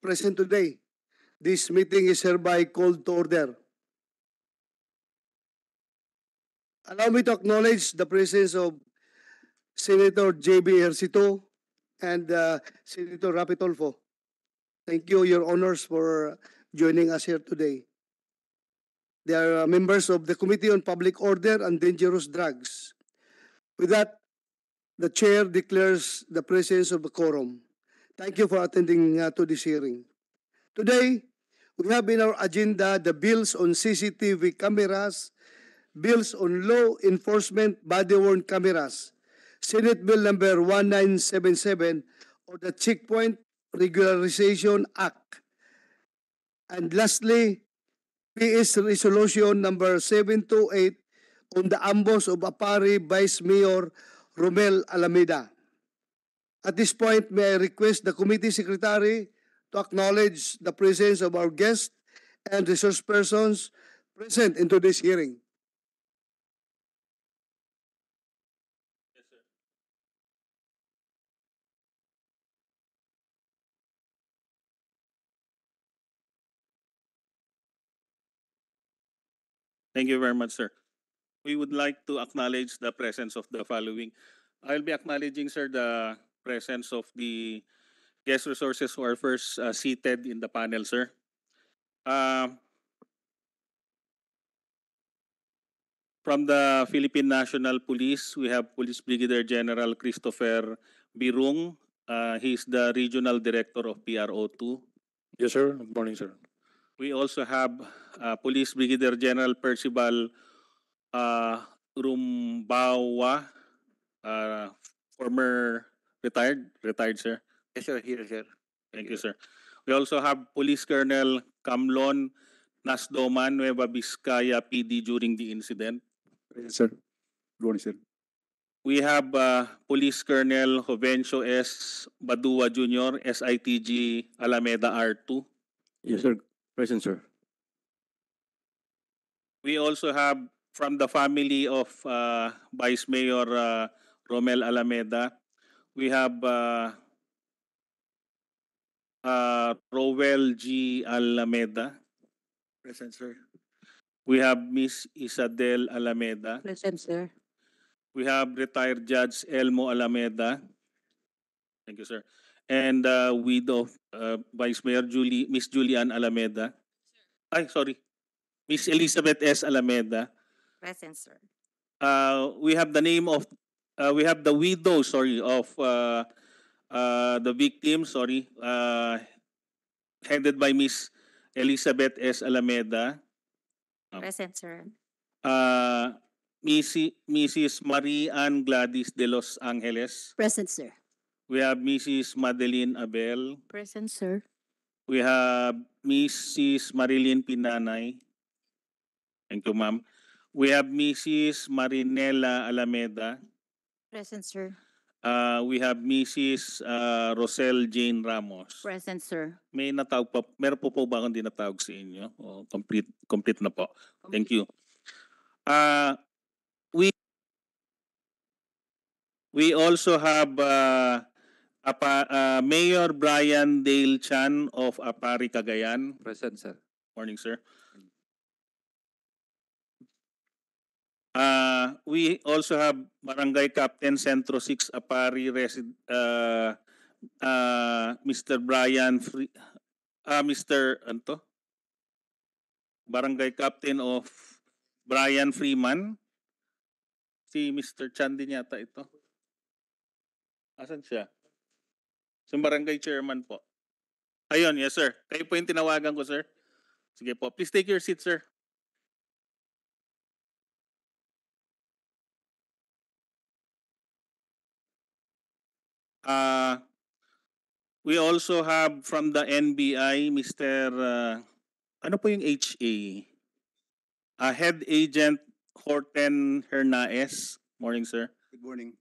present today. This meeting is hereby called to order. Allow me to acknowledge the presence of Senator J.B. Ercito and uh, Senator Rapitolfo. Thank you, Your Honors, for joining us here today. They are uh, members of the Committee on Public Order and Dangerous Drugs. With that, the Chair declares the presence of the quorum. Thank you for attending uh, to this hearing. Today, we have in our agenda the bills on CCTV cameras, bills on law enforcement body-worn cameras, Senate Bill number 1977 or the Checkpoint Regularization Act. And lastly, PS Resolution number 728 on the ambos of Apari Vice Mayor Romel Alameda. At this point, may I request the committee secretary to acknowledge the presence of our guests and resource persons present in today's hearing. Thank you very much, sir. We would like to acknowledge the presence of the following. I'll be acknowledging, sir, the presence of the guest resources who are first uh, seated in the panel, sir. Uh, from the Philippine National Police, we have Police Brigadier General Christopher Birung. Uh, is the Regional Director of PRO2. Yes, sir. Good morning, sir. We also have uh, Police Brigadier General Percival uh, Rumbawa, uh, former Retired? Retired, sir. Yes, sir. Here, sir. Thank, Thank you, sir. We also have Police Colonel Camlon Nasdoman Nueva biskaya PD during the incident. Yes, sir. Good morning, sir. We have uh, Police Colonel Jovencio S. Badua Jr., SITG Alameda R2. Yes, sir. Present, sir. We also have from the family of uh, Vice Mayor uh, Romel Alameda, we have uh, uh, Rowell G. Alameda. Present, sir. We have Miss Isabel Alameda. Present, sir. We have retired Judge Elmo Alameda. Thank you, sir. And uh, widow uh, Vice Mayor Julie, Miss Julian Alameda. Sir. I'm sorry. Miss Elizabeth S. Alameda. Present, sir. Uh, we have the name of uh, we have the widow, sorry, of uh, uh, the victim, sorry, uh, headed by Miss Elizabeth S. Alameda. Oh. Present, sir. Uh, Mrs. Mrs. Marie Ann Gladys de Los Angeles. Present, sir. We have Mrs. Madeline Abel. Present, sir. We have Mrs. Marilyn Pinanay. Thank you, ma'am. We have Mrs. Marinella Alameda. Present, sir. Uh, we have Mrs. Uh, ah, Rosel Jane Ramos. Present, sir. May natawag pa, meron po po ba akong dinatawag sa inyo? O, complete, complete na po. Thank you. Uh, we we also have uh, Apa, uh, Mayor Brian Dale Chan of Apari, Cagayan. Present, sir. Morning, sir. Uh, we also have Barangay Captain Centro 6 Apari resident uh, ah, uh, ah, Mr. Brian Free, uh, Mr. Anto? Barangay Captain of Brian Freeman. Si Mr. Chan din yata ito. Asan siya? Si barangay chairman po. Ayun, yes sir. Kayo po yung tinawagan ko sir. Sige po, please take your seat sir. Uh, we also have from the NBI, Mr. Uh, ano po yung HA? Uh, Head Agent Horten Hernaez. Morning, sir. Good morning.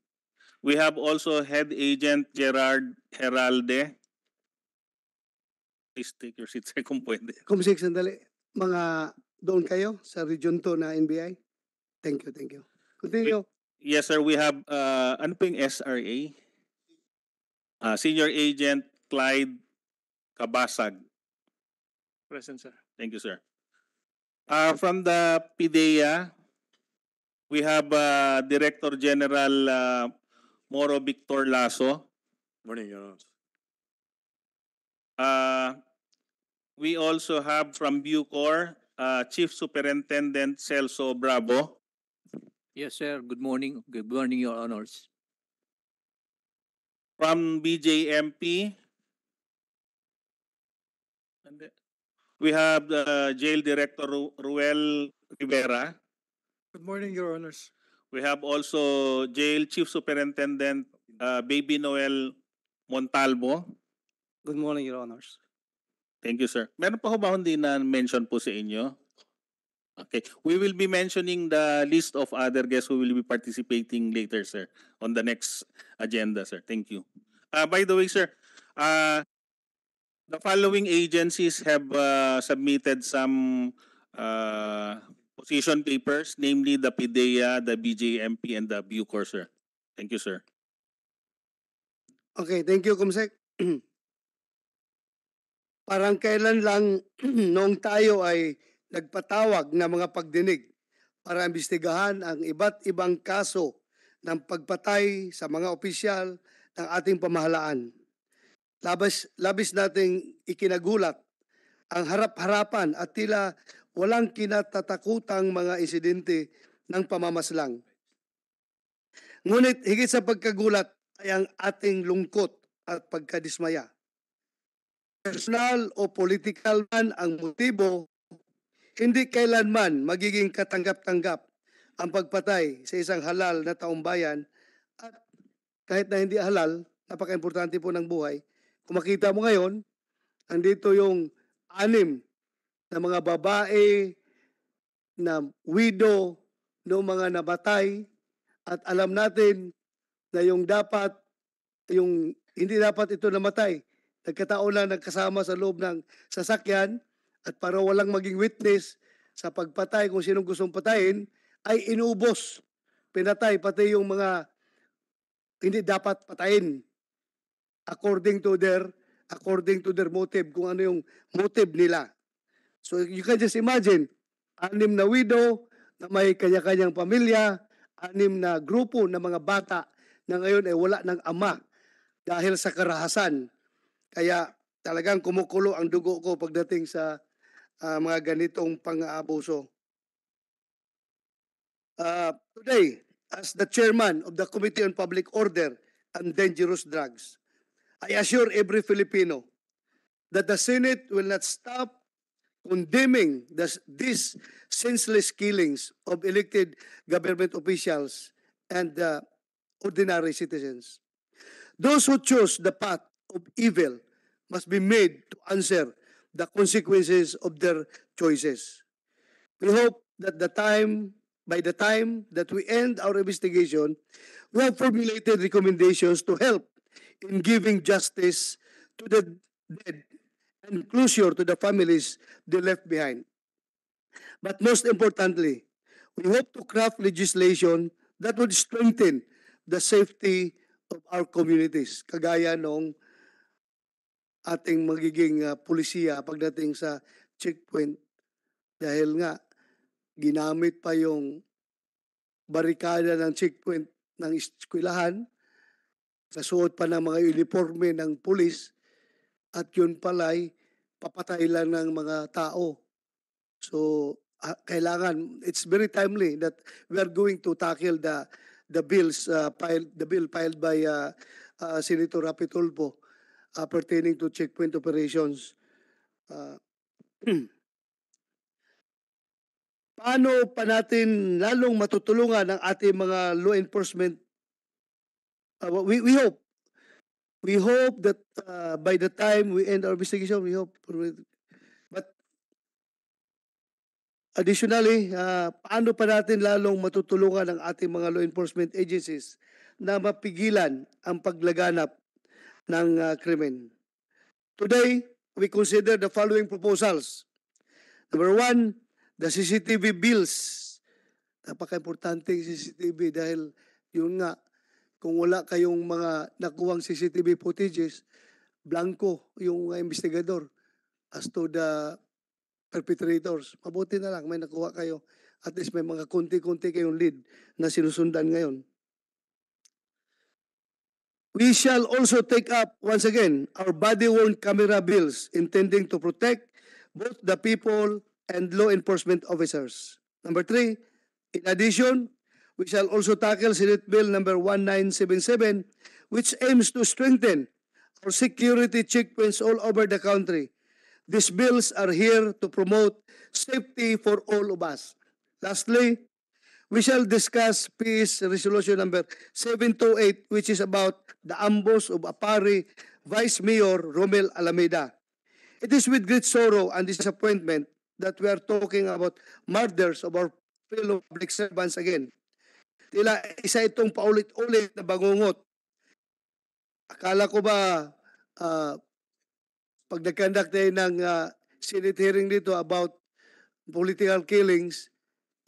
We have also Head Agent Gerard Heralde. Please take your seats kung pwede. Kumsik, sandali. Mga doon kayo sa Region 2 na NBI? Thank you, thank you. Continue. We, yes, sir. We have, uh, ano po yung SRA? Uh, Senior Agent Clyde Kabasag. Present, sir. Thank you, sir. Uh, from the PIDEA, we have uh, Director General uh, Moro Victor Lasso. Morning, Your Honor. Uh, we also have from Bucor, uh, Chief Superintendent Celso Bravo. Yes, sir. Good morning. Good morning, Your Honors. From BJMP, And we have the uh, Jail Director Ruel Rivera. Good morning, Your Honors. We have also Jail Chief Superintendent uh, Baby Noel Montalvo. Good morning, Your Honors. Thank you, sir. Meron pa ho ba hindi na mention po sa inyo Okay. We will be mentioning the list of other guests who will be participating later, sir, on the next agenda, sir. Thank you. Uh, by the way, sir, uh, the following agencies have uh, submitted some uh, position papers, namely the PIDEA, the BJMP, and the BUCOR, sir. Thank you, sir. Okay, thank you, Kumsek. Parang kailan lang noong tayo ay nagpatawag ng mga pagdinig para imbestigahan ang iba't ibang kaso ng pagpatay sa mga opisyal ng ating pamahalaan. Labis, labis nating ikinagulat ang harap-harapan at tila walang kinatatakutang mga insidente ng pamamaslang. Ngunit higit sa pagkagulat ay ang ating lungkot at pagkadismaya. Personal o political man ang motibo hindi kailanman magiging katanggap-tanggap ang pagpatay sa isang halal na taumbayan at kahit na hindi halal, napaka-importante po ng buhay. Kung makita mo ngayon, andito yung anim na mga babae, na widow, noong mga nabatay, at alam natin na yung dapat, yung hindi dapat ito namatay. Nagkataon lang nagkasama sa loob ng sasakyan, at para walang maging witness sa pagpatay kung sinong gustong patayin, ay inubos. Pinatay pati yung mga hindi dapat patayin according to their according to their motive kung ano yung motive nila. So you can just imagine anim na widow na may kanya-kanyang pamilya, anim na grupo ng mga bata na ngayon ay wala ng ama dahil sa karahasan. Kaya talagang kumukulo ang dugo ko pagdating sa uh, mga ganitong pang-aabuso. Uh, today, as the chairman of the Committee on Public Order and Dangerous Drugs, I assure every Filipino that the Senate will not stop condemning this, these senseless killings of elected government officials and uh, ordinary citizens. Those who choose the path of evil must be made to answer the consequences of their choices. We hope that the time, by the time that we end our investigation, we have formulated recommendations to help in giving justice to the dead and closure to the families they left behind. But most importantly, we hope to craft legislation that would strengthen the safety of our communities, kagaya nung ating magiging uh, ah, pulisiya pagdating sa checkpoint dahil nga ginamit pa yung barikada ng checkpoint ng eskwelahan, kasuot pa ng mga uniforme ng pulis at yun pala'y papatay lang ng mga tao. So, uh, kailangan, it's very timely that we are going to tackle the the bills uh, ah, filed, the bill piled by uh, uh, Senator Rapitulpo uh, pertaining to checkpoint operations. Uh, paano pa natin lalong matutulungan ang ating mga law enforcement? Uh, we, we hope. We hope that uh, by the time we end our investigation, we hope. But additionally, uh, paano pa natin lalong matutulungan ang ating mga law enforcement agencies na mapigilan ang paglaganap ng uh, krimen. Today, we consider the following proposals. Number one, the CCTV bills. Napaka-importante yung CCTV dahil yun nga, kung wala kayong mga nakuwang CCTV footages, blanco yung uh, investigador as to the perpetrators. Mabuti na lang, may nakuha kayo. At least may mga konti-konti kayong lead na sinusundan ngayon. We shall also take up once again our body-worn camera bills intending to protect both the people and law enforcement officers. Number three, in addition, we shall also tackle Senate Bill number 1977 which aims to strengthen our security checkpoints all over the country. These bills are here to promote safety for all of us. Lastly, we shall discuss peace resolution number 728 which is about the ambos of Apari Vice Mayor Romel Alameda. It is with great sorrow and disappointment that we are talking about murders of our fellow public servants again. Tila isa itong paulit-ulit na bangungot. Akala ko ba uh, ah, pag nag-conduct tayo ng uh, Senate hearing dito about political killings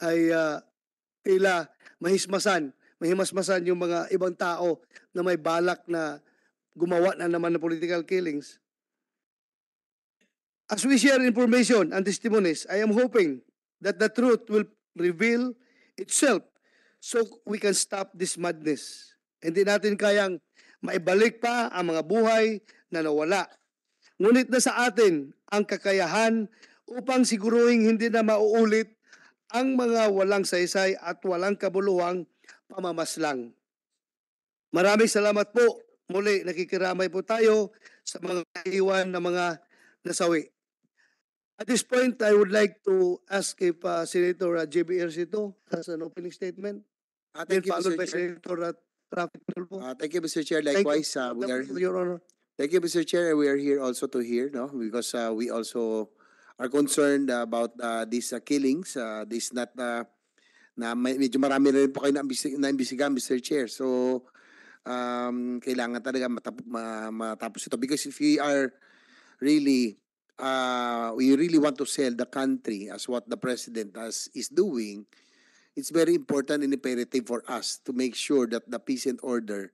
ay uh, tila mahismasan, mahimasmasan yung mga ibang tao na may balak na gumawa na naman ng political killings. As we share information and testimonies, I am hoping that the truth will reveal itself so we can stop this madness. Hindi natin kayang maibalik pa ang mga buhay na nawala. Ngunit na sa atin ang kakayahan upang siguruhing hindi na mauulit ang mga walang saysay at walang kabuluhang pamamaslang. Maraming salamat po. Muli, nakikiramay po tayo sa mga iwan ng na mga nasawi. At this point, I would like to ask if uh, Senator uh, J.B. Ercito has an opening statement. Uh, thank Then you, followed Mr. Chair. Senator uh, Traffic Tulpo. Uh, ah, thank you, Mr. Chair. Likewise, uh, we are... Your Honor. Thank you, Mr. Chair. We are here also to hear, no? Because uh, we also are concerned about uh, these uh, killings. Uh, this not uh, na may, medyo marami na rin po kayo na, na imbisiga, Mr. Chair. So, um, kailangan talaga matap, ma, matapos ito because if we are really uh, we really want to sell the country as what the president has, is doing, it's very important and imperative for us to make sure that the peace and order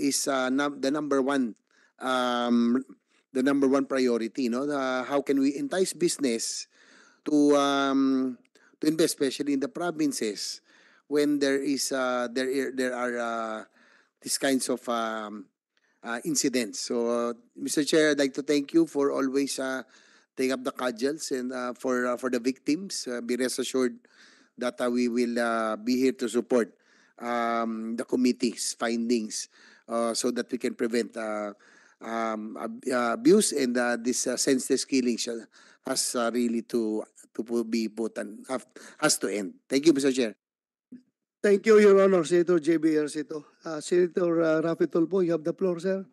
is uh, num- the number one um, the number one priority, no? the, how can we entice business to um, to invest, especially in the provinces, when there is uh, there there are uh, these kinds of um, uh, incidents. So, uh, Mr. Chair, I'd like to thank you for always uh, taking up the cudgels and uh, for uh, for the victims. Uh, be rest assured that uh, we will uh, be here to support um, the committee's findings uh, so that we can prevent. Uh, um, uh, abuse and uh, this uh, senseless killing has uh, really to to be put and have, has to end. Thank you, Mr. Chair. Thank you, Your Honor, Senator JBR Sito. Uh, Senator uh, Rafi Tulpo, you have the floor, sir.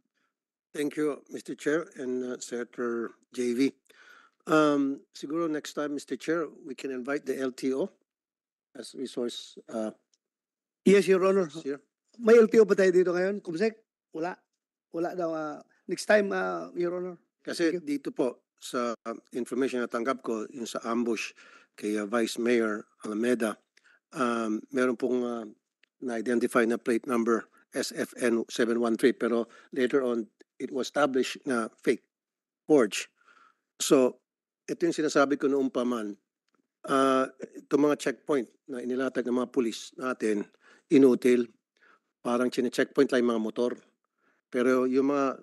Thank you, Mr. Chair and uh, Senator JV. Um, siguro next time, Mr. Chair, we can invite the LTO as resource. Uh, yes, Your Honor. Sir. May LTO ba tayo dito ngayon? Kumsek? Wala. Wala daw. Uh, Next time, uh, Your Honor. Kasi dito po, sa information na tanggap ko, yung sa ambush kay uh, Vice Mayor Alameda, um, meron pong uh, na-identify na plate number SFN 713 pero later on, it was established na fake, forge. So, ito yung sinasabi ko noong pa man, uh, itong mga checkpoint na inilatag ng mga pulis natin, inutil, parang chine-checkpoint lang mga motor. Pero yung mga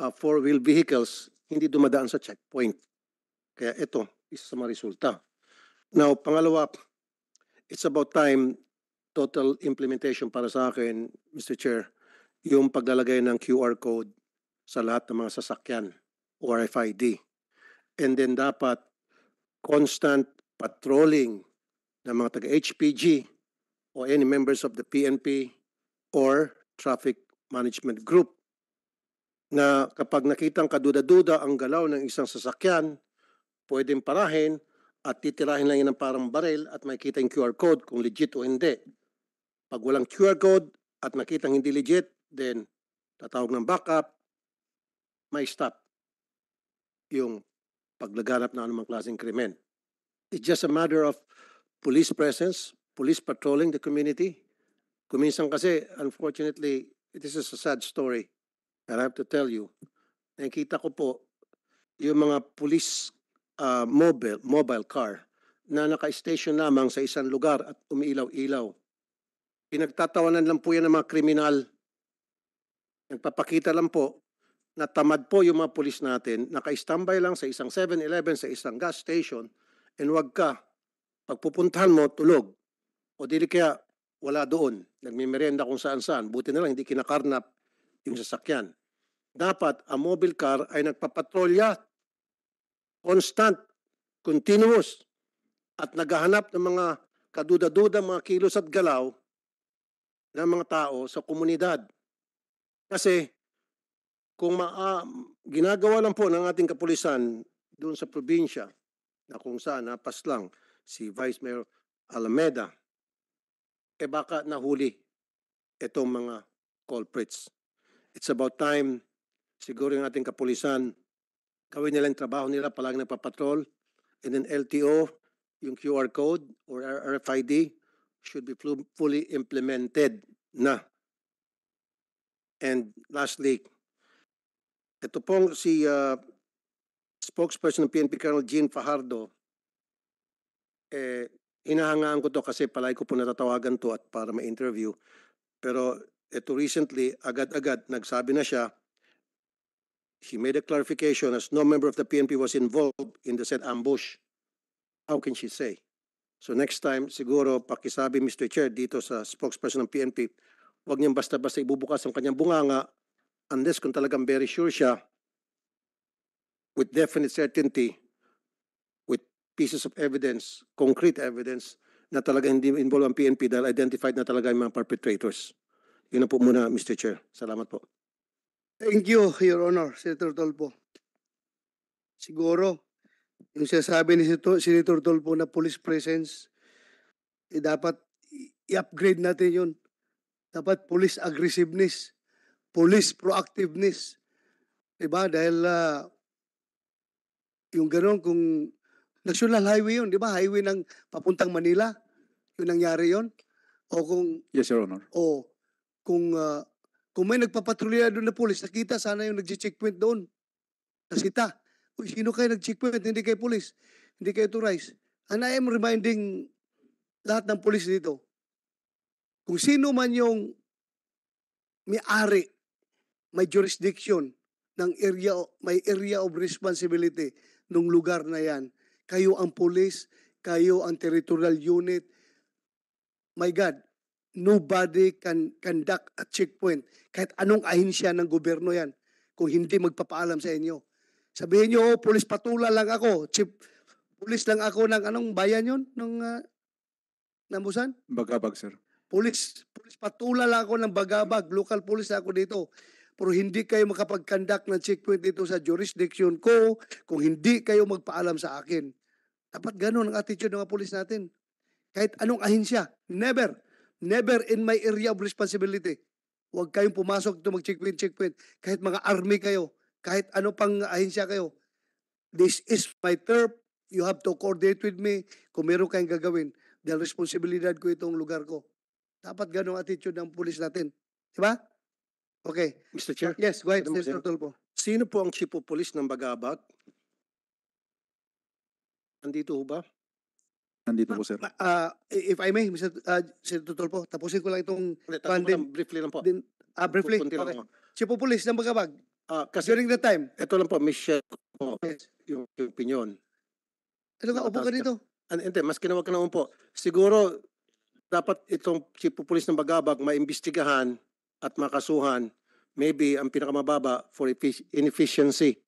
uh, four-wheel vehicles hindi dumadaan sa checkpoint. Kaya ito, isa sa mga resulta. Now, pangalawa, it's about time total implementation para sa akin, Mr. Chair, yung paglalagay ng QR code sa lahat ng mga sasakyan o RFID. And then dapat constant patrolling ng mga taga-HPG o any members of the PNP or Traffic Management Group na kapag nakitang kaduda-duda ang galaw ng isang sasakyan, pwedeng parahin at titirahin lang yan ng parang baril at makikita yung QR code kung legit o hindi. Pag walang QR code at nakitang hindi legit, then tatawag ng backup, may stop yung paglaganap na anumang klaseng krimen. It's just a matter of police presence, police patrolling the community. Kuminsan kasi, unfortunately, this is a sad story I have to tell you, nakita ko po yung mga police uh, ah, mobile, mobile car na naka-station lamang sa isang lugar at umiilaw-ilaw. Pinagtatawanan lang po yan ng mga kriminal. Nagpapakita lang po na tamad po yung mga pulis natin, naka-standby lang sa isang 7-Eleven, sa isang gas station, and wag ka, pagpupuntahan mo, tulog. O dili kaya, wala doon. Nagmimerenda kung saan-saan. Buti na lang, hindi kinakarnap yung sasakyan. Dapat ang mobile car ay nagpapatrolya constant, continuous at naghahanap ng mga kaduda-duda, mga kilos at galaw ng mga tao sa komunidad. Kasi kung ma ginagawa lang po ng ating kapulisan doon sa probinsya na kung saan napas lang si Vice Mayor Alameda, eh baka nahuli itong mga culprits it's about time siguro yung ating kapulisan gawin nila yung trabaho nila palagi nagpapatrol and then LTO yung QR code or RFID should be fully implemented na and lastly ito pong si uh, spokesperson ng PNP Colonel Gene Fajardo eh hinahangaan ko to kasi palagi ko po natatawagan to at para ma-interview pero ito recently, agad-agad nagsabi na siya, he made a clarification as no member of the PNP was involved in the said ambush. How can she say? So next time, siguro, pakisabi Mr. Chair dito sa spokesperson ng PNP, huwag niyang basta-basta ibubukas ang kanyang bunganga unless kung talagang very sure siya with definite certainty, with pieces of evidence, concrete evidence, na talaga hindi involved ang PNP dahil identified na talaga yung mga perpetrators. Yun na po muna, Mr. Chair. Salamat po. Thank you, Your Honor, Senator Tolpo. Siguro, yung sinasabi ni Senator Tolpo na police presence, eh dapat i-upgrade natin yun. Dapat police aggressiveness, police proactiveness. Diba? Dahil uh, yung ganun, kung national highway yun, di ba? Highway ng papuntang Manila, yun nangyari yun. O kung... Yes, Your Honor. O kung uh, kung may nagpapatrolya doon na pulis, nakita sana yung nagche-checkpoint doon. Nakita. Kung sino kayo nag-checkpoint, hindi kayo pulis. Hindi kayo authorized. And I am reminding lahat ng pulis dito, kung sino man yung may-ari, may jurisdiction ng area, may area of responsibility ng lugar na yan, kayo ang pulis, kayo ang territorial unit, my God, nobody can conduct a checkpoint. Kahit anong ahinsya ng gobyerno yan kung hindi magpapaalam sa inyo. Sabihin nyo, oh, pulis patula lang ako. Chief, pulis lang ako ng anong bayan yon ng uh, ah, Nambusan? Bagabag, sir. Pulis, pulis patula lang ako ng Bagabag. Local police ako dito. Pero hindi kayo makapag-conduct ng checkpoint dito sa jurisdiction ko kung hindi kayo magpaalam sa akin. Dapat ganun ang attitude ng mga pulis natin. Kahit anong ahinsya. Never Never in my area of responsibility. Huwag kayong pumasok ito mag-checkpoint, checkpoint. Kahit mga army kayo, kahit ano pang ahinsya kayo. This is my turf. You have to coordinate with me kung meron kayong gagawin. Dahil responsibilidad ko itong lugar ko. Dapat ganong attitude ng pulis natin. Di ba? Okay. Mr. Chair? Yes, go ahead, Mr. Tulpo. Sino po ang chief of police ng Bagabag? Andito ho ba? Nandito po, sir. Uh, if I may, Mr. Uh, ah, Sir Tutulpo, tapusin ko lang itong... Tapos briefly lang po. Din, ah, briefly? Kunti okay. Chief of Police ng Bagabag, uh, ah, kasi, during the time... Ito lang po, Michelle, po, yung, yung opinion. Ano ka, upo ka dito? Hindi, mas kinawag ka naman po. Siguro, dapat itong Chief of Police ng Bagabag maimbestigahan at makasuhan maybe ang pinakamababa for inefficiency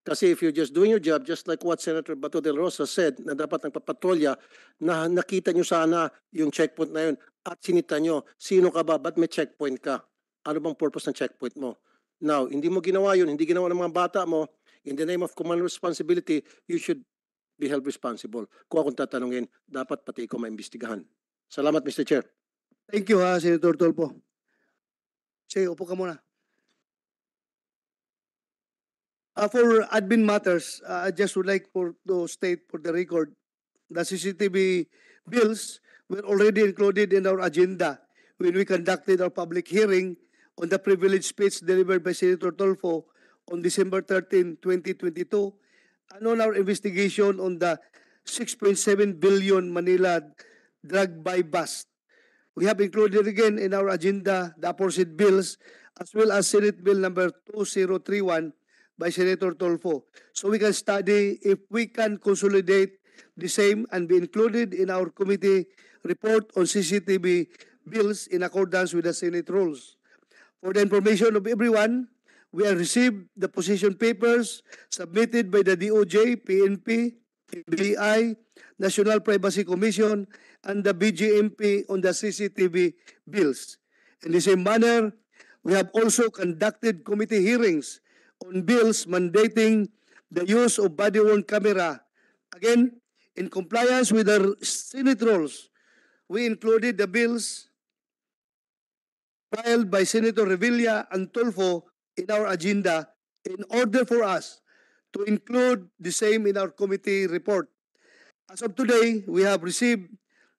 kasi if you're just doing your job, just like what Senator Bato del Rosa said, na dapat ng papatrolya, na nakita nyo sana yung checkpoint na yun at sinita nyo, sino ka ba? Ba't may checkpoint ka? Ano bang purpose ng checkpoint mo? Now, hindi mo ginawa yun, hindi ginawa ng mga bata mo, in the name of command responsibility, you should be held responsible. Kung akong tatanungin, dapat pati ikaw maimbestigahan. Salamat, Mr. Chair. Thank you, ha, Senator Tolpo. Sige, upo ka muna. Uh, for admin matters, uh, I just would like for to state for the record, the CCTV bills were already included in our agenda when we conducted our public hearing on the privilege speech delivered by Senator Tolfo on December 13, 2022, and on our investigation on the 6.7 billion Manila drug buy bust. We have included again in our agenda the aforesaid bills as well as Senate Bill number 2031 by Senator Tolfo. So we can study if we can consolidate the same and be included in our committee report on CCTV bills in accordance with the Senate rules. For the information of everyone, we have received the position papers submitted by the DOJ, PNP, BI, National Privacy Commission, and the BGMP on the CCTV bills. In the same manner, we have also conducted committee hearings on bills mandating the use of body-worn camera. Again, in compliance with our Senate rules, we included the bills filed by Senator Revilla and Tulfo in our agenda in order for us to include the same in our committee report. As of today, we have received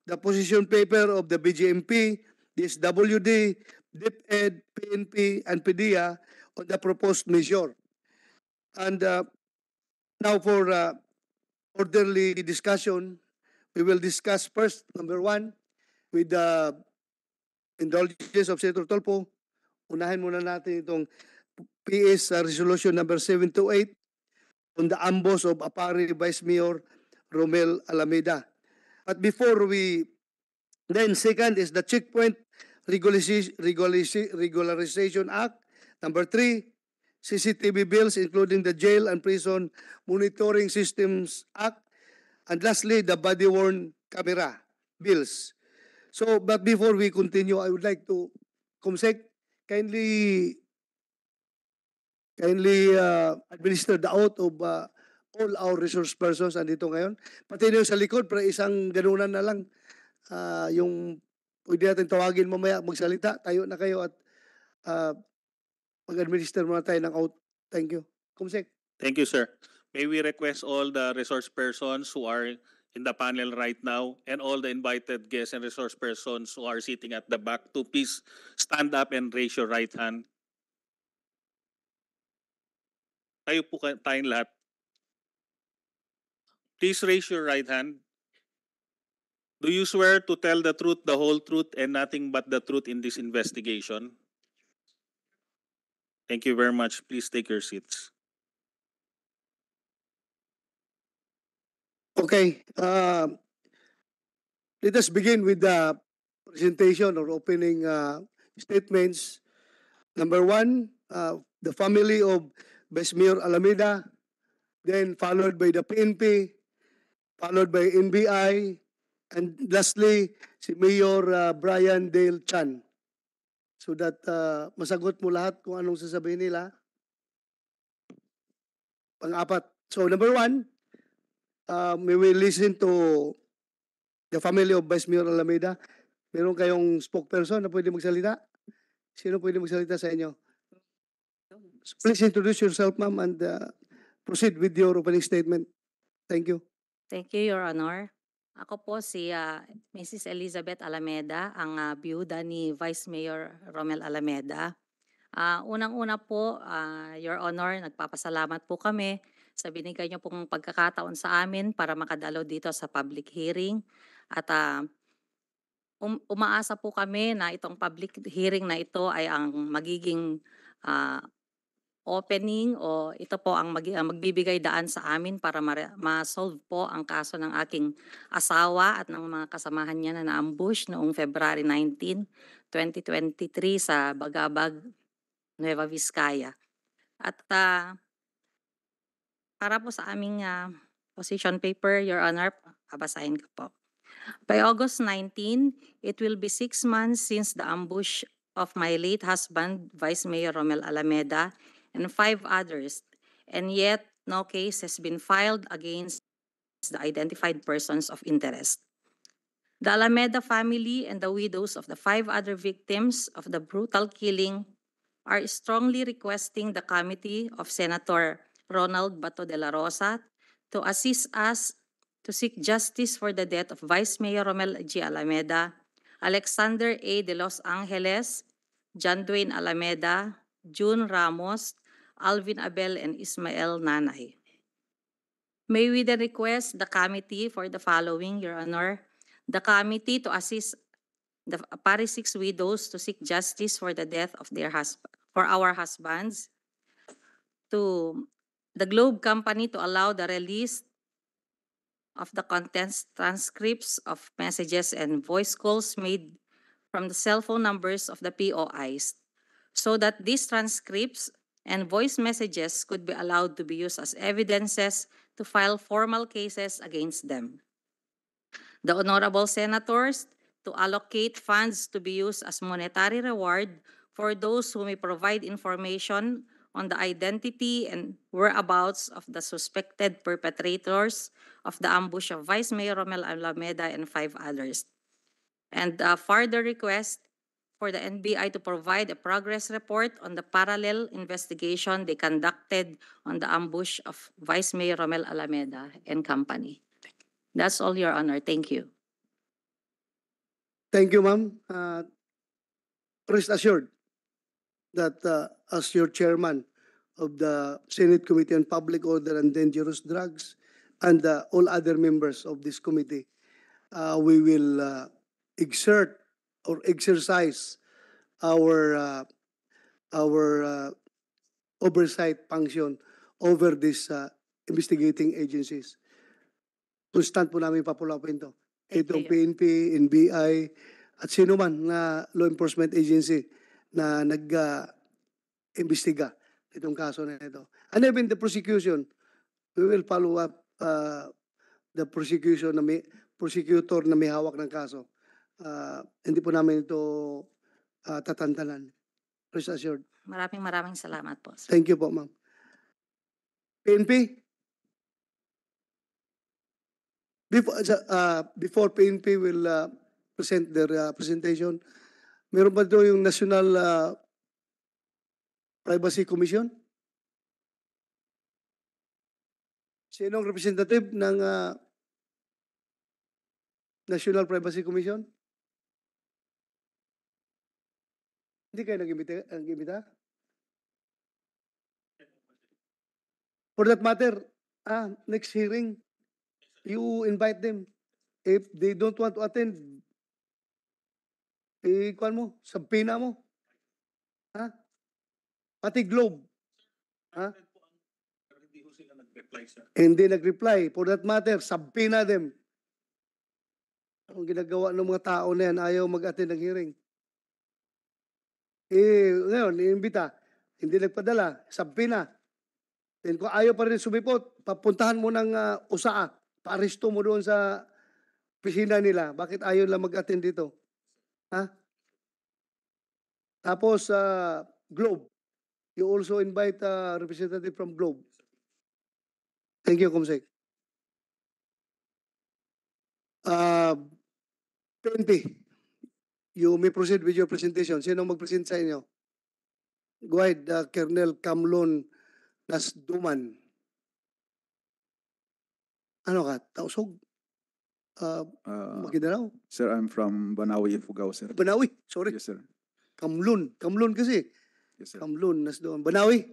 the position paper of the BGMP, this WD, DIPED, PNP, and PDIA, for the proposed measure. And uh, now for uh, orderly discussion, we will discuss first, number one, with the uh, indulgence of Senator Tolpo. Unahin muna natin itong PS Resolution number 728 on the ambos of Apari Vice Mayor Romel Alameda. But before we, then second is the Checkpoint Regulariz Regulariz Regularization Act Number three, CCTV bills including the Jail and Prison Monitoring Systems Act. And lastly, the body-worn camera bills. So, but before we continue, I would like to, Kumsek, kindly kindly uh, administer the out of uh, all our resource persons andito ngayon. Pati na sa likod, pero isang ganunan na lang. Uh, yung pwede natin tawagin mamaya, magsalita, tayo na kayo at uh, mag-administer muna tayo ng out. Thank you. Kumsek. Thank you, sir. May we request all the resource persons who are in the panel right now and all the invited guests and resource persons who are sitting at the back to please stand up and raise your right hand. Tayo po tayong lahat. Please raise your right hand. Do you swear to tell the truth, the whole truth, and nothing but the truth in this investigation? Thank you very much. Please take your seats. Okay. Uh, let us begin with the presentation or opening uh, statements. Number one, uh, the family of Besmir Alameda, then followed by the PNP, followed by NBI, and lastly, si Mayor uh, Brian Dale Chan. so that uh, masagot mo lahat kung anong sasabihin nila. Pang-apat. So number one, uh, may we listen to the family of Vice Mayor Alameda. Meron kayong spokesperson na pwede magsalita? Sino pwede magsalita sa inyo? So please introduce yourself, ma'am, and uh, proceed with your opening statement. Thank you. Thank you, Your Honor. Ako po si ah, Mrs. Elizabeth Alameda, ang ah, biyuda ni Vice Mayor Romel Alameda. Ah, unang-una po, ah, Your Honor, nagpapasalamat po kami sa binigay niyo pong pagkakataon sa amin para makadalo dito sa public hearing. At ah, um- umaasa po kami na itong public hearing na ito ay ang magiging ah, opening o ito po ang mag, ang magbibigay daan sa amin para ma- ma-solve po ang kaso ng aking asawa at ng mga kasamahan niya na na noong February 19, 2023 sa Bagabag, Nueva Vizcaya. At uh, para po sa aming uh, position paper, Your Honor, abasahin ko po. By August 19, it will be six months since the ambush of my late husband, Vice Mayor Romel Alameda, and five others, and yet no case has been filed against the identified persons of interest. The Alameda family and the widows of the five other victims of the brutal killing are strongly requesting the committee of Senator Ronald Bato de la Rosa to assist us to seek justice for the death of Vice Mayor Romel G. Alameda, Alexander A. de Los Angeles, John Dwayne Alameda, June Ramos, Alvin Abel and Ismael Nanay. May we then request the committee for the following, Your Honor. The committee to assist the Paris six widows to seek justice for the death of their husband, for our husbands. To the Globe Company to allow the release of the contents transcripts of messages and voice calls made from the cell phone numbers of the POIs so that these transcripts and voice messages could be allowed to be used as evidences to file formal cases against them. The honorable senators to allocate funds to be used as monetary reward for those who may provide information on the identity and whereabouts of the suspected perpetrators of the ambush of Vice Mayor Romel Alameda and five others. And a further request for the NBI to provide a progress report on the parallel investigation they conducted on the ambush of Vice Mayor Romel Alameda and company. That's all, Your Honor. Thank you. Thank you, ma'am. Uh, rest assured that uh, as your chairman of the Senate Committee on Public Order and Dangerous Drugs and uh, all other members of this committee, uh, we will uh, exert or exercise our uh, our uh, oversight function over these uh, investigating agencies. Constant po namin papulapin ito. Itong PNP, NBI, at sino man na law enforcement agency na nag-imbestiga uh, itong kaso na ito. And even the prosecution, we will follow up uh, the prosecution na may, prosecutor na may hawak ng kaso uh, hindi po namin ito uh, tatantanan. Rest assured. Maraming maraming salamat po. Sir. Thank you po, ma'am. PNP? Ah, before, uh, before PNP will uh, present their uh, presentation, meron ba doon yung National uh, Privacy Commission? Sino ang representative ng uh, National Privacy Commission? Hindi kayo nag-imbita? nag For that matter, ah, next hearing, you invite them. If they don't want to attend, eh, kuan mo, sampina mo. Ha? Pati Globe. Ha? Hindi ho sila nag-reply, sir. Hindi nag-reply. For that matter, sampina them. Ang ginagawa ng mga tao na yan, ayaw mag-attend ng hearing. Eh, ngayon, iimbita. Hindi nagpadala. Sabpi na. Then kung ayaw pa rin sumipot, papuntahan mo ng uh, ah, usaa. Paaresto mo doon sa pisina nila. Bakit ayaw lang mag-attend dito? Ha? Tapos, uh, Globe. You also invite a uh, representative from Globe. Thank you, Kumsek. Uh, ah, 20. You may proceed with your presentation. Sino mag-present sa inyo? Go ahead, uh, Colonel Camlon Nasduman. Ano ka? Tausog? Uh, ah, uh, ah, Maguindanao? Sir, I'm from Banawi, Fugao, sir. Banawi? Sorry. Yes, sir. Kamlon. Kamlon kasi. Yes, sir. Kamlon Nasduman. Banawi?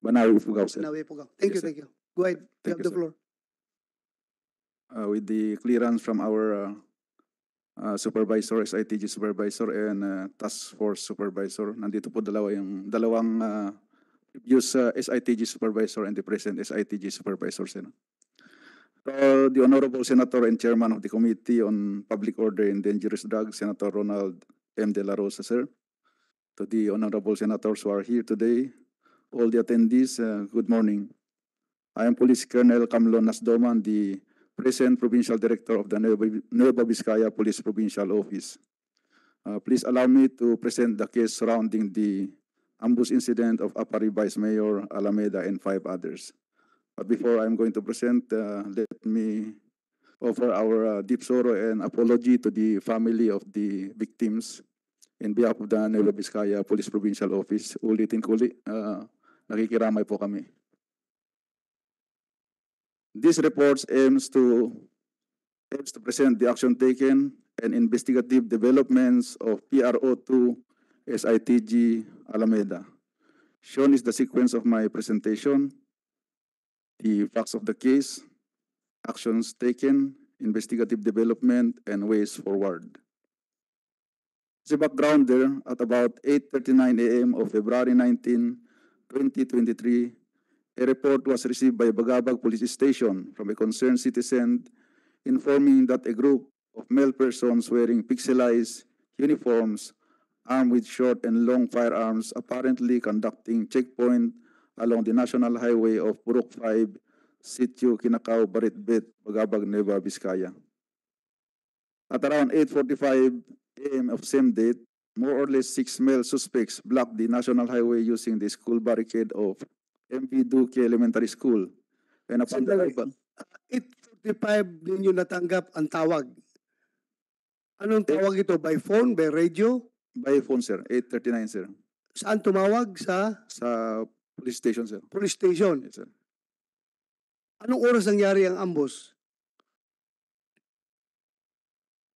Banawi, Fugao, sir. Banawi, Fugao. Thank yes, you, thank you. Go ahead. Thank you have the sir. floor. Uh, with the clearance from our uh, uh, supervisor, SITG supervisor, and uh, task force supervisor. Nandito po dalawa yung dalawang uh, previous uh, SITG supervisor and the present SITG supervisor. Sino? So, the Honorable Senator and Chairman of the Committee on Public Order and Dangerous Drugs, Senator Ronald M. De La Rosa, sir. To the Honorable Senators who are here today, all the attendees, uh, good morning. I am Police Colonel Camlon Nasdoman, the present Provincial Director of the Nueva Vizcaya Police Provincial Office. Uh, please allow me to present the case surrounding the ambush incident of Apari Vice Mayor Alameda and five others. But before I'm going to present, uh, let me offer our uh, deep sorrow and apology to the family of the victims in behalf of the Nueva Vizcaya Police Provincial Office. Ulitin ko ulit, uh, nakikiramay po kami. This report aims to, aims to present the action taken and investigative developments of PRO2 SITG Alameda. Shown is the sequence of my presentation, the facts of the case, actions taken, investigative development, and ways forward. As a background there, at about 8.39 a.m. of February 19, 2023, a report was received by Bagabag Police Station from a concerned citizen informing that a group of male persons wearing pixelized uniforms armed with short and long firearms apparently conducting checkpoint along the national highway of Purok 5, Sitio Kinakaw, Baritbet, Bagabag, Nueva Vizcaya. At around 8.45 a.m. of same date, more or less six male suspects blocked the national highway using the school barricade of MV Duque Elementary School. And upon Sandali. the... 8.45 ninyo natanggap ang tawag. Anong eh, tawag ito? By phone? By radio? By phone, sir. 8.39, sir. Saan tumawag? Sa? Sa police station, sir. Police station? Yes, sir. Anong oras nangyari ang ambos?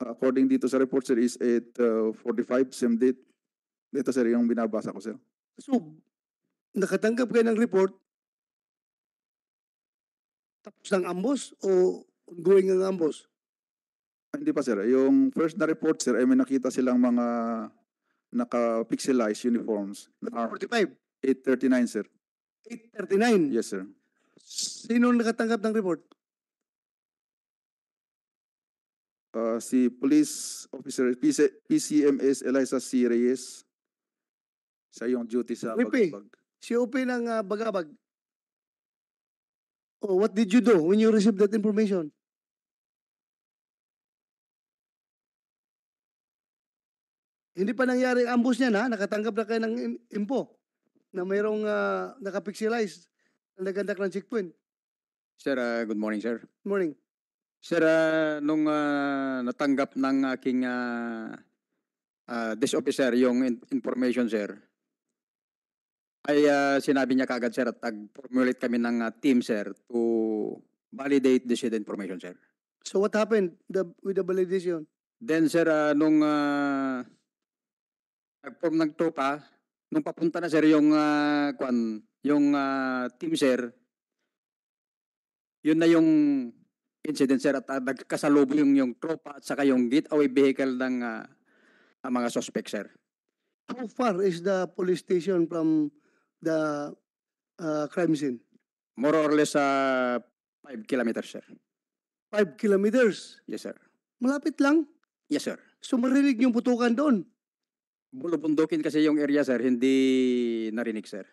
According dito sa report, sir, is 8.45, uh, same date. Dito, sir, yung binabasa ko, sir. So, nakatanggap kayo ng report, tapos ng ambos o ongoing ang ambos? Ah, hindi pa sir. Yung first na report sir, ay may nakita silang mga naka-pixelized uniforms. 45? 839 sir. 839? Yes sir. Sino nakatanggap ng report? Uh, si Police Officer PC, PCMS Eliza C. Reyes sa yung duty sa Ripi. COP ng uh, Bagabag. Oh, what did you do when you received that information? Hindi pa nangyari ang ambush niya na, nakatanggap na kayo ng info na mayroong uh, nakapixialize na nagandak ng checkpoint. Sir, uh, good morning, sir. Good morning. Sir, uh, nung uh, natanggap ng aking uh, uh, desk officer yung in- information, sir, ay uh, sinabi niya kagad sir at nag-formulate kami ng uh, team sir to validate the shared information sir. So what happened the, with the validation? Then sir, uh, nung uh, nag-form ng tropa, nung papunta na sir yung uh, kwan, yung uh, team sir, yun na yung incident sir at uh, nagkasalubong yung, yung tropa at saka yung getaway vehicle ng uh, mga suspect sir. How far is the police station from the uh, crime scene? More or less uh, 5 kilometers, sir. 5 kilometers? Yes, sir. Malapit lang? Yes, sir. So marinig yung putukan doon? Bulubundukin kasi yung area, sir. Hindi narinig, sir.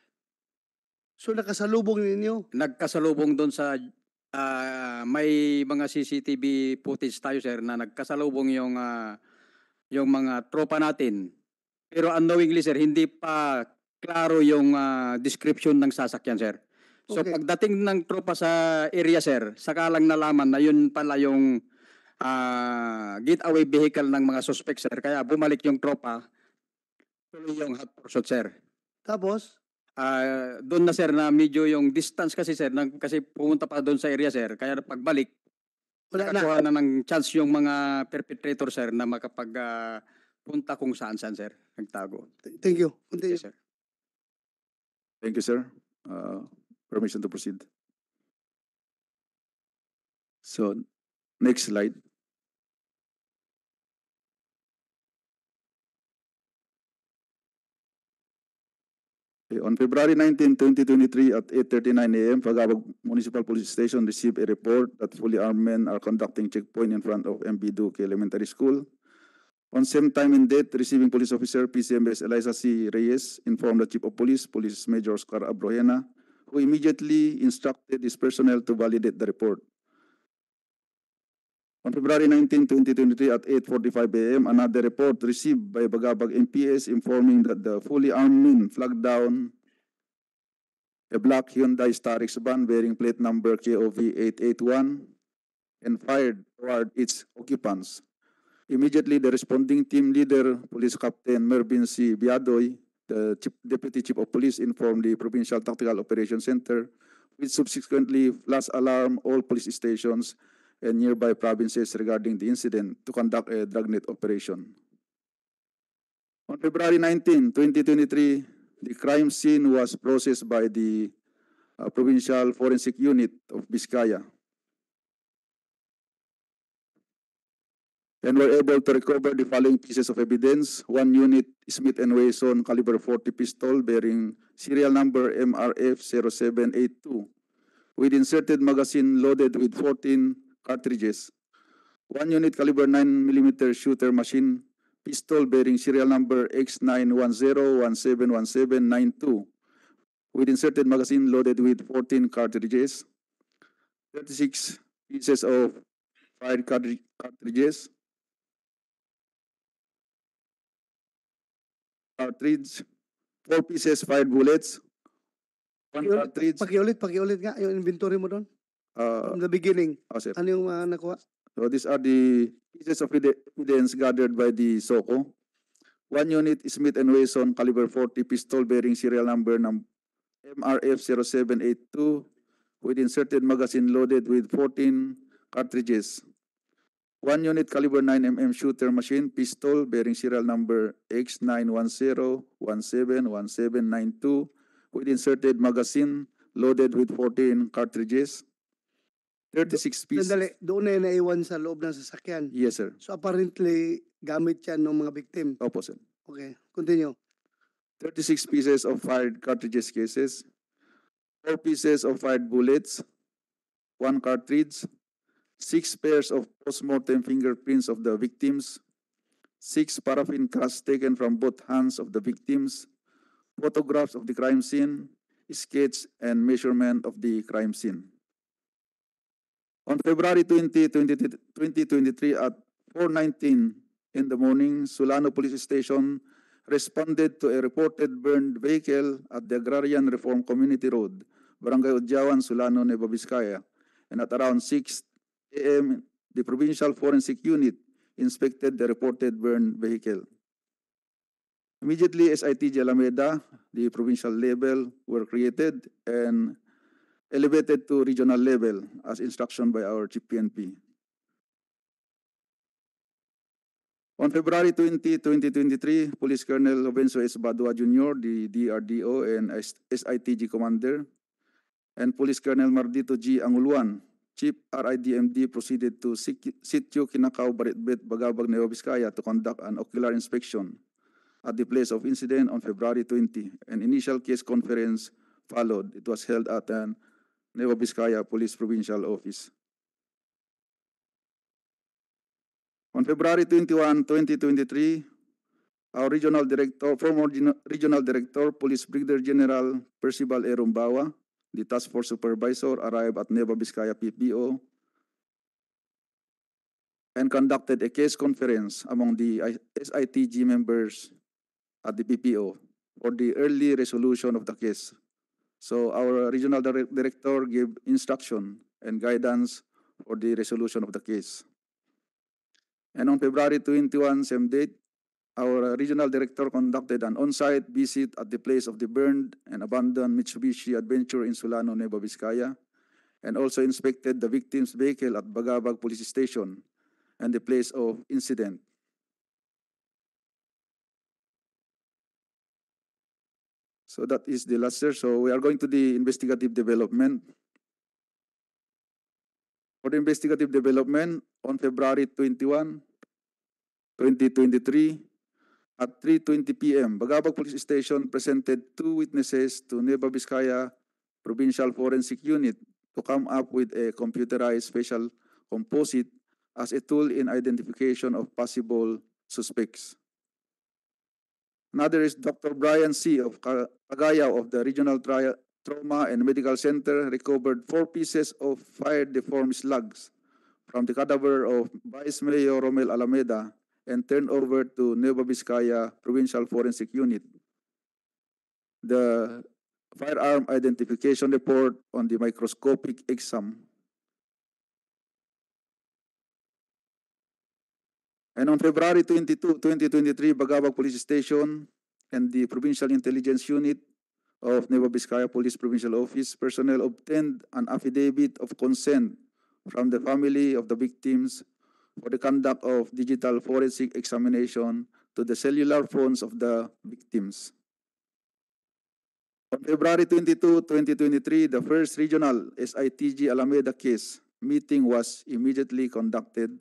So nakasalubong ninyo? Nagkasalubong doon sa... Uh, may mga CCTV footage tayo, sir, na nagkasalubong yung, uh, yung mga tropa natin. Pero unknowingly, sir, hindi pa klaro yung ah, description ng sasakyan, sir. So Okay. pagdating ng tropa sa area, sir, saka lang nalaman na yun pala yung ah, getaway vehicle ng mga suspect, sir. Kaya bumalik yung tropa, tuloy yung hot pursuit, sir. Tapos, Ah, doon na sir na medyo yung distance kasi sir nang kasi pumunta pa doon sa area sir kaya pagbalik wala na. nakakuha na ng chance yung mga perpetrator sir na makapag ah, punta kung saan saan sir nagtago Thank you. Thank you, sir Thank you, sir. Uh, permission to proceed. So, next slide. Okay, on February 19, 2023 at 8.39 a.m., Fagabag Municipal Police Station received a report that fully armed men are conducting checkpoint in front of MB Duke Elementary School. On same time and date, receiving police officer PCMS Eliza C. Reyes informed the chief of police, Police Major Oscar Abrohena, who immediately instructed his personnel to validate the report. On February 19, 2023 at 8.45 a.m., another report received by Bagabag MPS informing that the fully armed men flagged down a black Hyundai Starix van bearing plate number KOV 881 and fired toward its occupants. Immediately, the responding team leader, Police Captain Mervin C. Biadoy, the Chief, Deputy Chief of Police, informed the Provincial Tactical Operations Center, which subsequently last alarm all police stations and nearby provinces regarding the incident to conduct a dragnet operation. On February 19, 2023, the crime scene was processed by the uh, Provincial Forensic Unit of Biscaya. and were able to recover the following pieces of evidence. One unit Smith & Wesson caliber 40 pistol bearing serial number MRF0782 with inserted magazine loaded with 14 cartridges. One unit caliber 9mm shooter machine pistol bearing serial number X910171792 with inserted magazine loaded with 14 cartridges, 36 pieces of fired cartridges, cartridge, four pieces, fired bullets, one pakiulit, cartridge. Pakiulit, pakiulit nga yung inventory mo doon. Uh, From the beginning, oh, sir. ano yung uh, nakuha? So these are the pieces of evidence gathered by the SOCO. One unit Smith Wesson caliber 40 pistol bearing serial number num MRF 0782 with inserted magazine loaded with 14 cartridges. 1 unit caliber 9mm shooter machine pistol bearing serial number X910171792 with inserted magazine loaded with 14 cartridges. 36 pieces. Sandali, doon na naiwan sa loob ng sasakyan. Yes, sir. So apparently, gamit yan ng mga victim. Opo, sir. Okay, continue. 36 pieces of fired cartridges cases, 4 pieces of fired bullets, 1 cartridge, six pairs of post-mortem fingerprints of the victims, six paraffin casts taken from both hands of the victims, photographs of the crime scene, sketch and measurement of the crime scene. On February 20, 2023 at 4.19 in the morning, Sulano Police Station responded to a reported burned vehicle at the Agrarian Reform Community Road, Barangay Udyawan, Sulano, Nueva Vizcaya. And at around 6 AM, the Provincial Forensic Unit inspected the reported burned vehicle. Immediately, SIT Alameda, the provincial level, were created and elevated to regional level as instruction by our chief On February 20, 2023, Police Colonel Lobenzo S. Badua Jr., the DRDO and SITG commander, and Police Colonel Mardito G. Anguluan, Chief RIDMD proceeded to Sitio Kinakaw Baritbit Bagabag Nueva Vizcaya to conduct an ocular inspection at the place of incident on February 20. An initial case conference followed. It was held at an Nueva Vizcaya Police Provincial Office. On February 21, 2023, our regional director, former regional director, Police Brigadier General Percival Erumbawa, the task force supervisor arrived at Nueva Vizcaya PPO and conducted a case conference among the SITG members at the PPO for the early resolution of the case. So our regional director gave instruction and guidance for the resolution of the case. And on February 21, same date, our uh, regional director conducted an on-site visit at the place of the burned and abandoned Mitsubishi Adventure in Sulano, Nueva Vizcaya, and also inspected the victim's vehicle at Bagabag Police Station and the place of incident. So that is the last year. So we are going to the investigative development. For the investigative development, on February 21, 2023, at 3.20 p.m., Bagabag Police Station presented two witnesses to Nueva Vizcaya Provincial Forensic Unit to come up with a computerized facial composite as a tool in identification of possible suspects. Another is Dr. Brian C. of Cagayaw of the Regional Trial Trauma and Medical Center recovered four pieces of fire deformed slugs from the cadaver of Vice Mayor Romel Alameda and turned over to Novobiskaya Provincial Forensic Unit. The firearm identification report on the microscopic exam. And on February 22, 2023, Bagabag Police Station and the Provincial Intelligence Unit of Nueva Vizcaya Police Provincial Office personnel obtained an affidavit of consent from the family of the victims for the conduct of digital forensic examination to the cellular phones of the victims. On February 22, 2023, the first regional SITG Alameda case meeting was immediately conducted.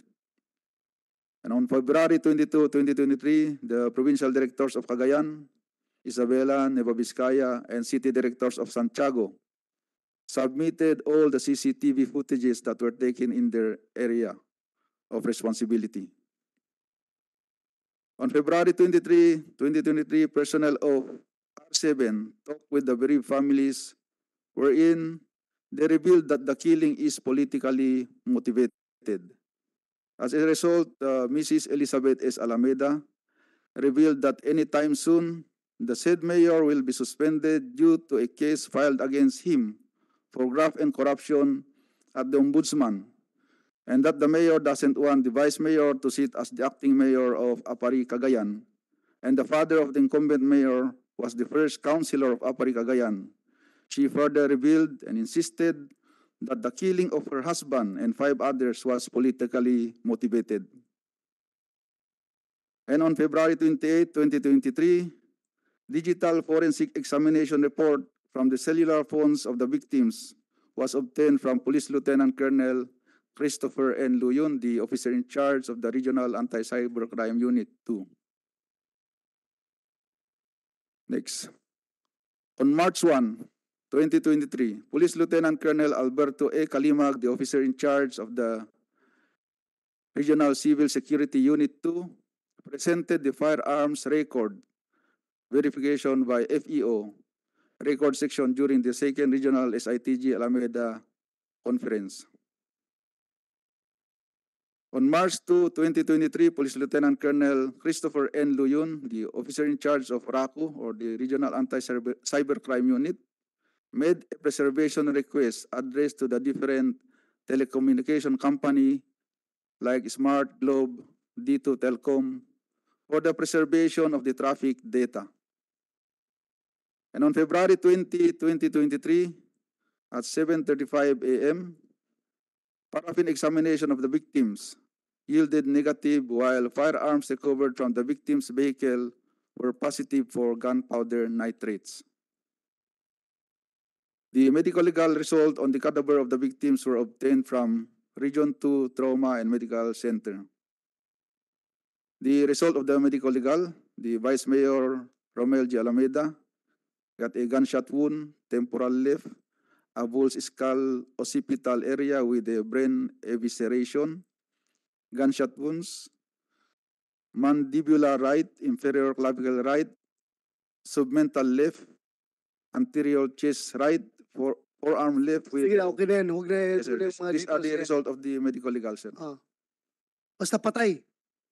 And on February 22, 2023, the provincial directors of Cagayan, Isabela, Nueva Vizcaya, and city directors of Santiago submitted all the CCTV footages that were taken in their area. of responsibility. On February 23, 2023, personnel of R7 talked with the bereaved families wherein they revealed that the killing is politically motivated. As a result, uh, Mrs. Elizabeth S. Alameda revealed that anytime soon, the said mayor will be suspended due to a case filed against him for graft and corruption at the ombudsman and that the mayor doesn't want the vice mayor to sit as the acting mayor of Apari Cagayan, and the father of the incumbent mayor was the first councillor of Apari Cagayan. She further revealed and insisted that the killing of her husband and five others was politically motivated. And on February 28, 2023, digital forensic examination report from the cellular phones of the victims was obtained from Police Lieutenant Colonel Christopher N. Luyun, the officer in charge of the Regional Anti-Cybercrime Unit 2. Next. On March 1, 2023, Police Lieutenant Colonel Alberto A. Kalimag, the officer in charge of the Regional Civil Security Unit 2, presented the firearms record verification by FEO record section during the second regional SITG Alameda conference. On March 2, 2023, Police Lieutenant Colonel Christopher N. Luyun, the officer in charge of RACU or the Regional Anti-Cybercrime Unit, made a preservation request addressed to the different telecommunication company like Smart Globe, D2 Telcom, for the preservation of the traffic data. And on February 20, 2023, at 7.35 a.m., Paraffin examination of the victims yielded negative while firearms recovered from the victim's vehicle were positive for gunpowder nitrates. The medical legal result on the cadaver of the victims were obtained from Region 2 Trauma and Medical Center. The result of the medical legal, the Vice Mayor Romel G. Alameda got a gunshot wound, temporal left, a bulge skull occipital area with a brain evisceration, gunshot wounds, mandibular right, inferior clavicle right, submental left, anterior chest right, for, forearm left. With, Sige okay Huwag na yes, sir. Yes, sir. These are the result of the medical legal, sir. Ah. Basta patay.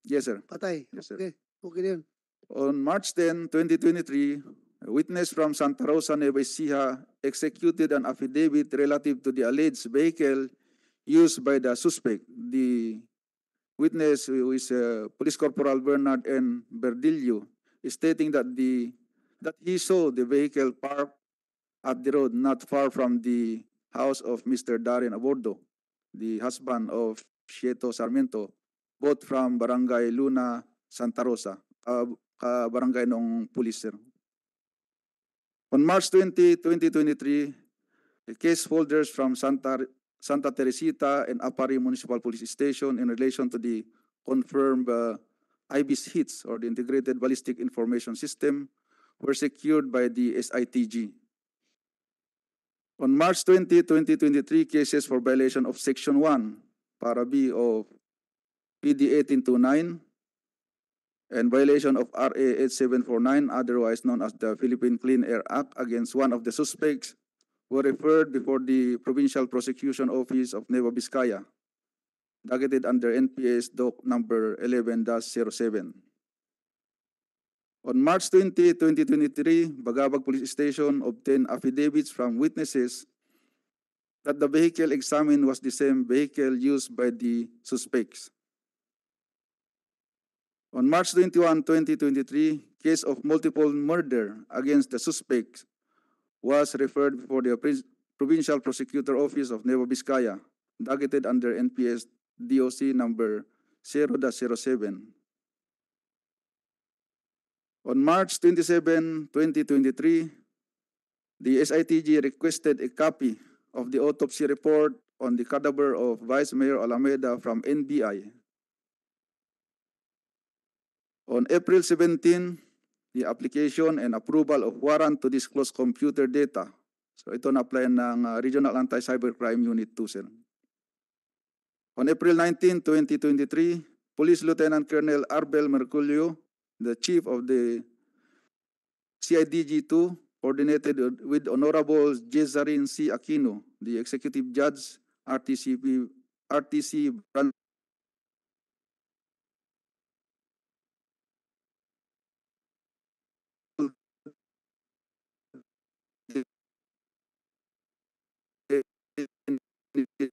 Yes, sir. Patay. Yes, sir. Okay. Okay then. On March 10, 2023, a witness from Santa Rosa, Nueva Ecija executed an affidavit relative to the alleged vehicle used by the suspect. The witness, who is uh, Police Corporal Bernard N. Berdillo, is stating that the that he saw the vehicle parked at the road not far from the house of Mr. Darren Abordo, the husband of Shieto Sarmiento, both from Barangay Luna, Santa Rosa, uh, uh, barangay ng police, sir. On March 20, 2023, the case holders from Santa, Santa Teresita and Apari Municipal Police Station in relation to the confirmed uh, IBIS hits or the Integrated Ballistic Information System were secured by the SITG. On March 20, 2023, cases for violation of Section 1, para B of PD 1829 and violation of RA 8749, otherwise known as the Philippine Clean Air Act, against one of the suspects were referred before the Provincial Prosecution Office of Nueva Vizcaya, targeted under NPS DOC number 11-07. On March 20, 2023, Bagabag Police Station obtained affidavits from witnesses that the vehicle examined was the same vehicle used by the suspects. On March 21, 2023, case of multiple murder against the suspect was referred before the Provincial Prosecutor Office of Nueva Vizcaya, targeted under NPS DOC number 0-07. On March 27, 2023, the SITG requested a copy of the autopsy report on the cadaver of Vice Mayor Alameda from NBI On April 17, the application and approval of warrant to disclose computer data. So ito na-apply ng uh, Regional Anti-Cybercrime Unit 2, sir. On April 19, 2023, Police Lieutenant Colonel Arbel Merculio, the Chief of the CIDG-2, coordinated with Honorable Jezarin C. Aquino, the Executive Judge, RTCP, RTC Branch Yes.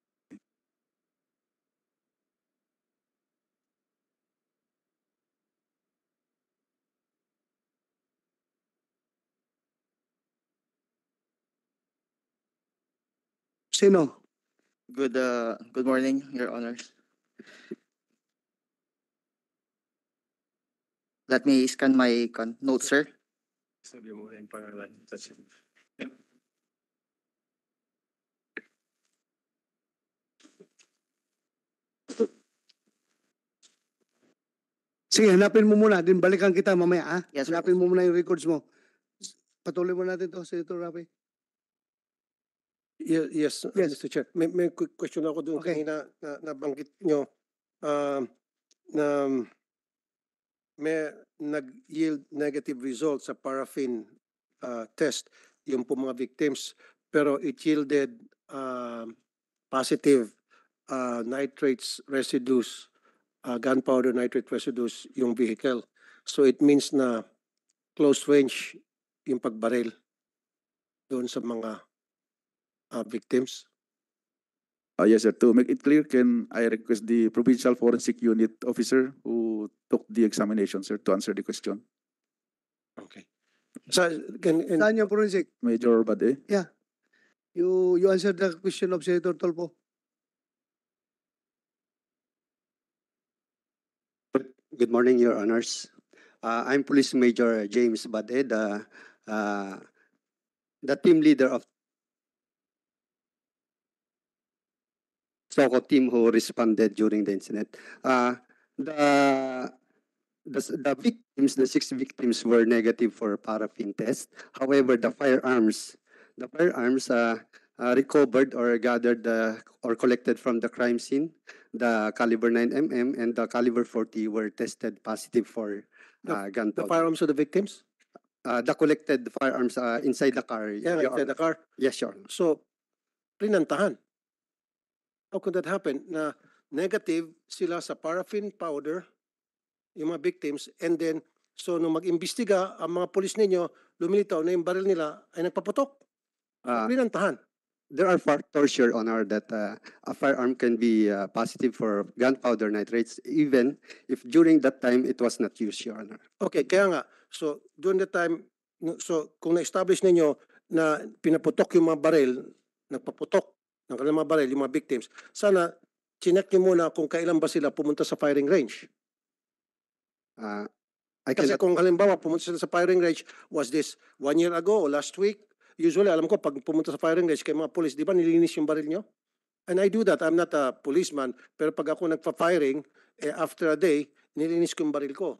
Sino? Good uh, good morning, Your Honors. Let me scan my notes, sir. Sige, hanapin mo muna. Din balikan kita mamaya, ha? Yes, hanapin mo muna yung records mo. Patuloy mo natin to, Senator Rafi. Yes, yes, Mr. Chair. May, may quick question ako doon okay. kanina na nabanggit nyo uh, na um, may nag-yield negative results sa paraffin uh, test yung po mga victims pero it yielded uh, positive uh, nitrates residues, uh, gunpowder nitrate residues yung vehicle. So it means na close range yung pagbaril doon sa mga uh, victims? Uh, yes, sir. To make it clear, can I request the provincial forensic unit officer who took the examination, sir, to answer the question? Okay. So, can, forensic? Major Bade. Yeah. You you answered the question of Senator Tolpo. Good morning, Your Honors. Uh, I'm Police Major James Bade, the, uh, the team leader of SOCO team who responded during the incident. Uh, the, the, the victims, the six victims were negative for paraffin test. However, the firearms, the firearms uh, uh, recovered or gathered uh, or collected from the crime scene, the caliber 9mm and the caliber 40 were tested positive for uh, the, gunpowder. The firearms of the victims? Uh, the collected firearms uh, inside the car. Yeah, inside the car? Yes, sure. So, rinantahan? How could that happen? Na negative sila sa paraffin powder, yung mga victims, and then, so nung mag-imbestiga, ang mga polis ninyo, lumilitaw na yung baril nila ay nagpaputok. Uh, ah. Rinantahan. There are factors, Your Honor, that uh, a firearm can be uh, positive for gunpowder nitrates even if during that time it was not used, Your Honor. Okay, kaya nga. So, during that time, so kung na-establish ninyo na pinaputok yung mga baril, nagpaputok ng kanilang mga baril, yung mga victims, sana chinek nyo muna kung kailan ba sila pumunta sa firing range. Uh, I Kasi cannot... kung halimbawa pumunta sila sa firing range, was this one year ago or last week? Usually, alam ko, pag pumunta sa firing range kay mga police, di ba nilinis yung baril nyo? And I do that. I'm not a policeman. Pero pag ako nagpa-firing, eh, after a day, nilinis ko yung baril ko.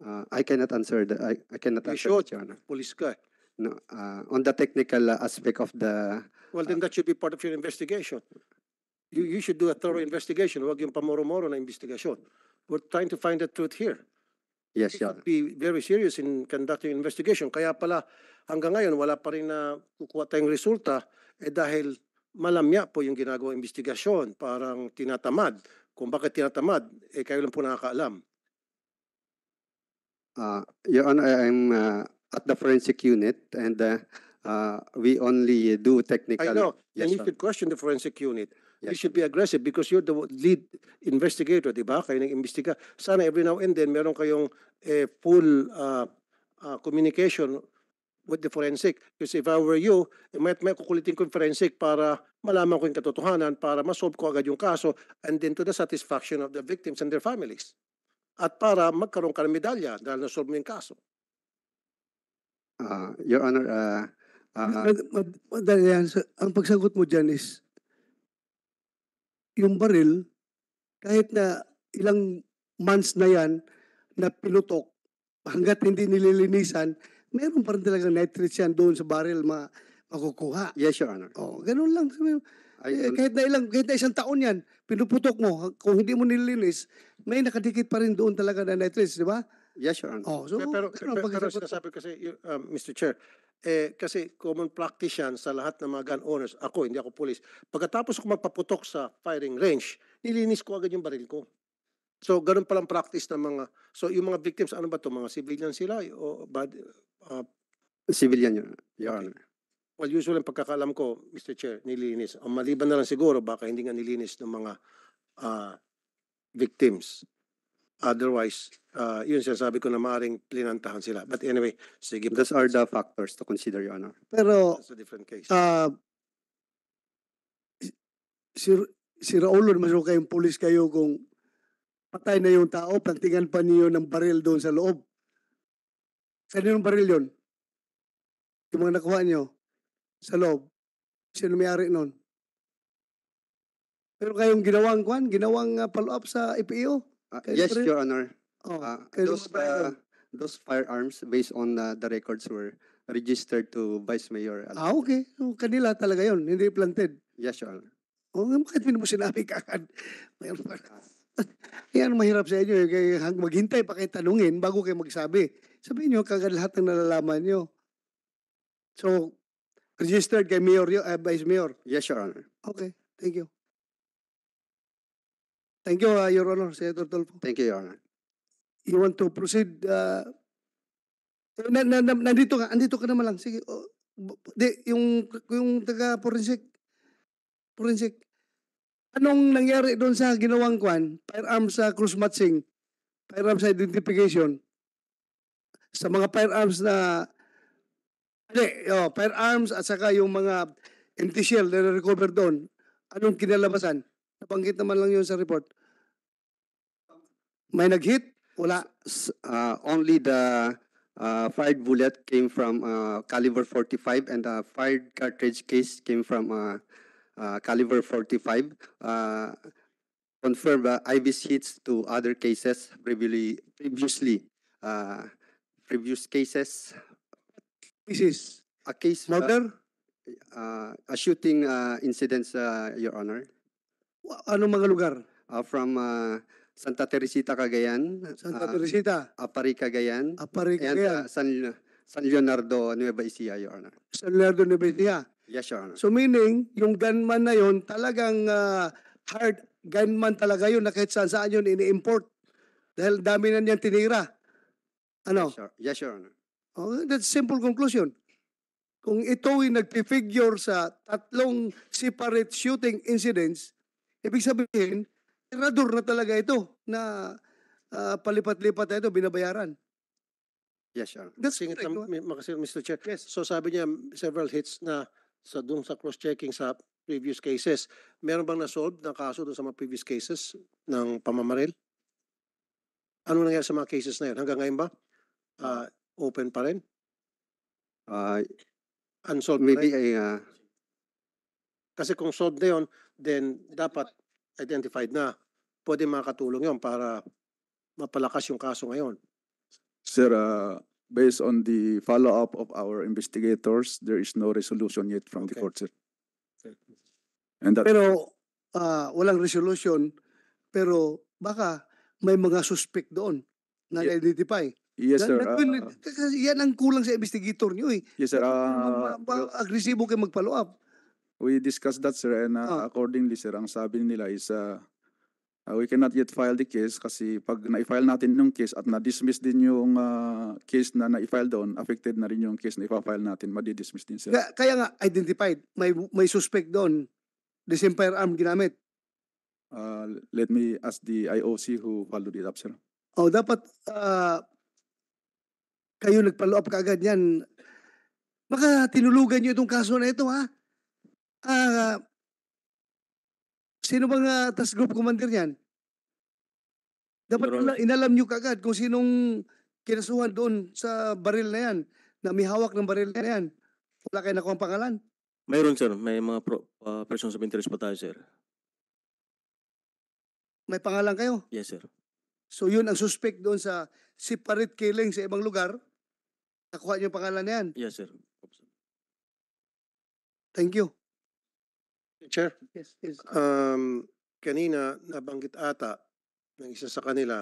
Uh, I cannot answer that. I, I cannot you answer should. that, Your Honor. Police ka. Eh no, uh, on the technical uh, aspect of the... Well, then that should be part of your investigation. You, you should do a thorough investigation, huwag yung pamoro-moro na investigasyon. We're trying to find the truth here. Yes, Your Be very serious in conducting investigation. Kaya pala, hanggang ngayon, wala pa rin na kukuha tayong resulta eh dahil malamya po yung ginagawa investigasyon. Parang tinatamad. Kung bakit tinatamad, eh kayo lang po nakakaalam. Uh, Your Honor, I'm uh, at the forensic unit, and uh, uh, we only do technical. I know. Yes, and if you question the forensic unit, yes, you should be aggressive because you're the lead investigator, di ba? Kayo nag-imbestiga. Sana every now and then meron kayong eh, full uh, uh, communication with the forensic. Because if I were you, eh, may, may kukulitin ko yung forensic para malaman ko yung katotohanan, para masolve ko agad yung kaso, and then to the satisfaction of the victims and their families. At para magkaroon ka ng medalya dahil nasolve mo yung kaso. Uh, Your Honor, uh, uh, Madali yan. Ang pagsagot mo dyan is, yung baril, kahit na ilang months na yan na pilutok, hanggat hindi nililinisan, meron pa rin talaga nitrates yan doon sa baril ma makukuha. Yes, Your Honor. Oh, ganun lang. Ay, eh, kahit na ilang kahit na isang taon yan, pinuputok mo, kung hindi mo nililinis, may nakadikit pa rin doon talaga na nitrates, di ba? Yes, Your Honor. Oh, so, pero pero, pero, pero sinasabi ko kasi, um, Mr. Chair, eh, kasi common practice yan sa lahat ng mga gun owners. Ako, hindi ako police. Pagkatapos ako magpaputok sa firing range, nilinis ko agad yung baril ko. So, ganun palang practice ng mga... So, yung mga victims, ano ba to Mga civilian sila? O bad, uh, civilian, Your, Your okay. Well, usually, pagkakalam ko, Mr. Chair, nilinis. Ang maliban na lang siguro, baka hindi nga nilinis ng mga uh, victims. Otherwise, uh, yun sabi ko na maaring plinantahan sila. But anyway, sige. Those are the factors to consider, Your Honor. Pero, That's a different case. uh, si, si Raul, mas okay yung pulis kayo kung patay na yung tao, plantingan pa niyo ng baril doon sa loob. Saan yung baril yun? Yung mga nakuha niyo sa loob. Sino may-ari nun? Pero kayong ginawang kwan, ginawang uh, follow-up sa IPO Uh, yes, Pre- Your Honor. Oh, uh, those, uh, those firearms based on uh, the records were registered to Vice Mayor. Alcantara. Ah, okay. kanila talaga yon Hindi planted. Yes, Your Honor. Oh, bakit hindi mo sinabi kakad? Mayroon pa. mahirap sa inyo. Eh. Kaya maghintay pa kayo tanungin bago kayo magsabi. Sabihin nyo kagad lahat ng nalalaman nyo. So, registered kay Mayor, uh, Vice Mayor? Yes, Your Honor. Okay. Thank you. Thank you, uh, Your Honor, Senator Tolfo. Thank you, Your Honor. You want to proceed? Uh, eh, na, na, na, nandito ka, andito ka naman lang. Sige. Oh, di, yung, yung taga forensic, forensic, anong nangyari doon sa ginawang kwan, firearms sa uh, cruise matching, firearms identification, sa mga firearms na, hindi, oh, firearms at saka yung mga MT shell na recover doon, anong kinalabasan? Nabanggit naman lang yun sa report may nag-hit? Wala. Uh, only the uh, fired bullet came from uh, caliber 45 and the fired cartridge case came from uh, uh, caliber 45. Uh, confirmed uh, IVs hits to other cases previously. previously uh, previous cases. This is A case. Uh, murder? Uh, a shooting uh, incidents, uh, Your Honor. Ano mga lugar? Uh, from uh, Santa Teresita, Cagayan. Santa ah, Teresita. Apari, Cagayan. Apari, Cagayan. And, uh, San, San Leonardo, Nueva Ecija, Your Honor. San Leonardo, Nueva Ecija. Yes, Your Honor. So meaning, yung gunman na yon talagang uh, hard gunman talaga yun na kahit saan saan yun ini-import. Dahil dami na niyang tinira. Ano? Yes, Your, yes, Your Honor. Oh, that's simple conclusion. Kung ito'y nagpifigure sa tatlong separate shooting incidents, ibig sabihin, Tirador na talaga ito na uh, palipat-lipat na ito, binabayaran. Yes, sir. That's Singit correct. Lang, Mr. Chair. Yes. So sabi niya several hits na sa doon sa cross-checking sa previous cases. Meron bang na-solve na kaso doon sa mga previous cases ng pamamaril? Ano nangyari sa mga cases na yun? Hanggang ngayon ba? Uh, open pa rin? Uh, Unsolved maybe pa rin? I, uh... Ah, Kasi kung solved na yun, then dapat identified na, pwede makatulong yon para mapalakas yung kaso ngayon. Sir, uh, based on the follow-up of our investigators, there is no resolution yet from okay. the court, sir. And that pero uh, walang resolution, pero baka may mga suspect doon na yeah. identify. Yes, sir. uh, yan ang kulang sa investigator niyo eh. Yes, sir. Uh, Mag- aggressive kayo mag-follow up. We discussed that sir and uh, ah. accordingly sir ang sabi nila is uh, uh, we cannot yet file the case kasi pag na-file natin yung case at na-dismiss din yung uh, case na na-file doon, affected na rin yung case na ipa-file natin, madi-dismiss din sir. Kaya, kaya nga identified, may may suspect doon, the same firearm ginamit. Uh, let me ask the IOC who followed it up sir. Oh, dapat uh, kayo nagpalo up kaagad yan. Baka tinulugan niyo itong kaso na ito ha. Ah, sino bang ah, task group commander niyan? Dapat Your inalam nyo kagad kung sinong kinasuhan doon sa baril na yan, na may hawak ng baril na yan. Wala kayo nakuha ang pangalan. Mayroon sir, may mga pro, ah, persons of interest pa tayo sir. May pangalan kayo. Yes sir. So yun ang suspect doon sa separate killing sa ibang lugar. Nakuha niyo pangalan na yan. Yes sir. Thank you. Chair, Yes, yes. um, kanina nabanggit ata ng isa sa kanila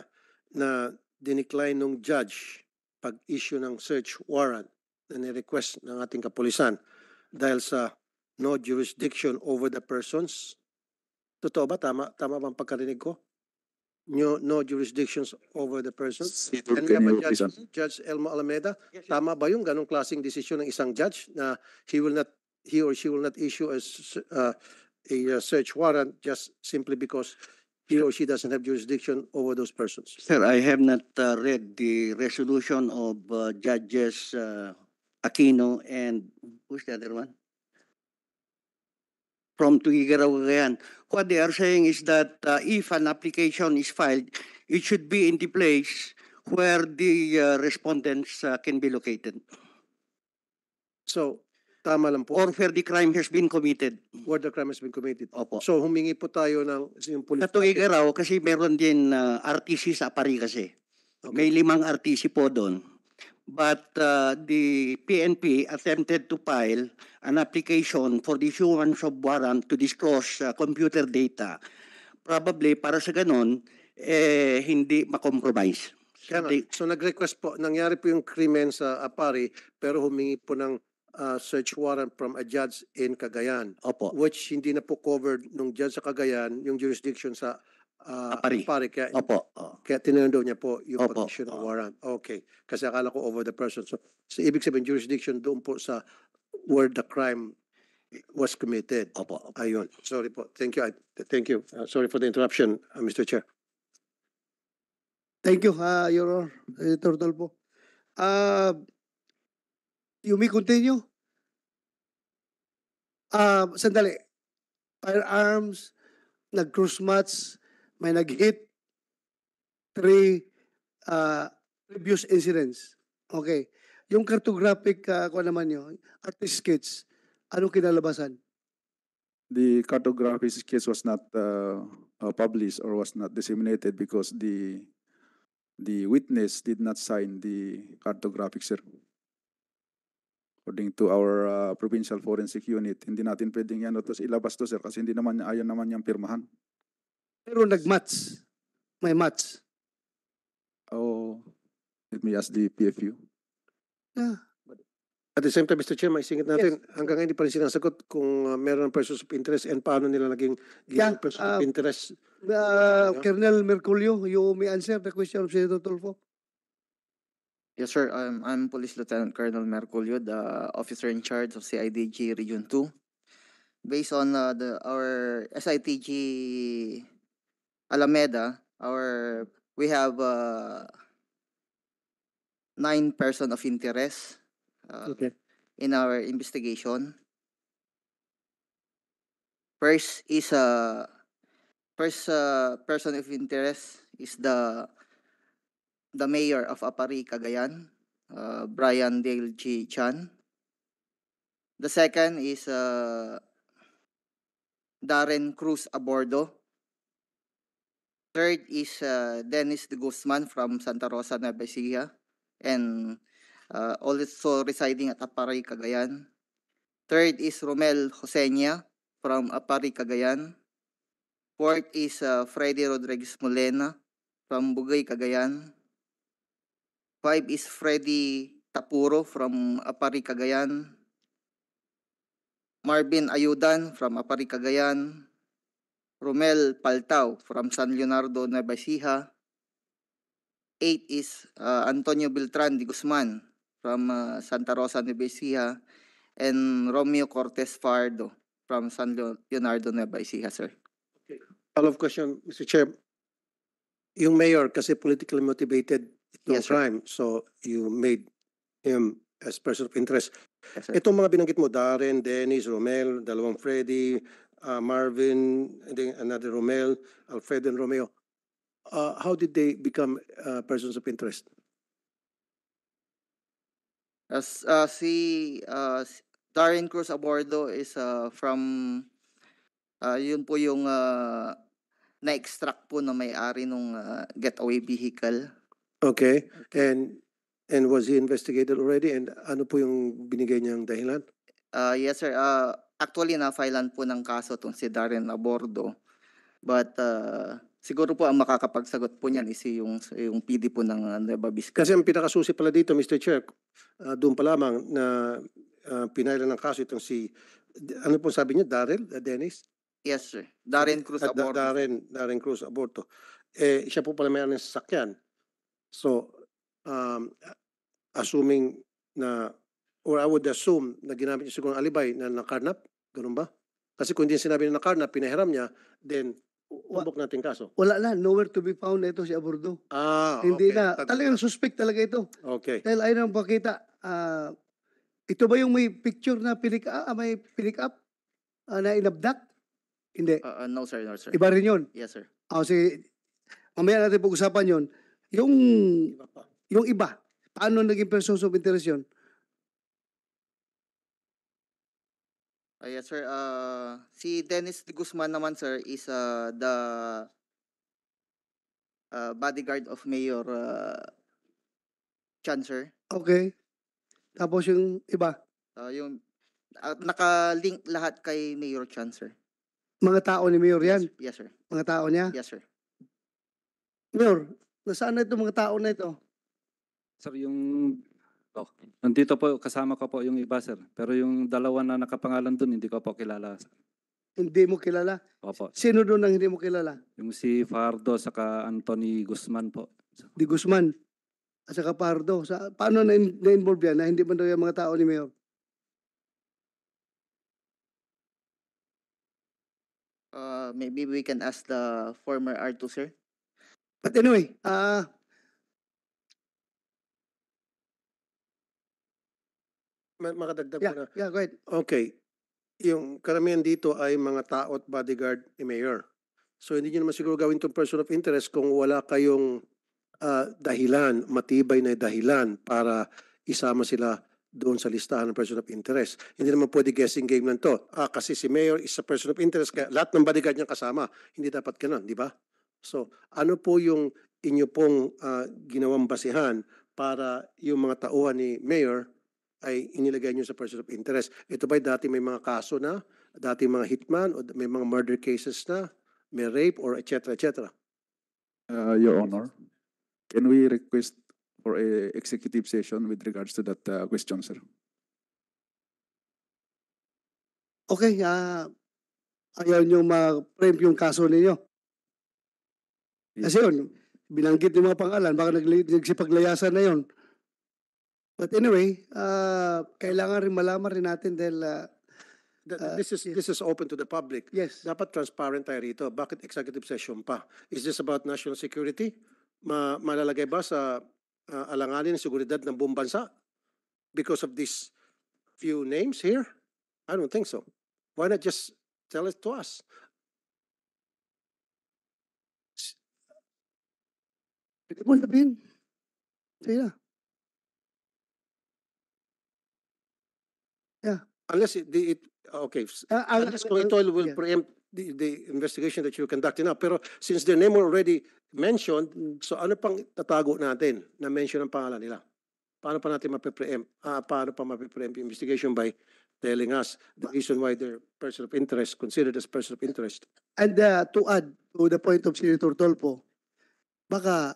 na dinecline ng judge pag-issue ng search warrant na ni-request ng ating kapulisan dahil sa no jurisdiction over the persons. Totoo ba? Tama, tama bang pagkarinig ko? No, no jurisdictions over the persons? Senator, Kanina can Judge, Judge Elmo Alameda? Yes, Tama ba yung ganong klaseng desisyon ng isang judge na he will not he or she will not issue a, uh, a uh, search warrant just simply because he or she doesn't have jurisdiction over those persons. Sir, I have not uh, read the resolution of uh, Judges uh, Aquino and who's the other one? From Tugigaraw What they are saying is that uh, if an application is filed, it should be in the place where the uh, respondents can be located. So Tama lang po. or where the crime has been committed. Where the crime has been committed. Opo. So humingi po tayo ng yung police. Katuig raw kasi meron din ah, RTC sa Apari kasi. May limang RTC po doon. But ah, the PNP attempted to file an application for the issuance of warrant to disclose ah, computer data. Probably para sa ganun, eh, hindi makompromise. Kaya so nag-request po, nangyari po yung krimen sa Apari ah, pero humingi po ng uh, search warrant from a judge in Cagayan. Opo. Which hindi na po covered nung judge sa Cagayan, yung jurisdiction sa uh, ah, Apari. Apari. Kaya, Opo. Oh. Kaya tinanong niya po yung Opo. petition ng warrant. Okay. Kasi akala ko over the person. So, so ibig sabihin jurisdiction doon po sa where the crime was committed. Opo. Ayun. Sorry po. Thank you. I, thank you. Uh, sorry for the interruption, uh, Mr. Chair. Thank you, uh, Your Honor. Editor Dolpo. Uh, You may continue. Um, sandali. Firearms, nag cross match, may nag-hit, three uh, previous incidents. Okay. Yung cartographic, uh, kung naman ano yun, artist skits, anong kinalabasan? The cartographic skits was not uh, uh, published or was not disseminated because the the witness did not sign the cartographic certificate according to our uh, provincial forensic unit. Hindi natin pwedeng yan tapos ilabas to sir kasi hindi naman ayaw naman niyang pirmahan. Pero nag-match. May match. Oh, let me ask the PFU. Yeah. At the same time, Mr. Chairman, isingit natin, yes. hanggang ngayon hindi pa rin sinasagot kung uh, meron persons of interest and paano nila naging yeah, persons uh, of ah, interest. Uh, you know? Colonel Merculio, you may answer the question of Senator Tulfo. Yes, sir. I'm Police Lieutenant Colonel Merculio, the officer in charge of CIDG Region 2. Based on uh, the our SITG Alameda, our we have uh, nine person of interest uh, okay. in our investigation. First is a uh, first uh, person of interest is the the mayor of Apari, Cagayan, uh, Brian Dale G. Chan. The second is uh, Darren Cruz Abordo. Third is uh, Dennis de Guzman from Santa Rosa, Nueva Ecija, and uh, also residing at Apari, Cagayan. Third is Romel Josenia from Apari, Cagayan. Fourth is uh, Freddy Rodriguez Molena from Bugay, Cagayan. Five is Freddy Tapuro from Apari, Cagayan. Marvin Ayudan from Apari, Cagayan. Romel Paltao from San Leonardo, Nueva Ecija. Eight is uh, Antonio Beltran de Guzman from uh, Santa Rosa, Nueva Ecija. And Romeo Cortez Fardo from San Leonardo, Nueva Ecija, sir. Okay. Follow-up question, Mr. Chair. Yung mayor kasi politically motivated no Yes, sir. crime. So you made him as person of interest. Yes, Itong mga binanggit mo, Darren, Dennis, Romel, dalawang Freddy, uh, Marvin, and then another Romel, Alfred and Romeo. Uh, how did they become uh, persons of interest? As uh, si uh, Darren Cruz Abordo is uh, from uh, yun po yung uh, na-extract po na may-ari nung uh, getaway vehicle. Okay. And and was he investigated already? And ano po yung binigay niyang dahilan? Uh, yes, sir. Uh, actually, na-filean po ng kaso itong si Darren Abordo. But uh, siguro po ang makakapagsagot po niyan is yung, yung PD po ng Nueva Vizcaya. Kasi ang pinakasusi pala dito, Mr. Chair, uh, doon pa lamang na uh, pinailan ng kaso itong si, ano po sabi niya, Darrell, uh, Dennis? Yes, sir. Darren Cruz uh, Aborto. Darren, Darren Cruz Aborto. Eh, siya po pala may ng sasakyan. So, um, assuming na, or I would assume na ginamit niya siguro ang alibay na nakarnap, ganun ba? Kasi kung hindi sinabi na nakarnap, pinahiram niya, then Umbok natin kaso. Wala na, nowhere to be found na ito si Abordo. Ah, Hindi okay. na, talagang suspect talaga ito. Okay. Dahil ayaw nang pakita, uh, ah, ito ba yung may picture na pinick ah, up, uh, ah, may pinick up uh, na inabdak? Hindi. Uh, uh, no sir, no sir. Iba rin yun? Yes sir. Oh, si, mamaya natin pag-usapan yun. Yung Iba po. yung iba, paano naging person of interest yun? Ah, yes, sir. Uh, si Dennis De Guzman naman, sir, is uh, the uh, bodyguard of Mayor uh, Chan, sir. Okay. Tapos yung iba, Uh, yung at naka-link lahat kay Mayor Chan, sir. mga tao ni Mayor yan, Yes, yes, sir. mga tao niya. Yes, sir. Mayor, Nasaan na itong mga tao na ito? Sir, yung... Oh, nandito po, kasama ko po yung iba, sir. Pero yung dalawa na nakapangalan doon, hindi ko po kilala. Sir. Hindi mo kilala? Opo. Sino doon ang hindi mo kilala? Yung si Fardo, saka Anthony Guzman po. Di Guzman? At saka Pardo. Sa, paano na, na yan? Na hindi man daw yung mga tao ni Mayor? Uh, maybe we can ask the former R2, sir. But anyway, uh, Ma- makadagdag yeah, ko na. yeah, go ahead. Okay. Yung karamihan dito ay mga tao at bodyguard ni Mayor. So hindi nyo naman siguro gawin itong person of interest kung wala kayong uh, dahilan, matibay na dahilan para isama sila doon sa listahan ng person of interest. Hindi naman pwede guessing game lang to. Ah, kasi si mayor is a person of interest, kaya lahat ng bodyguard niya kasama. Hindi dapat ganun, di ba? So, ano po yung inyo pong uh, ginawang basihan para yung mga tauhan ni Mayor ay inilagay nyo sa person of interest. Ito ba'y dati may mga kaso na, dati mga hitman, o may mga murder cases na, may rape, or etc. etc. Uh, Your Honor, can we request for a executive session with regards to that uh, question, sir? Okay, uh, ayaw nyo ma-frame yung kaso ninyo. Kasi yun, binanggit yung mga pangalan, baka nagsipaglayasan na yun. But anyway, uh, kailangan rin malaman rin natin dahil uh, uh, this is this is open to the public. Yes. Dapat transparent tayo rito. Bakit executive session pa? Is this about national security? Ma malalagay ba sa uh, alanganin ng seguridad ng buong bansa because of these few names here? I don't think so. Why not just tell it to us? Pwede mo sabihin. Sige na. Yeah. Unless it, it okay, uh, unless uh, Cointel will yeah. preempt the, the investigation that you're conducting now. Pero since their name already mentioned, mm. so ano pang tatago natin na mention ang pangalan nila? Paano pa natin mape-preempt? Ah, paano pa mape-preempt investigation by telling us the reason why their person of interest, considered as person of interest? And uh, to add to the point of Senator Tolpo, baka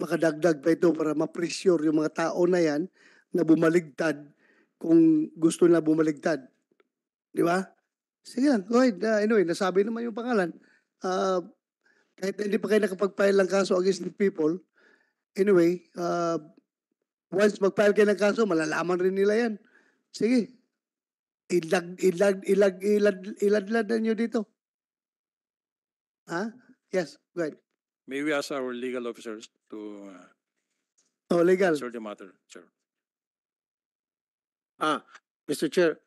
makadagdag pa ito para ma-pressure yung mga tao na yan na bumaligtad kung gusto na bumaligtad. Di ba? Sige lang, go ahead. Uh, anyway, nasabi naman yung pangalan. Uh, kahit hindi pa kayo nakapag-file ng kaso against the people, anyway, uh, once mag-file kayo ng kaso, malalaman rin nila yan. Sige, ilag, ilag, ilag, ilad, ilag, na nyo dito. Ha? Huh? Yes, go ahead. May we ask our legal officers to uh, oh, legal. answer the matter, Chair. Ah, Mr. Chair,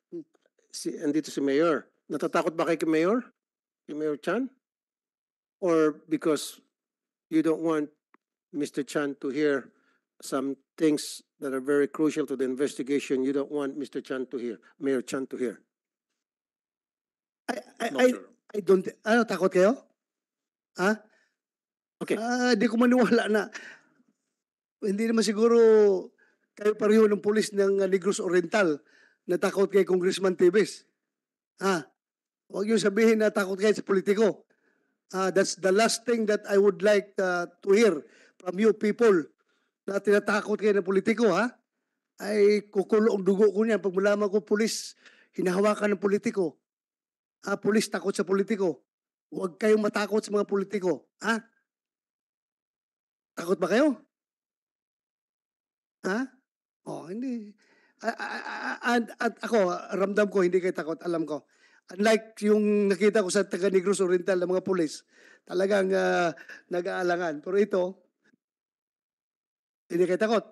si, andito si Mayor. Natatakot ba kayo kay Mayor? Kay Mayor Chan? Or because you don't want Mr. Chan to hear some things that are very crucial to the investigation you don't want Mr. Chan to hear, Mayor Chan to hear? I, I, no, I, sir. I don't, ano, takot kayo? Ha? Okay. Ah, di ko maniwala na hindi naman siguro kayo pareho ng pulis ng ah, Negros Oriental na takot kay Congressman Tibes. Ha? huwag yung sabihin na takot kayo sa politiko. Ah, that's the last thing that I would like uh, to hear from you people na tinatakot kayo ng politiko, ha? Ay kukulo ang dugo ko niyan. Pag malaman ko pulis, hinahawakan ng politiko. Ah, pulis takot sa politiko. Huwag kayong matakot sa mga politiko, ha? Takot ba kayo? Ha? Oh, hindi. At, at ako, ramdam ko, hindi kayo takot, alam ko. Unlike yung nakita ko sa taga Negros Oriental ng mga pulis, talagang uh, nag-aalangan. Pero ito, hindi kayo takot.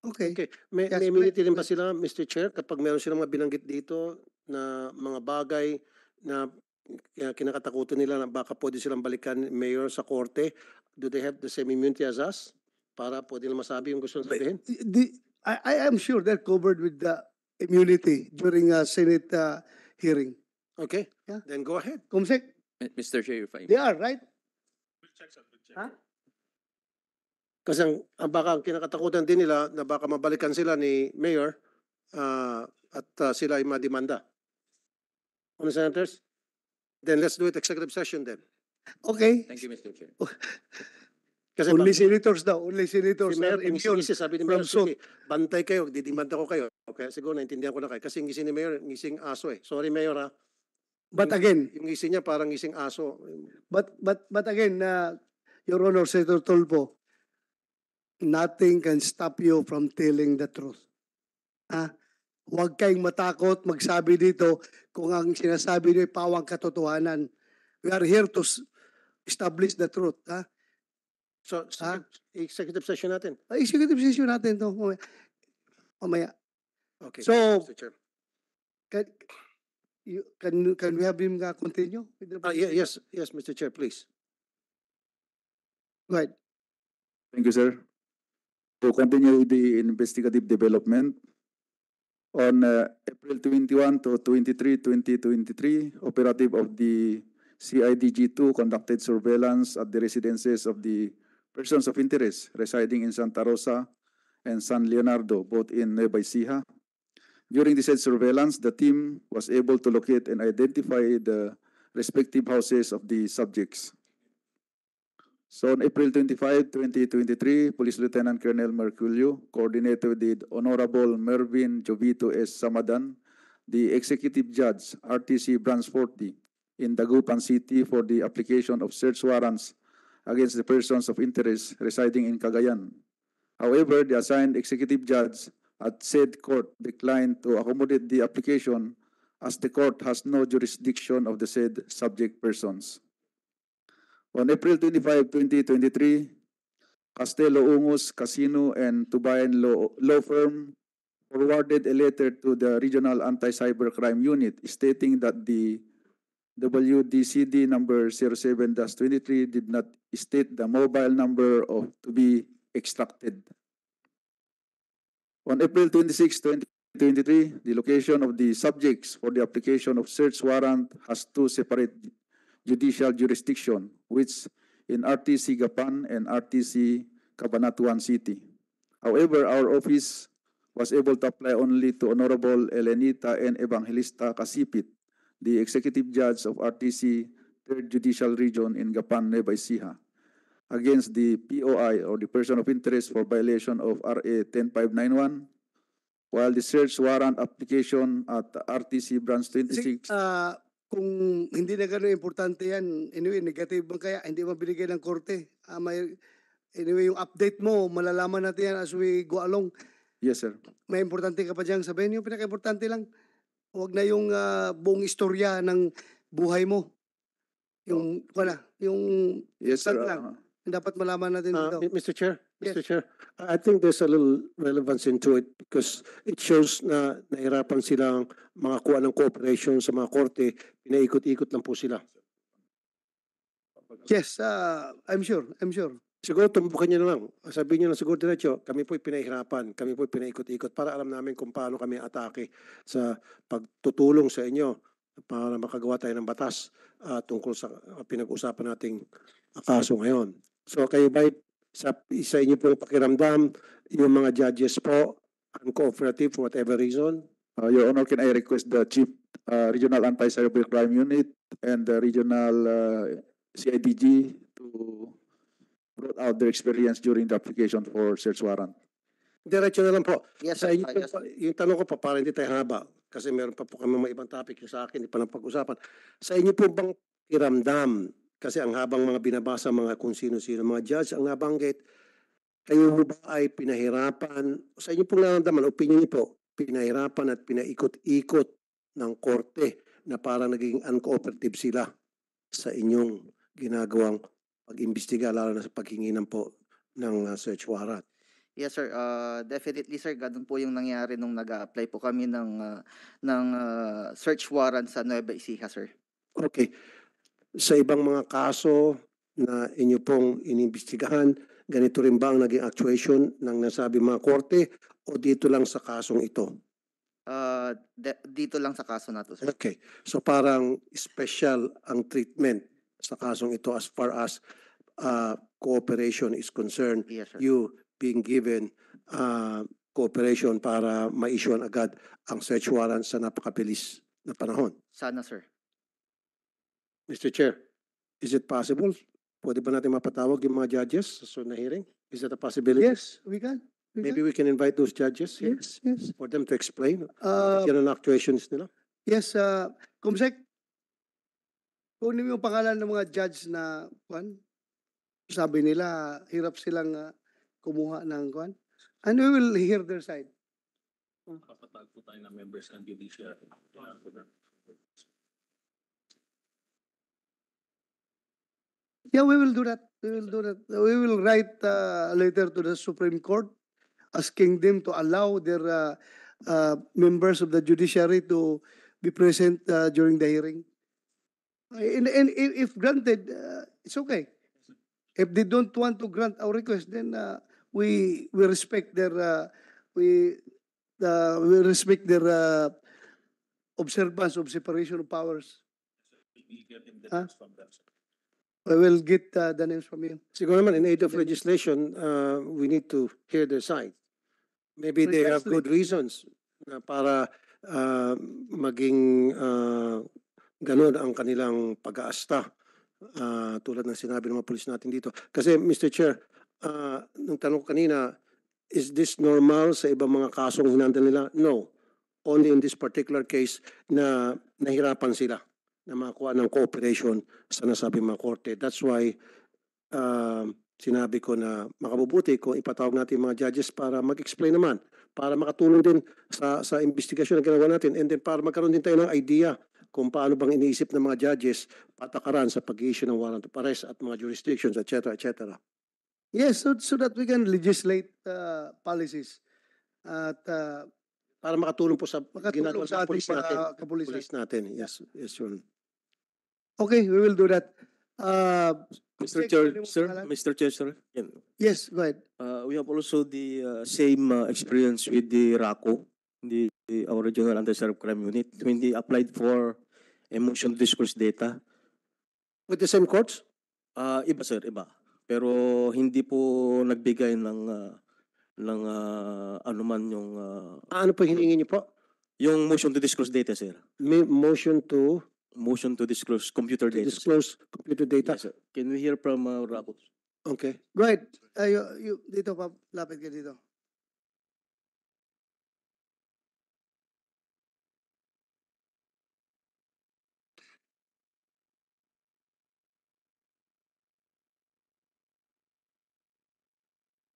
Okay. okay. May, yes, may immunity rin ba sila, Mr. Chair, kapag meron silang mga binanggit dito na mga bagay na kaya kinakatakutan nila na baka pwede silang balikan mayor sa korte. Do they have the same immunity as us? Para pwede nila masabi yung gusto nila sabihin? The, I, I am sure they're covered with the immunity during a Senate uh, hearing. Okay, yeah. then go ahead. Kumsek? Mr. Chair, if I They are, right? We'll check, sir. We'll check. Huh? Kasi ang, ang baka ang kinakatakutan din nila na baka mabalikan sila ni Mayor uh, at uh, sila ay madimanda. Ano, Senators? Then let's do it executive session then. Okay. Thank you, Mr. Chair. Oh. Kasi Only bang- senators daw, only senators si Mayor are immune Ngisi, sabi ni Mayor, from suit. bantay kayo, didimanda ko kayo. Okay, siguro naintindihan ko na kayo. Kasi ngising ni Mayor, ngising aso eh. Sorry Mayor ha. Ah. But again, Yung ngising niya parang ngising aso. but but but again, uh, Your Honor, Senator Tolpo, nothing can stop you from telling the truth. Ah, Huwag kayong matakot magsabi dito kung ang sinasabi niyo ay pawang katotohanan. We are here to establish the truth. Ha? So, ha? executive session natin. Ah, executive session natin to mamaya. mamaya. Okay. So, Can, you, can, can we have him uh, continue? Uh, yes, yes, Mr. Chair, please. Go ahead. Thank you, sir. To continue the investigative development, on uh, April 21 to 23, 2023, operative of the CIDG2 conducted surveillance at the residences of the persons of interest residing in Santa Rosa and San Leonardo, both in Nueva Ecija. During the said surveillance, the team was able to locate and identify the respective houses of the subjects. So on April 25, 2023, Police Lieutenant Colonel Merculio coordinated with the Honorable Mervin Jovito S. Samadan, the Executive Judge, RTC Branch 40, in Dagupan City for the application of search warrants against the persons of interest residing in Cagayan. However, the assigned executive judge at said court declined to accommodate the application as the court has no jurisdiction of the said subject persons. On April 25, 2023, Castello Ungus Casino and Tubayan Law, Law Firm forwarded a letter to the Regional Anti-Cybercrime Unit stating that the WDCD number 07-23 did not state the mobile number of to be extracted. On April 26, 2023, the location of the subjects for the application of search warrant has two separate judicial jurisdiction which in RTC Gapan and RTC Cabanatuan City. However, our office was able to apply only to Honorable Elenita and Evangelista Casipit, the executive judge of RTC Third Judicial Region in Gapan, Nueva Ecija, against the POI or the person of interest for violation of RA 10591, while the search warrant application at RTC Branch 26. Uh, kung hindi na gano'n importante yan, anyway, negative bang kaya, hindi mabinigay ng korte. Ah, may, anyway, yung update mo, malalaman natin yan as we go along. Yes, sir. May importante ka pa dyan sabihin. Yung pinaka-importante lang, huwag na yung ah, buong istorya ng buhay mo. Yung, oh. wala, yung Yes, sir. Saan lang? Ah, ah dapat malaman natin uh, dito. Uh, Mr. Chair, yes. Mr. Chair, I think there's a little relevance into it because it shows na nahirapan silang mga kuha ng cooperation sa mga korte, pinaikot-ikot lang po sila. Yes, uh, I'm sure, I'm sure. Siguro tumbukan niyo na lang. Sabihin niyo lang siguro diretso, kami po pinahirapan, kami po pinaikot-ikot para alam namin kung paano kami atake sa pagtutulong sa inyo para makagawa tayo ng batas uh, tungkol sa uh, pinag-usapan nating kaso ngayon. So kayo ba sa, sa inyo pong pakiramdam, yung mga judges po, uncooperative for whatever reason? Uh, Your Honor, can I request the Chief uh, Regional Anti-Cyber Crime Unit and the Regional uh, CIDG to brought out their experience during the application for search warrant? Diretso na lang po. Yes, sir. Sa inyo, yes, sir. Yung tanong ko pa, para hindi tayo haba, kasi meron pa po kami mga ibang topic sa akin, hindi pa pag usapan Sa inyo po bang kiramdam kasi ang habang mga binabasa mga kung sino-sino mga judge, ang nabanggit, kayo mo ba ay pinahirapan, sa inyo pong naramdaman, opinion niyo po, pinahirapan at pinaikot-ikot ng korte na para naging uncooperative sila sa inyong ginagawang pag-imbestiga, lalo na sa paghingi po ng ah, search warrant. Yes sir, uh, definitely sir, ganun po yung nangyari nung nag-apply po kami ng uh, ng uh, search warrant sa Nueva Ecija sir. Okay sa ibang mga kaso na inyo pong inimbestigahan, ganito rin ba ang naging actuation ng nasabi mga korte o dito lang sa kasong ito? Uh, dito lang sa kaso na to, sir. Okay. So parang special ang treatment sa kasong ito as far as uh, cooperation is concerned. Yes, sir. You being given uh, cooperation para ma-issue agad ang search warrant sa napakabilis na panahon. Sana, sir. Mr. Chair, is it possible? Pwede ba natin mapatawag yung mga judges sa na hearing? Is that a possibility? Yes, we can. We Maybe can. we can invite those judges here? Yes, yes. For them to explain uh, uh yan ang actuations nila? Yes, uh, Kumsek, kunin mo yung pangalan ng mga judge na, kwan, sabi nila, hirap silang uh, kumuha ng kwan. And we will hear their side. Kapatag po tayo ng members ng judiciary. Yeah, we will do that. We will do that. We will write uh, a letter to the Supreme Court asking them to allow their uh, uh, members of the judiciary to be present uh, during the hearing. And, and if granted, uh, it's okay. If they don't want to grant our request, then we we respect their we we respect their observance of separation of powers. Huh? I will get uh, the names from you. Siguro in aid of legislation, uh, we need to hear their side. Maybe they have good reasons na para uh, maging uh, ganun ang kanilang pag-aasta uh, tulad ng sinabi ng mga pulis natin dito. Kasi Mr. Chair, uh, nung tanong kanina, is this normal sa ibang mga kasong hinanda nila? No. Only in this particular case na nahirapan sila na makuha ng cooperation sa nasabing mga korte. That's why uh, sinabi ko na makabubuti kung ipatawag natin mga judges para mag-explain naman, para makatulong din sa, sa investigasyon na ginagawa natin and then para magkaroon din tayo ng idea kung paano bang iniisip ng mga judges patakaran sa pag-issue ng warrant of arrest at mga jurisdictions, etc. etc. Yes, so, so that we can legislate uh, policies at uh, para makatulong po sa ginagawa sa ating police natin. Uh, kapulisan. Police natin. Yes, yes, Your Okay, we will do that. Uh, Mr. Chair, sir, Mr. Chair, sir. Yes, go ahead. Uh, we have also the uh, same uh, experience with the RACO, the, the our regional anti-serve crime unit, when they applied for emotion discourse data. With the same courts? Uh, iba, sir, iba. Pero hindi po nagbigay ng uh, ng ah, ano yung ah, Ah, Ano po hinihingi niyo po? yung motion to disclose data sir. May motion to Motion to disclose computer data. sir. computer data. Yes, sir. Can we hear from ah, uh, Rabu? Okay. Right. Ayo, you, dito pa, lapit ka dito.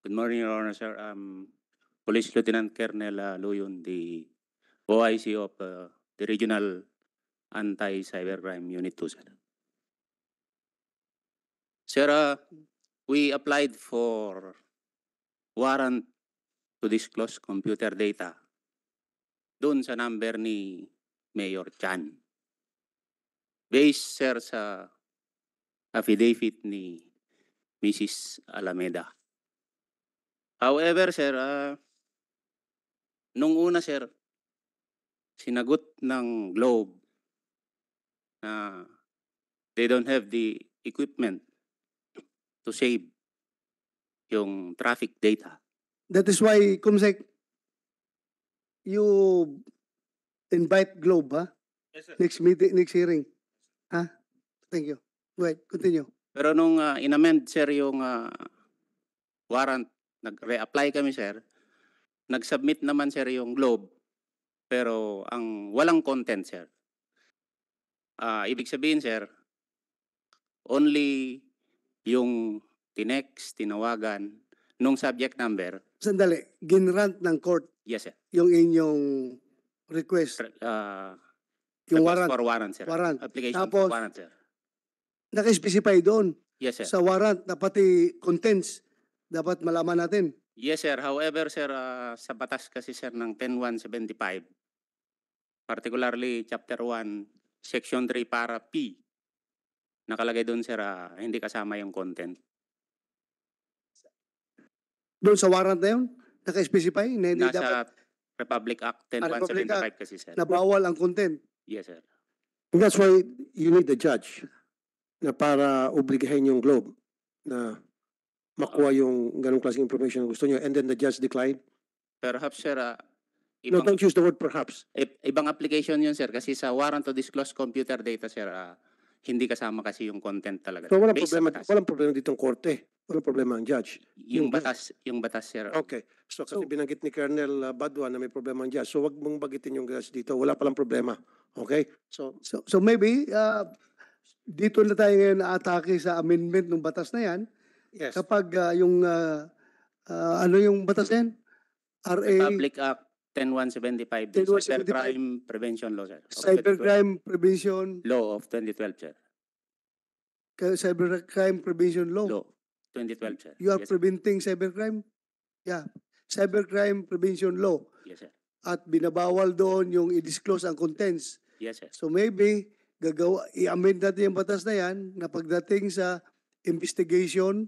Good morning, Your Honor, sir. Um, Police Lieutenant Colonel uh, Luyon, the OIC of uh, the Regional Anti-Cybercrime Unit 2, sir. Sir, uh, we applied for warrant to disclose computer data doon sa number ni Mayor Chan. Based, sir, sa affidavit ni Mrs. Alameda. However, sir, ah, nung una, sir, sinagot ng Globe na they don't have the equipment to save yung traffic data. That is why, Kumsek, you invite Globe, ha? Yes, sir. Next meeting, next hearing. Ha? Thank you. Wait, continue. Pero nung ah, inamend, sir, yung ah, warrant nag-reapply kami sir. Nag-submit naman sir yung globe pero ang walang content sir. Uh, ibig sabihin sir, only yung tinext, tinawagan, nung subject number. Sandali, ginrant ng court. Yes, sir. Yung inyong request. Uh, yung warrant. For warrant, sir. Warrant. Application Tapos, for warrant, sir. Naka-specify doon. Yes, sir. Sa warrant na pati contents dapat malaman natin. Yes, sir. However, sir, uh, sa batas kasi, sir, ng 10175, particularly Chapter 1, Section 3 para P, nakalagay doon, sir, uh, hindi kasama yung content. Doon sa warrant na yun? Naka-specify na hindi Nasa dapat? Republic Act 10175 ah, kasi, sir. Nabawal ang content? Yes, sir. And that's why you need the judge na para obligahin yung globe na makuha yung ganong klaseng information na gusto niyo and then the judge declined? Perhaps, sir, ah, No, ibang, don't use the word perhaps. ibang application yun, sir. Kasi sa warrant to disclose computer data, sir, ah, hindi kasama kasi yung content talaga. So walang Based sa problema, batas. walang problema ditong korte. Walang problema ang judge. Yung batas, yung batas, sir. Okay. So kasi binanggit ni Colonel uh, Badwa na may problema ang judge. So wag mong bagitin yung judge dito. Wala palang problema. Okay? So So, so maybe, uh, dito na tayo ngayon na atake sa amendment ng batas na yan Yes. Kapag uh, yung uh, uh, ano yung batas RA Public Act 10175 din 10175. Cybercrime Prevention Law sir. Cybercrime Prevention Law of 2012 sir. Cybercrime Prevention Law. Law 2012 sir. You are yes, preventing sir. cybercrime? Yeah. Cybercrime Prevention Law. Yes sir. At binabawal doon yung i-disclose ang contents. Yes sir. So maybe gagawa i-amend natin yung batas na yan na pagdating sa investigation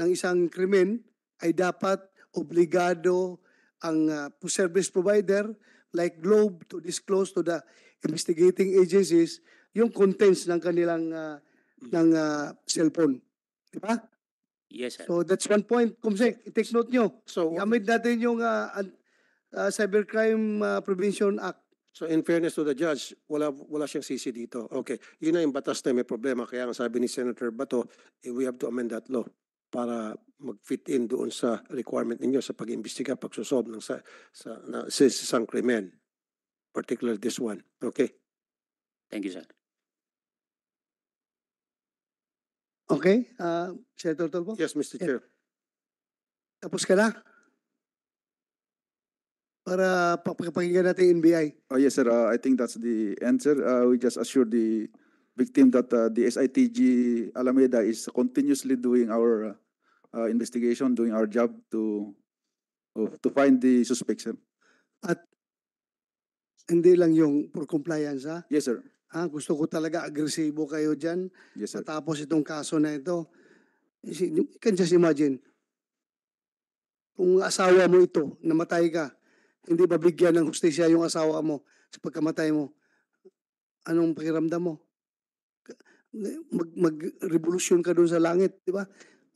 ng isang krimen ay dapat obligado ang uh, service provider like Globe to disclose to the investigating agencies yung contents ng kanilang uh, ng uh, cellphone. Di ba? Yes, sir. So that's one point. Kumsek, i-take note nyo. So, Gamit natin yung uh, uh, Cybercrime uh, Prevention Act. So in fairness to the judge, wala, wala siyang sisi dito. Okay, yun na yung batas na may problema. Kaya ang sabi ni Senator Bato, eh, we have to amend that law para mag-fit in doon sa requirement ninyo sa pag-imbestiga, pagsusob ng sa, sa, na, sa isang krimen. Particular this one. Okay? Thank you, sir. Okay, uh, Senator Tolbo? Yes, Mr. Chair. Eh, tapos ka na? Para papakipakinggan natin NBI. Oh, yes, sir. Uh, I think that's the answer. Uh, we just assure the victim that uh, the SITG Alameda is continuously doing our uh, investigation, doing our job to uh, to find the suspects. Sir. At hindi lang yung for compliance ha? Ah? Yes sir. Ah, gusto ko talaga agresibo kayo dyan. Yes sir. Tapos itong kaso na ito, you can just imagine, kung asawa mo ito, namatay ka, hindi ba bigyan ng hustisya yung asawa mo sa pagkamatay mo? Anong pakiramdam mo? mag, mag-revolusyon ka doon sa langit, di ba?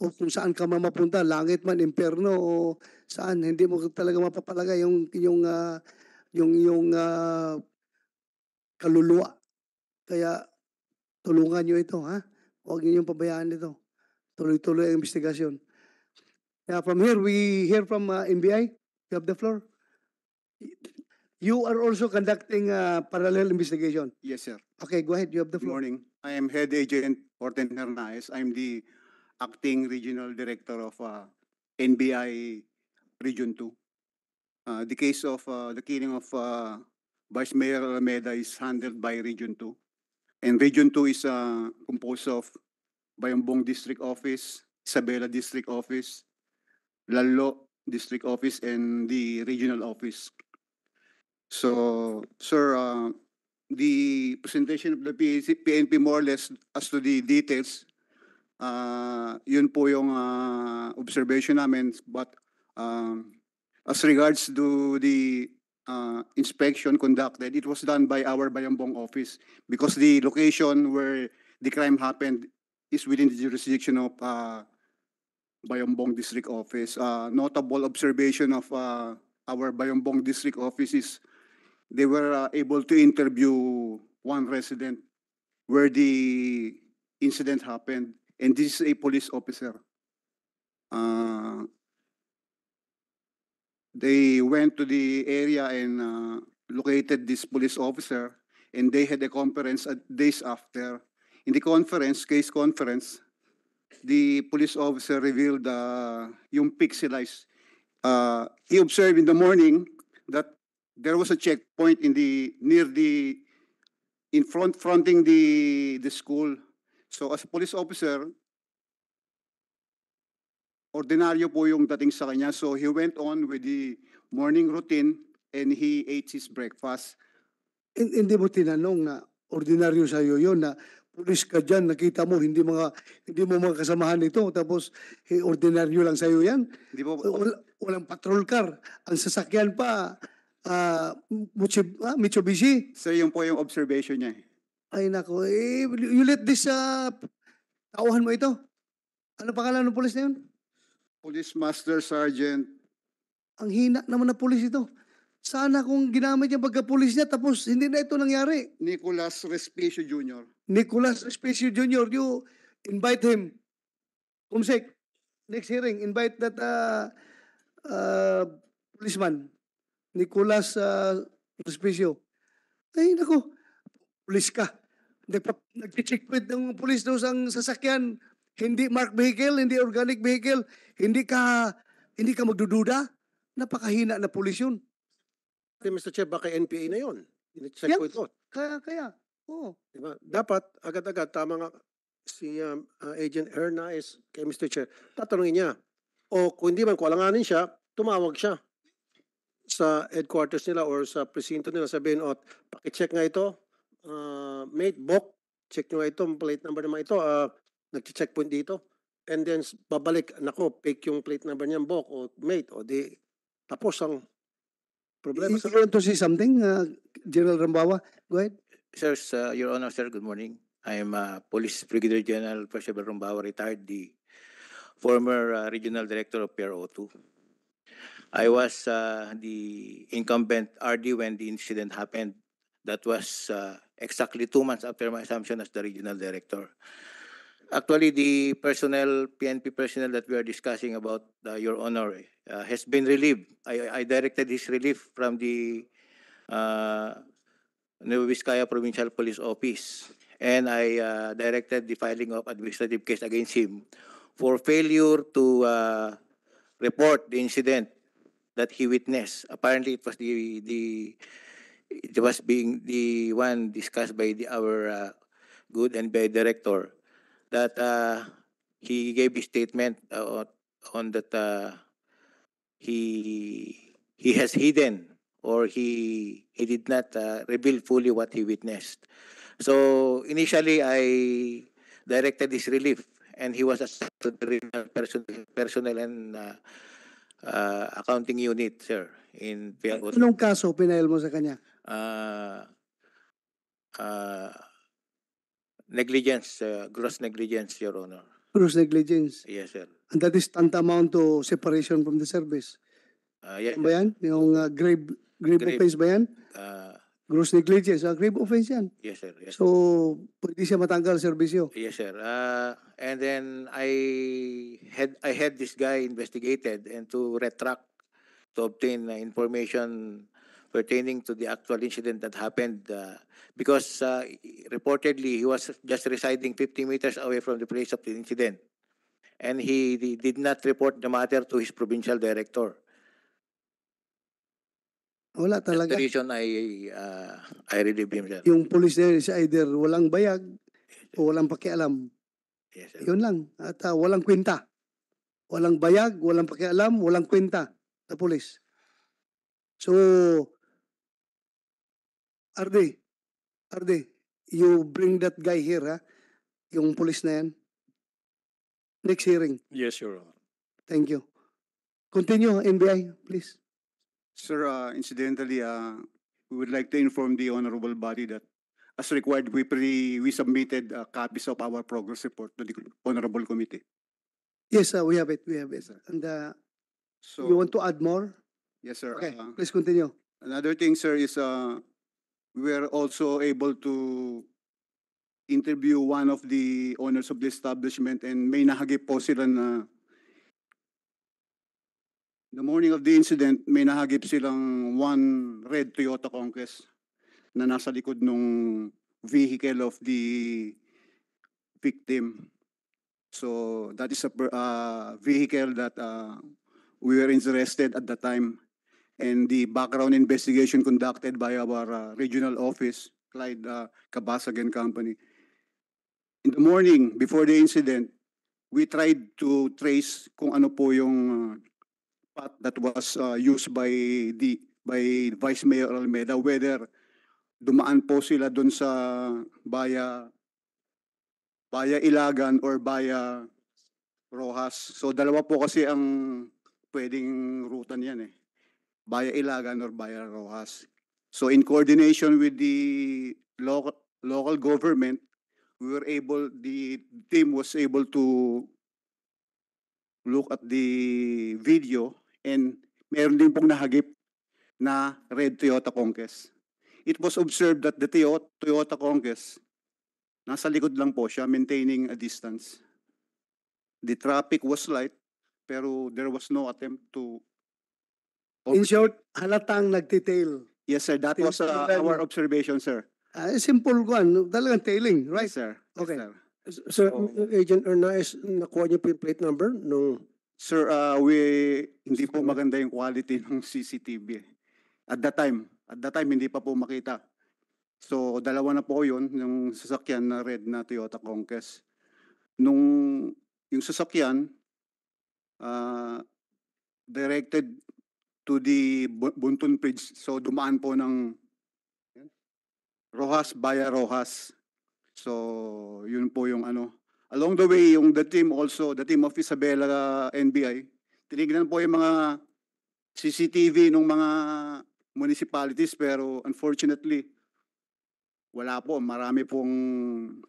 O kung saan ka mamapunta, langit man, impyerno o saan, hindi mo talaga mapapalagay yung yung uh, yung yung uh, kaluluwa. Kaya tulungan niyo ito, ha? Huwag niyo pabayaan ito. Tuloy-tuloy ang investigasyon. Yeah, from here, we hear from uh, ah, NBI. You have the floor. You are also conducting a parallel investigation. Yes, sir. Okay, go ahead. You have the floor. Good morning. I am head agent Horten Hernandez. I'm the acting regional director of uh, NBI Region 2. Uh, the case of uh, the killing of uh, Vice Mayor Alameda is handled by Region 2. And Region 2 is uh, composed of Bayambong District Office, Isabela District Office, Lalo District Office, and the Regional Office. So, sir, uh, the presentation of the PNP more or less as to the details. Uh, yun po yung uh, observation namin. But um, as regards to the uh, inspection conducted, it was done by our Bayambong office because the location where the crime happened is within the jurisdiction of uh, Bayambong District Office. Uh, notable observation of uh, our Bayambong District Office is they were uh, able to interview one resident where the incident happened, and this is a police officer. Uh, they went to the area and uh, located this police officer, and they had a conference days after. In the conference, case conference, the police officer revealed uh, yung pixelized. Uh, he observed in the morning that there was a checkpoint in the near the in front fronting the the school. So as a police officer, ordinaryo po yung dating sa kanya. So he went on with the morning routine and he ate his breakfast. Hindi mo tinanong na ordinaryo sa iyo yun na pulis ka dyan, nakita mo, hindi mga hindi mo mga kasamahan ito, tapos eh, ordinaryo lang sa iyo yan. Hindi po, Wal, walang patrol car, ang sasakyan pa, uh, Mitsubishi. Sir, yun po yung observation niya. Eh. Ay nako, eh, you let this, uh, tauhan mo ito. Ano pangalan ng pulis na yun? Police Master Sergeant. Ang hina naman na pulis ito. Sana kung ginamit niya pagka-pulis niya, tapos hindi na ito nangyari. Nicolas Respicio Jr. Nicolas Respicio Jr., you invite him. Kumsek, next hearing, invite that uh, uh, policeman. Nicolas uh, ah, Respicio. Ay, nako, pulis ka. Nag-checkpoint ng pulis daw sa sasakyan. Hindi marked vehicle, hindi organic vehicle, hindi ka hindi ka magdududa. Napakahina na pulis yun. Hey, Mr. Chair, baka NPA na yun. Checkpoint yeah. out. Kaya, kaya. Oo. Diba? Dapat, agad-agad, tama nga, si um, uh, Agent Herna is kay Mr. Chair, tatanungin niya. O kung hindi man, alanganin siya, tumawag siya sa headquarters nila or sa presinto nila sabihin, oh, pakicheck nga ito, uh, mate, book, check nyo ito, plate number naman ito, uh, ah, nag-check point dito. And then babalik, nako, fake yung plate number niyan, book, o mate, o di, tapos ang problema. Is, sa you want to say something, uh, General Rambawa? Go ahead. Sir, uh, Your Honor, sir, good morning. I'm am uh, Police Brigadier General Percival Rambawa, retired the former uh, Regional Director of PRO2. I was uh, the incumbent RD when the incident happened. That was uh, exactly two months after my assumption as the regional director. Actually, the personnel, PNP personnel that we are discussing about, uh, Your Honor, uh, has been relieved. I, I, directed his relief from the uh, Nueva Vizcaya Provincial Police Office. And I uh, directed the filing of administrative case against him for failure to uh, report the incident that he witnessed. Apparently, it was the the it was being the one discussed by the, our uh, good and bad director that uh, he gave a statement uh, on that uh, he he has hidden or he he did not uh, reveal fully what he witnessed. So initially, I directed his relief, and he was assigned to the personnel, and uh, uh, accounting unit, sir, in PLO. Anong kaso pinail mo sa kanya? Uh, uh, negligence, uh, gross negligence, Your Honor. Gross negligence? Yes, sir. And that is tantamount to separation from the service. Uh, yes, Yung uh, grave, grave, grave offense ba yan? Uh, gross negligence. Uh, grave offense yan. Yes, sir. Yes, So, pwede siya matanggal serbisyo. Yes, sir. Uh, and then I had I had this guy investigated and to retract to obtain uh, information pertaining to the actual incident that happened uh, because uh, reportedly he was just residing 50 meters away from the place of the incident and he, he did not report the matter to his provincial director. Wala talaga. That's ah, the reason I, uh, I relieve him, sir. Yung police na yun is either walang bayag o walang pakialam. Yes, sir. Yun lang. At uh, walang kwenta. Walang bayag, walang pakialam, walang kwenta na police. So, Arde, Arde, you bring that guy here, ha? Yung police na yan. Next hearing. Yes, Your Honor. Thank you. Continue, NBI, please. Sir, uh, incidentally, uh, we would like to inform the honorable body that as required, we pre we submitted uh, copies of our progress report to the honorable committee. Yes, uh, we have it. We have it. Yes, and uh, so you want to add more? Yes, sir. Okay, uh, please continue. Another thing, sir, is uh, we were also able to interview one of the owners of the establishment and may nahagip po sila na The morning of the incident, may nahagip silang one red Toyota Conquest na nasa likod nung vehicle of the victim. So that is a uh, vehicle that uh, we were interested at the time. And the background investigation conducted by our uh, regional office, Clyde uh, Kabasagan Company. In the morning, before the incident, we tried to trace kung ano po yung uh, pot that was uh, used by the by Vice Mayor Almeida whether dumaan po sila doon sa Baya Baya Ilagan or Baya Rojas. So dalawa po kasi ang pwedeng ruta niyan eh. Baya Ilagan or Baya Rojas. So in coordination with the local local government, we were able the team was able to look at the video and meron din pong nahagip na red Toyota Conquest. It was observed that the Toyota Conquest, nasa likod lang po siya, maintaining a distance. The traffic was light, pero there was no attempt to... In short, halatang nagtitail. Yes, sir. That was uh, our observation, sir. Uh, simple one. Ano, talagang tailing, right? Yes, sir. Okay. Yes, sir. Sir, so, Agent Ernais, nakuha niyo po yung plate number nung Sir, uh, we hindi po maganda yung quality ng CCTV. Eh. At that time, at that time hindi pa po makita. So dalawa na po yun, yung sasakyan na red na Toyota Conquest. Nung yung sasakyan, uh, directed to the Buntun Bridge. So dumaan po ng Rojas, Baya Rojas. So yun po yung ano, Along the way, yung the team also, the team of Isabela uh, NBI, tinignan po yung mga CCTV ng mga municipalities pero unfortunately, wala po. Marami pong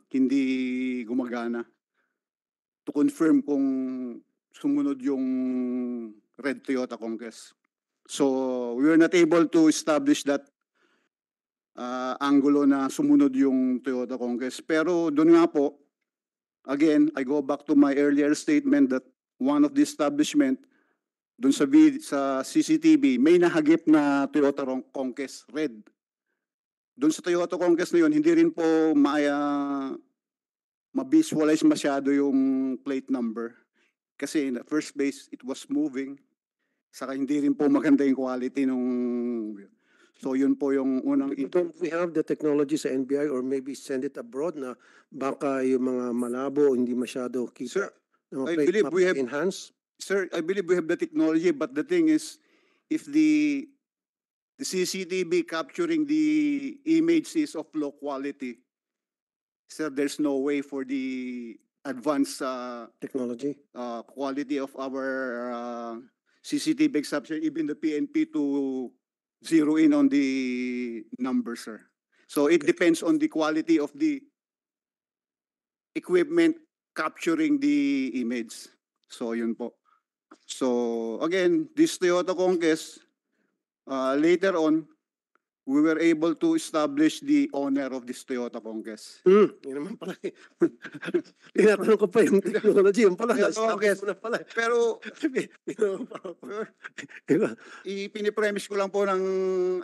hindi gumagana to confirm kung sumunod yung Red Toyota Conquest. So, we were not able to establish that uh, angulo na sumunod yung Toyota Conquest. Pero doon nga po, Again, I go back to my earlier statement that one of the establishment dun sa, sa CCTV, may nahagip na Toyota Conquest Red. Dun sa Toyota Conquest na yun, hindi rin po ma, ma-visualize masyado yung plate number. Kasi in the first place, it was moving. Saka hindi rin po maganda yung quality nung So yun po yung unang ito. We have the technology sa NBI or maybe send it abroad na baka yung mga malabo hindi masyado kita. Sir, I believe we have enhance. Sir, I believe we have the technology but the thing is if the the CCTV capturing the image is of low quality, sir, there's no way for the advanced uh, technology uh, quality of our uh, CCTV exception, even the PNP to zero in on the number, sir. So it depends on the quality of the equipment capturing the image. So yun po. So again, this Toyota Conquest, uh, later on, we were able to establish the owner of this Toyota Congress. Hmm, yun naman pala eh. Tinatanong ko pa yung technology, yun pala. Ito, okay. Na pala. Pero, diba? ipinipremise ko lang po ng,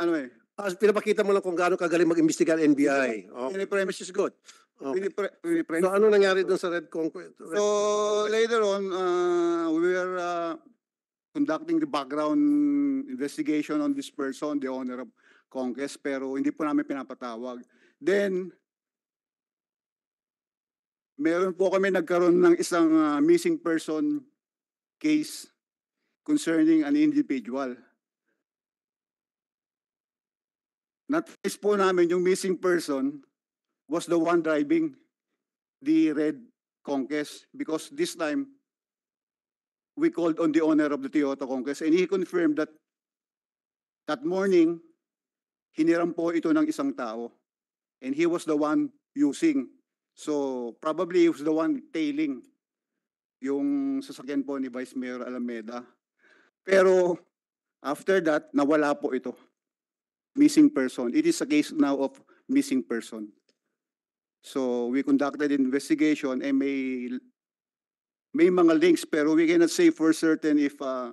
ano eh. Ah, pinapakita mo lang kung gaano kagaling mag-imbestiga ng NBI. Okay. Pinipremise is good. Okay. Pinipremise. So, ano nangyari dun sa Red Conquest? So, later on, uh, we were uh, conducting the background investigation on this person, the owner of Congress pero hindi po namin pinapatawag. Then, meron po kami nagkaroon ng isang uh, missing person case concerning an individual. Natrace po namin yung missing person was the one driving the red Congress because this time we called on the owner of the Toyota Congress and he confirmed that that morning hiniram po ito ng isang tao. And he was the one using. So probably he was the one tailing yung sasakyan po ni Vice Mayor Alameda. Pero after that, nawala po ito. Missing person. It is a case now of missing person. So we conducted investigation and may may mga links pero we cannot say for certain if uh,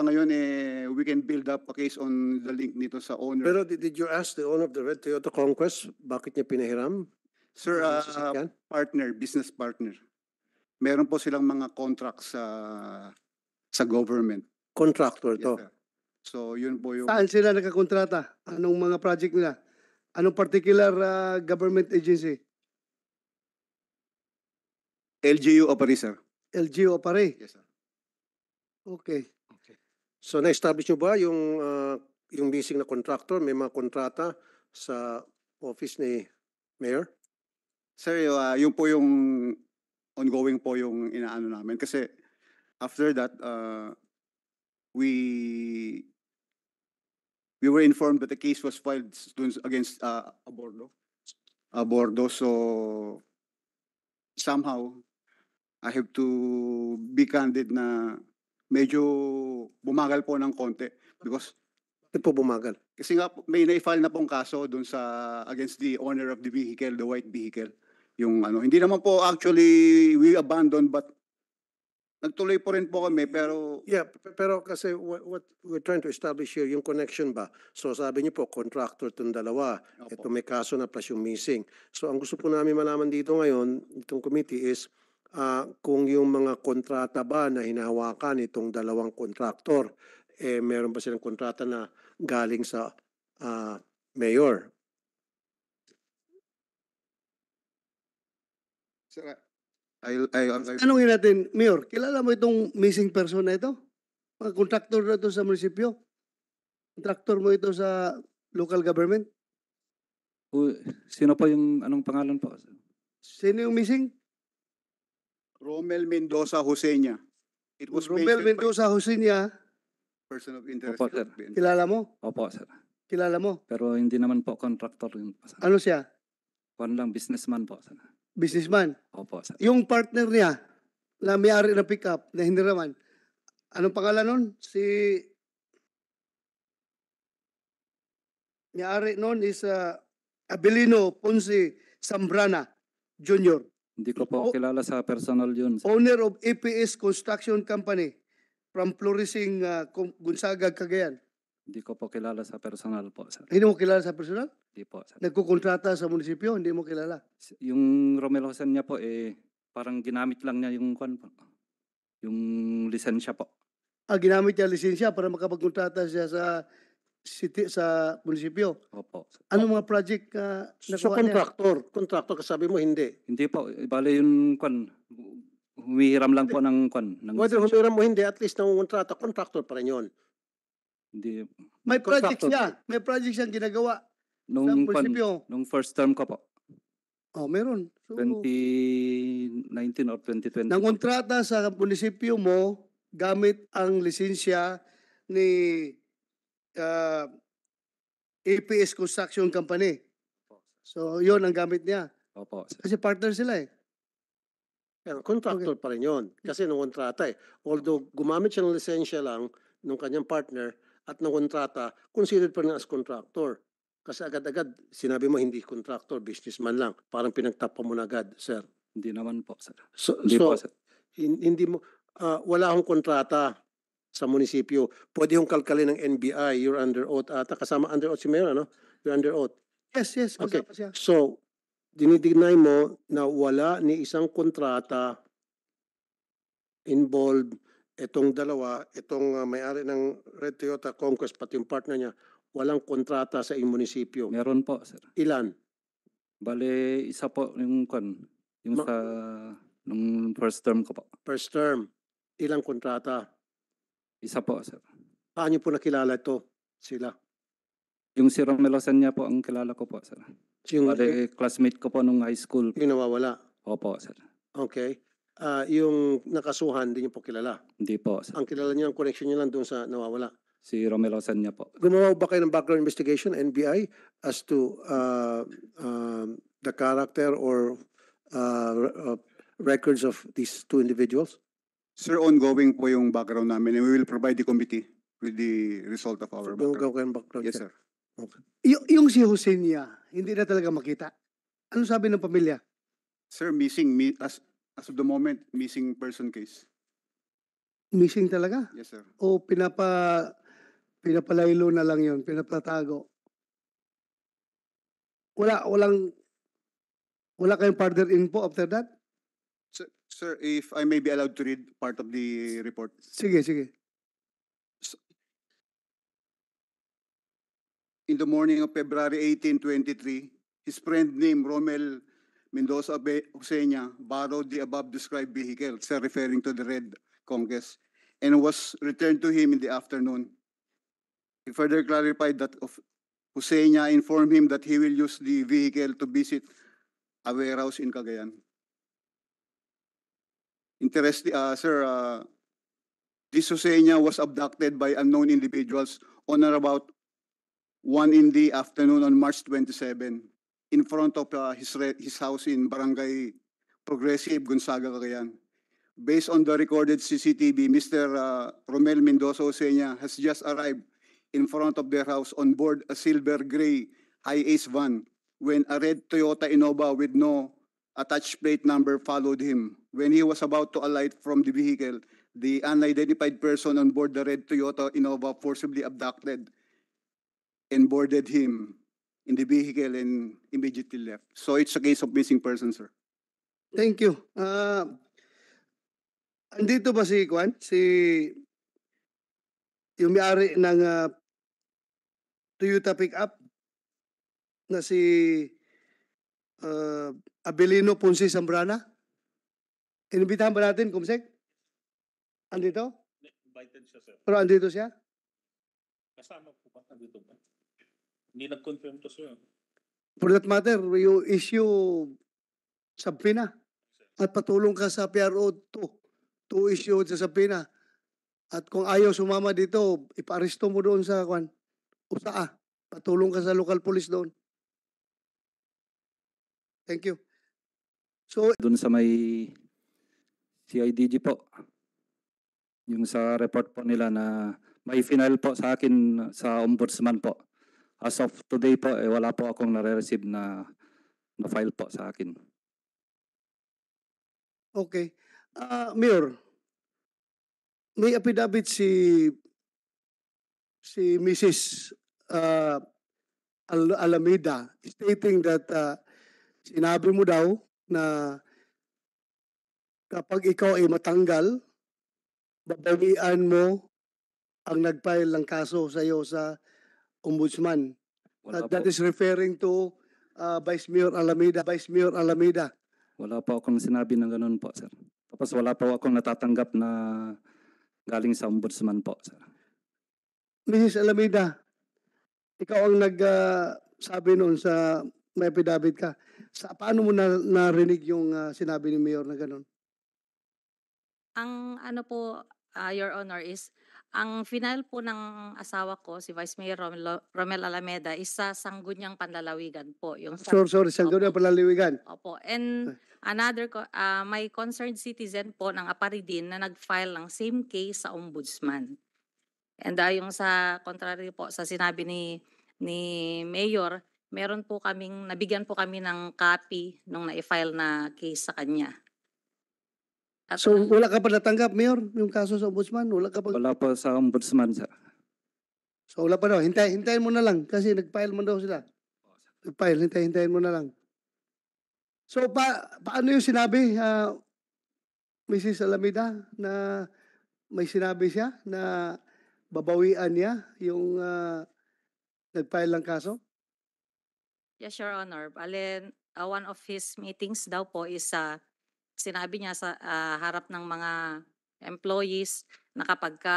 sa ngayon, eh, we can build up a case on the link nito sa owner. Pero did, did you ask the owner of the Red Toyota Conquest bakit niya pinahiram? Sir, uh, uh, partner, business partner. Meron po silang mga contracts sa sa government. Contractor to. Sir. So, yun po yung... Saan sila nagkakontrata? Anong mga project nila? Anong particular uh, government agency? LGU Opare, sir. LGU Opare? Yes, sir. Okay. So na-establish nyo ba yung, ah, yung leasing na contractor? May mga kontrata sa office ni Mayor? Sir, yung, ah, yun po yung ongoing po yung inaano namin kasi after that uh, we we were informed that the case was filed against uh, Abordo. Abordo so somehow I have to be candid na medyo bumagal po ng konti because Ito po bumagal. kasi nga may na-file na pong kaso doon sa against the owner of the vehicle, the white vehicle. Yung ano, hindi naman po actually we abandoned but nagtuloy po rin po kami pero Yeah, pero kasi wha- what we're trying to establish here, yung connection ba? So sabi niyo po, contractor itong dalawa. Opo. Ito may kaso na plus yung missing. So ang gusto po namin malaman dito ngayon, itong committee is, uh, kung yung mga kontrata ba na hinahawakan itong dalawang kontraktor, eh meron ba silang kontrata na galing sa uh, mayor? Sir, I'll, I'll, I'll, Tanongin natin, Mayor, kilala mo itong missing person na ito? Mga contractor na ito sa munisipyo? Contractor mo ito sa local government? sino pa yung anong pangalan po? Sino yung missing? Romel Mendoza Hosenia. It was Romel Mendoza Hosenia, Person of interest. Opo, sir. kilala mo? Opo, sir. Kilala mo? Pero hindi naman po contractor yun po, sir. Ano siya? Kwan lang, businessman po, sir. Businessman. Opo, sir. Yung partner niya na may-ari ng up na hiniraman, anong pangalan nun? Si... May-ari nun is uh, Abelino Ponce Zambrana Jr. Hindi ko po O- kilala sa personal yun. sir. owner of APS Construction Company from Florising uh, Gonzaga, Cagayan. Hindi ko po kilala sa personal po, sir. Hindi mo kilala sa personal? Hindi po, sir. Nagkukontrata sa munisipyo, hindi mo kilala. Yung Romel Hosen niya po, eh, parang ginamit lang niya yung po. Yung lisensya po. Ah, ginamit niya lisensya para makapagkontrata siya sa city sa munisipyo. Opo. Ano mga project uh, ah, So nakuha niya? contractor, contractor kasabi mo hindi. Hindi po, bale yung kwan, humihiram lang po ng kwan. Ng, Whether humiram mo hindi, at least nangungontrata, contractor pa rin yun. hindi, May project Contractor. siya. May project siyang ginagawa. nung Sa kwan, munisipyo. nung first term ko po, Oh, meron. So, 2019 or 2020. Nang kontrata sa munisipyo mo gamit ang lisensya ni uh, ah, APS Construction Company. So, yon ang gamit niya. Opo. Sir. Kasi partner sila eh. Pero contractor okay. pa rin yon. Kasi nung kontrata eh. Although gumamit siya ng lisensya lang nung kanyang partner at nung kontrata, considered pa rin as contractor. Kasi agad-agad, sinabi mo hindi contractor, businessman lang. Parang pinagtapa mo na agad, sir. Hindi naman po, sir. So, hindi so po, sir. hindi mo, uh, wala akong kontrata sa munisipyo. Pwede yung kalkalin ng NBI, you're under oath ata. Kasama under oath si Mayor, ano? You're under oath. Yes, yes. Okay. So, dinidinay mo na wala ni isang kontrata involved itong dalawa, itong uh, may-ari ng Red Toyota Conquest, pati yung partner niya, walang kontrata sa inyong munisipyo. Meron po, sir. Ilan? Bale, isa po yung kon, yung Ma- sa nung first term ko po. First term, ilang kontrata? Isa po, sir. Paano po nakilala ito, sila? Yung si Romelo Sanya po ang kilala ko po, sir. Yung, Bale, eh? classmate ko po nung high school. Yung nawawala? Opo, sir. Okay. Uh, yung nakasuhan, hindi niyo po kilala? Hindi po, sir. Ang kilala niyo, ang connection niyo lang doon sa nawawala? Si Romelo Sanya po. Gumawa ba kayo ng background investigation, NBI, as to uh, uh, the character or uh, uh, records of these two individuals? Sir, ongoing po yung background namin and we will provide the committee with the result of our Yung background. background Yes, sir. Okay. Y- yung si Jose hindi na talaga makita. Ano sabi ng pamilya? Sir, missing, mi- as, as of the moment, missing person case. Missing talaga? Yes, sir. O pinapa pinapalaylo na lang yon, pinapatago? Wala, walang wala kayong further info after that? Sir, if I may be allowed to read part of the report. Sige, sige. In the morning of February 18, 23, his friend named Romel Mendoza Joseña borrowed the above-described vehicle, sir, referring to the red Congress, and was returned to him in the afternoon. He further clarified that of Oseña informed him that he will use the vehicle to visit a warehouse in Cagayan. Interesting, uh, sir, uh, this Hosenia was abducted by unknown individuals on or about 1 in the afternoon on March 27 in front of uh, his, his house in Barangay Progressive, Gonzaga, Cagayan. Based on the recorded CCTV, Mr. Uh, Romel Mendoza Hosenia has just arrived in front of their house on board a silver gray high-ace van when a red Toyota Innova with no attached plate number followed him when he was about to alight from the vehicle, the unidentified person on board the red Toyota Innova forcibly abducted and boarded him in the vehicle and immediately left. So it's a case of missing person, sir. Thank you. Uh, andito ba si Kwan? Si yung may-ari ng uh, Toyota pickup na si uh, Abelino Ponce Zambrana? Inibitahan ba natin, Kumsek? Andito? Invited siya, sir. Pero andito siya? Kasama po ba? Andito ba? Hindi nag-confirm to, sir. For that matter, you issue sa subpoena at patulong ka sa PRO to, to issue sa subpoena. At kung ayaw sumama dito, ipa iparesto mo doon sa kwan, usaa. Patulong ka sa local police doon. Thank you. So, doon sa may si IDG po. Yung sa report po nila na may final po sa akin sa ombudsman po. As of today po, eh, wala po akong nare-receive na, na file po sa akin. Okay. Uh, Mayor, may apidabit si si Mrs. Uh, ah, Alameda stating that uh, sinabi mo daw na kapag ikaw ay matanggal, babangian mo ang nag ng kaso sa iyo sa ombudsman. that, that is referring to uh, Vice Mayor Alameda. Vice Mayor Alameda. Wala po akong sinabi ng ganun po, sir. Tapos wala po akong natatanggap na galing sa ombudsman po, sir. Mrs. Alameda, ikaw ang nagsabi ah, uh, noon sa may affidavit ka. Sa, paano mo na, narinig yung uh, sinabi ni Mayor na ganun? Ang ano po, ah, Your Honor, is ang final po ng asawa ko, si Vice Mayor Romel, Romel Alameda, is sa Sangguniang Panlalawigan po. Yung sa- ah, Sorry, sorry, Sangguniang Opo. Panlalawigan. Opo. And ah. another, co- ah, may concerned citizen po ng Aparidin na nag-file ng same case sa ombudsman. And ah, yung sa contrary po sa sinabi ni ni Mayor, meron po kaming nabigyan po kami ng copy nung na-file na case sa kanya. So wala ka pa natanggap, Mayor, yung kaso sa ombudsman? Wala ka pa? Wala pa sa ombudsman, sir. So wala pa daw. Hintay, hintayin mo na lang kasi nag-file mo daw sila. Nag-file, hintay, hintayin mo na lang. So pa, paano yung sinabi, uh, ah, Mrs. Alameda, na may sinabi siya na babawian niya yung uh, nag-file ng kaso? Yes, Your Honor. Alin, uh, ah, one of his meetings daw po is sa uh, sinabi niya sa uh, harap ng mga employees na kapag ka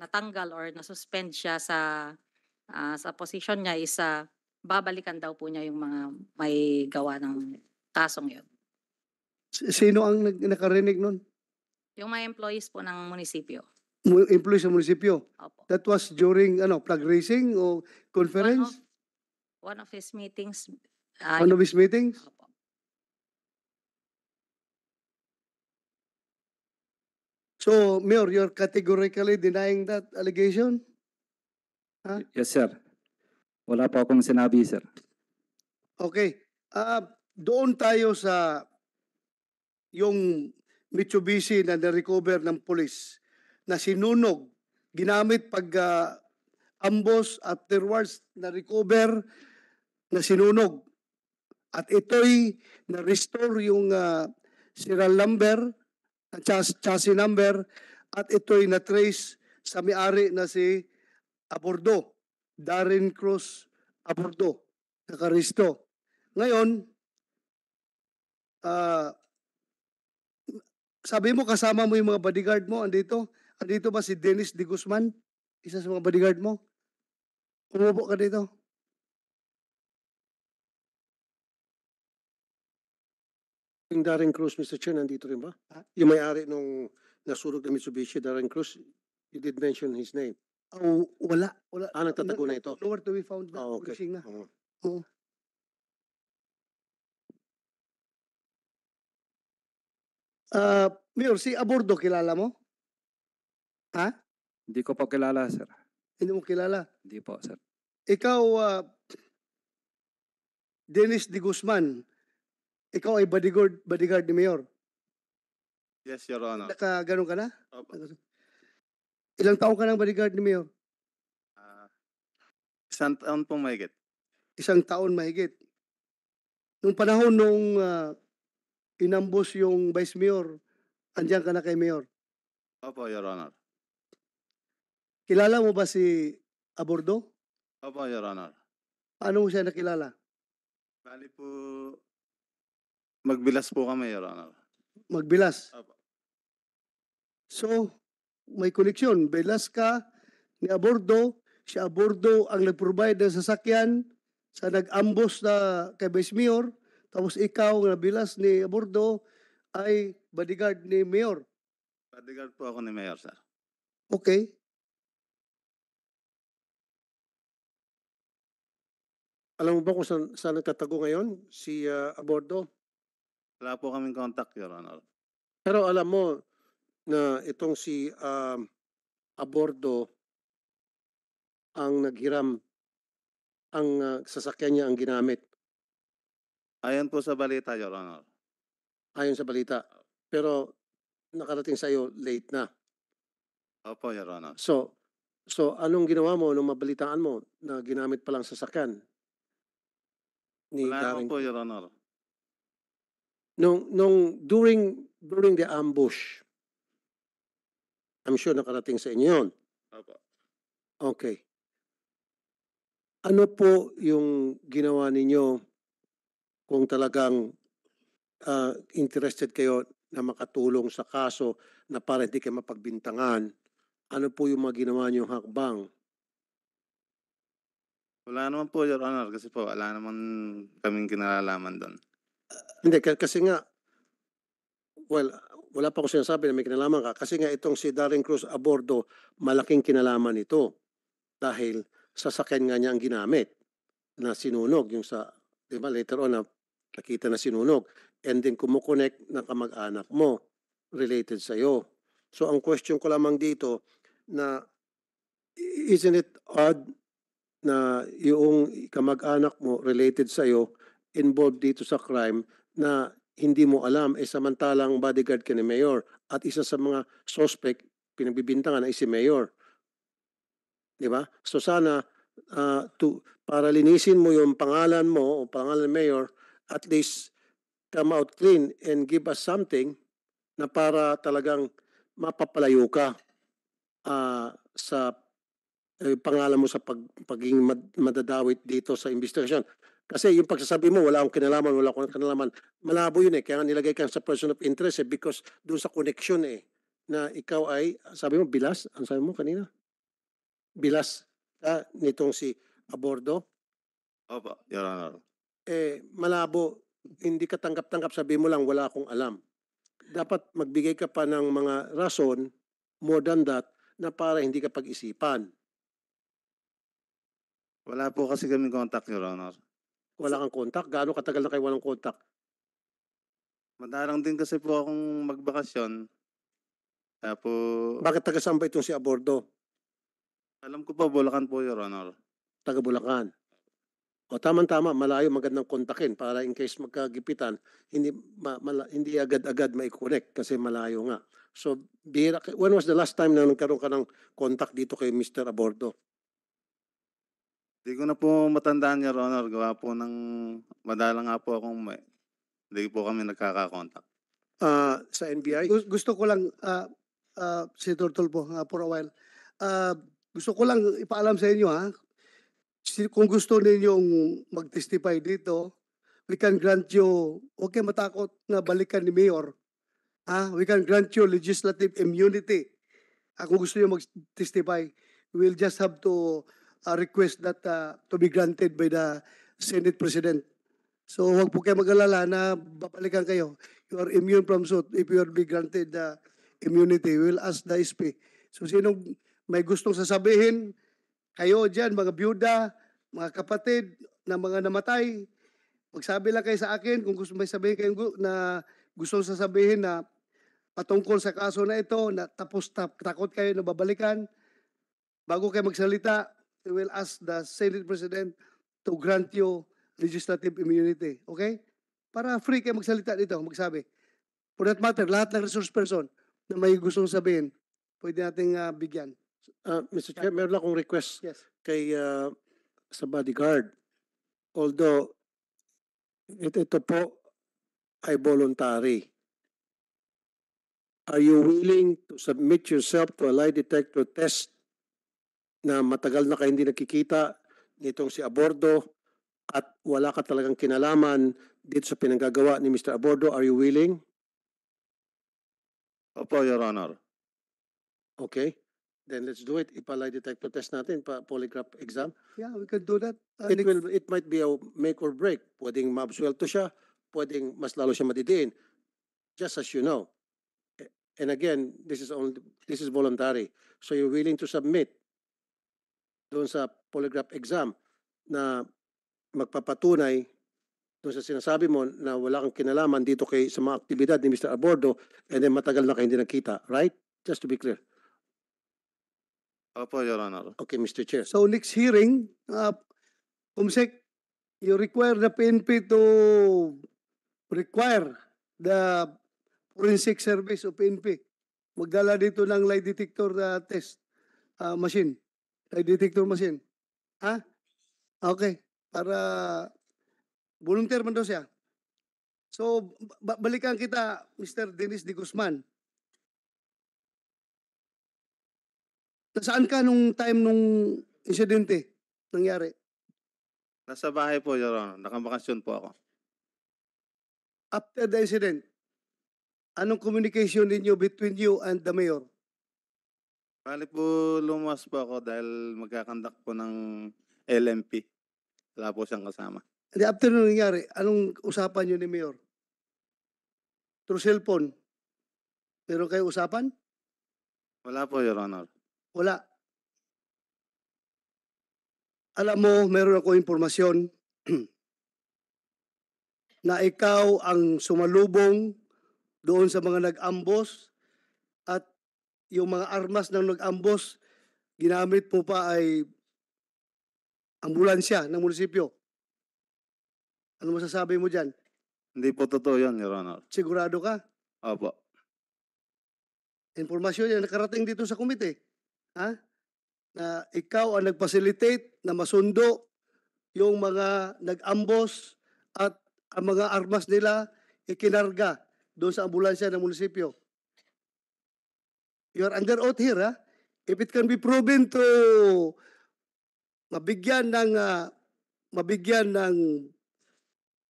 natanggal or nasuspend siya sa uh, sa position niya is uh, babalikan daw po niya yung mga may gawa ng kasong yun. Sino ang nag nakarinig nun? Yung mga employees po ng munisipyo. Mu- employees ng munisipyo? Opo. That was during ano, flag raising o conference? One of, one of his meetings. Uh, one of his meetings? Opo. So, Mayor, you're categorically denying that allegation? Huh? Yes, sir. Wala po akong sinabi, sir. Okay. Uh, doon tayo sa yung Mitsubishi na na-recover ng polis na sinunog, ginamit pag uh, ah, ambos afterwards na-recover na sinunog. At ito'y na-restore yung uh, serial number chas chassis number at ito'y na-trace sa may-ari na si Abordo, Darren Cruz Abordo, nakaristo. Ngayon, uh, sabi mo kasama mo yung mga bodyguard mo andito? Andito ba si Dennis De Guzman? Isa sa mga bodyguard mo? Umubo ka dito? Yung Darren Cruz, Mr. Chair, nandito rin ba? Ah. Yung may-ari nung nasunog na Mitsubishi, Darren Cruz, you did mention his name. Oh, wala. wala. Ah, nagtatago na ito. Nowhere to be found na. Ah, okay. Pulising na. Oo. Oo. Ah, Mayor, si Abordo kilala mo? Ha? Hindi ko po kilala, sir. Hindi mo kilala. Hindi po, sir. Ikaw, uh, Dennis De Guzman, ikaw ay bodyguard, bodyguard ni Mayor. Yes, Your Honor. Naka, ganun ka na? Opo. Ilang taong ka ng bodyguard ni Mayor? Uh, isang taon po mahigit. Isang taon mahigit. Nung panahon nung uh, inambos yung Vice Mayor, andyan ka na kay Mayor? Opo, Your Honor. Kilala mo ba si Abordo? Opo, Your Honor. Paano mo siya nakilala? Bali po, Magbilas po kami, Your Honor. Magbilas. Opo. So, may koneksyon. Bilas ka ni Abordo. Si Abordo ang nag-provide ng sasakyan sa nag-ambos na kay Vice Mayor. Tapos ikaw na bilas ni Abordo ay bodyguard ni Mayor. Bodyguard po ako ni Mayor, sir. Okay. Alam mo ba kung saan, saan nagtatago ngayon si uh, Abordo? Wala po kaming contact, Your Honor. Pero alam mo na itong si um, Abordo ang naghiram ang uh, sasakyan niya ang ginamit Ayon po sa balita, Your Honor. ayon sa balita. Pero nakarating sa iyo late na. Opo, Your Honor. So, so anong ginawa mo nung mabalitaan mo na ginamit pa lang sasakyan? Ni Wala Daring- po, Your Honor nung, nung during during the ambush. I'm sure nakarating sa inyo yun. Okay. Ano po yung ginawa ninyo kung talagang uh, interested kayo na makatulong sa kaso na para hindi kayo mapagbintangan? Ano po yung mga ginawa nyo hakbang? Wala naman po, Your Honor, kasi po wala naman kaming kinalalaman doon. Hindi, kasi nga, well, wala pa akong sinasabi na may kinalaman ka. Kasi nga itong si Darren Cruz Abordo, malaking kinalaman ito. Dahil sasakyan nga niya ang ginamit na sinunog. Yung sa, di ba, later on na nakita na sinunog. And then kumukonek na kamag-anak mo related sa iyo. So ang question ko lamang dito na isn't it odd na yung kamag-anak mo related sa iyo involved dito sa crime na hindi mo alam eh samantalang bodyguard ka ni Mayor at isa sa mga suspect pinagbibintangan ay si Mayor. 'Di ba? So sana uh, to para linisin mo yung pangalan mo o pangalan ni Mayor at least come out clean and give us something na para talagang mapapalayo ka uh, sa eh, pangalan mo sa pag, pagiging mad, madadawit dito sa investigasyon. Kasi yung pagsasabi mo, wala akong kinalaman, wala akong kinalaman, malabo yun eh. Kaya nga nilagay ka sa person of interest eh because doon sa connection eh na ikaw ay, sabi mo, bilas? Ang sabi mo kanina? Bilas ka nitong si Abordo? Opo, Your Honor. Eh, malabo, hindi ka tanggap-tanggap, sabi mo lang, wala akong alam. Dapat magbigay ka pa ng mga rason, more than that, na para hindi ka pag-isipan. Wala po kasi kami contact, Your Honor. Wala kang contact? Gaano katagal na kayo walang contact? Madarang din kasi po akong magbakasyon. Kaya po, Bakit taga sambay ba itong si Abordo? alam ko po, Bulacan po, Your Honor. Taga Bulacan. O tama-tama, malayo magandang kontakin para in case magkagipitan, hindi, ma, mala- hindi agad-agad mai-connect kasi malayo nga. So, when was the last time na nagkaroon ka ng contact dito kay Mr. Abordo? Hindi ko na po matandaan, Your Honor. Gawa po ng madala nga po akong may, hindi po kami nagkakakontakt. Ah, sa NBI. Gu- Gusto ko lang, ah, ah, si Turtle po, ah, for a while. Ah, gusto ko lang ipaalam sa inyo, ha? Kung gusto ninyong mag-testify dito, we can grant you, okay matakot na balikan ni Mayor. Ha? We can grant you legislative immunity. Ako ah, gusto niyo mag-testify, we'll just have to uh, request that uh, to be granted by the Senate President. So huwag po kayo mag-alala na babalikan kayo. You are immune from suit if you are be granted the immunity. We will ask the SP. So sinong may gustong sasabihin, kayo dyan, mga byuda, mga kapatid na mga namatay, magsabi lang kayo sa akin kung gusto may sabihin kayo na gusto sasabihin na patungkol sa kaso na ito, na tapos takot kayo na babalikan, bago kayo magsalita, will ask the Senate President to grant you legislative immunity. Okay? Para free kayo magsalita dito, magsabi. For that matter, lahat ng resource person na may gustong sabihin, pwede nating uh, bigyan. Uh, ah, Mr. Chair, meron lang akong request yes. kay uh, sa bodyguard. Although, it, ito po ay voluntary. Are you willing to submit yourself to a lie detector test na matagal na kayo hindi nakikita nitong si Abordo at wala ka talagang kinalaman dito sa pinanggagawa ni Mr. Abordo. Are you willing? Opo, Your Honor. Okay. Then let's do it. Ipalay detector test natin, pa polygraph exam. Yeah, we can do that. Uh, it, will, it might be a make or break. Pwedeng maabsuelto siya, pwedeng mas lalo siya madidiin. Just as you know. And again, this is only this is voluntary. So you're willing to submit doon sa polygraph exam na magpapatunay doon sa sinasabi mo na wala kang kinalaman dito kay sa mga aktibidad ni Mr. Abordo and then matagal na kayo hindi nakita, right? Just to be clear. Apo, Your Honor. Okay, Mr. Chair. So next hearing, uh, Kumsek, you require the PNP to require the forensic service of PNP. Magdala dito ng lie detector uh, test uh, machine lie detector machine? Ha? Ah, okay. Para volunteer man daw siya. So, balikan kita, Mr. Dennis D. Guzman. Saan ka nung time nung insidente nangyari? Nasa bahay po, Your Honor. Nakabakasyon po ako. After the incident, anong communication ninyo between you and the mayor? Bali po lumuwas po ako dahil magkakandak po ng LMP. Wala po siyang kasama. Hindi, after nung nangyari, anong usapan niyo ni Mayor? Through cellphone? Pero kayo usapan? Wala po, Your Honor. Wala. Alam mo, meron ako impormasyon na ikaw ang sumalubong doon sa mga nag-ambos yung mga armas ng nag-ambos, ginamit po pa ay ambulansya ng munisipyo. Ano masasabi mo dyan? Hindi po totoo yan, Your Honor. Sigurado ka? Opo. Informasyon yan nakarating dito sa komite. Ha? Na ikaw ang nag-facilitate na masundo yung mga nag-ambos at ang mga armas nila ikinarga doon sa ambulansya ng munisipyo. You're under oath here, ha? Ah. If it can be proven to mabigyan ng uh, mabigyan ng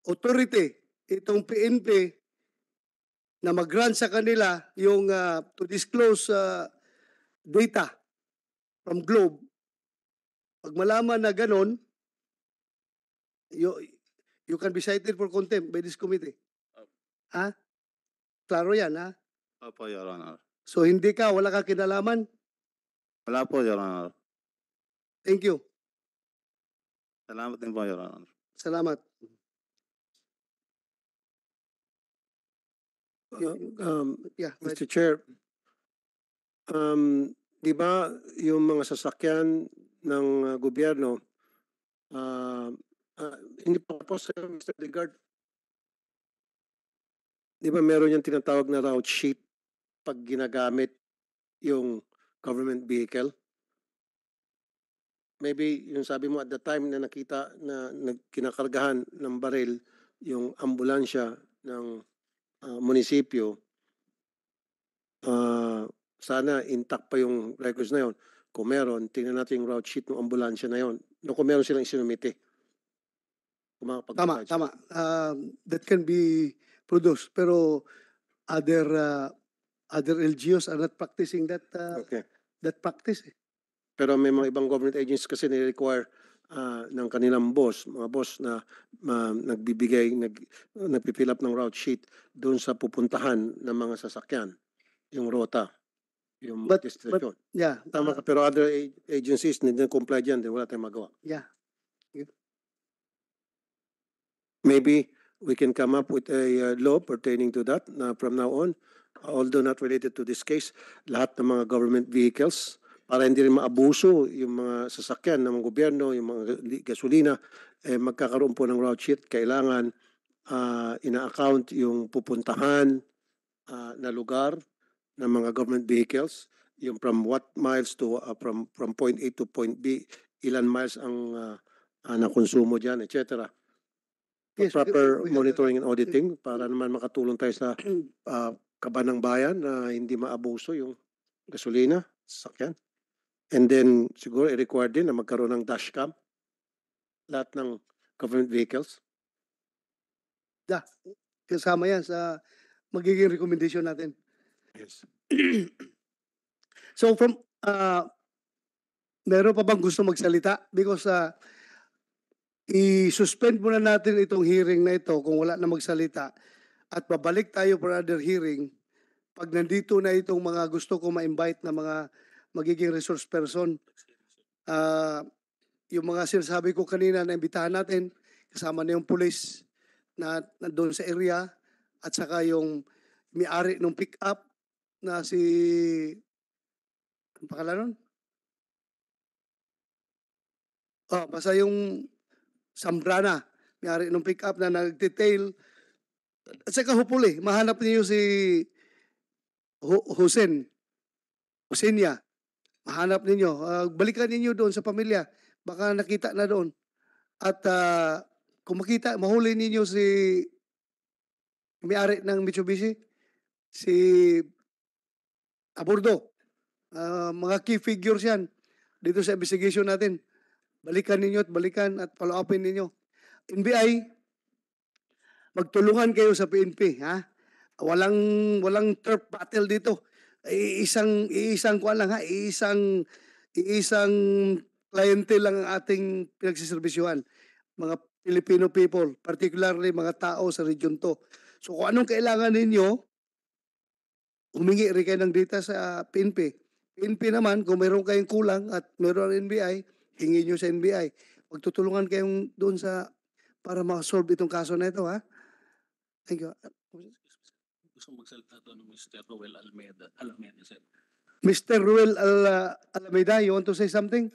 authority itong PNP na mag sa kanila yung uh, to disclose uh, data from Globe. Pag malaman na ganon, you, you can be cited for contempt by this committee. Ha? Klaro yan, ha? Opo, Your Honor. So hindi ka, wala ka kinalaman? Wala po, Your Honor. Thank you. Salamat din po, Your Honor. Salamat. Um, yeah, Mr. Chair, um, di ba yung mga sasakyan ng uh, gobyerno, uh, uh, hindi pa po sa Mr. Degard, di ba meron yung tinatawag na route sheet pag ginagamit yung government vehicle? Maybe yung sabi mo at the time na nakita na nagkinakargahan ng baril yung ambulansya ng uh, munisipyo, uh, sana intact pa yung records na yon. Kung meron, tingnan natin yung route sheet ng ambulansya na yon. No, kung meron silang isinumite. Tama, tama. Uh, that can be produced. Pero other uh, other LGUs are not practicing that uh, Okay. that practice. Eh. Pero may mga ibang government agencies kasi ni require ah, ng kanilang boss, mga boss na ma- nagbibigay, nag, nagpipill up ng route sheet doon sa pupuntahan ng mga sasakyan, yung rota, yung But- destination. Yeah. Tama uh, ka, pero other agencies hindi na comply dyan, then wala tayong magawa. Yeah. Maybe we can come up with a uh, law pertaining to that na from now on although not related to this case, lahat ng mga government vehicles para hindi rin maabuso yung mga sasakyan ng gobyerno, yung mga gasolina, eh, magkakaroon po ng route sheet. Kailangan uh, ina-account yung pupuntahan uh, na lugar ng mga government vehicles, yung from what miles to uh, from from point A to point B, ilan miles ang uh, uh, nakonsumo diyan, etc. Yes, proper monitoring and auditing eh, para naman makatulong tayo sa uh, kaba ng bayan na hindi maabuso yung gasolina, sakyan. And then siguro i-require din na magkaroon ng dashcam lahat ng government vehicles. Yeah, kasama yan sa magiging recommendation natin. Yes. so from, uh, meron pa bang gusto magsalita? Because uh, i-suspend muna natin itong hearing na ito kung wala na magsalita at babalik tayo for another hearing pag nandito na itong mga gusto ko ma-invite na mga magiging resource person. Uh, yung mga sinasabi ko kanina na imbitahan natin, kasama na yung police na, na doon sa area at saka yung may-ari ng pick-up na si ang pangalan nun? Oh, basta yung Sambrana, may-ari ng pick-up na nagtitail at saka hupuli, mahanap niyo si Hussein. Hussein niya. Mahanap ninyo. Uh, balikan ninyo doon sa pamilya. Baka nakita na doon. At uh, kung makita, mahuli ninyo si may-ari ng Mitsubishi, si Abordo. Uh, mga key figures yan dito sa investigation natin. Balikan ninyo at balikan at follow-upin ninyo. NBI, magtulungan kayo sa PNP, ha? Walang walang turf battle dito. Iisang iisang kuan lang ha, iisang iisang kliyente lang ang ating pinagseserbisyuhan. Mga Filipino people, particularly mga tao sa region to. So kung anong kailangan ninyo, humingi rin ng data sa PNP. PNP naman, kung meron kayong kulang at meron ang NBI, hingin nyo sa NBI. Magtutulungan kayong doon sa para ma-solve itong kaso na ito ha. Thank ah, you. Gusto magsalita doon ng Mr. Ruel Almeida. Alameda, sir. Mr. Ruel Al Alameda, you want to say something?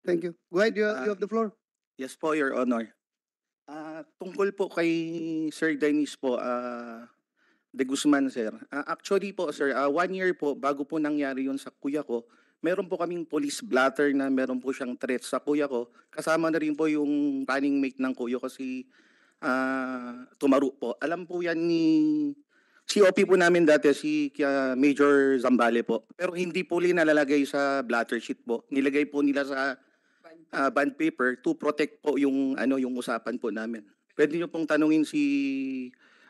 Thank you. Go ahead, you, uh, you have the ah, floor. Yes po, Your Honor. Uh, tungkol po kay Sir Dennis po, uh, De Guzman, sir. Uh, actually po, sir, uh, one year po, bago po nangyari yon sa kuya ko, meron po kaming police blatter na meron po siyang threat sa kuya ko. Kasama na rin po yung running mate ng kuya ko si uh, ah, tumaro po. Alam po yan ni COP po namin dati, si Major Zambale po. Pero hindi po nila nalalagay sa blotter sheet po. Nilagay po nila sa uh, band paper to protect po yung ano yung usapan po namin. Pwede niyo pong tanungin si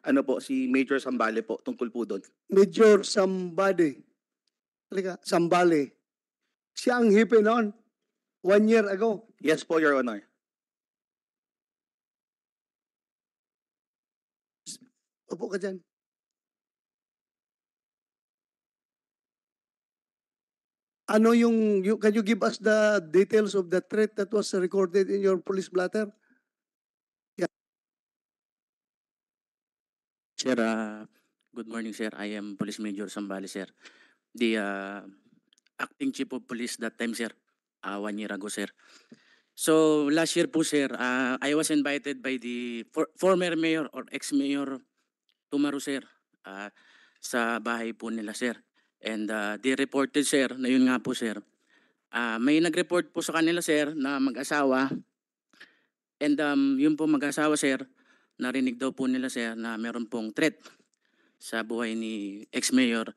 ano po si Major Zambale po tungkol po doon. Major Zambale. Halika, Zambale. Siya ang hipe noon. One year ago. Yes po, Your Honor. Upo ka dyan. Ano yung, you, can you give us the details of the threat that was recorded in your police blatter? Yeah. Sir, uh, good morning, sir. I am Police Major Sambali, sir. The uh, acting chief of police that time, sir. Uh, ah, one year ago, sir. So last year po, sir, uh, I was invited by the for former mayor or ex-mayor tumaro sir uh, sa bahay po nila sir. And uh, they reported sir, na yun nga po sir, uh, may nag-report po sa kanila sir na mag-asawa. And um, yun po mag-asawa sir, narinig daw po nila sir na meron pong threat sa buhay ni ex-mayor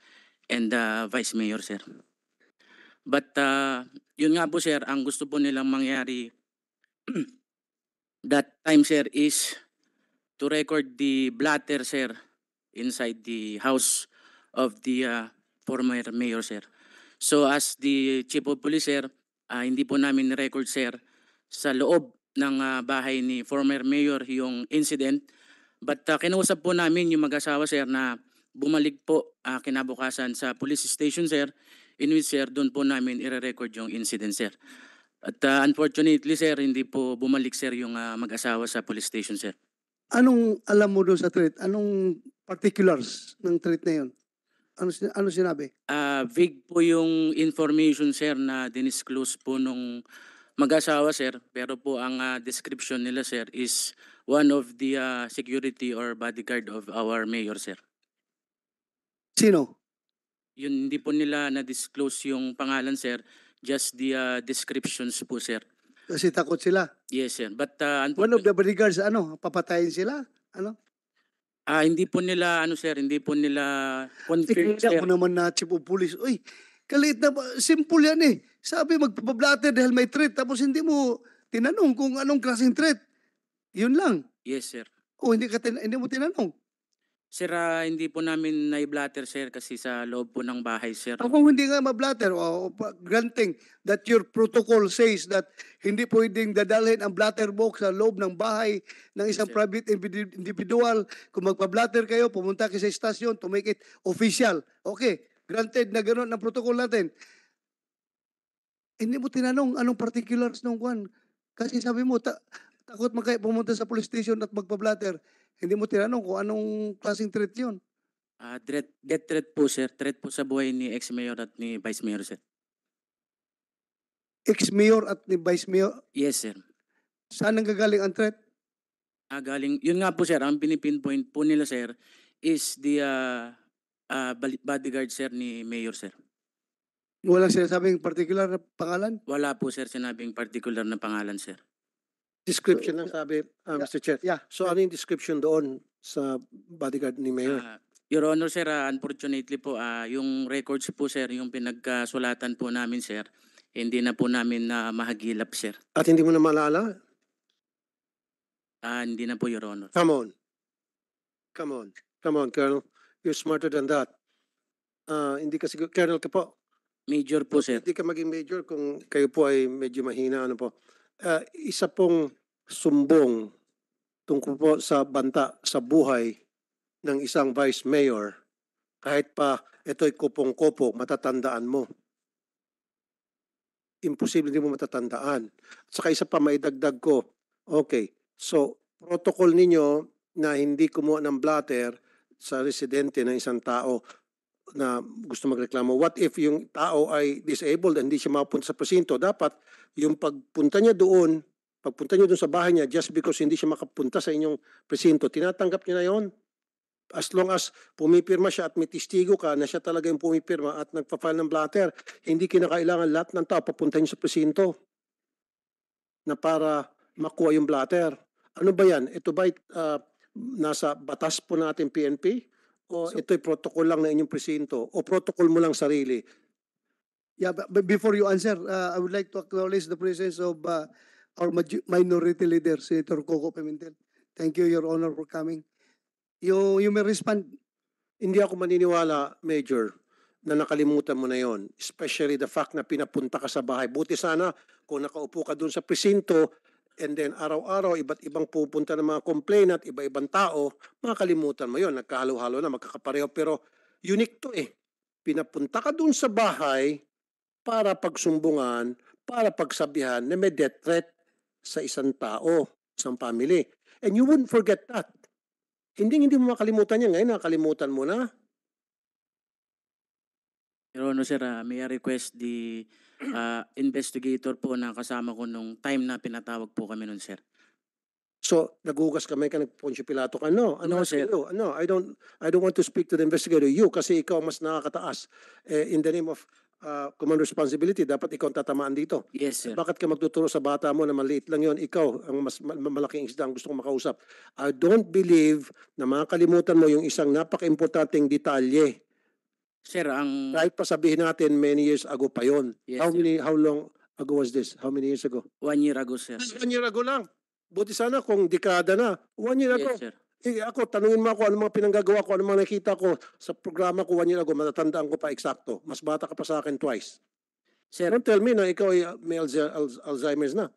and uh, vice mayor sir. But uh, yun nga po sir, ang gusto po nilang mangyari that time sir is to record the blatter, sir, inside the house of the uh, former mayor, sir. So as the chief of police, sir, uh, hindi po namin record, sir, sa loob ng uh, bahay ni former mayor yung incident. But uh, kinausap po namin yung mag-asawa, sir, na bumalik po uh, kinabukasan sa police station, sir, in which, sir, doon po namin i-record yung incident, sir. At uh, unfortunately, sir, hindi po bumalik, sir, yung uh, mag-asawa sa police station, sir. Anong alam mo doon sa threat? Anong particulars ng threat na yun? Ano, ano sinabi? Uh, vague po yung information, sir, na dinisclose po nung mag-asawa, sir. Pero po ang uh, description nila, sir, is one of the uh, security or bodyguard of our mayor, sir. Sino? Yun, hindi po nila na-disclose yung pangalan, sir. Just the uh, descriptions po, sir. Kasi takot sila. Yes, sir. But uh, One of the bodyguards, ano, papatayin sila? Ano? Ah, hindi po nila ano sir, hindi po nila confirm Tingnan sir. ko naman na chief of police. Uy, kalit na, simple yan eh. Sabi magpapablatter dahil may threat, tapos hindi mo tinanong kung anong klaseng threat. Yun lang. Yes, sir. O hindi, ka tin- hindi mo tinanong. Sir, ah, hindi po namin na-blatter, sir, kasi sa loob po ng bahay, sir. Ah, Kung hindi nga ma-blatter, Oh, pa- granting that your protocol says that hindi pwedeng dadalhin ang blatter box sa loob ng bahay ng isang private individual. Kung magpa-blatter kayo, pumunta kayo sa istasyon to make it official. Okay, granted na ganoon ang protocol natin. Hindi mo tinanong anong particulars nung one. Kasi sabi mo, ta- takot man kayo pumunta sa police station at magpa-blatter. Hindi mo tinanong kung anong klaseng threat yun. Ah, threat, death threat po sir. Threat po sa buhay ni ex-mayor at ni vice mayor sir. Ex-mayor at ni vice mayor? Yes sir. Saan nanggagaling ang threat? Ah, galing, yun nga po sir, ang pinipinpoint po nila sir is the uh, uh, bodyguard sir ni mayor sir. Walang sinasabing particular na pangalan? Wala po sir sinabing particular na pangalan sir. Description lang sabi, uh, Mr. Chair. Yeah. So ano yung description doon sa bodyguard ni Mayor? Ah, Your Honor, sir, ah, unfortunately po, ah, yung records po, sir, yung pinagkasulatan po namin, sir, hindi na po namin na ah, mahagilap, sir. At hindi mo na malala? Ah, hindi na po, Your Honor. Come on. Come on. Come on, Colonel. You're smarter than that. Ah, hindi ka siguro, Colonel ka po. Major po, sir. Hindi ka maging major kung kayo po ay medyo mahina. Ano po uh, isa pong sumbong tungkol po sa banta sa buhay ng isang vice mayor kahit pa ito'y kupong kopo matatandaan mo. Imposible din mo matatandaan. At saka isa pa maidagdag ko, okay, so protocol ninyo na hindi kumuha ng blatter sa residente ng isang tao na gusto magreklamo. What if yung tao ay disabled and hindi siya mapunta sa presinto? Dapat yung pagpunta niya doon, pagpunta niyo doon sa bahay niya just because hindi siya makapunta sa inyong presinto, tinatanggap niyo na yon. As long as pumipirma siya at may testigo ka na siya talaga yung pumipirma at nagpa-file ng blatter, hindi kinakailangan lahat ng tao papunta niyo sa presinto na para makuha yung blatter. Ano ba yan? Ito ba uh, ah, nasa batas po natin PNP? o so, ito'y protocol lang na inyong presinto o protocol mo lang sarili. Yeah, but, before you answer, uh, I would like to acknowledge the presence of uh, our minority leader, Senator Coco Pimentel. Thank you, Your Honor, for coming. You, you may respond. Hindi ako maniniwala, Major, na nakalimutan mo na yon. Especially the fact na pinapunta ka sa bahay. Buti sana kung nakaupo ka doon sa presinto, and then araw-araw, iba't ibang pupunta ng mga at iba-ibang tao, makakalimutan mo yon nagkahalo-halo na, magkakapareho. Pero unique to eh. Pinapunta ka dun sa bahay para pagsumbungan, para pagsabihan na may death threat sa isang tao, isang family. And you wouldn't forget that. Hindi, hindi mo makalimutan yan. Ngayon, nakalimutan mo na pero Honor, sir, ah, may request di uh, ah, investigator po na kasama ko nung time na pinatawag po kami nun, sir. So, nagugas kamay ka, nagponsyo pilato ka. No, ano No, sir. you. No, I don't, I don't want to speak to the investigator. You, kasi ikaw mas nakakataas. Eh, in the name of uh, ah, command responsibility, dapat ikaw ang tatamaan dito. Yes, sir. Bakit ka magtuturo sa bata mo na maliit lang yon? Ikaw, ang mas malaking isda ang gusto kong makausap. I don't believe na makakalimutan mo yung isang napaka-importanting detalye Sir, ang... Kahit pa sabihin natin, many years ago pa yon. Yes, how, many, how long ago was this? How many years ago? One year ago, sir. One year ago lang. Buti sana kung dekada na. One year ago. Yes, sir. Eh, ako, tanungin mo ako ano mga pinanggagawa ko, ano mga nakita ko sa programa ko one year ago, matatandaan ko pa eksakto. Mas bata ka pa sa akin twice. Sir, Don't tell me na ikaw ay may Alzheimer's na.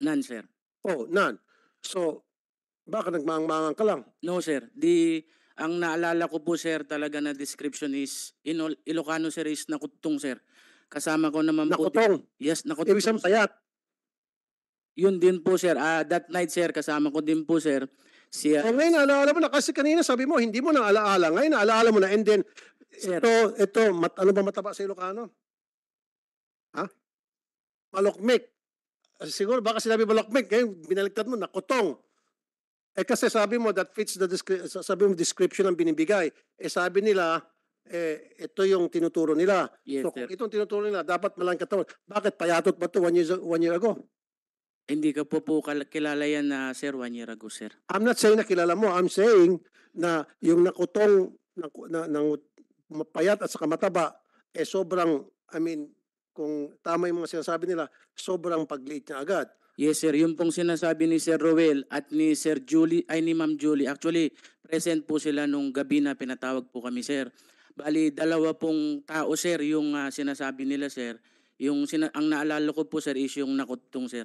None, sir. Oh, none. So, baka nagmaang-maangang ka lang. No, sir. Di, ang naalala ko po sir talaga na description is in Ilocano sir is nakutong sir. Kasama ko naman Nakutong? po. Yes, nakutong. Ibig sabihin payat. Yun din po sir. Ah, that night sir kasama ko din po sir si ah, Oh, ngayon naalaala mo na kasi kanina sabi mo hindi mo na alaala. Ngayon naalala mo na and then Sir. ito ito mat, ano ba mataba sa Ilocano? Ha? Malokmek. Siguro baka sinabi malokmek, ngayon binaliktad mo nakutong. Eh kasi sabi mo that fits the sabi mo description ang binibigay. Eh sabi nila eh ito yung tinuturo nila. Yes, so kung sir. itong tinuturo nila dapat malang katawan. Bakit payatot ba to one year one year ago? Hindi ka po po kilala yan na sir one year ago sir. I'm not saying na kilala mo. I'm saying na yung nakutong na, na, ng mapayat at saka mataba eh sobrang I mean kung tama yung mga sinasabi nila sobrang pagliit niya agad. Yes sir, yun pong sinasabi ni Sir Roel at ni Sir Julie, ay ni Ma'am Julie. Actually, present po sila nung gabi na pinatawag po kami sir. Bali, dalawa pong tao sir yung uh, sinasabi nila sir. Yung sina- ang naalala ko po sir is yung nakutong sir.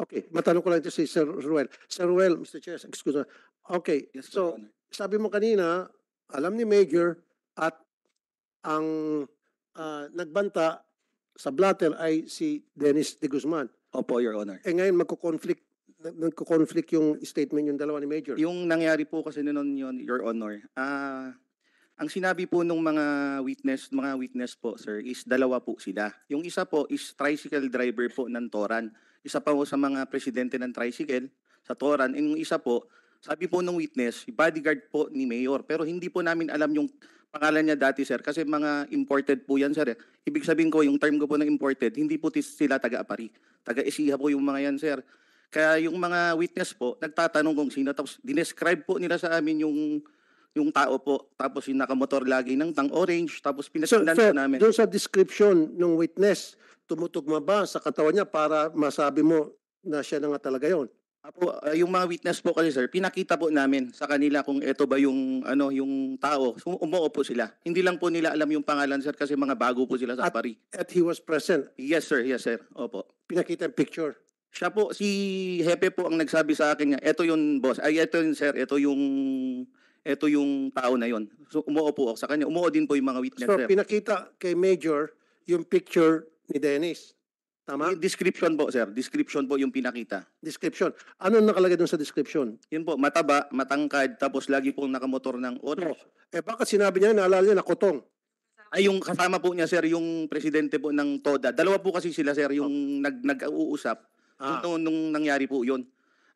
Okay, matanong ko lang ito si Sir Ruel. Sir Ruel, Mr. Chair, excuse me. Okay, yes, so sabi mo kanina, alam ni Major at ang uh, nagbanta sa blatter ay si Dennis de Guzman. Opo, Your Honor. Eh ngayon magko-conflict nagko-conflict yung statement yung dalawa ni Major. Yung nangyari po kasi noon yun, Your Honor, ah, ang sinabi po nung mga witness, mga witness po, sir, is dalawa po sila. Yung isa po is tricycle driver po ng Toran. Isa pa po sa mga presidente ng tricycle sa Toran. And yung isa po, sabi po nung witness, bodyguard po ni Mayor. Pero hindi po namin alam yung pangalan niya dati, sir, kasi mga imported po yan, sir. Eh. Ibig sabihin ko, yung term ko po na imported, hindi po sila taga-apari. Taga-isiha po yung mga yan, sir. Kaya yung mga witness po, nagtatanong kung sino. Tapos dinescribe po nila sa amin yung yung tao po. Tapos yung nakamotor lagi ng tang orange. Tapos pinasunan so, po namin. Doon sa description ng witness, tumutugma ba sa katawan niya para masabi mo na siya na nga talaga yon? Apo, uh, yung mga witness po kasi sir, pinakita po namin sa kanila kung ito ba yung ano yung tao. So, umuo sila. Hindi lang po nila alam yung pangalan sir kasi mga bago po sila sa at, pari. At he was present. Yes sir, yes sir. Opo. Pinakita ang picture. Siya po si Hepe po ang nagsabi sa akin niya, ito yung boss. Ay ito yung sir, ito yung ito yung tao na yon. So umuo po ako sa kanya. Umuo din po yung mga witness so, sir. pinakita kay Major yung picture ni Dennis. Tama? description po, sir. Description po yung pinakita. Description. Ano nakalagay doon sa description? Yun po, mataba, matangkad, tapos lagi pong nakamotor ng auto. Oh. Eh bakit sinabi niya, naalala niya na kutong? Ay, yung kasama po niya, sir, yung presidente po ng TODA. Dalawa po kasi sila, sir, yung oh. nag, nag-uusap. Ah. Nung, nung nangyari po yun.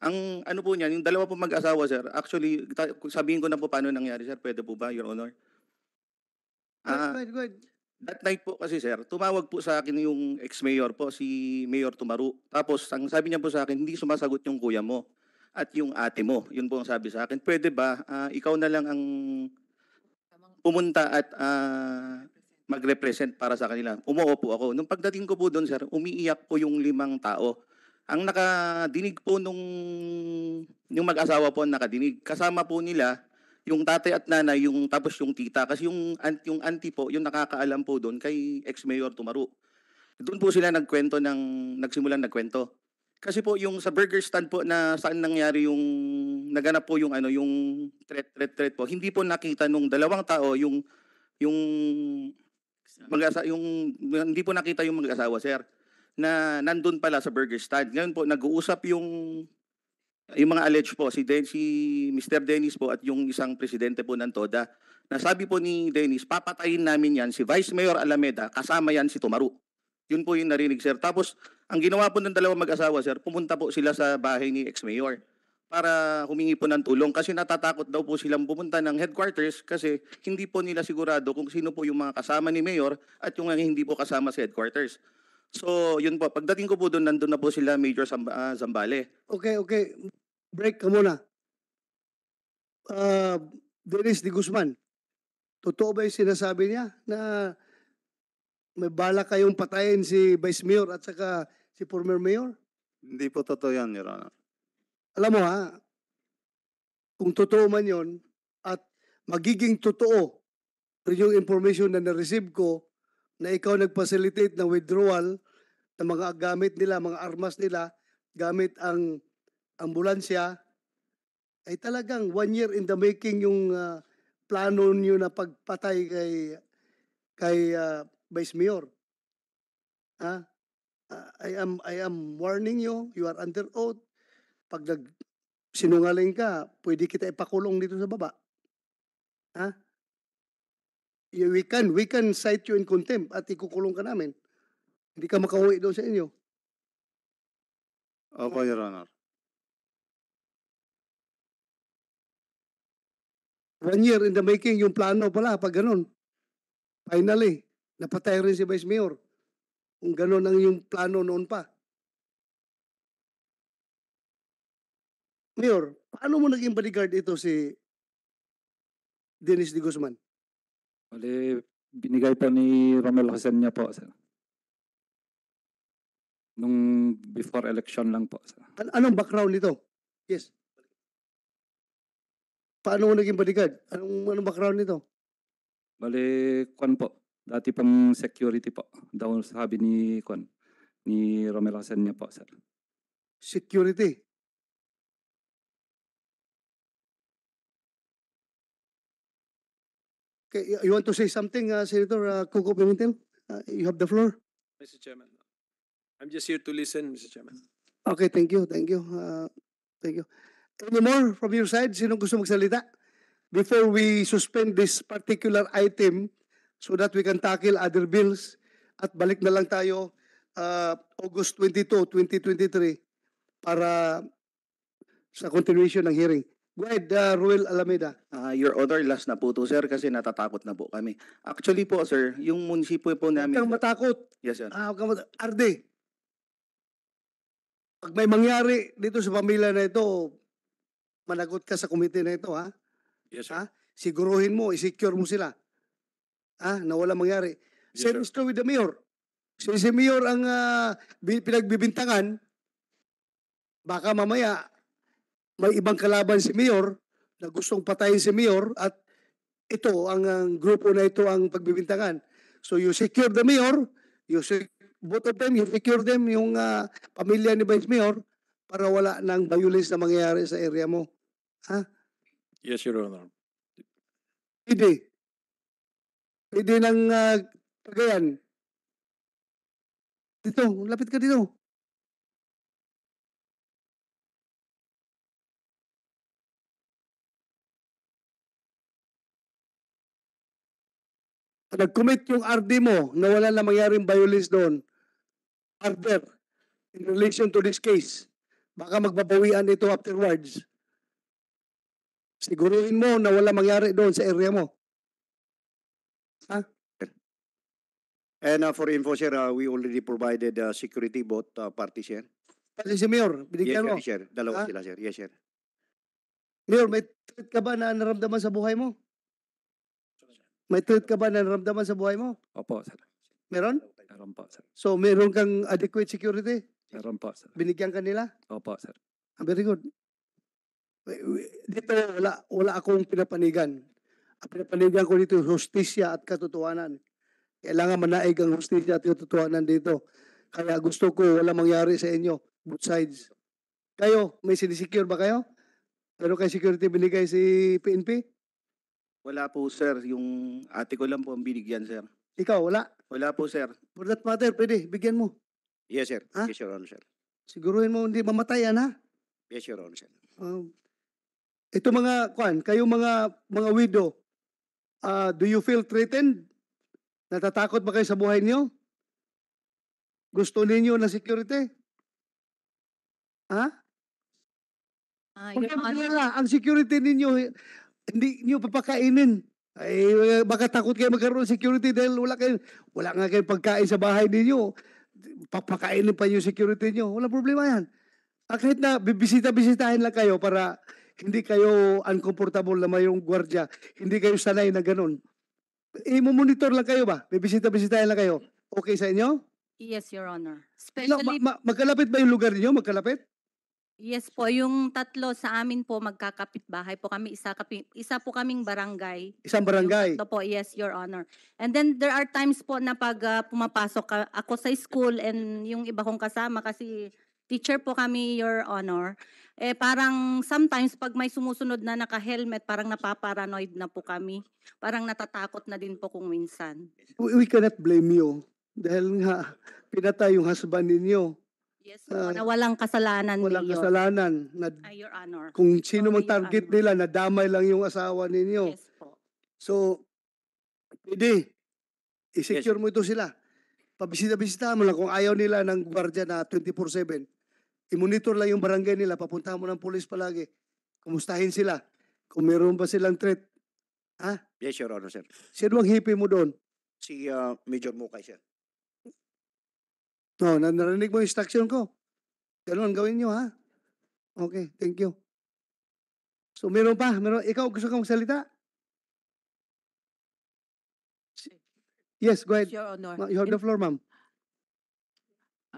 Ang ano po niyan, yung dalawa po mag-asawa, sir, actually, sabihin ko na po paano nangyari, sir. Pwede po ba, Your Honor? Ah, good, good. That night po kasi sir, tumawag po sa akin yung ex-mayor po, si Mayor Tumaru. Tapos ang sabi niya po sa akin, hindi sumasagot yung kuya mo at yung ate mo. Yun po ang sabi sa akin. Pwede ba ah, ikaw na lang ang pumunta at ah, mag-represent para sa kanila? Umuo po ako. Nung pagdating ko po doon sir, umiiyak po yung limang tao. Ang nakadinig po nung yung mag-asawa po ang nakadinig. Kasama po nila yung tatay at nanay, yung tapos yung tita. Kasi yung, aunt, yung auntie po, yung nakakaalam po doon kay ex-mayor Tumaru. Doon po sila nagkwento ng, nagsimulan nagkwento. Kasi po yung sa burger stand po na saan nangyari yung naganap po yung ano yung threat threat threat po. Hindi po nakita nung dalawang tao yung yung mag yung hindi po nakita yung mag-asawa sir na nandun pala sa burger stand. Ngayon po nag-uusap yung yung mga alleged po, si, Den, si Mr. Dennis po at yung isang presidente po ng TODA, nasabi po ni Dennis, papatayin namin yan si Vice Mayor Alameda, kasama yan si Tumaru. Yun po yung narinig, sir. Tapos, ang ginawa po ng dalawang mag-asawa, sir, pumunta po sila sa bahay ni ex-mayor para humingi po ng tulong kasi natatakot daw po silang pumunta ng headquarters kasi hindi po nila sigurado kung sino po yung mga kasama ni Mayor at yung hindi po kasama sa headquarters. So, yun po. Pagdating ko po doon, nandun na po sila Major ah, Zambale. Okay, okay break ka muna. Uh, Dennis de Guzman, totoo ba yung sinasabi niya na may bala kayong patayin si Vice Mayor at saka si former Mayor? Hindi po totoo yan, Your Honor. Alam mo ha, kung totoo man yon at magiging totoo yung information na na-receive ko na ikaw nag-facilitate ng withdrawal ng mga gamit nila, mga armas nila, gamit ang ambulansya, ay talagang one year in the making yung uh, plano niyo na pagpatay kay kay uh, Vice Mayor. Ha? Uh, ah, I am I am warning you, you are under oath. Pag nag sinungaling ka, pwede kita ipakulong dito sa baba. Ha? We can we can cite you in contempt at ikukulong ka namin. Hindi ka makauwi doon sa inyo. Okay, Your Honor. One year in the making yung plano pala pag ganun. Finally, napatay rin si Vice Mayor. Kung ganun ang yung plano noon pa. Mayor, paano mo naging bodyguard ito si Dennis D. Guzman? Bali, binigay pa ni Romel Hasan niya po, sir. Nung before election lang po, sir. An anong background nito? Yes. Paano mo naging bodyguard? Anong, anong background nito? Bale, Kwan po. Dati pang security po. Daw sabi ni Kwan. Ni Romel Hasan niya po, sir. Security? Okay, you want to say something, uh, Senator uh, Coco Pimentel? Uh, you have the floor. Mr. Chairman, I'm just here to listen, Mr. Chairman. Okay, thank you, thank you, uh, thank you. Any more from your side? Sino gusto magsalita? Before we suspend this particular item so that we can tackle other bills at balik na lang tayo uh, August 22, 2023 para sa continuation ng hearing. Go ahead, uh, Ruel Alameda. Uh, your order, last na po to, sir, kasi natatakot na po kami. Actually po, sir, yung munisipyo po namin... Huwag matakot. Yes, sir. Ah, huwag kang Arde, pag may mangyari dito sa pamilya na ito, managot ka sa committee na ito, ha? Yes, sir. Ha? Siguruhin mo, isecure mo sila. Ha? Na wala mangyari. Yes, Same is with the mayor. Si, si mayor ang uh, pinagbibintangan, baka mamaya may ibang kalaban si mayor na gustong patayin si mayor at ito, ang, ang grupo na ito ang pagbibintangan. So you secure the mayor, you secure both of them, you secure them, yung uh, pamilya ni Vice Mayor, para wala ng violence na mangyayari sa area mo. Ha? Yes, Your Honor. Pwede. Pwede ng uh, ah, Cagayan. Dito, lapit ka dito. Nag-commit yung RD mo na wala na mangyaring violence doon. Further, in relation to this case, baka magbabawian ito afterwards. Siguruhin mo na wala mangyari doon sa area mo. Ha? And uh, eh, for info, sir, uh, we already provided uh, security boat uh, ah, parties, sir. Pati si Mayor, binigyan mo. Yes, sir. Dalawa ha? sila, sir. Yes, sir. Mayor, may threat ka ba na naramdaman sa buhay mo? May threat ka ba na naramdaman sa buhay mo? Opo, sir. Meron? Meron po, sir. So, meron kang adequate security? Meron po, sir. Binigyan kanila? Opo, sir. Ah, very good. Eh, eh, dito wala, wala akong pinapanigan. Ang pinapanigan ko dito, hostisya at katotohanan. Kailangan manaig ang hostisya at katotohanan dito. Kaya gusto ko wala mangyari sa inyo, both sides. Kayo, may sinisecure ba kayo? Pero kay security binigay si PNP? Wala po sir, yung ate ko lang po ang binigyan sir. Ikaw, wala? Wala po sir. For that matter, pwede, bigyan mo. Yes sir, Ha? yes your honor sir. Siguruhin mo hindi mamatay yan ha? Yes your honor sir. Um, ito mga kwan, kayo mga mga widow, uh, do you feel threatened? Natatakot ba kayo sa buhay niyo? Gusto niyo na security? Ha? Uh, Huwag kayo Ang security ninyo, eh, hindi niyo papakainin. Ay, eh, baka takot kayo magkaroon ng security dahil wala kayo, wala nga kayong pagkain sa bahay ninyo. Papakainin pa yung security niyo. Wala problema yan. Ah, kahit na bibisita-bisitahin lang kayo para hindi kayo uncomfortable na may yung gwardiya, hindi kayo sanay na ganun. I-monitor lang kayo ba? bibisita bisita lang kayo. Okay sa inyo? Yes, Your Honor. Especially... No, ma- ma- magkalapit ba yung lugar niyo? Magkalapit? Yes po, yung tatlo sa amin po magkakapit bahay po kami isa kapi, isa po kaming barangay. Isang barangay. Yung po, yes, your honor. And then there are times po na pag uh, pumapasok ka, ako sa school and yung iba kong kasama kasi teacher po kami your honor eh parang sometimes pag may sumusunod na naka-helmet, parang napaparanoid na po kami. Parang natatakot na din po kung minsan. We, we cannot blame you dahil nga pinatay yung husband ninyo. Yes, uh, na walang kasalanan Walang Mayor. kasalanan. Na, uh, Your Honor. Kung sino mang target nila, nadamay lang yung asawa ninyo. Yes po. So, pwede. I-secure yes. mo ito sila. Pabisita-bisita mo lang kung ayaw nila ng gwardiya na 24-7 i-monitor lang yung barangay nila, papuntahan mo ng pulis palagi. Kumustahin sila. Kung meron ba silang threat. Ha? Yes, Your Honor, sir. Sino ang hipi mo doon? Si uh, Major Mukay, sir. Oh, no, narinig mo yung instruction ko. Ganun, gawin nyo, ha? Okay, thank you. So, meron pa? Meron, ikaw, gusto kang magsalita? Yes, go ahead. Your Honor. Ma- you have the floor, ma'am.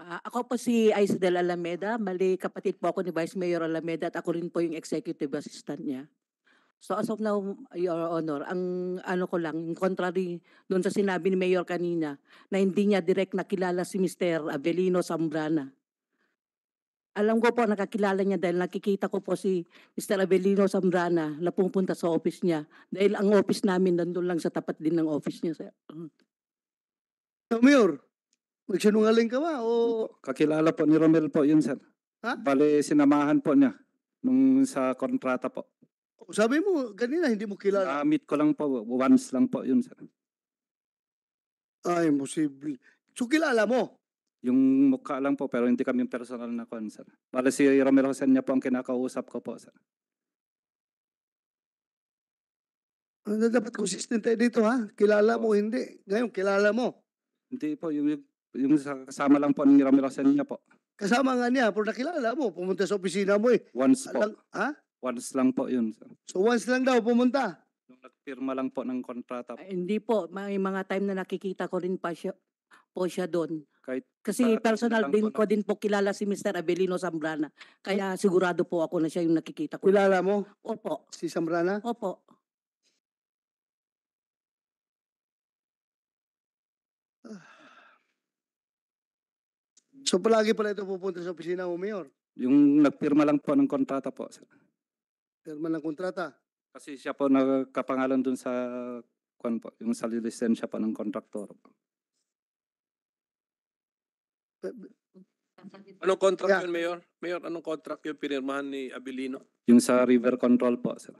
Uh, ako po si Isidel Alameda. Mali, kapatid po ako ni Vice Mayor Alameda at ako rin po yung executive assistant niya. So as of now, Your Honor, ang ano ko lang, contrary doon sa sinabi ni Mayor kanina, na hindi niya direct nakilala si Mr. Avelino Zambrana. Alam ko po, nakakilala niya dahil nakikita ko po si Mr. Avelino Zambrana na pumunta sa office niya. Dahil ang office namin nandun lang sa tapat din ng office niya, sir. Mayor, Nagsinungaling ka ba o... Kakilala po ni Romel po yun, sir. Ha? Bale, sinamahan po niya nung sa kontrata po. Sabi mo, ganina hindi mo kilala. na ko lang po, once lang po yun, sir. Ay, imposible. So, kilala mo? Yung mukha lang po, pero hindi kami yung personal na kon, sir. Bale, si Romel Jose niya po ang kinakausap ko po, sir. Ano dapat consistent tayo dito, ha? Kilala mo, hindi. Ngayon, kilala mo. Hindi po, yung yung kasama lang po ni Ramirasan niya po. Kasama nga niya, pero nakilala mo, pumunta sa opisina mo eh. Once po. Alang, ha? Once lang po yun. sir. So once lang daw pumunta. Nung nagpirma lang po ng kontrata. Ay, hindi po, may mga time na nakikita ko rin pa siya, po siya doon. Kahit Kasi personal din ko na- din po kilala si Mr. Abelino Zambrana. Kaya sigurado po ako na siya yung nakikita ko. Kilala mo Opo, si Samrana? opo. So palagi pala ito pupunta sa opisina mo, Mayor? Yung nagpirma lang po ng kontrata po, sir. Pirma ng kontrata? Kasi siya po nagkapangalan dun sa, kwan po, yung sa lisensya po ng kontraktor. Pe- Anong contract yeah. yun, Mayor? Mayor, anong contract yung pinirmahan ni Abilino? Yung sa river control po, sir.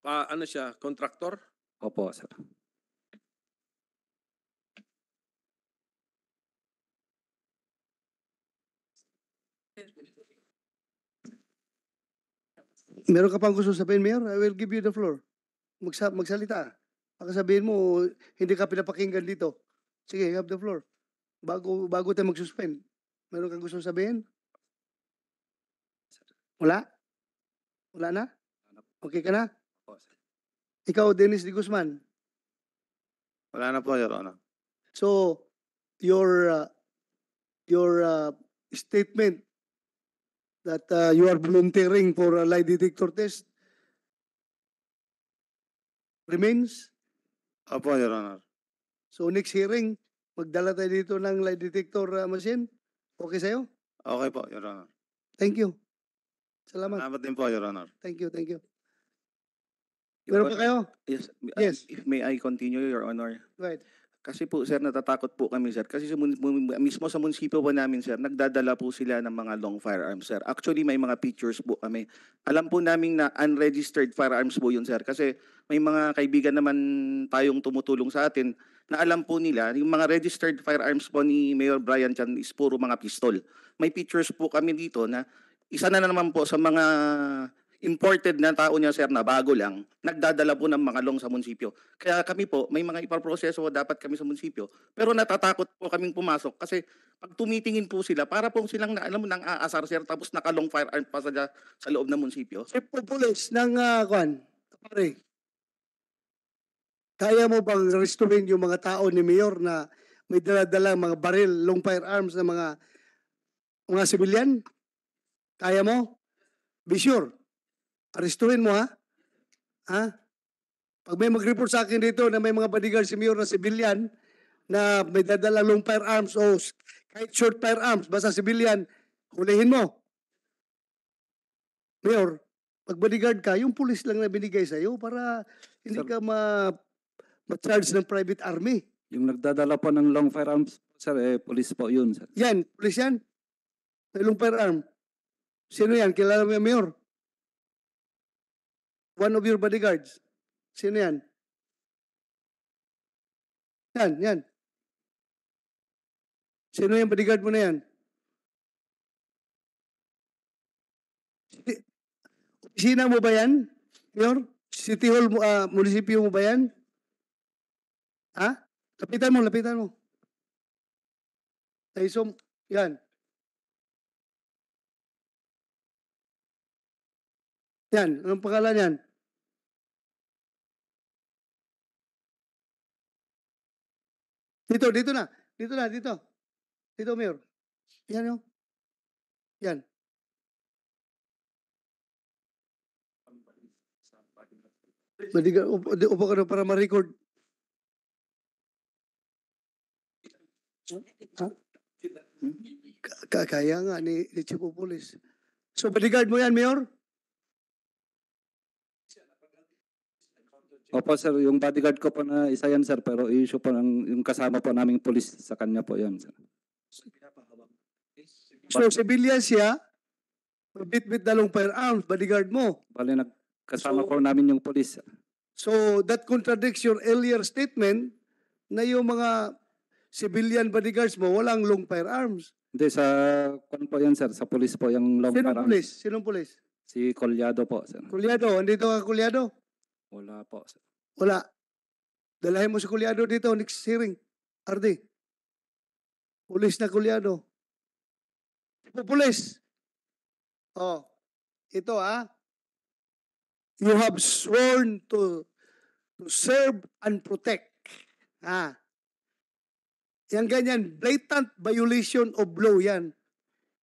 Pa, ah, ano siya? Contractor? Opo, sir. Meron ka pang gusto sabihin, Mayor? I will give you the floor. Magsa magsalita. Baka sabihin mo, hindi ka pinapakinggan dito. Sige, have the floor. Bago, bago tayo magsuspend. suspend Meron kang gusto sabihin? Wala? Wala na? Okay ka na? Ikaw, Dennis Di Guzman. Wala na po, Your Honor. So, your uh, your uh, statement that uh, you are volunteering for a lie detector test remains? Apo, Your Honor. So next hearing, magdala tayo dito ng lie detector uh, machine. Okay sa'yo? Okay po, Your Honor. Thank you. Salamat. Salamat din po, Your Honor. Thank you, thank you. Meron pa kayo? Yes. Yes. If may I continue, Your Honor? Right. Kasi po sir, natatakot po kami sir. Kasi sa, mismo sa munisipyo po namin sir, nagdadala po sila ng mga long firearms sir. Actually may mga pictures po kami. Alam po namin na unregistered firearms po yun sir. Kasi may mga kaibigan naman tayong tumutulong sa atin na alam po nila, yung mga registered firearms po ni Mayor Brian Chan is puro mga pistol. May pictures po kami dito na isa na naman po sa mga imported na tao niya, sir, na bago lang, nagdadala po ng mga long sa munisipyo. Kaya kami po, may mga ipaproseso dapat kami sa munisipyo. Pero natatakot po kaming pumasok kasi pag tumitingin po sila, para po silang na, alam mo, nang aasar, sir, tapos nakalong firearm pa sa, sa loob ng munisipyo. Sir, Populis, ng, uh, kwan, kapare, kaya mo bang restorin yung mga tao ni Mayor na may daladala mga baril, long firearms na mga mga civilian? Kaya mo? Be sure. Arestuhin mo ha? Ha? Pag may mag-report sa akin dito na may mga bodyguard si Mayor na civilian na may dadala long firearms o kahit short firearms, basta civilian, hulihin mo. Mayor, pag bodyguard ka, yung pulis lang na binigay sa iyo para hindi ka ma ma-charge ng private army. Yung nagdadala pa ng long firearms, sir, eh, pulis po yun, sir. Yan, pulis yan. May long firearm. Sino yan? Kilala mo yung mayor? one of your bodyguards. Sino yan? Yan, yan. Sino yung bodyguard mo na yan? Sina mo ba yan? Mayor? City Hall, uh, munisipyo mo ba yan? Ha? Lapitan mo, lapitan mo. Taisom, yan. Yan, anong pangalan yan? Dito, dito na. Dito na, dito. Dito, Mayor. Yan yung. Oh. Yan. Madiga, upo, upo ka na para ma-record. Ha? Hmm? Kaya nga ni, ni Chief of Police. So, bodyguard mo yan, Mayor? Opo sir, yung bodyguard ko po na isa yan sir, pero issue po ng, yung kasama po naming police sa kanya po yan sir. So, civilian siya, bit-bit dalong firearms, bodyguard mo. Bali, nagkasama So- po namin yung police So, that contradicts your earlier statement na yung mga civilian bodyguards mo, walang long firearms. Hindi, sa kwan po yan sir, sa police po yung long Sinong para. pulis? Sinong pulis? Si Colyado po sir. Kulyado, andito ka Kulyado? Wala po. sir. Wala. Dalahin mo si Kulyano dito, next hearing. Arde. Pulis na Kulyano. Pupulis. Oh. Ito ah. You have sworn to to serve and protect. Ah. Yang ganyan, blatant violation of law yan.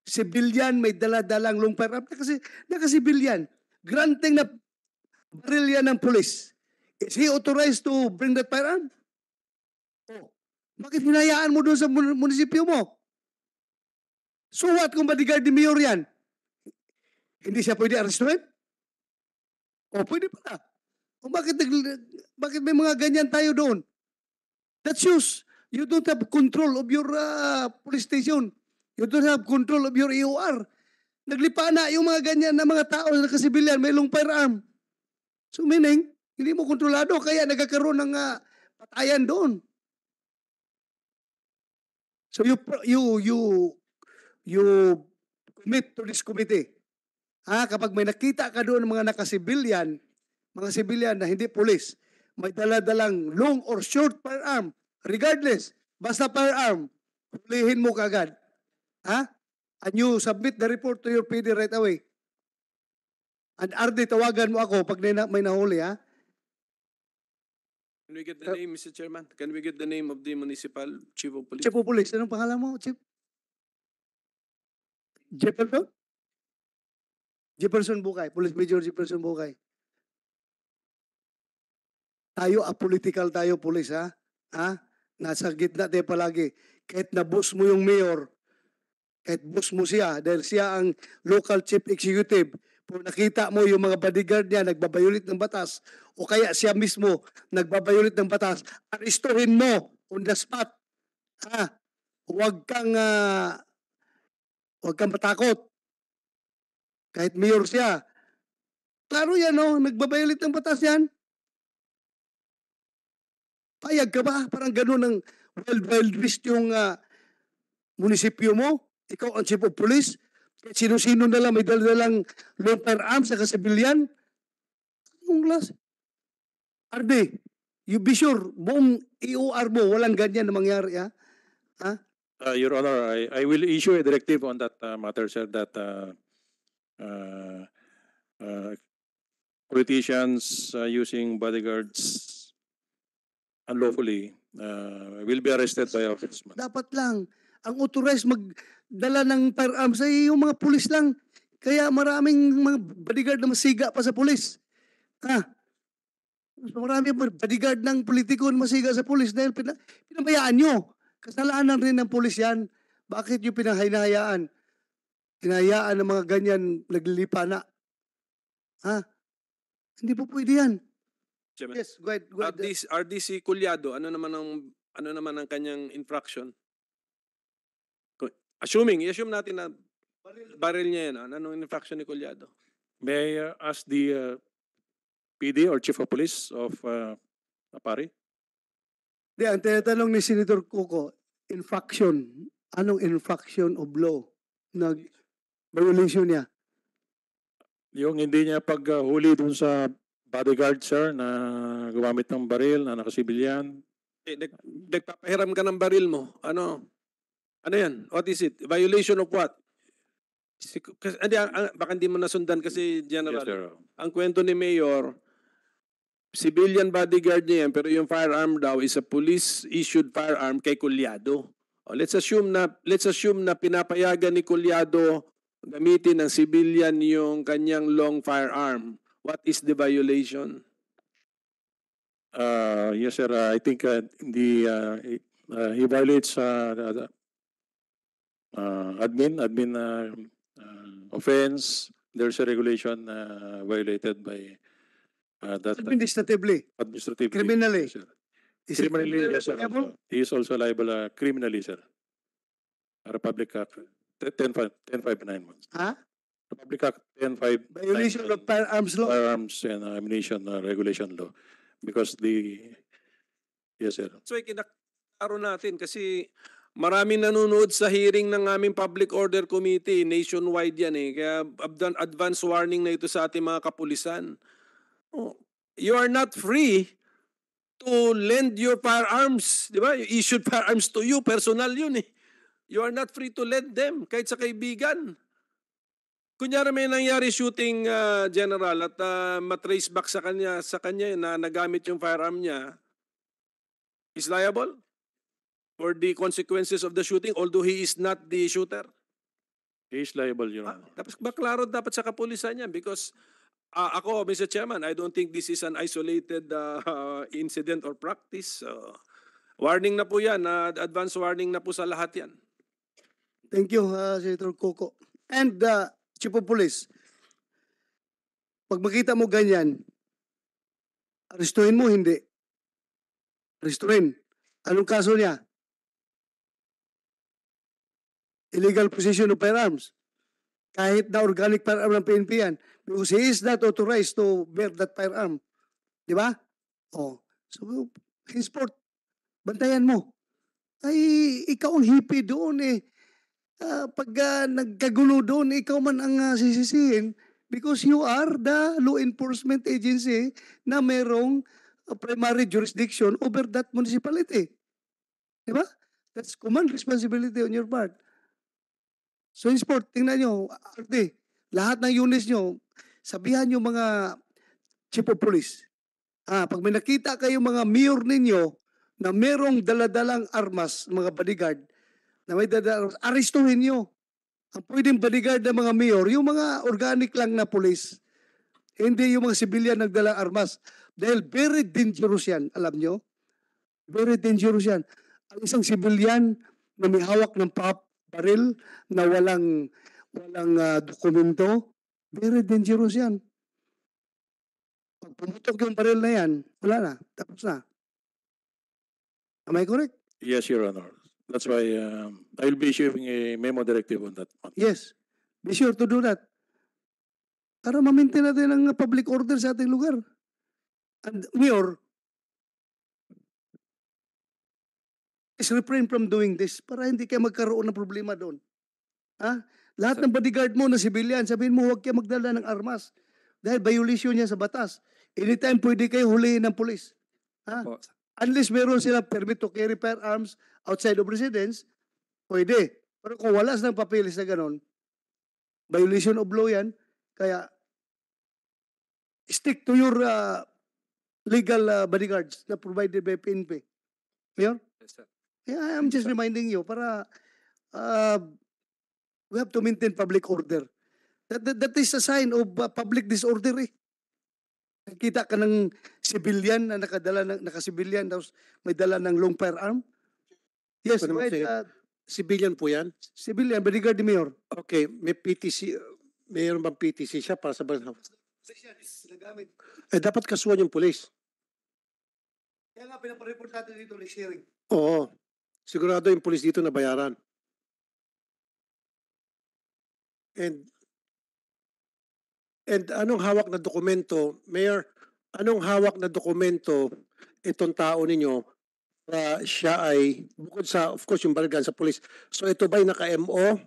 Civilian may dala-dalang daladalang lumper. naka nakasibilyan. Granting na barilya ng pulis, is he authorized to bring that firearm? Oh. Bakit hinayaan mo doon sa munisipyo mo? So what kung bodyguard ni Mayor yan? Hindi siya pwede arrestuhin? O pwede pala. O bakit, bakit may mga ganyan tayo doon? That's use. You don't have control of your uh, police station. You don't have control of your EOR. Naglipa na yung mga ganyan na mga tao na kasibilyan, may long firearm. So meaning, hindi mo kontrolado kaya nagkakaroon ng uh, patayan doon. So you you you you commit to this committee. Ha, ah, kapag may nakita ka doon ng mga civilian mga civilian na hindi pulis, may dala daladalang long or short firearm, regardless, basta firearm, pulihin mo kagad. Ha? And you submit the report to your PD right away. And Arde, tawagan mo ako pag may nahuli, ha? Can we get the name, Mr. Chairman? Can we get the name of the municipal chief of police? Chief of police, anong pangalan mo, chief? Jefferson? Jefferson Bukay, Police Major Jefferson Bukay. Tayo, apolitical tayo, police, ha? Ha? Nasa gitna tayo palagi. Kahit na-boss mo yung mayor, kahit boss mo siya, dahil siya ang local chief executive, kung nakita mo yung mga bodyguard niya nagbabayulit ng batas o kaya siya mismo nagbabayulit ng batas, aristuhin mo on the spot. Ha? Huwag kang, uh, huwag kang matakot. Kahit mayor siya. Klaro yan, no? Oh. Nagbabayulit ng batas yan. Payag ka ba? Parang ganun ng wild wild west yung uh, munisipyo mo. Ikaw ang chief of police sino-sino na lang may lang long firearms sa civilian. Yung klase. Arde, you be sure, buong EOR mo, walang ganyan na mangyari, ha? ha? Uh, Your Honor, I, I will issue a directive on that uh, matter, sir, that uh, uh, uh, politicians uh, using bodyguards unlawfully uh, will be arrested by officers. Dapat lang ang authorized mag dala ng firearms ay ah, yung mga pulis lang. Kaya maraming mga bodyguard na masiga pa sa pulis. Ha? So marami bodyguard ng politiko na masiga sa pulis dahil pina, pinabayaan nyo. Kasalanan rin ng pulis yan. Bakit nyo pinahinahayaan? Hinahayaan ng mga ganyan naglilipa na. Ha? Hindi po pwede yan. Chairman, yes, go ahead. Go ahead. RDC, RDC Culyado, ano naman ang ano naman ang kanyang infraction? Assuming, i-assume natin na baril niya yan. Anong ah, infraction ni Collado? May I uh, ask the uh, PD or Chief of Police of uh, Apari? Di, ang tinatanong ni Senator Coco, infraction. Anong infraction of law na violation niya? Yung hindi niya paghuli dun sa bodyguard, sir, na gumamit ng baril, na nakasibilyan. Eh, nag, nagpapahiram ka ng baril mo. Ano? Ano yan? What is it? Violation of what? Kasi, hindi, baka hindi mo nasundan kasi General. Yes, Ang kwento ni Mayor, civilian bodyguard niya yan, pero yung firearm daw is a police-issued firearm kay Kulyado. O, oh, let's assume na let's assume na pinapayagan ni Kulyado gamitin ng civilian yung kanyang long firearm. What is the violation? Uh, yes, sir. Uh, I think uh, the uh, uh, he violates uh, the, uh, admin, admin uh, uh, offense. There's a regulation uh, violated by uh, that. Administratively. Administratively. Criminally. Sir. Is criminally, yes, sir. He is also liable uh, criminally, sir. Republic Act 1059 months. Huh? Republic Act 105. Violation of firearms law? Firearms and ammunition uh, regulation law. Because the, yes sir. So ikinakaroon natin kasi Maraming nanonood sa hearing ng aming Public Order Committee. Nationwide yan eh. Kaya advance warning na ito sa ating mga kapulisan. Oh, you are not free to lend your firearms. Di ba? You issued firearms to you. Personal yun eh. You are not free to lend them kahit sa kaibigan. Kunyari may nangyari shooting uh, general at uh, matrace back sa kanya sa kanya na nagamit yung firearm niya is liable? for the consequences of the shooting although he is not the shooter? He is liable, Your ah, Honor. Ah, dapat maklaro dapat sa kapulisan niya because uh, ako, Mr. Chairman, I don't think this is an isolated uh, incident or practice. So, warning na po yan. Uh, advance warning na po sa lahat yan. Thank you, uh, Senator Coco. And uh, Chief of Police, pag makita mo ganyan, arestuhin mo, hindi. Arestuhin. Anong kaso niya? illegal possession of firearms. Kahit na organic firearm ng PNP yan. Because he is not authorized to bear that firearm. Di ba? Oh. So, henceforth, bantayan mo. Ay, ikaw ang hippie doon eh. Uh, pag uh, nagkagulo doon, ikaw man ang uh, sisisihin because you are the law enforcement agency na merong uh, primary jurisdiction over that municipality. Di ba? That's common responsibility on your part. So in sport, tingnan nyo, RD, lahat ng units nyo, sabihan nyo mga chief of police. Ah, pag may nakita kayo mga mayor ninyo na merong daladalang armas, mga bodyguard, na may daladalang armas, aristuhin nyo. Ang pwedeng bodyguard ng mga mayor, yung mga organic lang na police. Hindi yung mga civilian nagdalang armas. Dahil very dangerous yan, alam nyo? Very dangerous yan. Ang isang civilian na may hawak ng pop, baril na walang walang uh, dokumento, very dangerous yan. Pag pumutok yung baril na yan, wala na, tapos na. Am I correct? Yes, Your Honor. That's why um, I will be issuing a memo directive on that. Matter. Yes, be sure to do that. Para mamintin natin ang public order sa ating lugar. And Mayor, is refrain from doing this para hindi kayo magkaroon ng problema doon. Ha? Lahat ng bodyguard mo na civilian, sabihin mo huwag kayo magdala ng armas dahil violation niya sa batas. Anytime pwede kayo hulihin ng pulis. Ha? Unless meron sila permit to carry firearms outside of residence, pwede. Pero kung wala silang papilis na ganon, violation of law yan. Kaya, stick to your uh, legal uh, bodyguards na provided by PNP. Mayor? Yeah, I'm just reminding you para uh, we have to maintain public order. That, that, that is a sign of uh, public disorder eh. Nakita ka ng civilian na nakadala ng nakasibilyan tapos may dala ng long firearm. Yes, Pwede right. Uh, civilian po yan? Civilian, bodyguard Mayor. Okay, may PTC, mayroon bang PTC siya para sa Bernham? nagamit. Eh, dapat kasuhan yung police. Kaya nga, pinapareport natin dito, like sharing. Oo sigurado yung pulis dito na bayaran. And and anong hawak na dokumento, Mayor, anong hawak na dokumento itong tao ninyo na siya ay bukod sa of course yung bargan sa pulis. So ito ba'y naka-MO?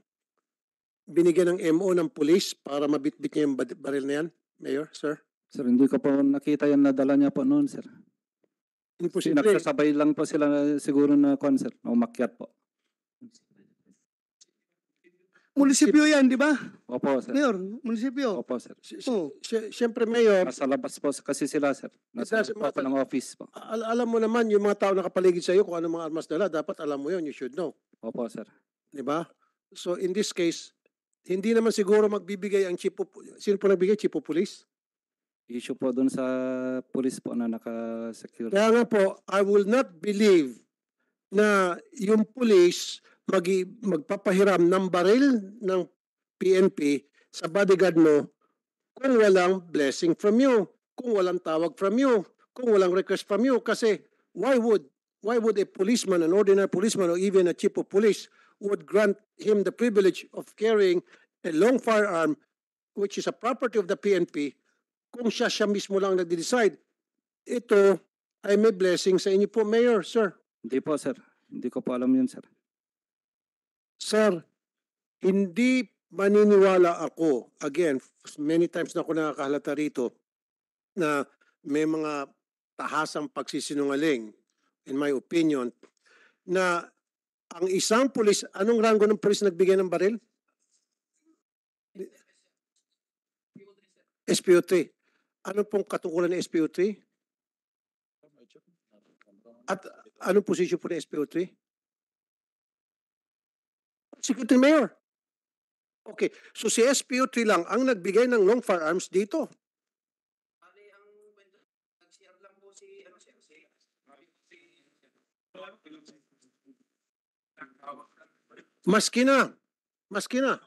Binigyan ng MO ng pulis para mabitbit niya yung baril na yan, Mayor, sir? Sir, hindi ko po nakita yung nadala niya po noon, sir. Ano po, Siyempre, nagsasabay lang po sila siguro na concert, na umakyat po. Munisipyo yan, di ba? Opo, sir. Mayor, munisipyo. Opo, sir. Oh. Siyempre, Mayor, Nasa labas po kasi sila, sir. Nasa labas po ng office po. al- alam mo naman yung mga tao na kapaligid sa iyo kung anong mga armas nila. dapat alam mo yon you should know. Opo, sir. Di ba? So in this case, hindi naman siguro magbibigay ang chief of, sino po nagbigay? Chief of police? issue po doon sa police po na naka-secure. Kaya nga po, I will not believe na yung police mag magpapahiram ng baril ng PNP sa bodyguard mo kung walang blessing from you, kung walang tawag from you, kung walang request from you. Kasi why would why would a policeman, an ordinary policeman or even a chief of police would grant him the privilege of carrying a long firearm which is a property of the PNP kung siya siya mismo lang nagde-decide. Ito ay may blessing sa inyo po, Mayor, sir. Hindi po, sir. Hindi ko po alam yun, sir. Sir, hindi maniniwala ako, again, many times na ako nakakahalata rito, na may mga tahasang pagsisinungaling, in my opinion, na ang isang pulis, anong rango ng pulis nagbigay ng baril? SPO3. Ano pong katungkulan ng SPO3? At anong position po ng SPO3? Security Mayor. Okay, so si SPO3 lang ang nagbigay ng long firearms dito. Maski na, maski na.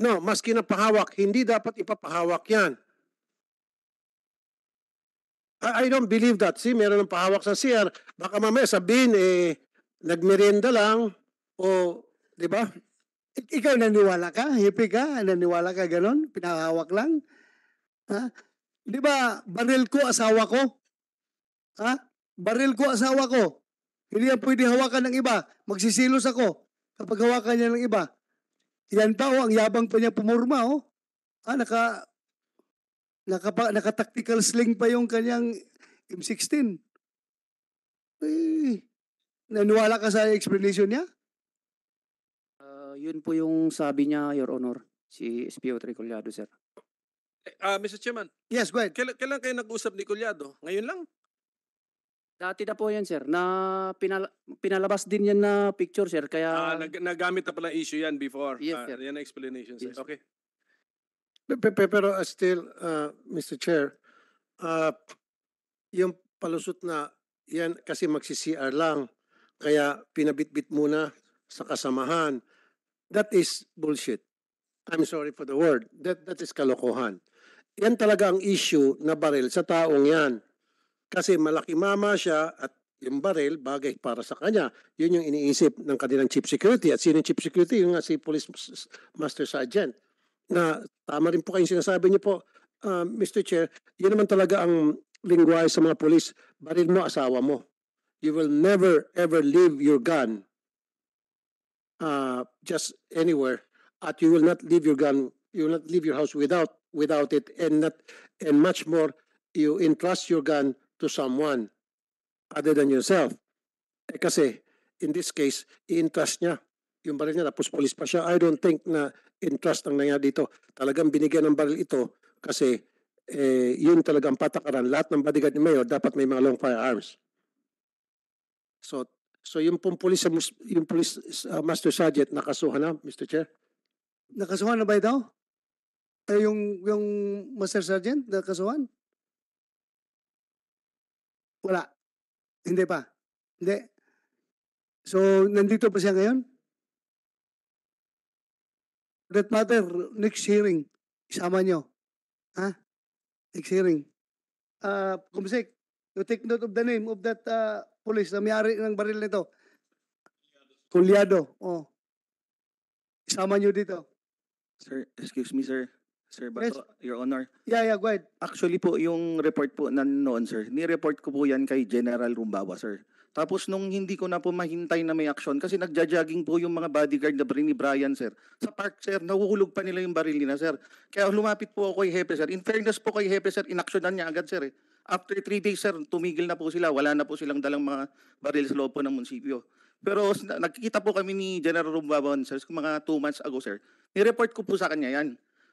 No, maski na pahawak, hindi dapat ipapahawak yan. I, don't believe that. See, meron ng pahawak sa CR. Baka mamaya sabihin, eh, nagmerienda lang o, di ba? Ik- ikaw naniwala ka? Hippie ka? Naniwala ka ganon? Pinahawak lang? Ha? Di ba, baril ko, asawa ko? Ha? Baril ko, asawa ko. Hindi yan pwede hawakan ng iba. Magsisilos ako kapag hawakan niya ng iba. Yan pa, oh, ang yabang pa niya pumurma, oh. Ah, naka, Nakapa, naka-tactical sling pa yung kanyang M16. Eh, naniwala ka sa explanation niya? Uh, yun po yung sabi niya, Your Honor, si SPO Tricolyado, sir. Uh, eh, ah, Mr. Chairman. Yes, go ahead. Kailan, kailan kayo nag-usap ni Culyado? Ngayon lang? Dati na po yan, sir. Na pinal pinalabas din yan na picture, sir. Kaya... Ah, nag nagamit na pala issue yan before. Yes, ah, sir. Uh, yan explanation, sir. Yes, okay. Pero uh, still, uh, Mr. Chair, uh, yung palusot na yan kasi magsi-CR lang. Kaya pinabitbit muna sa kasamahan. That is bullshit. I'm sorry for the word. That, that is kalokohan. Yan talaga ang issue na baril sa taong yan. Kasi malaki mama siya at yung baril bagay para sa kanya. Yun yung iniisip ng kanilang chief security. At sino chief security? Yung nga si Police Master Sergeant na tama rin po kayong sinasabi niyo po, uh, ah, Mr. Chair, yun naman talaga ang lingwahe sa mga polis, baril mo asawa mo. You will never ever leave your gun uh, just anywhere at you will not leave your gun you will not leave your house without without it and not and much more you entrust your gun to someone other than yourself eh, kasi in this case i-entrust niya yung baril niya tapos police pa siya I don't think na interest ang nangyari dito. Talagang binigyan ng baril ito kasi eh, yun talaga ang patakaran. Lahat ng bodyguard ni Mayor dapat may mga long firearms. So, so yung pong police, yung police uh, master sergeant nakasuhan na, Mr. Chair? Nakasuhan na ba ito? Eh, yung, yung master sergeant nakasuhan? Wala. Hindi pa. Hindi. So, nandito pa siya ngayon? that matter, next hearing, isama nyo. Ha? Next hearing. Uh, ah, Kumsik, you take note of the name of that uh, police na may-ari ng baril nito. Kulyado. Oh. Isama nyo dito. Sir, excuse me, sir. Sir but yes. Oh, Your Honor. Yeah, yeah, go ahead. Actually po, yung report po na noon, sir, ni-report ko po yan kay General Rumbawa, sir. Tapos nung hindi ko na po mahintay na may action, kasi nagja-jogging po yung mga bodyguard na ni Brian, sir. Sa park, sir, nahuhulog pa nila yung baril nila, sir. Kaya lumapit po ako kay Hepe, sir. In fairness po kay Hepe, sir, inaksyonan niya agad, sir. Eh. After three days, sir, tumigil na po sila. Wala na po silang dalang mga baril sa loob po ng munsipyo. Pero nakikita po kami ni General Rumbaban, sir, mga two months ago, sir. Ni-report ko po sa kanya yan.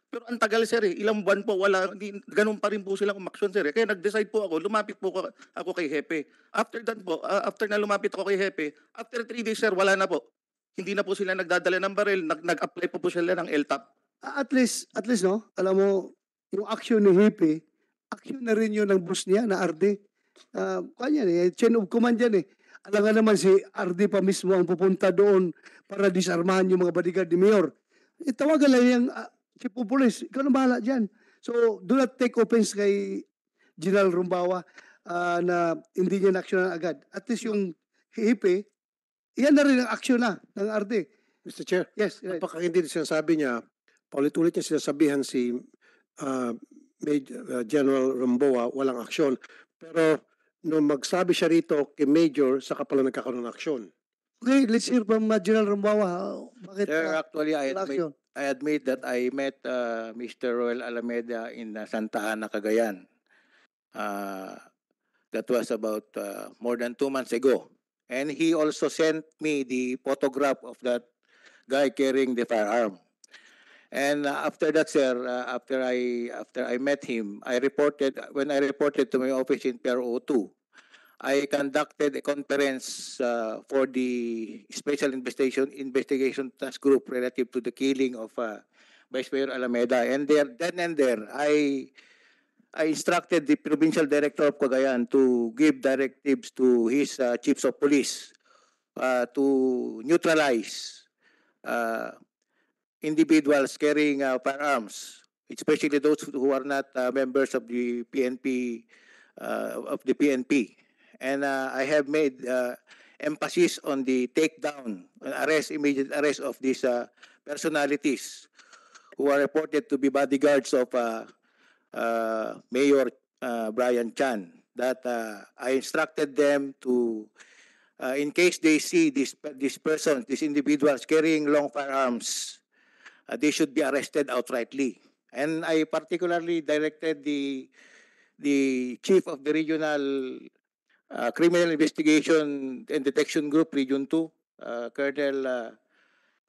Pero ang tagal sir eh, ilang buwan po wala, hindi, ganun pa rin po sila umaksyon sir eh. Kaya nag-decide po ako, lumapit po ako, ako kay Hepe. After that po, uh, after na lumapit ako kay Hepe, after 3 days sir, wala na po. Hindi na po sila nagdadala ng baril, nag- apply po po sila ng LTAP. Ah, at least, at least no, alam mo, yung action ni Hepe, action na rin yun ng boss niya na RD. Uh, ah, kanya eh, chain of command yan eh. Alam nga naman si RD pa mismo ang pupunta doon para disarmahan yung mga bodyguard ni Mayor. Itawagan eh, lang yung uh, chief of police, ikaw na bahala dyan. So, do not take offense kay General Rumbawa uh, na hindi niya na-action agad. At least yung hihipe, yan na rin ang action na ng RD. Mr. Chair, yes, right. napakagindi din sinasabi niya, paulit-ulit niya sinasabihan si uh, ah, Major, uh, ah, General Rumbawa, walang aksyon. Pero nung no, magsabi siya rito kay Major, saka pala nagkakaroon ng aksyon. Okay, let's hear from uh, General Rumbawa. Bakit, Sir, actually, I had made, I admit that I met uh, Mr. Roel Alameda in uh, Santa Ana, Cagayan. Uh, that was about uh, more than two months ago. And he also sent me the photograph of that guy carrying the firearm. And uh, after that, sir, uh, after I after I met him, I reported when I reported to my office in Pier 2 I conducted a conference uh, for the Special Investigation Investigation Task Group relative to the killing of uh, Vice Mayor Alameda. And there, then and there, I I instructed the provincial director of Cagayan to give directives to his uh, chiefs of police uh, to neutralize uh, individuals carrying uh, firearms, especially those who are not uh, members of the PNP uh, of the PNP. And uh, I have made uh, emphasis on the takedown, arrest, immediate arrest of these uh, personalities who are reported to be bodyguards of uh, uh, Mayor uh, Brian Chan. That uh, I instructed them to, uh, in case they see this, this person, these individuals carrying long firearms, uh, they should be arrested outrightly. And I particularly directed the the chief of the regional uh, Criminal Investigation and Detection Group, Region 2, uh, ah, Colonel uh,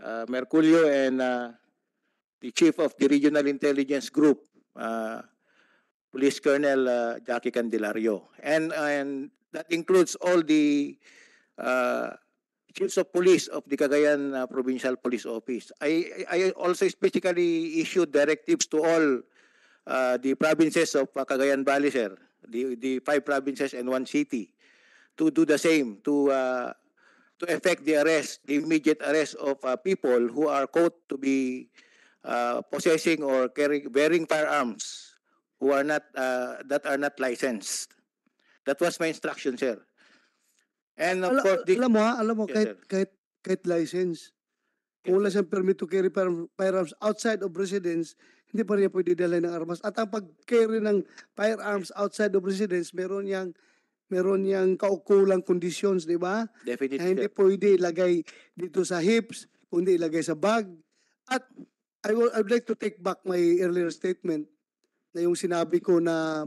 uh, Merculio and uh, the Chief of the Regional Intelligence Group, uh, Police Colonel uh, Jackie Candelario. And, and that includes all the uh, Chiefs of Police of the Cagayan uh, Provincial Police Office. I, I also specifically issued directives to all uh, the provinces of uh, Cagayan Valley, sir, the, the five provinces and one city, to do the same, to uh, to effect the arrest, the immediate arrest of uh, people who are caught to be uh, possessing or carrying bearing firearms who are not uh, that are not licensed. That was my instruction, sir. And of Ala, course, the, alam mo ha, alam mo yes, kahit, kahit kahit license, yes, ang wala permit to carry firearms outside of residence, hindi pa niya pwede dala ng armas. At ang pag-carry ng firearms outside of residence, meron yang meron yang kaukulang conditions, di ba? Definitely. hindi pwede ilagay dito sa hips, kundi ilagay sa bag. At I will, I'd like to take back my earlier statement na yung sinabi ko na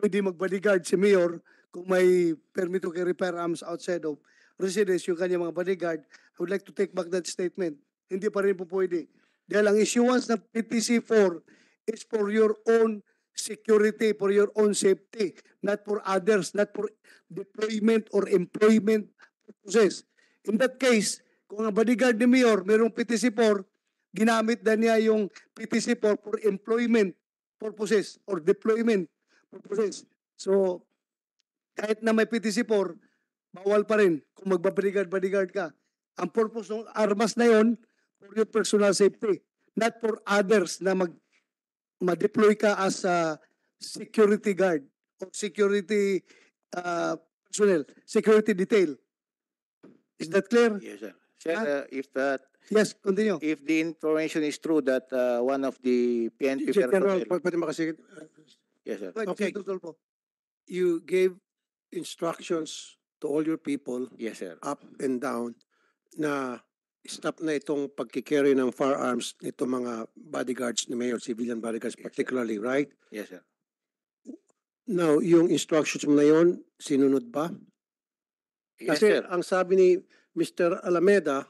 pwede mag-bodyguard si Mayor kung may permit to carry firearms outside of residence, yung kanya mga bodyguard. I would like to take back that statement. Hindi pa rin po pwede dahil ang issuance ng PPC-4 is for your own security, for your own safety, not for others, not for deployment or employment purposes. In that case, kung ang bodyguard ni Mayor merong PTC-4, ginamit na niya yung PTC-4 for employment purposes or deployment purposes. So, kahit na may PTC-4, bawal pa rin kung magbabodyguard-bodyguard ka. Ang purpose ng armas na yon for your personal safety, not for others na mag ma-deploy ka as a security guard or security uh, personnel, security detail. Is that clear? Yes, sir. Sir, uh, if that Yes, continue. If the information is true that uh, one of the PNP General, pwede Yes, sir. Okay. You gave instructions to all your people yes, sir. up and down na stop na itong pagkikerry ng firearms nito mga bodyguards ni Mayor, civilian bodyguards particularly, right? Yes, sir. Now, yung instructions mo na yon, sinunod ba? Yes, Kasi sir. ang sabi ni Mr. Alameda,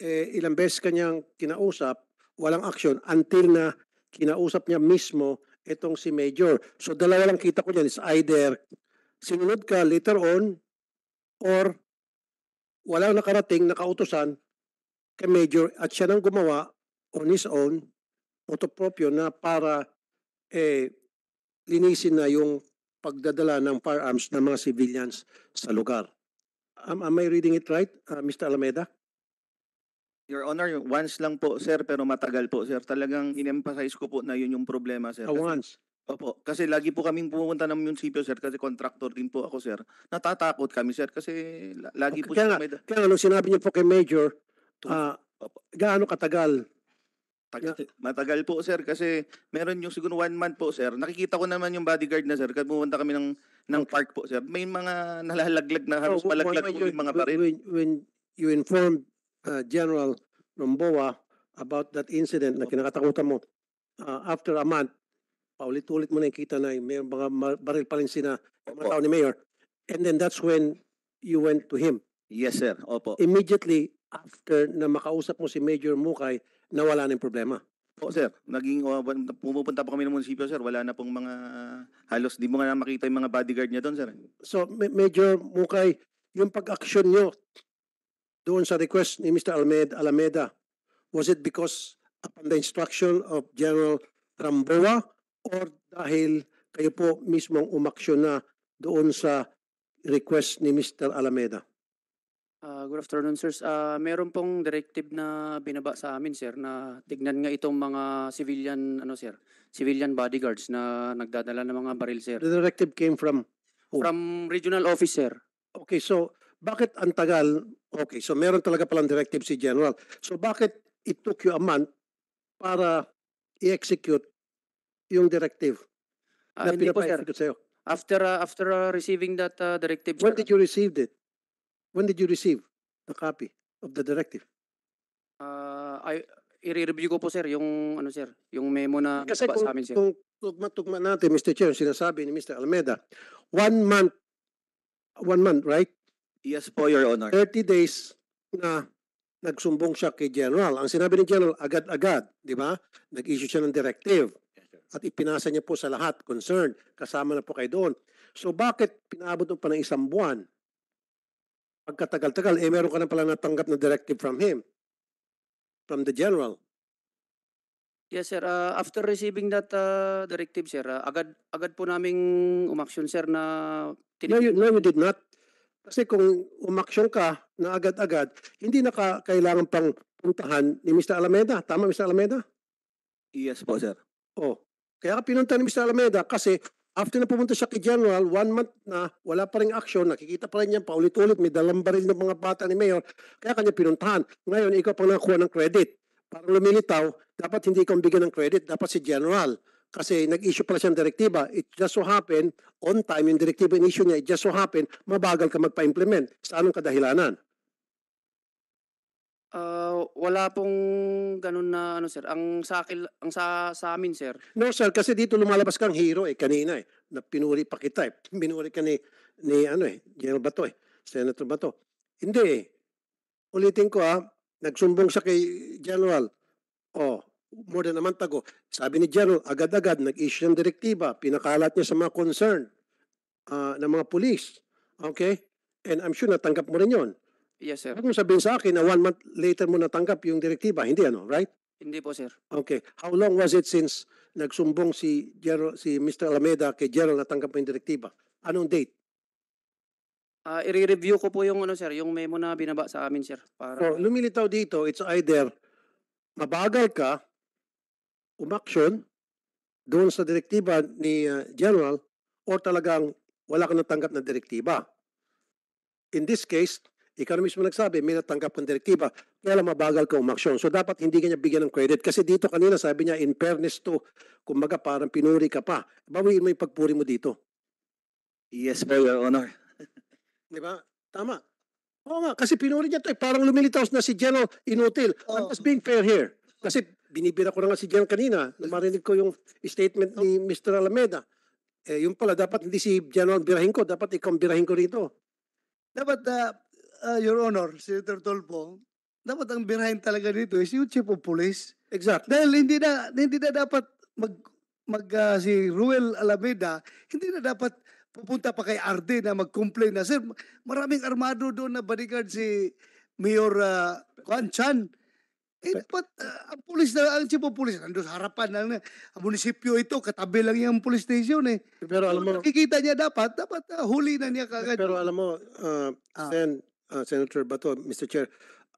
eh, ilang beses kanyang kinausap, walang action until na kinausap niya mismo itong si Major. So dalawa lang kita ko niyan is either sinunod ka later on or walang nakarating, nakautosan, kay Major at siya nang gumawa on his own motopropyo na para eh, linisin na yung pagdadala ng firearms ng mga civilians sa lugar. Am, am I reading it right, uh, Mr. Alameda? Your Honor, once lang po, sir, pero matagal po, sir. Talagang in-emphasize ko po na yun yung problema, sir. Oh, kasi, once? Opo. Kasi lagi po kaming pumunta ng munisipyo, sir, kasi contractor din po ako, sir. Natatakot kami, sir, kasi lagi okay, po... Kaya, siya, may... kaya ano, sinabi niyo po kay Major Ah, gaano katagal? Tagal, matagal po sir kasi meron yung siguro one month po sir. Nakikita ko naman yung bodyguard na sir kasi kami ng ng okay. park po sir. May mga nalalaglag na halos oh, palaglag po yung mga baril. When, when you informed uh, General Romboa about that incident na oh. kinakatakutan mo, uh, after a month, paulit-ulit mo na kita na may mga baril pa rin sina mga ni Mayor. And then that's when you went to him. Yes, sir. Opo. Immediately after na makausap mo si Major Mukay, nawala na yung problema. Po, sir. Naging, uh, oh, pumupunta po kami ng munisipyo, sir. Wala na pong mga, halos di mo nga makita yung mga bodyguard niya doon, sir. So, Major Mukay, yung pag-action niyo doon sa request ni Mr. Almed Alameda, was it because upon the instruction of General Ramboa or dahil kayo po mismong umaksyon na doon sa request ni Mr. Alameda? Uh, good afternoon, sir. Uh, ah, meron pong directive na binaba sa amin, sir, na tignan nga itong mga civilian, ano, sir, civilian bodyguards na nagdadala ng mga baril, sir. The directive came from who? From regional officer. Okay, so bakit ang tagal? Okay, so meron talaga palang directive si General. So bakit it took you a month para i-execute yung directive Ah, na hindi po, sir. pinapa-execute sa'yo? After ah, after ah, receiving that ah, directive, When sir, did you receive it? When did you receive the copy of the directive? Ah, I i-review ko po sir yung ano sir, yung memo na Kasi kung, sa amin sir. kung tugma-tugma natin, Mr. Chair, sinasabi ni Mr. Almeida, one month, one month, right? Yes po, Your Honor. 30 days na nagsumbong siya kay General. Ang sinabi ni General, agad-agad, di ba? Nag-issue siya ng directive. At ipinasa niya po sa lahat, concerned. Kasama na po kayo doon. So bakit pinabot mo pa ng isang buwan? pagkatagal-tagal, eh meron ka na pala natanggap na directive from him, from the general. Yes, sir. Uh, after receiving that uh, directive, sir, uh, agad, agad po naming umaksyon, sir, na... No you, no, you did not. Kasi kung umaksyon ka na agad-agad, hindi na ka, kailangan pang puntahan ni Mr. Alameda. Tama, Mr. Alameda? Yes po, sir. Oh. Kaya ka pinunta ni Mr. Alameda kasi After na pumunta siya kay General, one month na, wala pa rin action, nakikita pa rin niya paulit-ulit, may dalang ng mga bata ni Mayor, kaya kanya pinuntahan. Ngayon, ikaw pang nakakuha ng credit. Para lumilitaw, dapat hindi ikaw bigyan ng credit, dapat si General. Kasi nag-issue pala siyang direktiba. It just so happen, on time yung direktiba in-issue niya, it just so happen, mabagal ka magpa-implement. Sa anong kadahilanan? Ah, wala pong ganun na ano sir. Ang sa akin, ang sa, sa amin sir, No sir, kasi dito lumalabas kang hero eh kanina eh. Na pinuri pa kita eh. Pinuri ka ni, ni ano eh, General Bato eh. Senator Bato. Hindi eh. Ulitin ko ah, nagsumbong siya kay General. Oh, more than a month ago. Sabi ni General, agad-agad nag-issue ng direktiba. Pinakalat niya sa mga concern ah, ng mga police. Okay? And I'm sure natanggap mo rin yon. Yes, sir. Huwag ano mo sabihin sa akin na one month later mo natanggap yung direktiba. Hindi ano, right? Hindi po, sir. Okay. How long was it since nagsumbong si Gerald, si Mr. Alameda kay Gerald natanggap mo yung direktiba? Anong date? Ah, i-review ko po yung ano, sir, yung memo na binaba sa amin, sir. Para... So, lumilitaw dito, it's either mabagal ka, umaksyon, doon sa direktiba ni uh, General, or talagang wala ka natanggap na direktiba. In this case, ikaw na mismo nagsabi, may natanggap kang direktiba, kaya lang mabagal ka umaksyon. So dapat hindi kanya bigyan ng credit. Kasi dito kanina sabi niya, in fairness to, kumbaga parang pinuri ka pa. Bawiin mo yung pagpuri mo dito. Yes, very Your Honor. Di ba? Tama. Oo nga, kasi pinuri niya to. Eh. Parang lumilitaw na si General Inutil. Oh. I'm just being fair here. Kasi binibira ko na nga si General kanina. Marinig ko yung statement ni oh. Mr. Alameda. Eh, yung pala, dapat hindi si General birahin ko. Dapat ikaw birahin ko rito. Dapat, uh, uh, Your Honor, Senator Tolpo, dapat ang birahin talaga dito is yung chief of police. Exactly. Dahil hindi na, hindi na dapat mag, mag uh, si Ruel Alameda, hindi na dapat pupunta pa kay Arde na mag-complain na, Sir, maraming armado doon na bodyguard si Mayor uh, Chan. Eh, dapat uh, ang pulis na, ang chief of police, nandun sa harapan ng munisipyo ito, katabi lang yung police station eh. Pero alam so, mo, nakikita niya dapat, dapat uh, huli na niya kagad. Pero alam mo, uh, ah. Sen, uh, Senator Bato, Mr. Chair,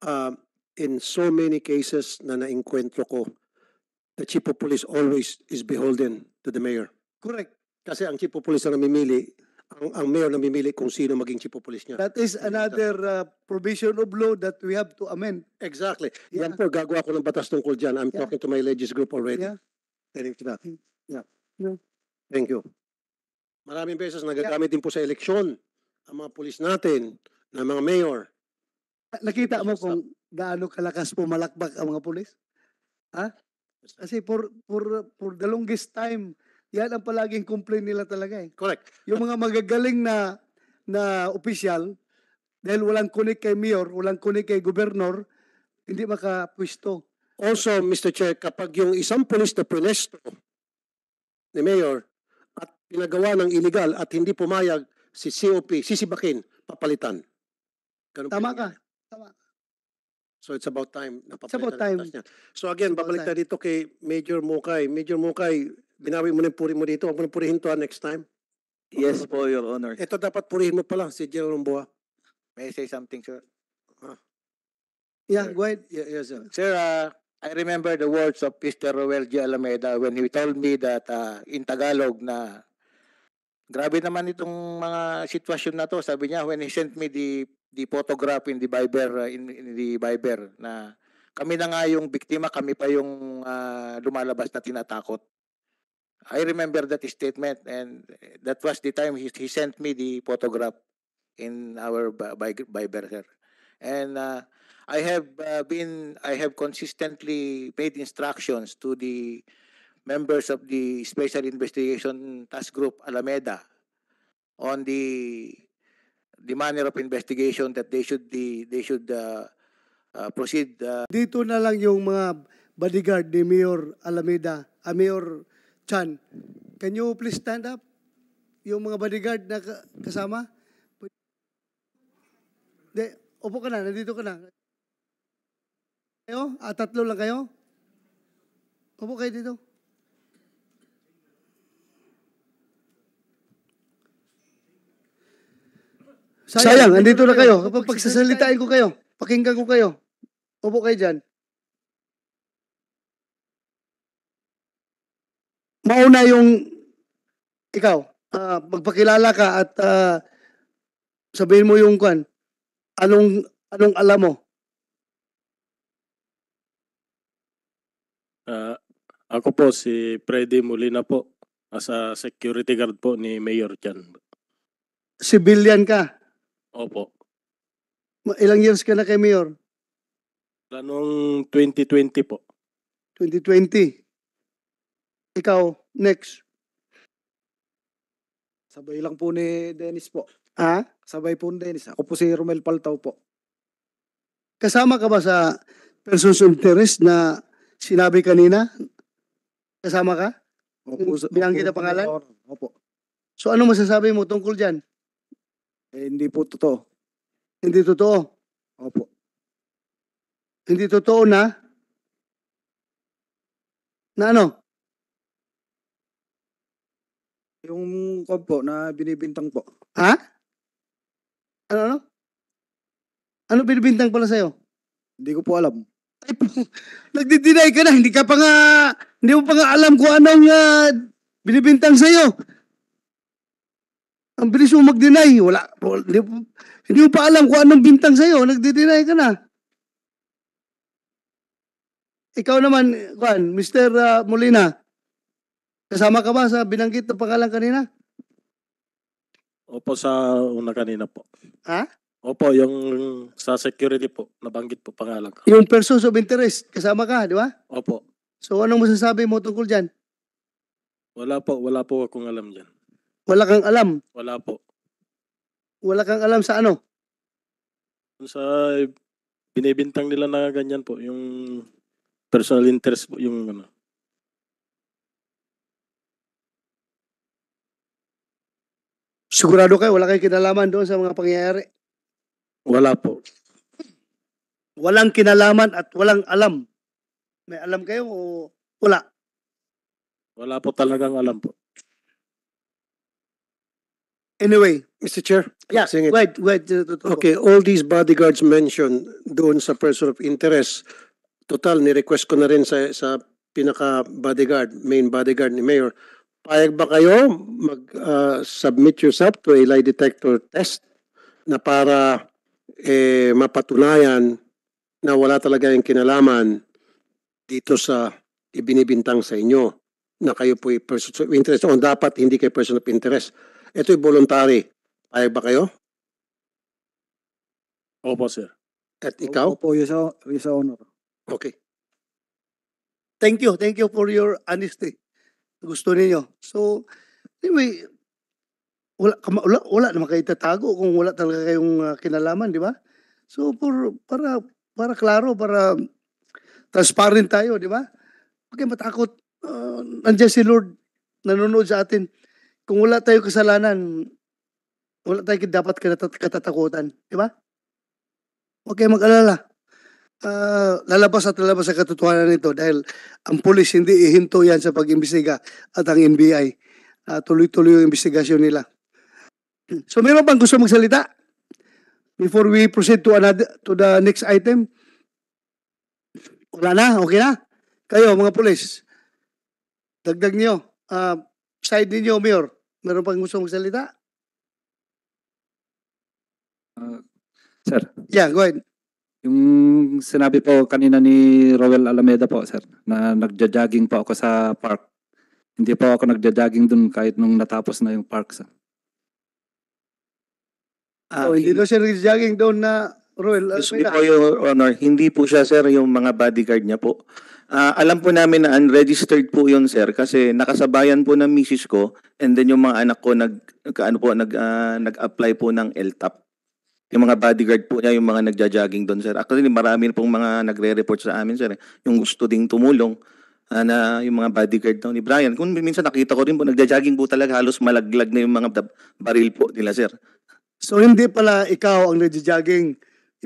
uh, in so many cases na nainkwentro ko, the chief of police always is beholden to the mayor. Correct. Kasi ang chief of police ang namimili, ang, ang mayor namimili kung sino maging chief of police niya. That is another uh, provision of law that we have to amend. Exactly. Yeah. Yan po, gagawa ko ng batas tungkol dyan. I'm yeah. talking to my legis group already. Yeah. Thank you. Mm. Yeah. yeah. Thank you. Maraming beses nagagamit yeah. din po sa eleksyon ang mga polis natin ng mga mayor. Ah, nakita mo kung gaano kalakas pumalakbak ang mga pulis? Ha? Kasi for, for, for the longest time, yan ang palaging complain nila talaga eh. Correct. Yung mga magagaling na na opisyal, dahil walang connect kay mayor, walang connect kay governor, hindi makapwisto. Also, Mr. Chair, kapag yung isang pulis na punesto ni mayor at pinagawa ng illegal at hindi pumayag, si COP, sisibakin, papalitan. Ganun Tama ka. Tama. So it's about time. It's about time. Niya. So again, babalik tayo dito kay Major Mukay. Major Mukay, binawi mo na yung puri mo dito. Huwag mo na purihin to ah, next time. Yes po, Your Honor. Ito dapat purihin mo pala, si General Boa. May say something, sir? Huh? Ah. Yeah, sir. go ahead. Yeah, yes, sir. Sir, uh, I remember the words of Mr. Roel G. Alameda when he told me that uh, in Tagalog na grabe naman itong mga sitwasyon na to. Sabi niya, when he sent me the the photograph ah, in the Viber in, in the Viber na kami na nga yung biktima, kami pa yung uh, lumalabas na tinatakot. I remember that statement and that was the time he, he sent me the photograph in our Viber sir. And uh, I have uh, been I have consistently made instructions to the members of the Special Investigation Task Group Alameda on the the manner of investigation that they should be, they should uh, uh, proceed. Uh. Dito na lang yung mga bodyguard ni Mayor Alameda, uh, Mayor Chan. Can you please stand up? Yung mga bodyguard na kasama? De, opo ka na, nandito ka na. Kayo? Ah, tatlo lang kayo? Opo kayo dito. Sayang, andito na kayo. Kapag pagsasalitain ko kayo, pakinggan ko kayo. Upo kayo dyan. Mauna yung ikaw, uh, magpakilala ka at uh, sabihin mo yung kan, anong, anong alam mo? Uh, ako po si Freddy Molina po. As a security guard po ni Mayor Chan. Civilian ka? Opo. Ma- Ilang years ka na kay Mayor? Wala Noong 2020 po. 2020. Ikaw, next. Sabay lang po ni Dennis po. Ha? Sabay po ni Dennis. Ako po si Romel Paltaw po. Kasama ka ba sa persons of interest na sinabi kanina? Kasama ka? Opo, sa- Bilangin pangalan? Opo. So ano masasabi mo tungkol dyan? Eh, hindi po totoo. Hindi totoo. Opo. Hindi totoo na? Na ano? Yung kwan po na binibintang po. Ha? Ano ano? Ano binibintang pala sa'yo? Hindi ko po alam. Ay, nagdi-deny ka na. Hindi ka pa nga, hindi mo pa nga alam kung anong uh, binibintang sa'yo. Ang bilis mo mag-deny. Wala, hindi, hindi mo pa alam kung anong bintang sa'yo. Nagde-deny ka na. Ikaw naman, Juan, Mr. Ah, Molina, kasama ka ba sa binanggit na pangalan kanina? Opo, sa una kanina po. Ha? Opo, yung sa security po, nabanggit po pangalan ko. Yung persons of interest, kasama ka, di ba? Opo. So anong masasabi mo tungkol dyan? Wala po, wala po akong alam dyan. Wala kang alam. Wala po. Wala kang alam sa ano? Sa eh, binibintang nila na ganyan po, yung personal interest po, yung ano. Sigurado kayo, wala kayong kinalaman doon sa mga pangyayari? Wala po. Walang kinalaman at walang alam. May alam kayo o wala? Wala po talagang alam po. Anyway, Mr. Chair, yeah, it. Wait, wait. Uh, okay, all these bodyguards mentioned doon sa person of interest, total, ni-request ko na rin sa, sa pinaka-bodyguard, main bodyguard ni Mayor, payag ba kayo mag-submit uh, yourself to a lie detector test na para eh, mapatunayan na wala talaga yung kinalaman dito sa ibinibintang sa inyo na kayo po person of interest o dapat hindi kayo person of interest Ito'y voluntary. Payag ba kayo? Opo, sir. At ikaw? Opo, Your Hon- Honor. Okay. Thank you. Thank you for your honesty. Gusto ninyo. So, anyway, wala, wala, wala naman kayo tatago kung wala talaga kayong ah, kinalaman, di ba? So, for, para, para klaro, para transparent tayo, di ba? Okay, matakot. Ah, nandiyan si Lord, nanonood sa atin kung wala tayo kasalanan, wala tayo dapat katatakutan. Di ba? Huwag kayo mag-alala. Uh, lalabas at lalabas sa katotohanan nito dahil ang pulis hindi ihinto yan sa pag-imbestiga at ang NBI. Uh, ah, tuloy-tuloy yung investigasyon nila. So meron bang gusto magsalita? Before we proceed to another to the next item? Wala na? Okay na? Kayo mga pulis, dagdag niyo. Uh, side ninyo, Mayor? Meron pang gusto magsalita? Uh, sir. Yeah, go ahead. Yung sinabi po kanina ni Roel Alameda po, sir, na nagja-jogging po ako sa park. Hindi po ako nagja-jogging dun kahit nung natapos na yung park, sir. Ah, oh, hindi daw siya nagja-jogging doon na Roel Alameda. Yes, po, Your Honor, hindi po siya, sir, yung mga bodyguard niya po. Uh, alam po namin na unregistered po 'yon, sir, kasi nakasabayan po ng misis ko and then yung mga anak ko nag, kaano po, nag, uh, nag-apply po ng LTAP. Yung mga bodyguard po niya, yung mga nagja-jogging doon, sir. Actually, marami pong mga nagre-report sa amin, sir. Eh. Yung gusto ding tumulong uh, na yung mga bodyguard daw ni Brian. Kung minsan nakita ko rin po, nagja-jogging po talaga, halos malaglag na yung mga baril po nila, sir. So, hindi pala ikaw ang nagja-jogging,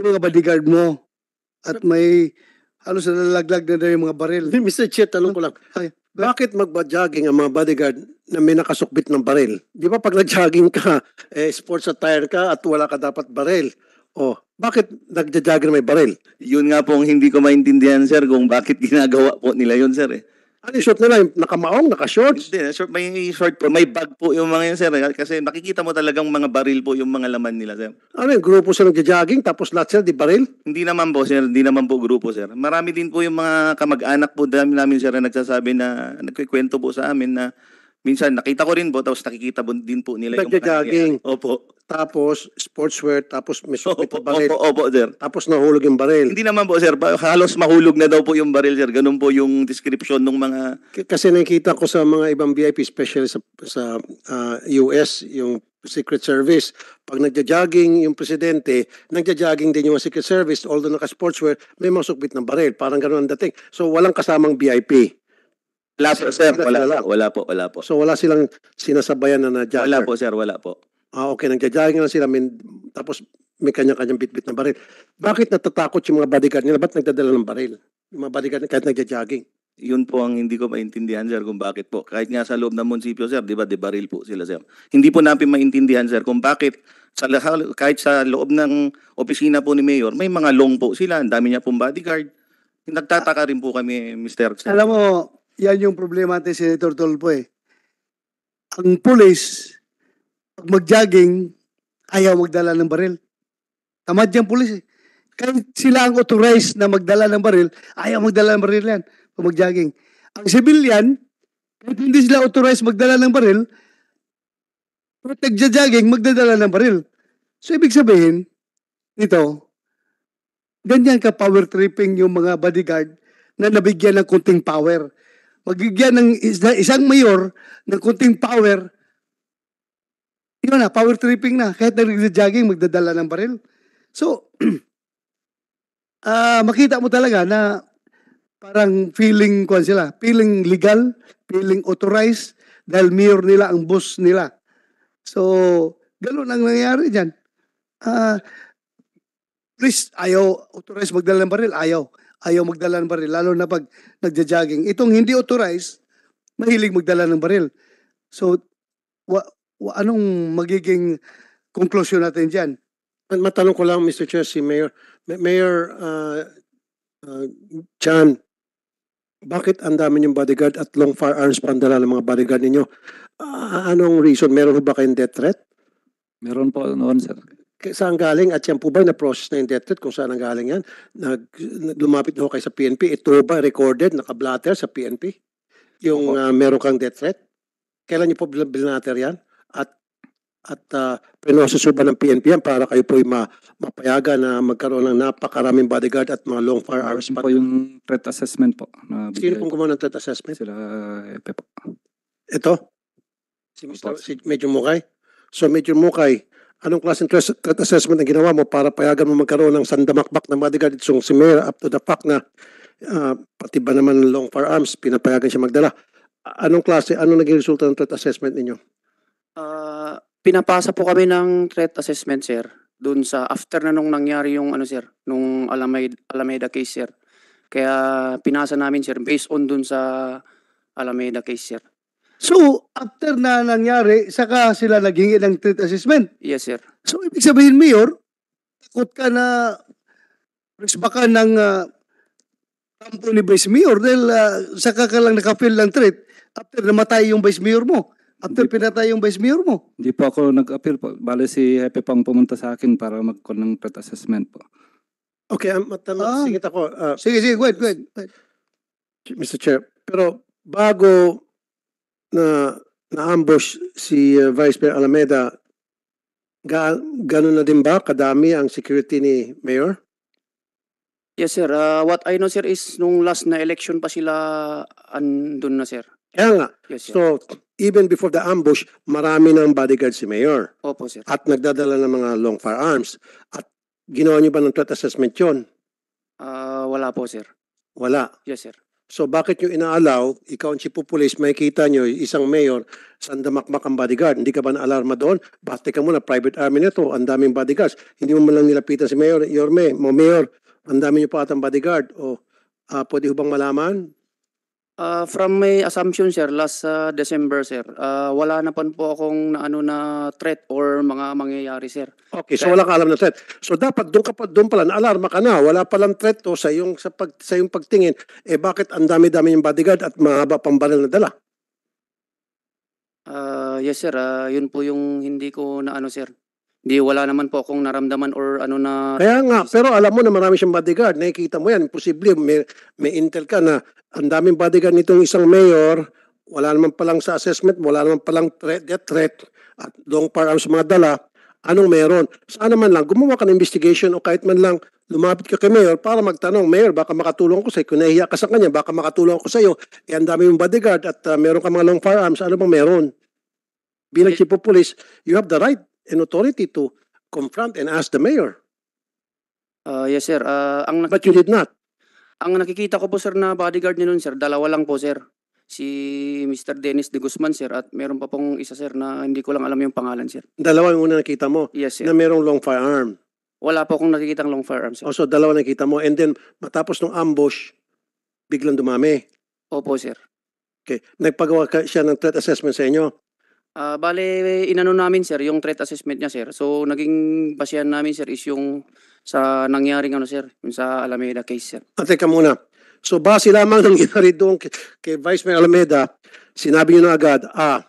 yung mga bodyguard mo, at may ano sa nalaglag na daw yung mga baril. Mr. Chet, tanong ko lang. Ay, bakit magba-jogging ang mga bodyguard na may nakasukbit ng baril? Di ba pag nag-jogging ka, eh, sports attire ka at wala ka dapat baril? Oh, bakit nagja-jogging may baril? Yun nga po ang hindi ko maintindihan, sir, kung bakit ginagawa po nila yun, sir. Eh. Ano yung short nila? Yung nakamaong, naka-shorts? Hindi, short, may short po. May bag po yung mga yun, sir. Eh. Kasi nakikita mo talagang mga baril po yung mga laman nila, sir. Ano yung grupo sila nag jogging tapos lahat sila di baril? Hindi naman po, sir. Hindi naman po grupo, sir. Marami din po yung mga kamag-anak po. Dami namin, sir, na nagsasabi na, nagkikwento po sa amin na minsan nakita ko rin po, tapos nakikita po din po nila yung mga jogging Opo tapos sportswear, tapos may sukit na Opo, baril. opo, opo, sir. Tapos nahulog yung baril. Hindi naman po, sir. Halos mahulog na daw po yung baril, sir. Ganun po yung description ng mga... K- Kasi nakikita ko sa mga ibang VIP, especially sa, sa ah, US, yung Secret Service, pag nagja-jogging yung presidente, nagja-jogging din yung Secret Service, although naka-sportswear, may mga sukbit ng baril. Parang ganun ang dating. So, walang kasamang VIP. Wala po, sir. Wala, wala po, wala po. So, wala silang sinasabayan na na-jogger. Wala po, sir. Wala po. Ah, okay, nagja-jogging lang sila, min, tapos may kanya-kanyang bitbit na baril. Bakit natatakot yung mga bodyguard nila? Ba't nagdadala ng baril? Yung mga bodyguard kahit nagja Yun po ang hindi ko maintindihan, sir, kung bakit po. Kahit nga sa loob ng munisipyo, sir, di ba, di baril po sila, sir. Hindi po natin maintindihan, sir, kung bakit sa, kahit sa loob ng opisina po ni Mayor, may mga long po sila. Ang dami niya pong bodyguard. Nagtataka rin po kami, Mr. Sir. Alam mo, yan yung problema natin, Senator Tolpo eh. Ang police, mag-jogging, ayaw magdala ng baril. Tamad yan pulis eh. Kahit sila ang authorized na magdala ng baril, ayaw magdala ng baril yan pag mag-jogging. Ang civilian, kahit hindi sila authorized magdala ng baril, pero jogging magdadala ng baril. So, ibig sabihin, nito, ganyan ka power tripping yung mga bodyguard na nabigyan ng kunting power. Magbigyan ng isang mayor ng kunting power yun na, power tripping na. Kahit nag-jogging, magdadala ng baril. So, uh, makita mo talaga na parang feeling kwan sila, feeling legal, feeling authorized dahil mayor nila ang boss nila. So, ganun ang nangyari diyan. Uh, ah, please, ayaw authorized magdala ng baril, ayaw. Ayaw magdala ng baril, lalo na pag nagja-jogging. Itong hindi authorized, mahilig magdala ng baril. So, anong magiging conclusion natin diyan? Matanong ko lang Mr. Chair si Mayor Mayor uh, uh, Chan bakit ang dami niyong bodyguard at long firearms pang dala ng mga bodyguard ninyo? Uh, anong reason? Meron ba kayong death threat? Meron po noon, sir. Saan galing? At yan po ba na-process na yung death threat? Kung saan ang galing yan? Nag, lumapit ho kayo sa PNP. Ito ba recorded, nakablatter sa PNP? Yung uh, meron kang death threat? Kailan niyo po binatter yan? at at uh, ah, prinososo ba ng PNP yan para kayo po ay ma mapayagan na magkaroon ng napakaraming bodyguard at mga long fire hours pa? po yung threat assessment po. Na Sino pong gumawa ng threat assessment? Sila, eh, Epe po. Ito? Si, Mr. si Medyo Mukay? So Medyo Mukay, anong klaseng threat assessment ang ginawa mo para payagan mo magkaroon ng sandamakbak ng bodyguard itong si Mayor up to the fact na uh, pati ba naman long firearms, pinapayagan siya magdala. Anong klase, anong naging resulta ng threat assessment ninyo? Ah, pinapasa po kami ng threat assessment, sir. Doon sa after na nung nangyari yung ano, sir, nung Alameda, Alameda case, sir. Kaya pinasa namin, sir, based on doon sa Alameda case, sir. So, after na nangyari, saka sila naghingi ng threat assessment. Yes, sir. So, ibig sabihin, Mayor, takot ka na baka ng uh, kampo ni Vice Mayor dahil uh, saka ka lang nakapil ng threat after namatay yung Vice Mayor mo. After pinatay yung vice mayor mo. Hindi po ako nag-appeal po. Bale si Hepe pang pumunta sa akin para magkon ng threat assessment po. Okay, um, matam- um, Ah. singit ako. uh, Sige, sige, good, good. Mr. Chair. Pero bago na na-ambush si uh, Vice Mayor Alameda, ga ganun na din ba kadami ang security ni Mayor? Yes sir, Ah, what I know sir is nung last na election pa sila andun na sir. Kaya nga, Yes sir. so even before the ambush, marami ng bodyguard si Mayor. Opo, sir. At nagdadala ng mga long firearms. At ginawa niyo ba ng threat assessment yon? Ah, wala po, sir. Wala. Yes, sir. So bakit nyo inaalaw, ikaw ang chief of police, makikita nyo isang mayor, saan damakmak ang bodyguard? Hindi ka ba na-alarma doon? Bate ka muna, private army nito, ang daming bodyguards. Hindi mo man lang nilapitan si mayor, your mayor, mo mayor, ang dami nyo pa atang bodyguard. O, ah, pwede ho bang malaman Uh, from my assumption sir, last sa ah, December sir, uh, wala na pan po akong na ano na threat or mga mangyayari sir. Okay, so wala ka alam na threat. So dapat doon ka pa doon pala na-alarma ka na, wala palang threat to sa iyong sa, pag, sa iyong pagtingin. Eh bakit ang dami-dami yung bodyguard at mahaba pang baril na dala? Uh, yes sir, ah, yun po yung hindi ko na ano sir. Di wala naman po akong naramdaman or ano na... Kaya nga, pero alam mo na marami siyang bodyguard. Nakikita mo yan. Imposible, may, may intel ka na ang daming bodyguard nitong isang mayor, wala naman palang sa assessment, wala naman palang threat, death threat, at long firearms mga dala, anong meron? Sana man lang, gumawa ka ng investigation o kahit man lang lumapit ka kay Mayor para magtanong, Mayor, baka makatulong ko sa'yo. Kung nahiya ka sa kanya, baka makatulong ko sa'yo. E ang dami yung bodyguard at uh, meron ka mga long firearms, ano bang meron? Bilang chief of police, you have the right an authority to confront and ask the mayor. Uh, yes, sir. Uh, ang But you did not. Ang nakikita ko po, sir, na bodyguard ni nun, sir, dalawa lang po, sir. Si Mr. Dennis de Guzman, sir, at meron pa pong isa, sir, na hindi ko lang alam yung pangalan, sir. Dalawa yung una nakita mo? Yes, sir. Na merong long firearm? Wala po akong nakikita long firearm, sir. Oh, so dalawa nakita mo. And then, matapos ng ambush, biglang dumami? Opo, sir. Okay. Nagpagawa siya ng threat assessment sa inyo? Ah, bale inano namin sir yung threat assessment niya sir. So naging basehan namin sir is yung sa nangyaring ano sir, yung sa Alameda case sir. Ah, teka muna. So base lamang ng ginari doon kay, kay Vice Mayor Alameda, sinabi niyo na agad, ah,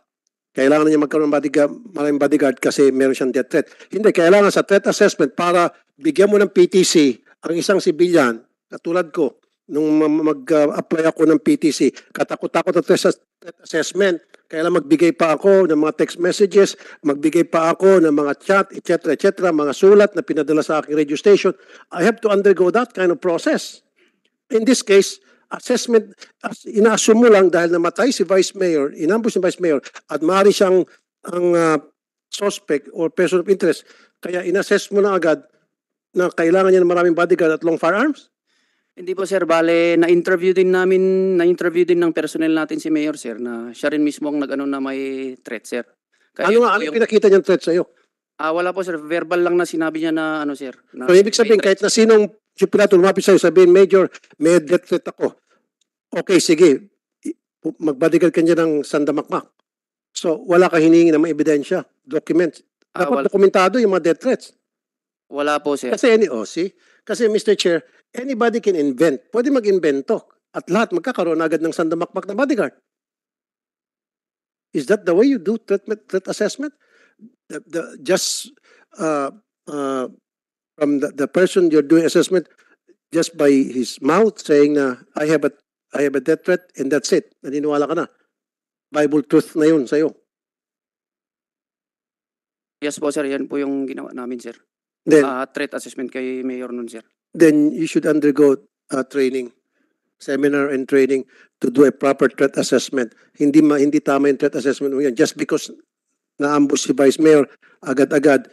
kailangan niya magkaroon ng bodyguard, maraming bodyguard kasi meron siyang death threat. Hindi, kailangan sa threat assessment para bigyan mo ng PTC ang isang civilian, katulad ko, nung mag-apply ah, ako ng PTC, katakot-takot sa threat assessment, kaya magbigay pa ako ng mga text messages, magbigay pa ako ng mga chat, etc., etc., mga sulat na pinadala sa aking radio station. I have to undergo that kind of process. In this case, assessment, as, mo lang dahil namatay si Vice Mayor, inambos si Vice Mayor, at maaari siyang ang uh, suspect or person of interest. Kaya inassess mo na agad na kailangan niya ng maraming bodyguard at long firearms. Hindi po sir, bale na-interview din namin, na-interview din ng personnel natin si Mayor sir na siya rin mismo ang nag-ano na may threat sir. Kaya ano yun nga, po ano yung- pinakita niyang threat sa'yo? Ah, wala po sir, verbal lang na sinabi niya na ano sir. Na, So, ibig sabihin, kahit na sinong sipulato lumapit sa'yo, sabihin, Major, may death threat ako. Okay, sige. I- Mag-bodyguard ka niya ng sandamakmak. So, wala kang hinihingi ng mga ebidensya, documents. Ah, Dapat wala, dokumentado yung mga death threats. wala po sir. Kasi any, oh, see? Kasi Mr. Chair, Anybody can invent. Pwede mag-invento. At lahat magkakaroon agad ng sandamakmak na bodyguard. Is that the way you do threat, threat assessment? The, the, just uh, uh, from the, the person you're doing assessment, just by his mouth saying na, I have a, I have a death threat and that's it. Naniniwala ka na. Bible truth na yun sa'yo. Yes po sir, yan po yung ginawa namin sir. Then, uh, threat assessment kay Mayor nun sir then you should undergo uh, training, seminar and training to do a proper threat assessment. Hindi ma, hindi tama yung threat assessment mo yan. Just because naambos si Vice Mayor, agad-agad,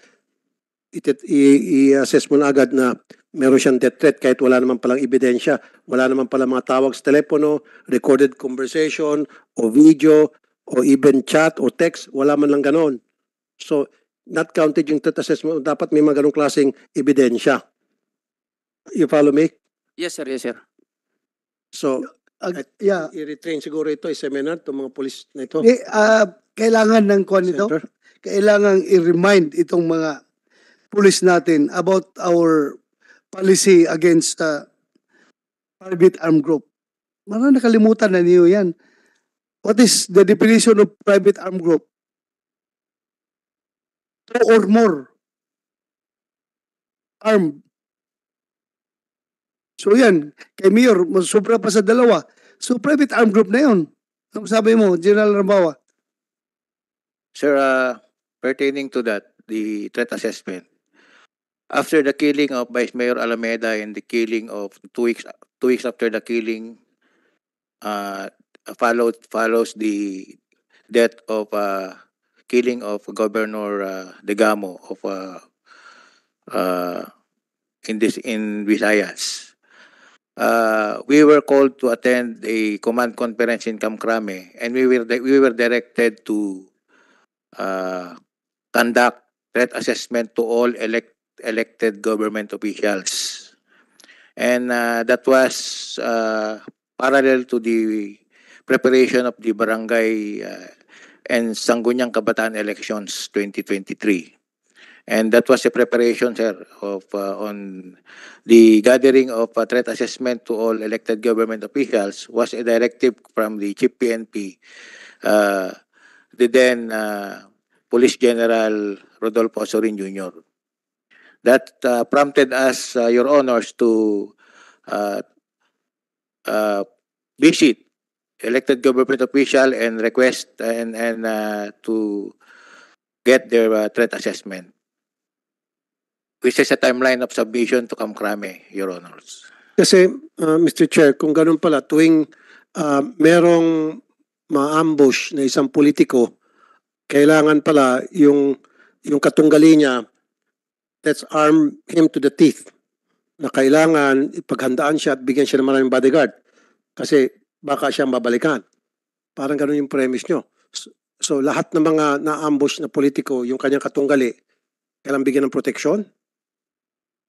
i-assess mo na agad na meron siyang death threat kahit wala naman palang ebidensya, wala naman palang mga tawag sa telepono, recorded conversation, o video, o even chat, o text, wala man lang ganon. So, not counted yung threat assessment. Dapat may mga ganong klaseng ebidensya. You follow me? Yes, sir. Yes, sir. So, Ag- at- yeah. i-retrain siguro ito, i-seminar, itong mga polis na ito. Eh, ah, kailangan ng kuan nito. Kailangan i-remind itong mga police natin about our policy against uh, private armed group. Marang nakalimutan na niyo yan. What is the definition of private armed group? Two or more armed So yan, kay Mayor, sobra pa sa dalawa. So private armed group na yun. Ang sabi mo, General Rambawa? Sir, uh, pertaining to that, the threat assessment, after the killing of Vice Mayor Alameda and the killing of two weeks, two weeks after the killing, uh, followed, follows the death of uh, killing of Governor uh, Degamo of uh, uh, in this in Visayas uh, we were called to attend a command conference in Kamkrame, and we were we were directed to uh, conduct threat assessment to all elect elected government officials, and uh, that was uh, parallel to the preparation of the barangay uh, and Sangguniang Kabataan elections 2023. And that was the preparation, sir, of uh, on the gathering of a threat assessment to all elected government officials was a directive from the chief PNP, uh, the then uh, Police General Rodolfo Osorin Jr. That uh, prompted us, uh, Your Honors, to uh, uh, visit elected government official and request and, and uh, to get their uh, threat assessment. which is a timeline of submission to Kamkrame, Your Honors. Kasi, uh, Mr. Chair, kung ganun pala, tuwing uh, merong ma-ambush na isang politiko, kailangan pala yung, yung katunggali niya, let's arm him to the teeth. Na kailangan ipaghandaan siya at bigyan siya ng maraming bodyguard. Kasi baka siya mabalikan. Parang ganun yung premise nyo. So, so lahat ng mga na-ambush na politiko, yung kanyang katunggali, kailangan bigyan ng protection?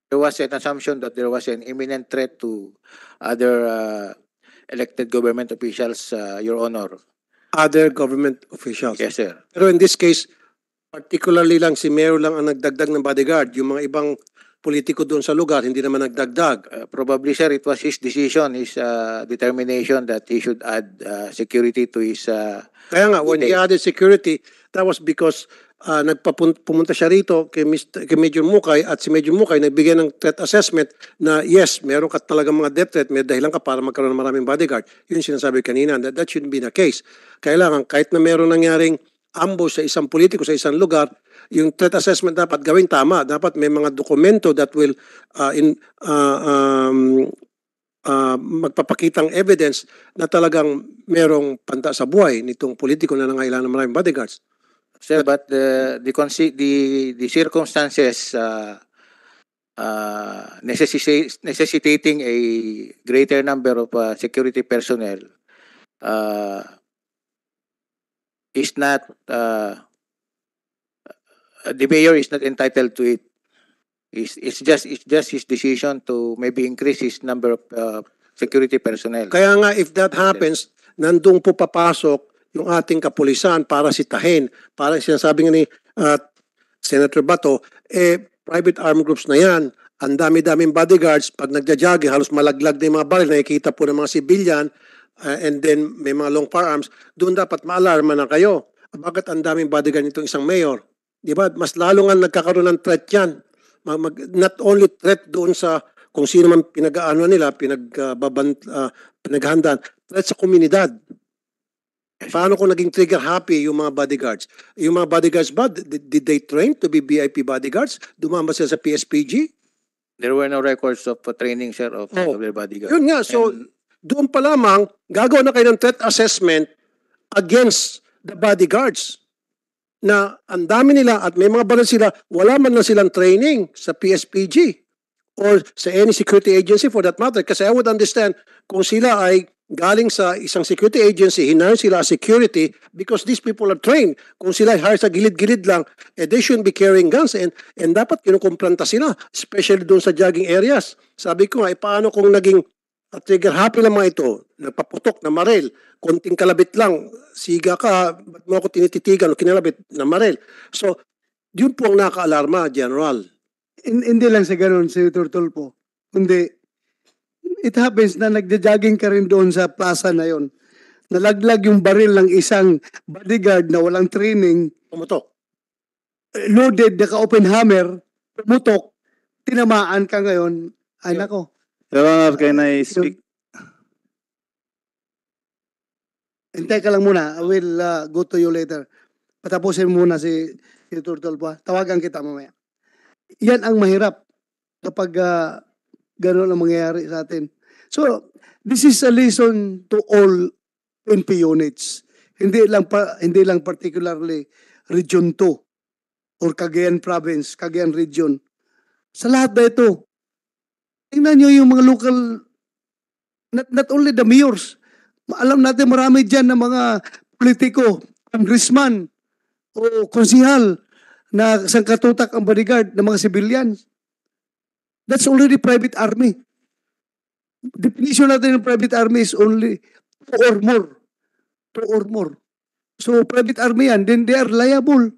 there was an assumption that there was an imminent threat to other uh, elected government officials, uh, Your Honor. Other government officials? Yes, sir. Pero in this case, particularly lang si Mayor lang ang nagdagdag ng bodyguard. Yung mga ibang politiko doon sa lugar, hindi naman nagdagdag. Uh, probably, sir, it was his decision, his uh, determination that he should add uh, security to his... Uh, Kaya nga, when he added security, that was because uh, ah, nagpumunta siya rito kay, Mr., kay Major Mukay at si Major Mukay nagbigay ng threat assessment na yes, meron ka talaga mga death threat, may dahilan ka para magkaroon ng maraming bodyguard. Yun sinasabi kanina, that, that shouldn't be the case. Kailangan kahit na meron nangyaring ambos sa isang politiko sa isang lugar, yung threat assessment dapat gawin tama. Dapat may mga dokumento that will uh, in, uh, um, uh, magpapakitang evidence na talagang merong panta sa buhay nitong politiko na nangailangan ng maraming bodyguards. Sir, but the the the, the circumstances uh, uh, necessi necessitating a greater number of uh, security personnel uh, is not uh, the mayor is not entitled to it. It's, it's just it's just his decision to maybe increase his number of uh, security personnel. Kaya nga if that happens, nandun po papasok yung ating kapulisan para sitahin. Parang sinasabi nga ni uh, Senator Bato, eh private armed groups na yan, ang dami-daming bodyguards, pag nagja-jogging, halos malaglag na yung mga baril, nakikita po ng mga civilian, uh, and then may mga long firearms, doon dapat maalarma na kayo. Bakit ang daming bodyguard nitong isang mayor? Di ba? Mas lalo nga nagkakaroon ng threat yan. Mag, mag, not only threat doon sa kung sino man pinag-ano nila, pinagbabant, ah, uh, uh, pinaghandaan, threat sa komunidad. Eh, paano ko naging trigger happy yung mga bodyguards? Yung mga bodyguards ba, did, did they train to be VIP bodyguards? Dumama sila sa PSPG? There were no records of uh, training, sir, of, oh. their bodyguards. Yun nga, so And, doon pa lamang, gagawa na kayo ng threat assessment against the bodyguards na ang dami nila at may mga balance sila, wala man lang silang training sa PSPG or sa any security agency for that matter. Kasi I would understand kung sila ay galing sa isang security agency, hinire sila security because these people are trained. Kung sila hire sa gilid-gilid lang, eh, they shouldn't be carrying guns and, and dapat kinukumplanta sila, especially doon sa jogging areas. Sabi ko nga, eh, paano kung naging ah, trigger happy lang mga ito, nagpaputok na marel, konting kalabit lang, siga ka, ba't mo ako tinititigan o kinalabit na marel? So, yun po ang nakaalarma, General. Hindi lang sa ganun, Senator Tulpo, kundi it happens na nagja-jogging ka rin doon sa plaza na yon. Nalaglag yung baril ng isang bodyguard na walang training. Pumutok. Eh, loaded, naka-open hammer, pumutok, tinamaan ka ngayon. Ay, nako. Your Honor, can I speak? Hintay eh, ka lang muna. I will uh, go to you later. Patapusin muna si, si Turtle po. Tawagan kita mamaya. Yan ang mahirap kapag uh, gano'n ang mangyayari sa atin. So, this is a lesson to all NP units. Hindi lang pa, hindi lang particularly Region 2 or Cagayan Province, Cagayan Region. Sa lahat na ito, tingnan nyo yung mga local, not, not only the mayors, alam natin marami dyan na mga politiko, congressman, o konsihal na sang katutak ang bodyguard ng mga civilians. That's already private army definition natin ng private army is only two or more. Two or more. So private army yan, then they are liable.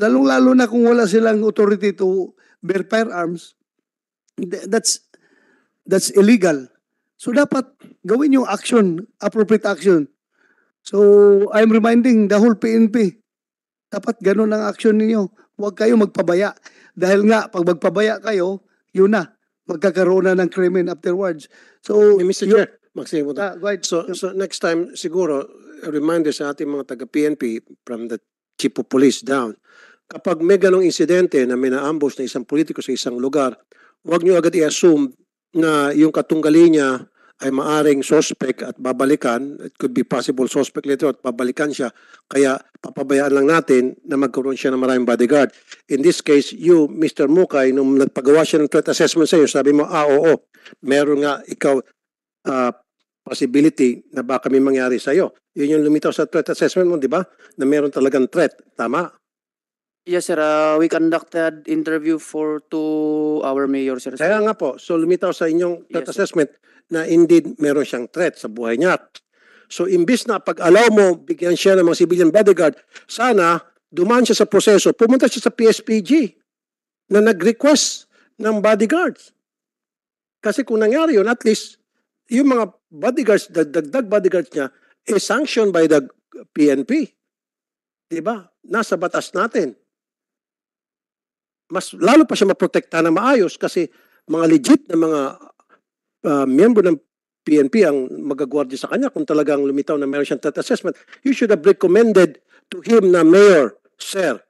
Lalong-lalo na kung wala silang authority to bear firearms, that's that's illegal. So dapat gawin yung action, appropriate action. So I'm reminding the whole PNP, dapat ganun ang action ninyo. Huwag kayo magpabaya. Dahil nga, pag magpabaya kayo, yun na magkakaroon na ng krimen afterwards. So, hey, Mr. Chair, Maxine, ah, right. so, so next time siguro, reminder sa ating mga taga-PNP from the chief of police down, kapag may ganong insidente na may na-ambush na isang politiko sa isang lugar, huwag nyo agad i-assume na yung katunggali niya ay maaring suspect at babalikan, it could be possible suspect later at babalikan siya, kaya papabayaan lang natin na magkaroon siya ng maraming bodyguard. In this case, you, Mr. Mukay, nung nagpagawa siya ng threat assessment sa iyo, sabi mo, ah, oo, oo meron nga ikaw uh, possibility na baka may mangyari sa iyo. Yun yung lumitaw sa threat assessment mo, di ba? Na meron talagang threat. Tama? Yes, sir. Uh, we conducted interview for two our mayor, sir. Kaya nga po, so lumitaw sa inyong threat yes, assessment. Sir na indeed meron siyang threat sa buhay niya. So imbis na pag-allow mo, bigyan siya ng mga civilian bodyguard, sana dumaan siya sa proseso, pumunta siya sa PSPG na nag-request ng bodyguards. Kasi kung nangyari yun, at least yung mga bodyguards, dagdag bodyguards niya, is sanctioned by the PNP. Diba? Nasa batas natin. Mas lalo pa siya maprotekta na maayos kasi mga legit na mga uh, miyembro ng PNP ang magagwardya sa kanya kung talagang lumitaw na meron siyang threat assessment. You should have recommended to him na, Mayor, Sir,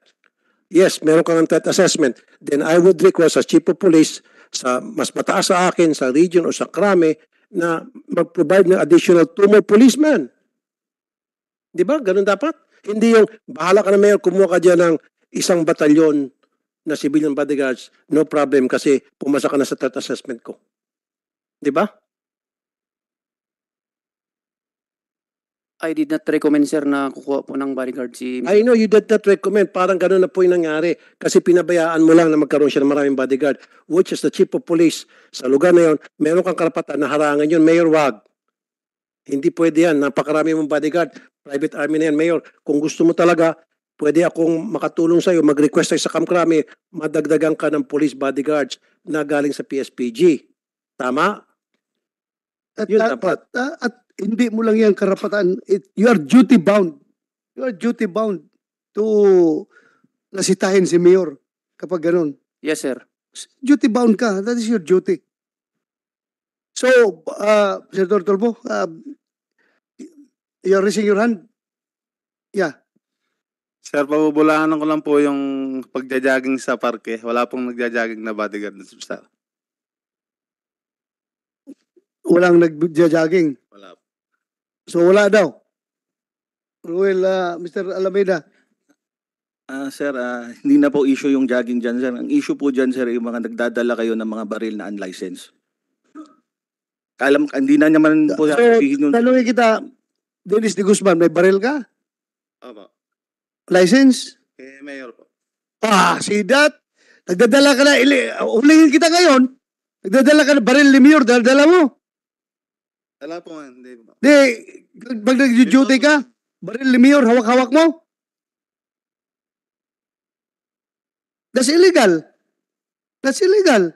yes, meron kang threat assessment. Then I would request sa Chief of Police sa mas mataas sa akin, sa region o sa Krame, na mag-provide ng additional two more policemen. Di ba? Ganun dapat. Hindi yung, bahala ka na mayor, kumuha ka dyan ng isang batalyon na civilian bodyguards, no problem kasi pumasa ka na sa threat assessment ko. 'Di ba? I did not recommend sir na kukuha po ng bodyguard si I know you did not recommend. Parang ganun na po yung nangyari. Kasi pinabayaan mo lang na magkaroon siya ng maraming bodyguard. Which is the chief of police. Sa lugar na yon, meron kang karapatan na harangan yun. Mayor, wag. Hindi pwede yan. Napakarami mong bodyguard. Private army na yan. Mayor, kung gusto mo talaga, pwede akong makatulong sa'yo. Mag-request tayo sa Kamkrami. Madagdagan ka ng police bodyguards na galing sa PSPG. Tama? At, Yun at, dapat. At, at, at hindi mo lang yan karapatan. It, you are duty bound. You are duty bound to nasitahin si Mayor kapag ganun. Yes, sir. Duty bound ka. That is your duty. So, uh, Senator Tolbo, uh, you're raising your hand? Yeah. Sir, pabubulahan ko lang po yung pagja sa parke. Wala pong nagja na bodyguard, sir. Walang nag-jogging? Wala. So wala daw? Ruel, uh, ah, Mr. Alameda. Ah, uh, sir, uh, hindi na po issue yung jogging dyan, sir. Ang issue po dyan, sir, yung mga nagdadala kayo ng mga baril na unlicensed. Alam, hindi na naman po sir, sabihin yun. kita, Dennis de Guzman, may baril ka? Opo. License? Eh, mayor po. Ah, see that? Nagdadala ka na, ili, uh, ulingin kita ngayon. Nagdadala ka na baril ni Mayor, dala mo. Wala po, man. Hindi po. Di, pag nag-duty ka, baril limiyor, hawak-hawak mo. That's illegal. That's illegal.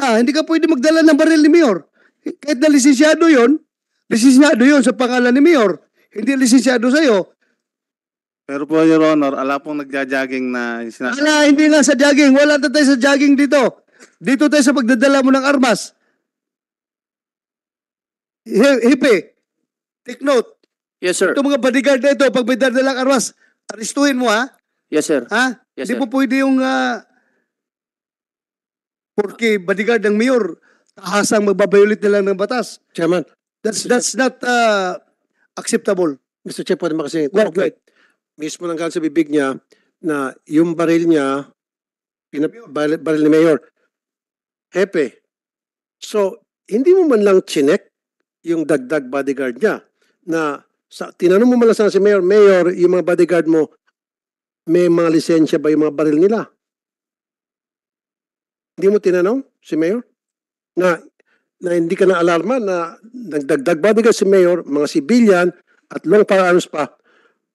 Ha, hindi ka pwede magdala ng baril ni Mayor. Kahit na lisensyado yon, lisensyado yon sa pangalan ni Mayor. Hindi lisensyado sa'yo. Pero po, Your Honor, ala pong nagja-jogging na Ala, hindi nga sa jogging. Wala na tayo sa jogging dito. Dito tayo sa pagdadala mo ng armas. Hipe, take note. Yes, sir. Itong mga bodyguard na ito, pag may dadalang armas, aristuhin mo, ha? Yes, sir. Ha? Yes, Hindi sir. po pwede yung uh, ah, porque bodyguard ng mayor, tahasang magbabayulit nila ng batas. Chairman. That's that's not uh, acceptable. Mr. Chair, pwede makasingit. Go, go ahead. Mismo nanggal sa bibig niya na yung baril niya, baril, baril ni Mayor, hepe. So, hindi mo man lang chinek yung dagdag bodyguard niya na sa, tinanong mo mala sa si Mayor, Mayor, yung mga bodyguard mo, may mga lisensya ba yung mga baril nila? Hindi mo tinanong si Mayor? Na, na hindi ka na alarma na nagdagdag bodyguard si Mayor, mga civilian, at long firearms pa,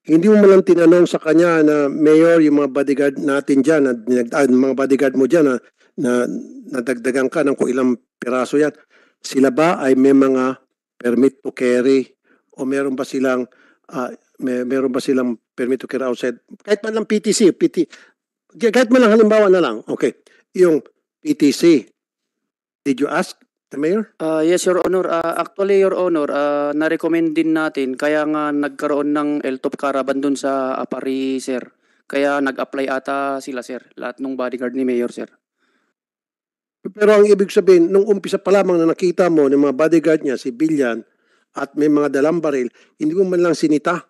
hindi mo malang tinanong sa kanya na mayor yung mga bodyguard natin diyan na dinagdaan ah, mga bodyguard mo diyan na, na nadagdagan ka ng kung ilang piraso yan sila ba ay may mga permit to carry o meron ba silang uh, ah, may, meron ba silang permit to carry outside kahit man lang PTC PT kahit man lang halimbawa na lang okay yung PTC did you ask the mayor uh, yes your honor uh, actually your honor uh, na-recommend din natin kaya nga nagkaroon ng LTOP top caravan dun sa Apari sir kaya nag-apply ata sila sir lahat ng bodyguard ni mayor sir pero ang ibig sabihin, nung umpisa pa lamang na nakita mo ng mga bodyguard niya, si Billian, at may mga dalang baril, hindi mo man lang sinita.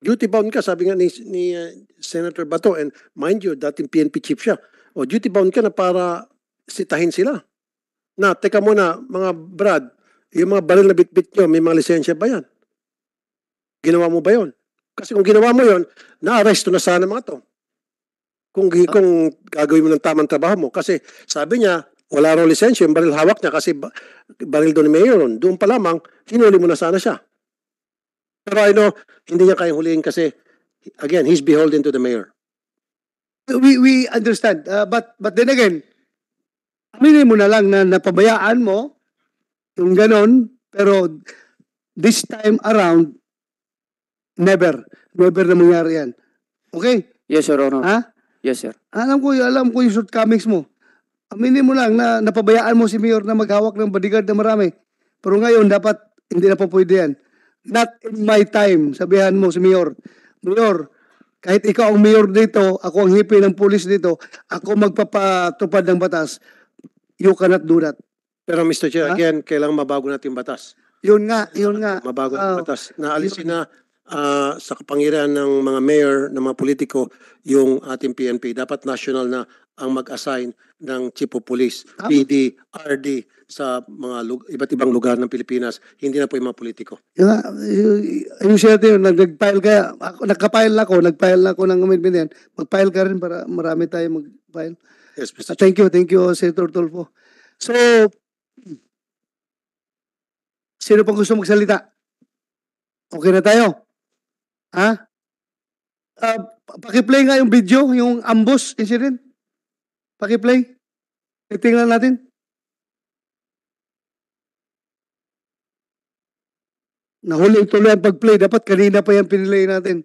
Duty bound ka, sabi nga ni, ni uh, Senator Bato, and mind you, dating PNP chief siya. O duty bound ka na para sitahin sila. Na, teka muna, mga Brad, yung mga baril na bitbit nyo, may mga lisensya ba yan? Ginawa mo ba yon? Kasi kung ginawa mo yon, na-arresto na sana mga to kung kung gagawin mo ng tamang trabaho mo kasi sabi niya wala raw lisensya yung baril hawak niya kasi baril doon ni Mayor Doon pa lamang, hinuli mo na sana siya. Pero I know, hindi niya kayang huliin kasi again, he's beholden to the mayor. We we understand. Uh, but but then again, aminin mo na lang na napabayaan mo yung ganon, pero this time around, never. Never na mangyari yan. Okay? Yes, Your Honor. Ha? Yes, sir. Alam ko, alam ko yung shortcomings mo. Aminin mo lang na napabayaan mo si Mayor na maghawak ng bodyguard na marami. Pero ngayon, dapat hindi na po pwede yan. Not in my time, sabihan mo si Mayor. Mayor, kahit ikaw ang mayor dito, ako ang hipi ng pulis dito, ako magpapatupad ng batas, you cannot do that. Pero Mr. Chair, ha? again, kailangan mabago natin batas. Yun nga, yun nga. Mabago uh, batas. Naalisin yun. na uh, sa kapangyarihan ng mga mayor, ng mga politiko, yung ating PNP. Dapat national na ang mag-assign ng chief of police, PD, RD sa mga lug- iba't ibang lugar ng Pilipinas, hindi na po yung mga politiko. Yung, yung share yun, nag-file kaya, ako, nagka-file ako, nag-file ako ng amendment yan, mag-file ka rin para marami tayo mag-file. Yes, Mr. Ah, thank you, thank you, Senator Tolfo. So, sino pang gusto magsalita? Okay na tayo? Ha? Uh, pakiplay nga yung video, yung ambush incident. Pakiplay. Tingnan natin. Nahuli tuloy ang pagplay. Dapat kanina pa yan pinilay natin.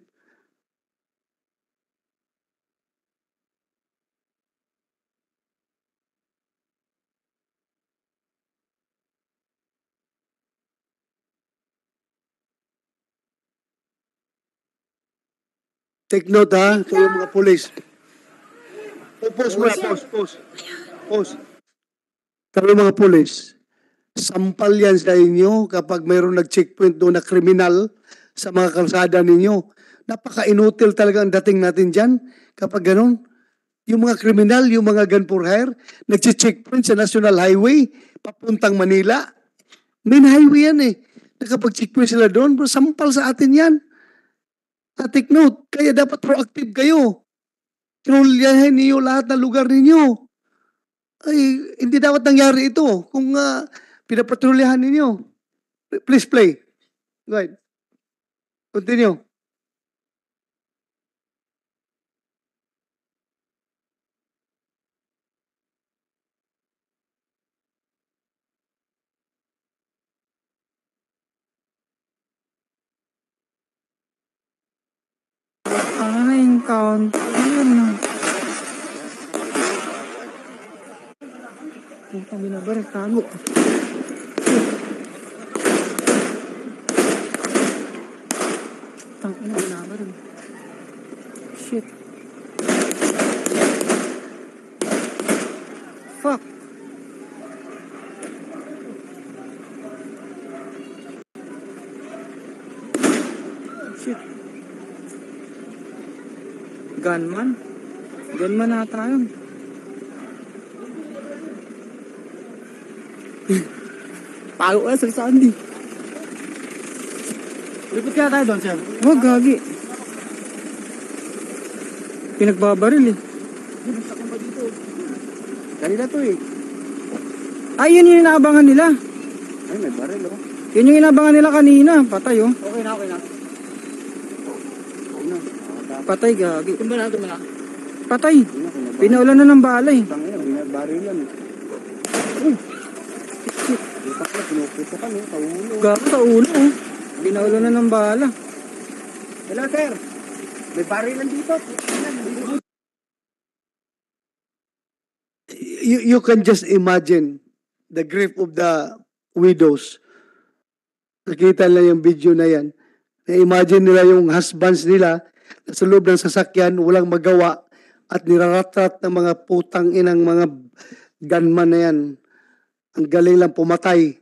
Take note ha, kayo mga police. Oh, pause muna, pause, pause. Pause. Kayo mga police, sampal yan sa inyo kapag mayroon nag-checkpoint doon na kriminal sa mga kalsada ninyo. Napaka-inutil talaga ang dating natin dyan kapag ganun. Yung mga kriminal, yung mga gun for hire, nag-checkpoint sa National Highway, papuntang Manila. Main highway yan eh. Nakapag-checkpoint sila doon, bro, sampal sa atin yan. Sa take note, kaya dapat proactive kayo. Kontrolyahin niyo lahat ng lugar ninyo. Ay, hindi dapat nangyari ito kung uh, ah, pinapatrolyahan ninyo. Please play. Go ahead. Continue. down more. Tago ka, sir, saan di? Lipot kaya tayo doon, sir. Huwag, gagi. Pinagbabaril eh. Kanila to eh. Ay, yun yung inaabangan nila. Ay, may baril ako. Oh. Yun yung inaabangan nila kanina. Patay oh. Okay na, okay na. Okay na. Patay gagi. Tumba na, tumba na. Patay. Pinaulan na ng bala eh. Tangina, baril yan eh. Dito kami, kaulo. Gago sa oh. ulo eh. Binaulo na ng bala. Hello sir, may barilan dito. You, you can just imagine the grief of the widows. Nakita nila yung video na yan. Na-imagine nila yung husbands nila na sa loob ng sasakyan, walang magawa at niraratrat ng mga putang inang mga gunman na yan. Ang galing lang pumatay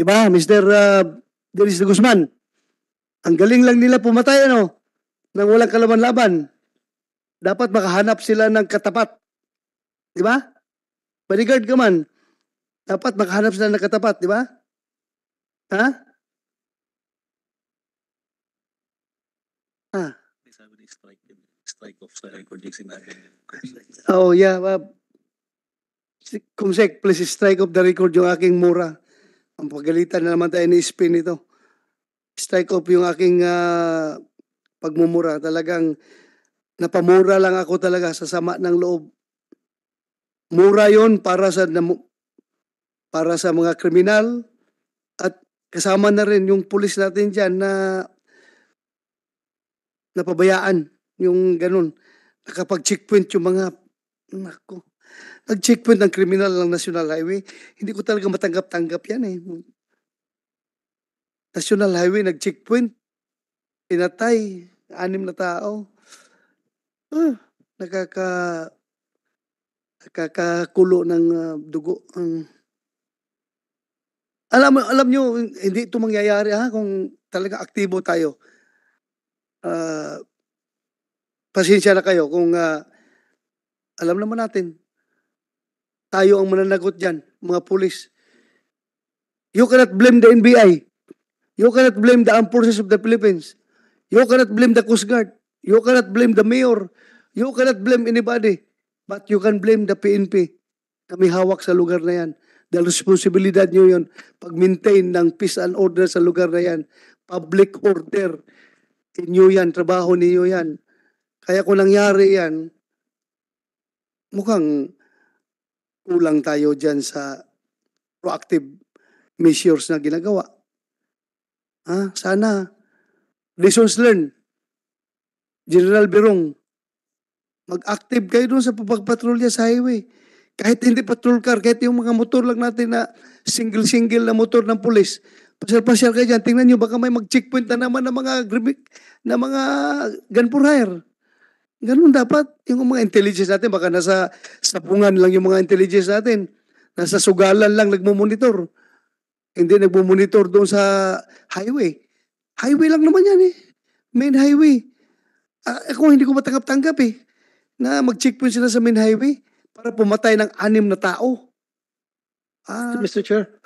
Diba? Mr. Uh, Dennis de Guzman. Ang galing lang nila pumatay, ano? Nang walang kalaban-laban. Dapat makahanap sila ng katapat. Di ba? Bodyguard ka man. Dapat makahanap sila ng katapat, di ba? Ha? Ha? strike of Oh, yeah. Uh, Kumsek, please strike of the record yung aking mura. Ang pagalitan na naman tayo ni spin nito. Strike off yung aking uh, pagmumura. Talagang napamura lang ako talaga sa sama ng loob. Mura yon para sa para sa mga kriminal at kasama na rin yung pulis natin diyan na napabayaan yung ganun. Nakapag checkpoint yung mga nako ang checkpoint ng criminal ng National Highway, hindi ko talaga matanggap-tanggap yan eh. National Highway, nag-checkpoint, pinatay, anim na tao. Ah, nakaka nakakakulo ng uh, dugo. Um, alam alam nyo, hindi ito mangyayari ha kung talaga aktibo tayo. Uh, pasensya na kayo kung uh, alam naman natin tayo ang mananagot dyan, mga pulis. You cannot blame the NBI. You cannot blame the armed forces of the Philippines. You cannot blame the Coast Guard. You cannot blame the mayor. You cannot blame anybody. But you can blame the PNP Kami hawak sa lugar na yan. The responsibility nyo yun, pag-maintain ng peace and order sa lugar na yan. Public order. Inyo yan, trabaho niyo yan. Kaya kung nangyari yan, mukhang kulang tayo dyan sa proactive measures na ginagawa. Ha? Sana, lessons learned. General Birong, mag-active kayo doon sa pagpatrolya sa highway. Kahit hindi patrol car, kahit yung mga motor lang natin na single-single na motor ng pulis, pasyal-pasyal kayo dyan. Tingnan nyo, baka may mag-checkpoint na naman ng mga, na mga gun for hire. Ganun dapat. Yung mga intelligence natin, baka nasa sapungan lang yung mga intelligence natin. Nasa sugalan lang nagmumonitor. Hindi nagmumonitor doon sa highway. Highway lang naman yan eh. Main highway. Uh, ako hindi ko matanggap-tanggap eh. Na mag-checkpoint sila sa main highway para pumatay ng anim na tao. Ah, Mr. Chair.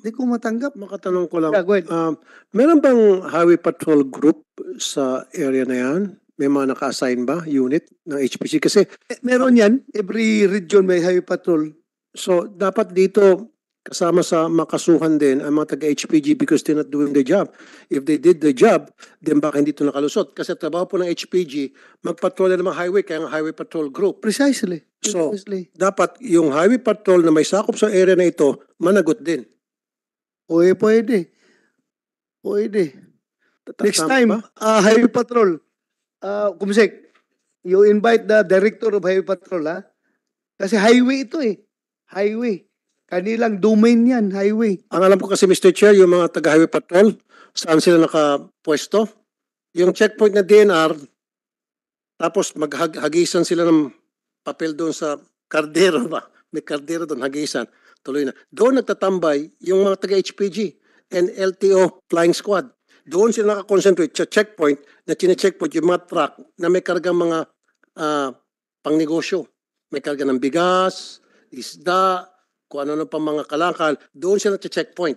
Hindi ko matanggap. Makatanong ko lang. Yeah, um, meron bang highway patrol group sa area na yan? May mga naka-assign ba unit ng HPC? Kasi meron yan. Every region may highway patrol. So, dapat dito kasama sa makasuhan din ang mga taga-HPG because they're not doing the job. If they did the job, then baka hindi ito nakalusot. Kasi trabaho po ng HPG, magpatrol ng mga highway, kaya ang highway patrol group. Precisely. So, Precisely. dapat yung highway patrol na may sakop sa area na ito, managot din. O, eh, pwede. Pwede. Next time, uh, highway patrol uh, ah, Kumsek, you invite the director of highway patrol, ha? Ah. Kasi highway ito eh. Highway. Kanilang domain yan, highway. Ang alam ko kasi, Mr. Chair, yung mga taga-highway patrol, saan sila nakapwesto? Yung checkpoint na DNR, tapos maghagisan sila ng papel doon sa kardero ba? May kardero doon, hagisan. Tuloy na. Doon nagtatambay yung mga taga-HPG and LTO flying squad doon sila nakakonsentrate sa checkpoint na chine-checkpoint yung mga truck na may karga mga uh, pangnegosyo. May karga ng bigas, isda, kung ano-ano pa mga kalakal, doon sila sa checkpoint.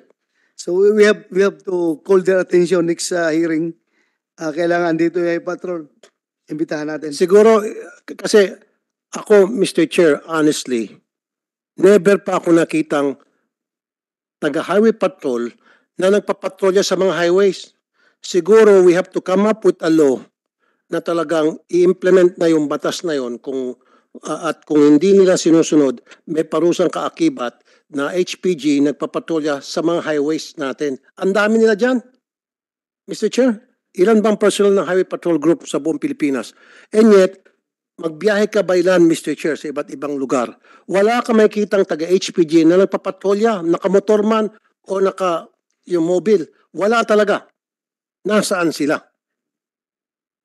So we have we have to call their attention next uh, hearing. Uh, kailangan dito yung eh, patrol. Imbitahan natin. Siguro kasi ako Mr. Chair, honestly, never pa ako nakitang taga-highway patrol na nagpapatrolya sa mga highways siguro we have to come up with a law na talagang i-implement na yung batas na yon kung uh, at kung hindi nila sinusunod, may parusang kaakibat na HPG nagpapatrolya sa mga highways natin. Ang dami nila diyan Mr. Chair, ilan bang personal ng highway patrol group sa buong Pilipinas? And yet, magbiyahe ka by land, Mr. Chair, sa iba't ibang lugar. Wala ka makikitang taga-HPG na nagpapatrolya, nakamotor man o naka yung mobile. Wala talaga nasaan sila?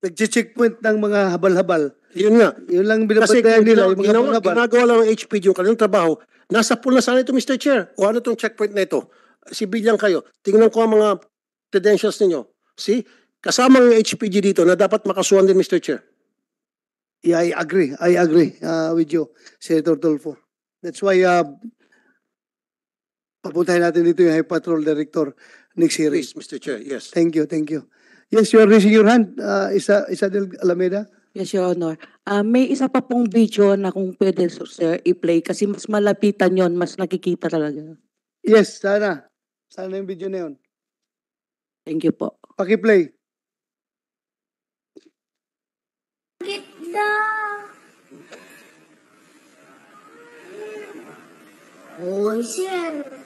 Nag-checkpoint ng mga habal-habal. Yun nga. Yun lang binabantayan nila, yung mga ginawa, Ginagawa lang ng HPD yung kanilang trabaho. Nasa pool na sana ito, Mr. Chair. O ano itong checkpoint na ito? Sibilyan kayo. Tingnan ko ang mga credentials ninyo. See? Kasama ng HPG dito na dapat makasuhan din, Mr. Chair. Yeah, I agree. I agree uh, with you, Senator Dolfo. That's why uh, papuntahin natin dito yung High Patrol Director next hearing. Please, Mr. Chair, yes. Thank you, thank you. Yes, you are raising your hand, uh, Isa, del Alameda. Yes, Your Honor. Uh, may isa pa pong video na kung pwede, sir, i-play kasi mas malapitan yon, mas nakikita talaga. Yes, sana. Sana yung video na yun. Thank you po. Paki-play. Gitna! Oh, sir.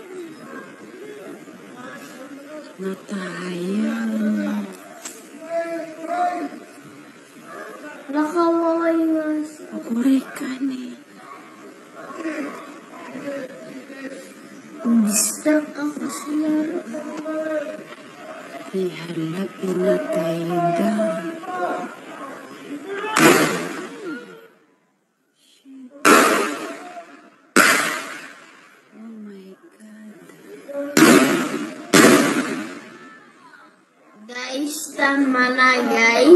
Ngapain? Lah kalau mas. Mereka nih. Bisa kamu siar. Ihanlah están manayay.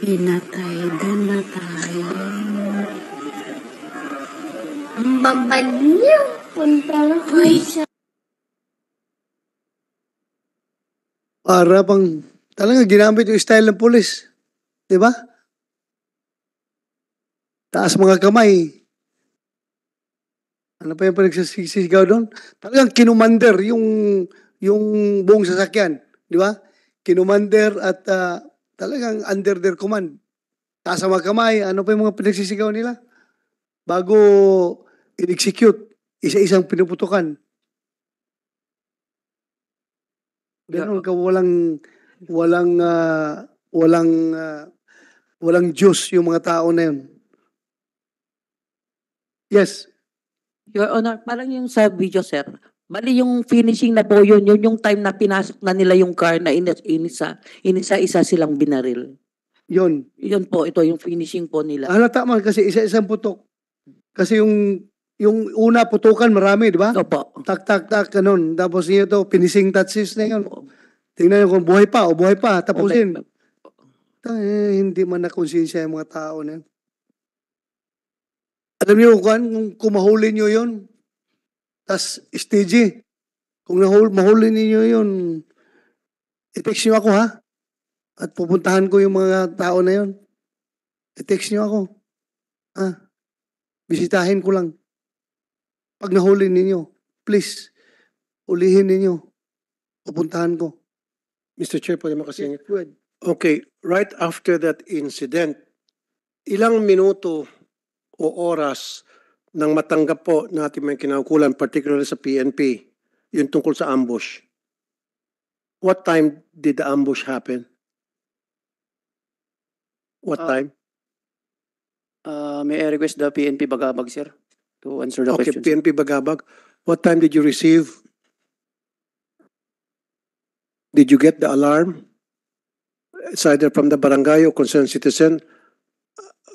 Pinatay din na tayo. Ang babad niyo. Punta na para bang talaga ginamit yung style ng pulis. Di ba? Taas mga kamay. Ano pa yung pinagsisigaw doon? Talagang kinumander yung, yung buong sasakyan. Di ba? Kinumander at uh, talagang under their command. Taas mga kamay. Ano pa yung mga pinagsisigaw nila? Bago in-execute, isa-isang pinuputukan. Ganun ka walang walang uh, walang uh, walang juice yung mga tao na yun. Yes. Your Honor, parang yung sa video, sir, Mali yung finishing na po yun, yun yung time na pinasok na nila yung car na inis, inisa, inisa-isa silang binaril. Yun. Yun po, ito yung finishing po nila. Halata man kasi isa-isang putok. Kasi yung yung una putukan marami, di ba? Opo. Tak, tak, tak, ganun. Tapos niyo to, finishing touches na yun. Tingnan niyo kung buhay pa o buhay pa, tapusin. Okay. Eh, hindi man nakonsensya yung mga tao na yun. Alam niyo kung, ano, kung kumahuli niyo yun, tas stage kung nahul, mahuli niyo yun, i-text niyo ako ha. At pupuntahan ko yung mga tao na yun. I-text niyo ako. Ha? Bisitahin ko lang. Pag nahuli ninyo, please, ulihin ninyo. Pupuntahan ko. Mr. Chair, pwede makasingit. Yes, okay, right after that incident, ilang minuto o oras nang matanggap po natin may kinaukulan, particularly sa PNP, yung tungkol sa ambush? What time did the ambush happen? What uh, time? Uh, may I request the PNP Bagabag, sir? to answer the okay, question. PNP Bagabag, what time did you receive? Did you get the alarm? It's either from the barangay or concerned citizen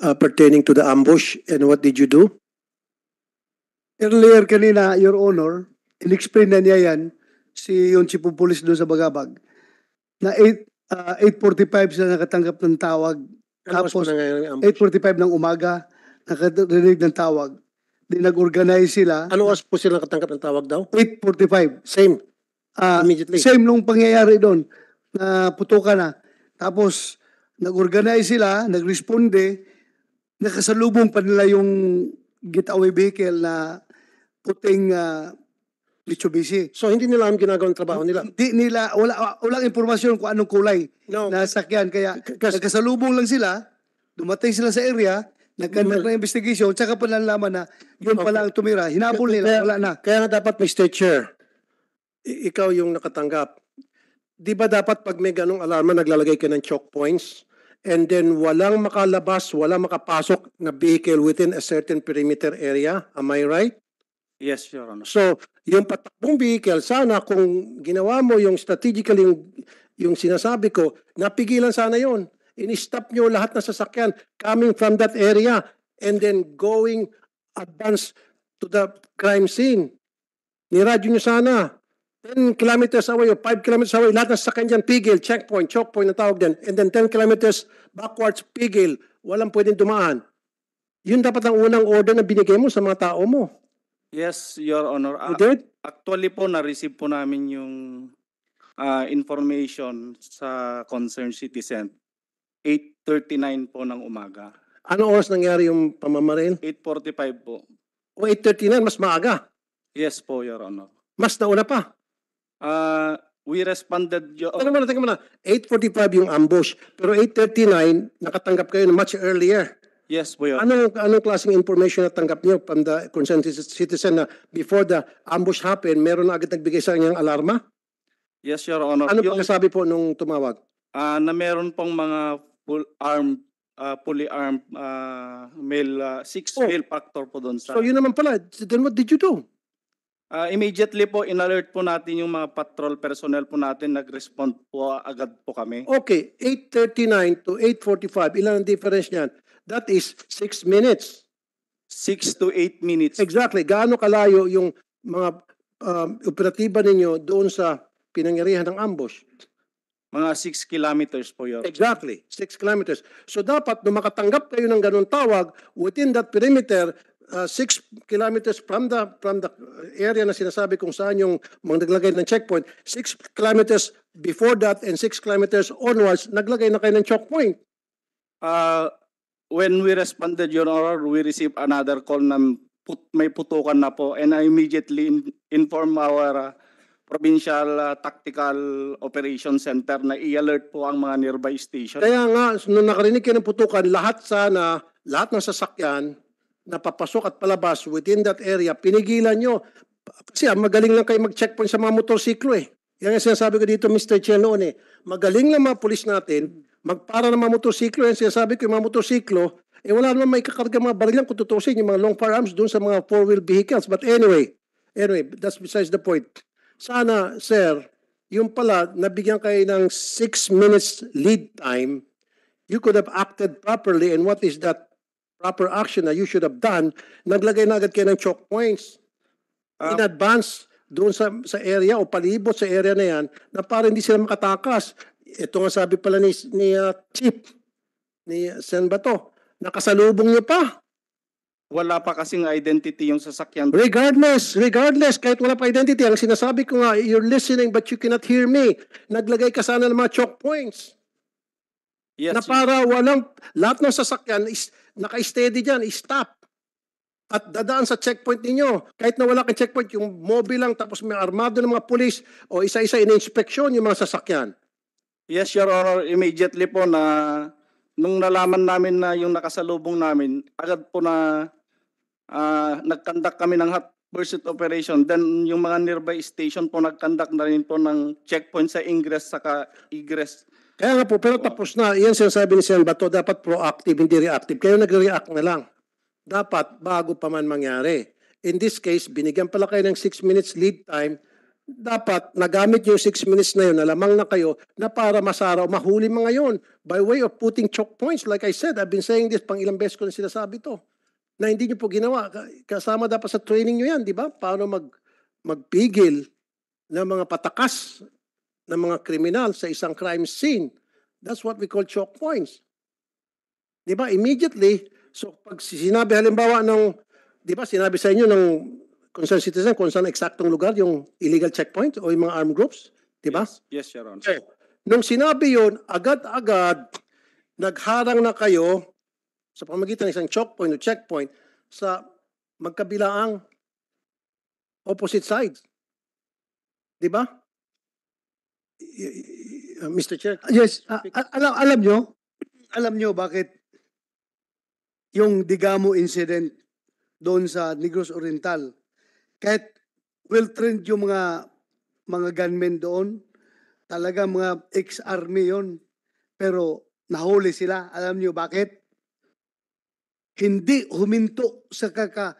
uh, pertaining to the ambush, and what did you do? Earlier kanina, Your Honor, in-explain na niya yan si yung Chief of Police doon sa Bagabag na 8, uh, 8.45 sila nakatanggap ng tawag. Tapos 8.45 ng umaga, nakarinig ng tawag. Di nag-organize sila. Ano oras po sila nakatangkap ng tawag daw? 8.45. Same. Uh, Immediately. Same nung pangyayari doon na putukan na. Tapos, nag-organize sila, nagresponde, nakasalubong pa nila yung getaway vehicle na puting uh, Mitsubishi. So hindi nila ang ginagawang trabaho nila? Hindi nila, wala, walang impormasyon kung anong kulay no. na sakyan. Kaya nagkasalubong lang sila, dumating sila sa area, Nagkandak na investigation, tsaka pa nalaman na yun pala ang tumira. Hinabol nila, wala na. Kaya nga dapat, Mr. Chair, ikaw yung nakatanggap. Di ba dapat pag may ganong alarma, naglalagay ka ng choke points? And then walang makalabas, walang makapasok na vehicle within a certain perimeter area. Am I right? Yes, Your Honor. So, yung patakbong vehicle, sana kung ginawa mo yung strategically yung, yung sinasabi ko, napigilan sana yon in-stop nyo lahat ng sasakyan coming from that area and then going advance to the crime scene. Niradyo nyo sana. 10 kilometers away or 5 kilometers away, lahat ng sasakyan dyan, pigil, checkpoint, choke point na tawag din. And then 10 kilometers backwards, pigil, walang pwedeng dumaan. Yun dapat ang unang order na binigay mo sa mga tao mo. Yes, Your Honor. You did? Actually po, na-receive po namin yung uh, information sa concerned citizen. 8.39 po ng umaga. Anong oras nangyari yung pamamaril? 8.45 po. O 8.39, mas maaga. Yes po, Your Honor. Mas nauna pa. Uh, we responded... Yo- Teka muna, teka muna. 8.45 yung ambush. Pero 8.39, nakatanggap kayo much earlier. Yes, po ano, Honor. Anong, anong klaseng information na tanggap niyo from the concerned citizen na before the ambush happened, meron na agad nagbigay sa kanyang alarma? Yes, Your Honor. Ano yung, sabi po nung tumawag? Uh, na meron pong mga pull arm uh, fully arm uh, male uh, six oh. male factor po doon sa So yun naman pala. Then what did you do? Uh, immediately po inalert po natin yung mga patrol personnel po natin nag-respond po agad po kami. Okay, 8:39 to 8:45. Ilan ang difference niyan? That is 6 minutes. 6 to 8 minutes. Exactly. Gaano kalayo yung mga um, operatiba ninyo doon sa pinangyarihan ng ambush? Mga 6 kilometers po, Your Exactly, 6 kilometers. So dapat nung makatanggap kayo ng ganun tawag, within that perimeter, 6 uh, kilometers from the from the area na sinasabi kung saan yung mga naglagay ng checkpoint, 6 kilometers before that and 6 kilometers onwards, naglagay na kayo ng checkpoint. Uh, when we responded, Your Honor, we received another call na put, may putukan na po and I immediately in, inform our uh, Provincial uh, Tactical Operation Center na i-alert po ang mga nearby station. Kaya nga, nung nakarinig kayo ng putukan, lahat sana, lahat ng sasakyan na papasok at palabas within that area, pinigilan nyo. Kasi ah, magaling lang kayo mag-checkpoint sa mga motorsiklo eh. Yan ang sinasabi ko dito, Mr. Chen noon eh. Magaling lang mga pulis natin, magpara ng mga motorsiklo. Yan sinasabi ko yung mga motorsiklo, eh wala naman may kakarga mga barilan kung tutusin yung mga long firearms doon sa mga four-wheel vehicles. But anyway, anyway, that's besides the point. Sana, sir, yung pala, nabigyan kayo ng 6 minutes lead time, you could have acted properly and what is that proper action that you should have done, naglagay na agad kayo ng choke points uh, in ah. advance doon sa, sa area o palibot sa area na yan na para hindi sila makatakas. Ito nga sabi pala ni, ni uh, Chief, ni Sen Bato, nakasalubong niyo pa wala pa kasing identity yung sasakyan. Regardless, regardless, kahit wala pa identity, ang sinasabi ko nga, you're listening but you cannot hear me. Naglagay ka sana ng mga choke points. Yes, na para walang, lahat ng sasakyan is, naka-steady dyan, stop. At dadaan sa checkpoint ninyo. Kahit na wala kang checkpoint, yung mobile lang, tapos may armado ng mga pulis, o isa-isa in-inspeksyon yung mga sasakyan. Yes, Your Honor, immediately po na nung nalaman namin na yung nakasalubong namin, agad po na uh, nagkandak kami ng hot pursuit operation. Then yung mga nearby station po nagkandak na rin po ng checkpoint sa ingress saka egress. Kaya nga po, pero tapos na. Iyan sinasabi ni Sen Bato, dapat proactive, hindi reactive. Kayo nagre-react na lang. Dapat bago pa man mangyari. In this case, binigyan pala kayo ng 6 minutes lead time. Dapat nagamit yung 6 minutes na yun, nalamang na kayo, na para masara o mahuli mga yun by way of putting choke points. Like I said, I've been saying this, pang ilang beses ko na sinasabi to na hindi niyo po ginawa. Kasama dapat sa training niyo yan, di ba? Paano mag, magpigil ng mga patakas ng mga kriminal sa isang crime scene. That's what we call choke points. Di ba? Immediately, so pag sinabi halimbawa ng, di ba, sinabi sa inyo ng concerned citizen kung saan eksaktong lugar yung illegal checkpoint o yung mga armed groups, di ba? Yes, yes Sharon. So, nung sinabi yon agad-agad, nagharang na kayo sa pamagitan ng isang choke point o checkpoint sa magkabilaang opposite sides. Di ba? Uh, Mr. Chair? Yes. Uh, alam, alam nyo, alam nyo bakit yung Digamo incident doon sa Negros Oriental, kahit well-trained yung mga mga gunmen doon, talaga mga ex-army yon pero nahuli sila. Alam niyo bakit? hindi huminto sa kaka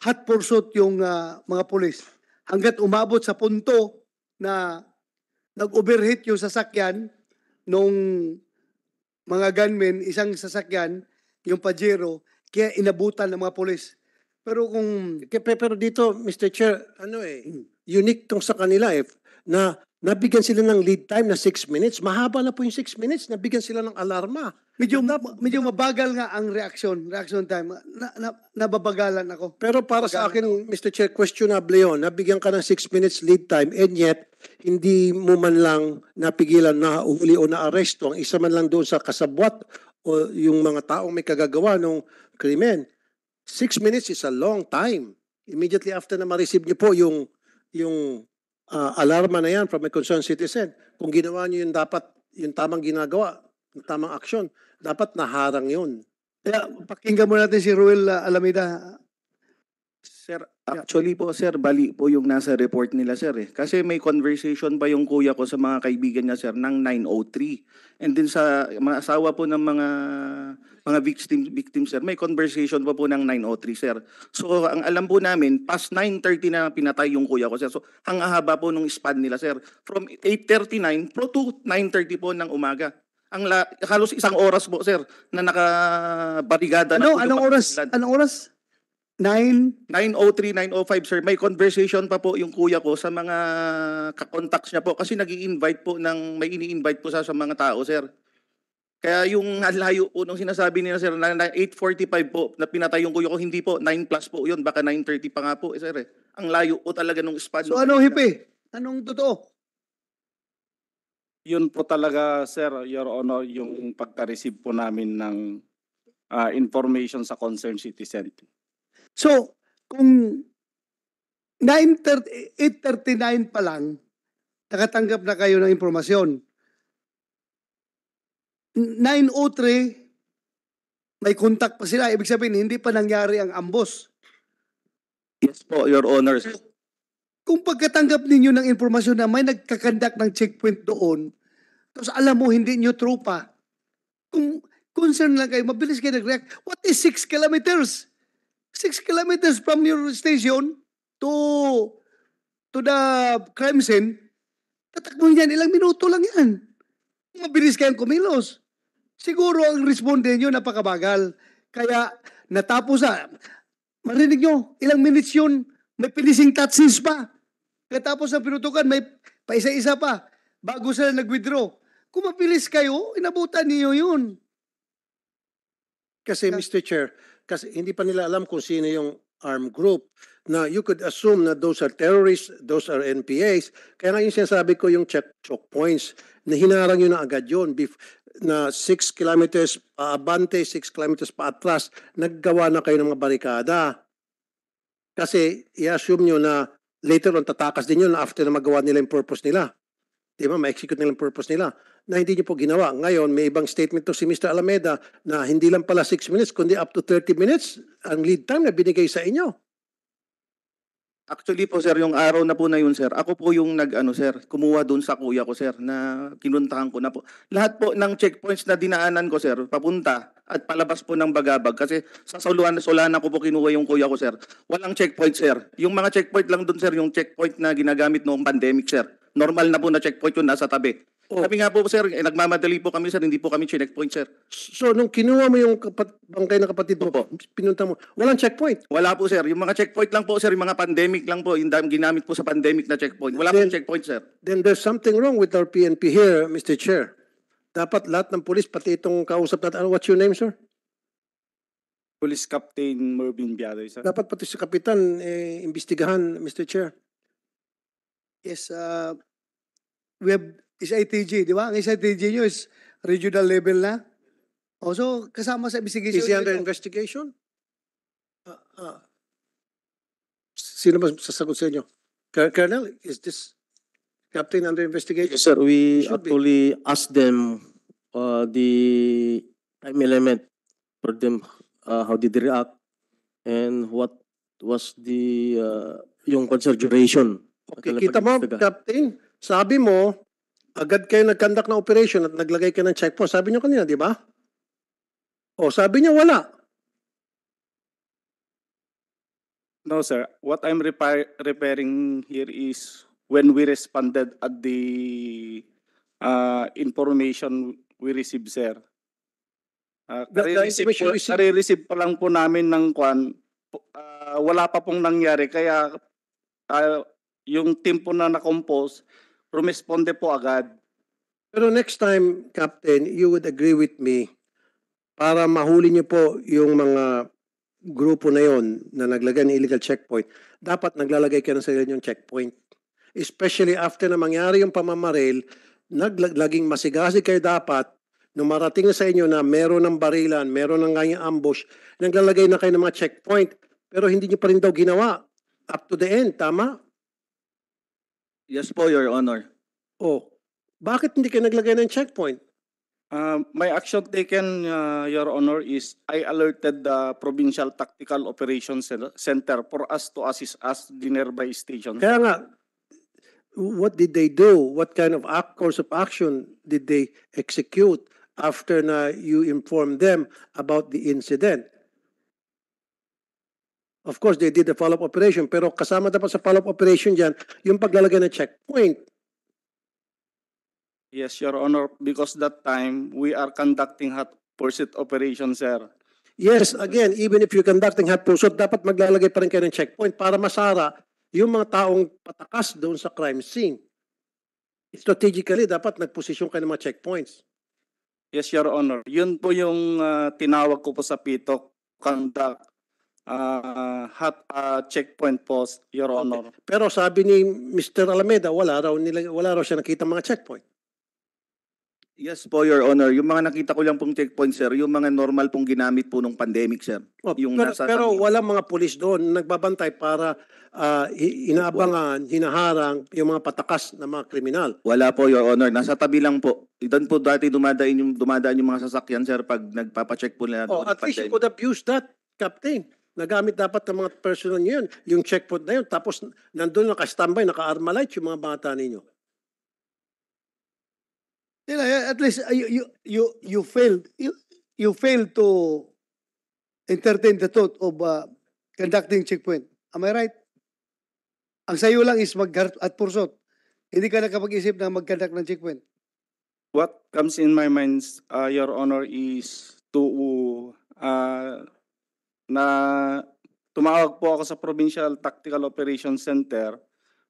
hot pursuit yung uh, mga pulis hanggat umabot sa punto na nag-overheat yung sasakyan nung mga gunmen, isang sasakyan, yung Pajero, kaya inabutan ng mga pulis. Pero kung... Pero dito, Mr. Chair, ano eh, mm. unique tong sa kanila eh, na Nabigyan sila ng lead time na 6 minutes. Mahaba na po yung 6 minutes. Nabigyan sila ng alarma. Medyo, na, medyo mabagal nga ang reaction, reaction time. Na, na, nababagalan ako. Pero para Babagalan sa akin, ako. Mr. Chair, questionable yun. Nabigyan ka ng 6 minutes lead time and yet, hindi mo man lang napigilan na uli o naaresto ang isa man lang doon sa kasabwat o yung mga taong may kagagawa ng krimen. 6 minutes is a long time. Immediately after na ma-receive niyo po yung yung uh, alarma na yan from a concerned citizen. Kung ginawa niyo yung dapat, yung tamang ginagawa, yung tamang aksyon, dapat naharang yun. Kaya pakinggan mo natin si Ruel ah, Alameda. Sir, ah, actually po sir, bali po yung nasa report nila sir eh. Kasi may conversation pa yung kuya ko sa mga kaibigan niya sir ng 903. And then sa mga asawa po ng mga mga victim, victim sir, may conversation pa po ng 903 sir. So ang alam po namin, past 9.30 na pinatay yung kuya ko sir. So ang haba po nung span nila sir. From 8.39 pro to 9.30 po ng umaga ang la, halos isang oras po sir na nakabarigada ano na anong oras anong oras 9? 903, 905, sir. May conversation pa po yung kuya ko sa mga contacts niya po. Kasi nag invite po ng, may ini-invite po sa, sa mga tao, sir. Kaya yung alayo po nung sinasabi nila, sir, na, 8.45 po, na pinatay yung kuya ko, hindi po, 9 plus po yun. Baka 9.30 pa nga po, eh, sir. Eh. Ang layo po talaga nung spot. So ano, hipe? Anong totoo? Yun po talaga, sir, Your Honor, yung pagka-receive po namin ng uh, information sa concerned citizen. So, kung 9.30, 8.39 pa lang, nakatanggap na kayo ng impormasyon. 9.03, may contact pa sila. Ibig sabihin, hindi pa nangyari ang ambos. Yes po, Your Honor. Kung pagkatanggap ninyo ng impormasyon na may nagkakandak ng checkpoint doon, tapos alam mo, hindi nyo tropa. Kung concern lang kayo, mabilis kayo nag-react. What is 6 kilometers? six kilometers from your station to to the crime scene, tatakbo niyan, ilang minuto lang yan. Mabilis kayang kumilos. Siguro ang responde nyo napakabagal. Kaya natapos sa, marinig nyo, ilang minutes yun, may finishing touches pa. Katapos ng pinutukan, may paisa-isa pa bago sila nag-withdraw. Kung mabilis kayo, inabutan niyo yun. Kasi Mr. Chair, kasi hindi pa nila alam kung sino yung armed group. Now, you could assume na those are terrorists, those are NPAs. Kaya nga yung sinasabi ko yung check, check points, na hinarang yun na agad yun. Bef- na 6 kilometers pa abante, 6 kilometers pa atras, naggawa na kayo ng mga barikada. Kasi i-assume nyo na later on tatakas din yun after na magawa nila yung purpose nila di ba, ma-execute nilang purpose nila na hindi niyo po ginawa. Ngayon, may ibang statement to si Mr. Alameda na hindi lang pala 6 minutes, kundi up to 30 minutes ang lead time na binigay sa inyo. Actually po sir, yung araw na po na yun sir, ako po yung nag-ano sir, kumuha doon sa kuya ko sir na kinuntahan ko na po. Lahat po ng checkpoints na dinaanan ko sir, papunta at palabas po ng bagabag kasi sa Soluan, Solana ko po kinuha yung kuya ko sir. Walang checkpoint sir. Yung mga checkpoint lang doon sir, yung checkpoint na ginagamit noong pandemic sir normal na po na checkpoint yun nasa tabi. Oh. Kami nga po, sir, eh, nagmamadali po kami, sir. Hindi po kami checkpoint, sir. So, nung kinuha mo yung kapat bangkay na kapatid mo, po. pinunta mo, walang checkpoint? Wala po, sir. Yung mga checkpoint lang po, sir. Yung mga pandemic lang po. Yung ginamit po sa pandemic na checkpoint. Wala then, po checkpoint, sir. Then there's something wrong with our PNP here, Mr. Chair. Dapat lahat ng polis, pati itong kausap natin. Ano, what's your name, sir? Police Captain Mervin Biadoy, sir. Dapat pati si Kapitan, eh, imbestigahan, Mr. Chair is uh, we have is ITG, di ba? Ang SITG nyo is regional level na. O, oh, so, kasama sa investigation. Is it under investigation? Uh, uh, sino mas sasagot sa inyo? Colonel, is this captain under investigation? Yes, sir. We actually be. asked them uh, the time element for them, uh, how did they react and what was the uh, yung concern duration Okay, kita mo, Captain, sabi mo, agad kayo nag-conduct ng operation at naglagay kayo ng checkpoint. Sabi niyo kanina, di ba? O sabi niya wala. No, sir. What I'm repair repairing here is when we responded at the uh, information we received, sir. Uh, Kare-receive po, pa lang po namin ng kwan. Uh, wala pa pong nangyari. Kaya uh, yung team po na na-compose, rumesponde po agad. Pero next time, Captain, you would agree with me para mahuli niyo po yung mga grupo na yon na naglagay ng illegal checkpoint, dapat naglalagay kayo ng sarili yung checkpoint. Especially after na mangyari yung pamamaril, naglaging masigasig kayo dapat nung marating na sa inyo na meron ng barilan, meron ng kanyang ambush, naglalagay na kayo ng mga checkpoint, pero hindi niyo pa rin daw ginawa up to the end, tama? Yes po, Your Honor. Oh, bakit hindi kayo naglagay ng checkpoint? Uh, my action taken, uh, Your Honor, is I alerted the Provincial Tactical Operations Center for us to assist us the nearby station. Kaya nga, what did they do? What kind of act, course of action did they execute after na you informed them about the incident? Of course, they did the follow-up operation, pero kasama dapat sa follow-up operation dyan, yung paglalagay ng checkpoint. Yes, Your Honor, because that time, we are conducting hot pursuit operation, sir. Yes, again, even if you're conducting hot pursuit, dapat maglalagay pa rin kayo ng checkpoint para masara yung mga taong patakas doon sa crime scene. Strategically, dapat nagposisyon kayo ng mga checkpoints. Yes, Your Honor. Yun po yung uh, tinawag ko po sa PITOC, conduct uh, hot uh, checkpoint post, Your Honor. Okay. Pero sabi ni Mr. Alameda, wala raw, nila, wala raw siya nakita mga checkpoint. Yes po, Your Honor. Yung mga nakita ko lang pong checkpoint, sir, yung mga normal pong ginamit po nung pandemic, sir. Oh, yung pero, nasa pero walang mga pulis doon nagbabantay para uh, inaabangan, hinaharang yung mga patakas na mga kriminal. Wala po, Your Honor. Nasa tabi lang po. Doon po dati dumadaan yung, dumadaan yung mga sasakyan, sir, pag nagpapacheck po nila. Oh, at least you could abuse that, Captain. Nagamit dapat ng mga personal nyo yun, yung checkpoint na yun. Tapos nandun nakastambay, naka-armalite yung mga bata ninyo. You know, eh, at least uh, you, you, you, you failed. You, you failed to entertain the thought of uh, conducting checkpoint. Am I right? Ang sayo lang is mag at pursot. Hindi ka nakapag-isip na mag-conduct ng checkpoint. What comes in my mind, uh, Your Honor, is to uh, na tumawag po ako sa Provincial Tactical Operations Center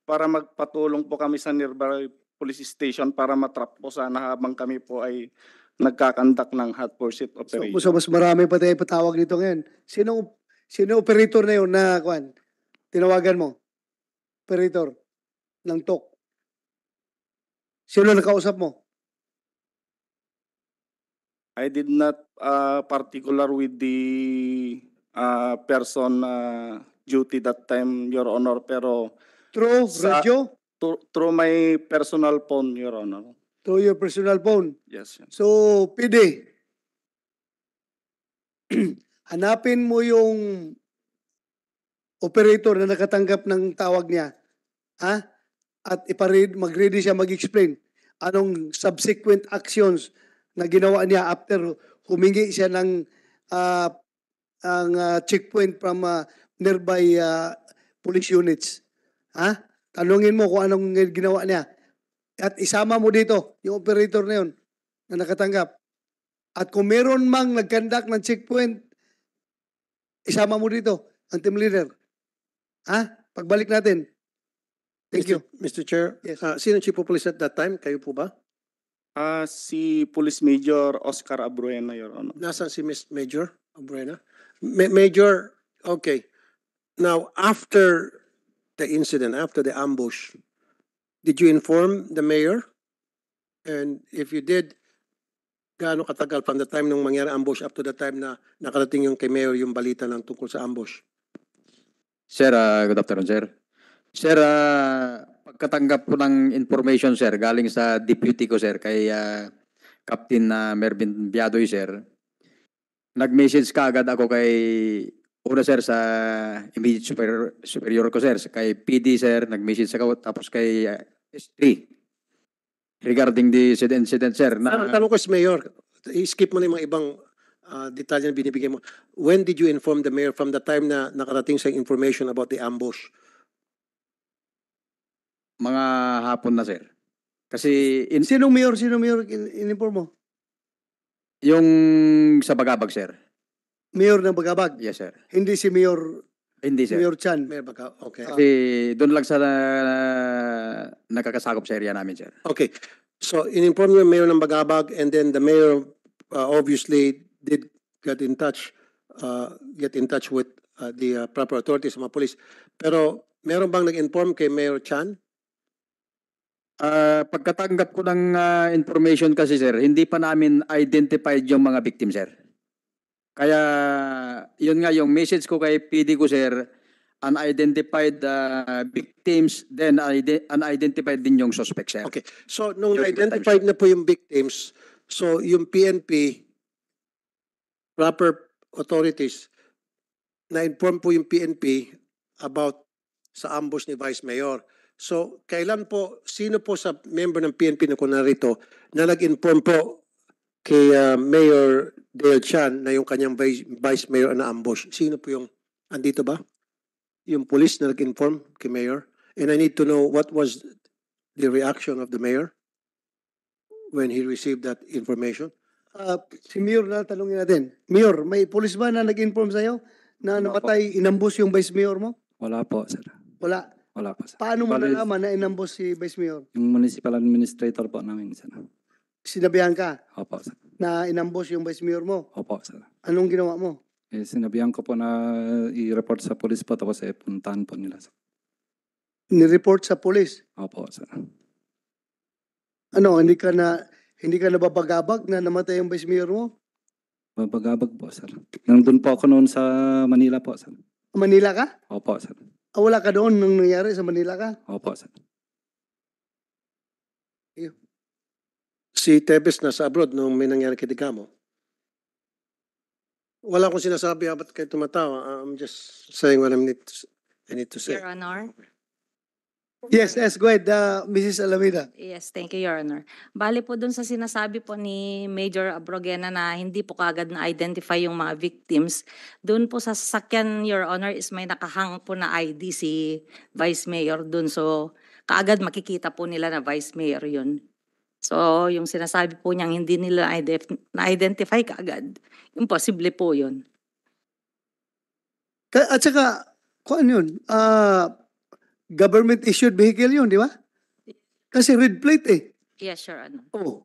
para magpatulong po kami sa nearby police station para matrap po sana habang kami po ay nagkakandak ng hot pursuit operation. So, mas marami pa tayo patawag nito ngayon. Sino sino operator na yun na kwan? Tinawagan mo? Operator ng TOK. Sino nakausap mo? I did not uh, particular with the uh, person uh, duty that time, Your Honor. Pero through sa, radio? To, through my personal phone, Your Honor. Through your personal phone? Yes. Sir. So, PD, hanapin mo yung operator na nakatanggap ng tawag niya. Ha? At iparid, mag-ready siya mag-explain anong subsequent actions na ginawa niya after humingi siya ng uh, ang uh, checkpoint from uh, nearby uh, police units. Ha? Tanungin mo kung anong ginawa niya. At isama mo dito yung operator na yun na nakatanggap. At kung meron mang nagkandak ng checkpoint, isama mo dito ang team leader. Ha? Pagbalik natin. Thank Mr. you. Mr. Chair, yes. uh, sino chief of police at that time? Kayo po ba? Uh, si Police Major Oscar Abruena, Your Honor. Nasaan si Miss Major Abruena? Major, okay. Now, after the incident, after the ambush, did you inform the mayor? And if you did, gaano katagal from the time nung mangyari ambush up to the time na nakarating yung kay mayor yung balita ng tungkol sa ambush? Sir, uh, good afternoon, sir. Sir, uh, pagkatanggap po ng information, sir, galing sa deputy ko, sir, kay uh, Captain uh, Mervin Biadoy, sir, nag-message ka agad ako kay una sir sa immediate superior, superior ko sir, kay PD sir, nag-message ako tapos kay uh, S3 regarding the said incident sir. Na, Ang tanong ko is Mayor, skip mo na yung mga ibang uh, detalye na binibigay mo. When did you inform the Mayor from the time na nakarating sa information about the ambush? Mga hapon na sir. Kasi... In, sinong Mayor, sinong Mayor in-inform mo? Yung sa Bagabag, sir. Mayor ng Bagabag? Yes, sir. Hindi si Mayor hindi, sir. Mayor Chan, Mayor Baga. Okay. Kasi doon lang sa uh, nakakasakop sa area namin, sir. Okay. So, in-inform yung Mayor ng Bagabag and then the Mayor uh, obviously did get in touch uh, get in touch with uh, the uh, proper authorities, mga police. Pero meron bang nag-inform kay Mayor Chan? Uh, pagkatanggap ko ng uh, information kasi sir, hindi pa namin identified yung mga victim sir. Kaya yun nga yung message ko kay PD ko sir, unidentified uh, victims, then unidentified din yung suspect, sir. Okay. So, nung identified na po yung victims, so yung PNP, proper authorities, na-inform po yung PNP about sa ambush ni Vice Mayor. So, kailan po, sino po sa member ng PNP na kung narito na nag-inform po kay uh, Mayor Dale Chan na yung kanyang vice, vice mayor na ambush? Sino po yung, andito ba? Yung police na nag-inform kay Mayor? And I need to know what was the reaction of the mayor when he received that information? Uh, si Mayor na talungin natin. Mayor, may police ba na nag-inform sa'yo na namatay, inambush yung vice mayor mo? Wala po, sir. Wala. Wala po Sir. Paano mo Bali, nalaman na inambos si Vice Mayor? Yung municipal administrator po namin, sir. Sinabihan ka Opo, sir. na inambos yung Vice Mayor mo? Opo, sir. Anong ginawa mo? Eh, sinabihan ko po na i-report sa police po tapos eh, puntahan po nila. Sir. Ni-report sa police? Opo, sir. Ano, hindi ka na hindi ka nababagabag na namatay yung Vice Mayor mo? Babagabag po, sir. Nandun po ako noon sa Manila po, sir. Manila ka? Opo, sir. Ah, wala ka doon nung nangyari sa Manila ka? Opo, sir. Si Tevez nasa abroad nung may nangyari kay Digamo. Wala akong sinasabi, ah, ba't kayo tumatawa? Ah, I'm just saying what I need to, I need to say. Your Honor, Yes, yes, go ahead, uh, Mrs. Alameda. Yes, thank you, Your Honor. Bali po dun sa sinasabi po ni Major Abrogena na hindi po kagad na-identify yung mga victims, dun po sa sasakyan, Your Honor, is may nakahang po na ID si Vice Mayor dun. So, kaagad makikita po nila na Vice Mayor yun. So, yung sinasabi po niyang hindi nila na-identify kaagad, imposible po yun. At saka, kung ano yun, ah... Uh, government issued vehicle yun, di ba? Kasi red plate eh. Yes, Your Ano? Oo. Oh.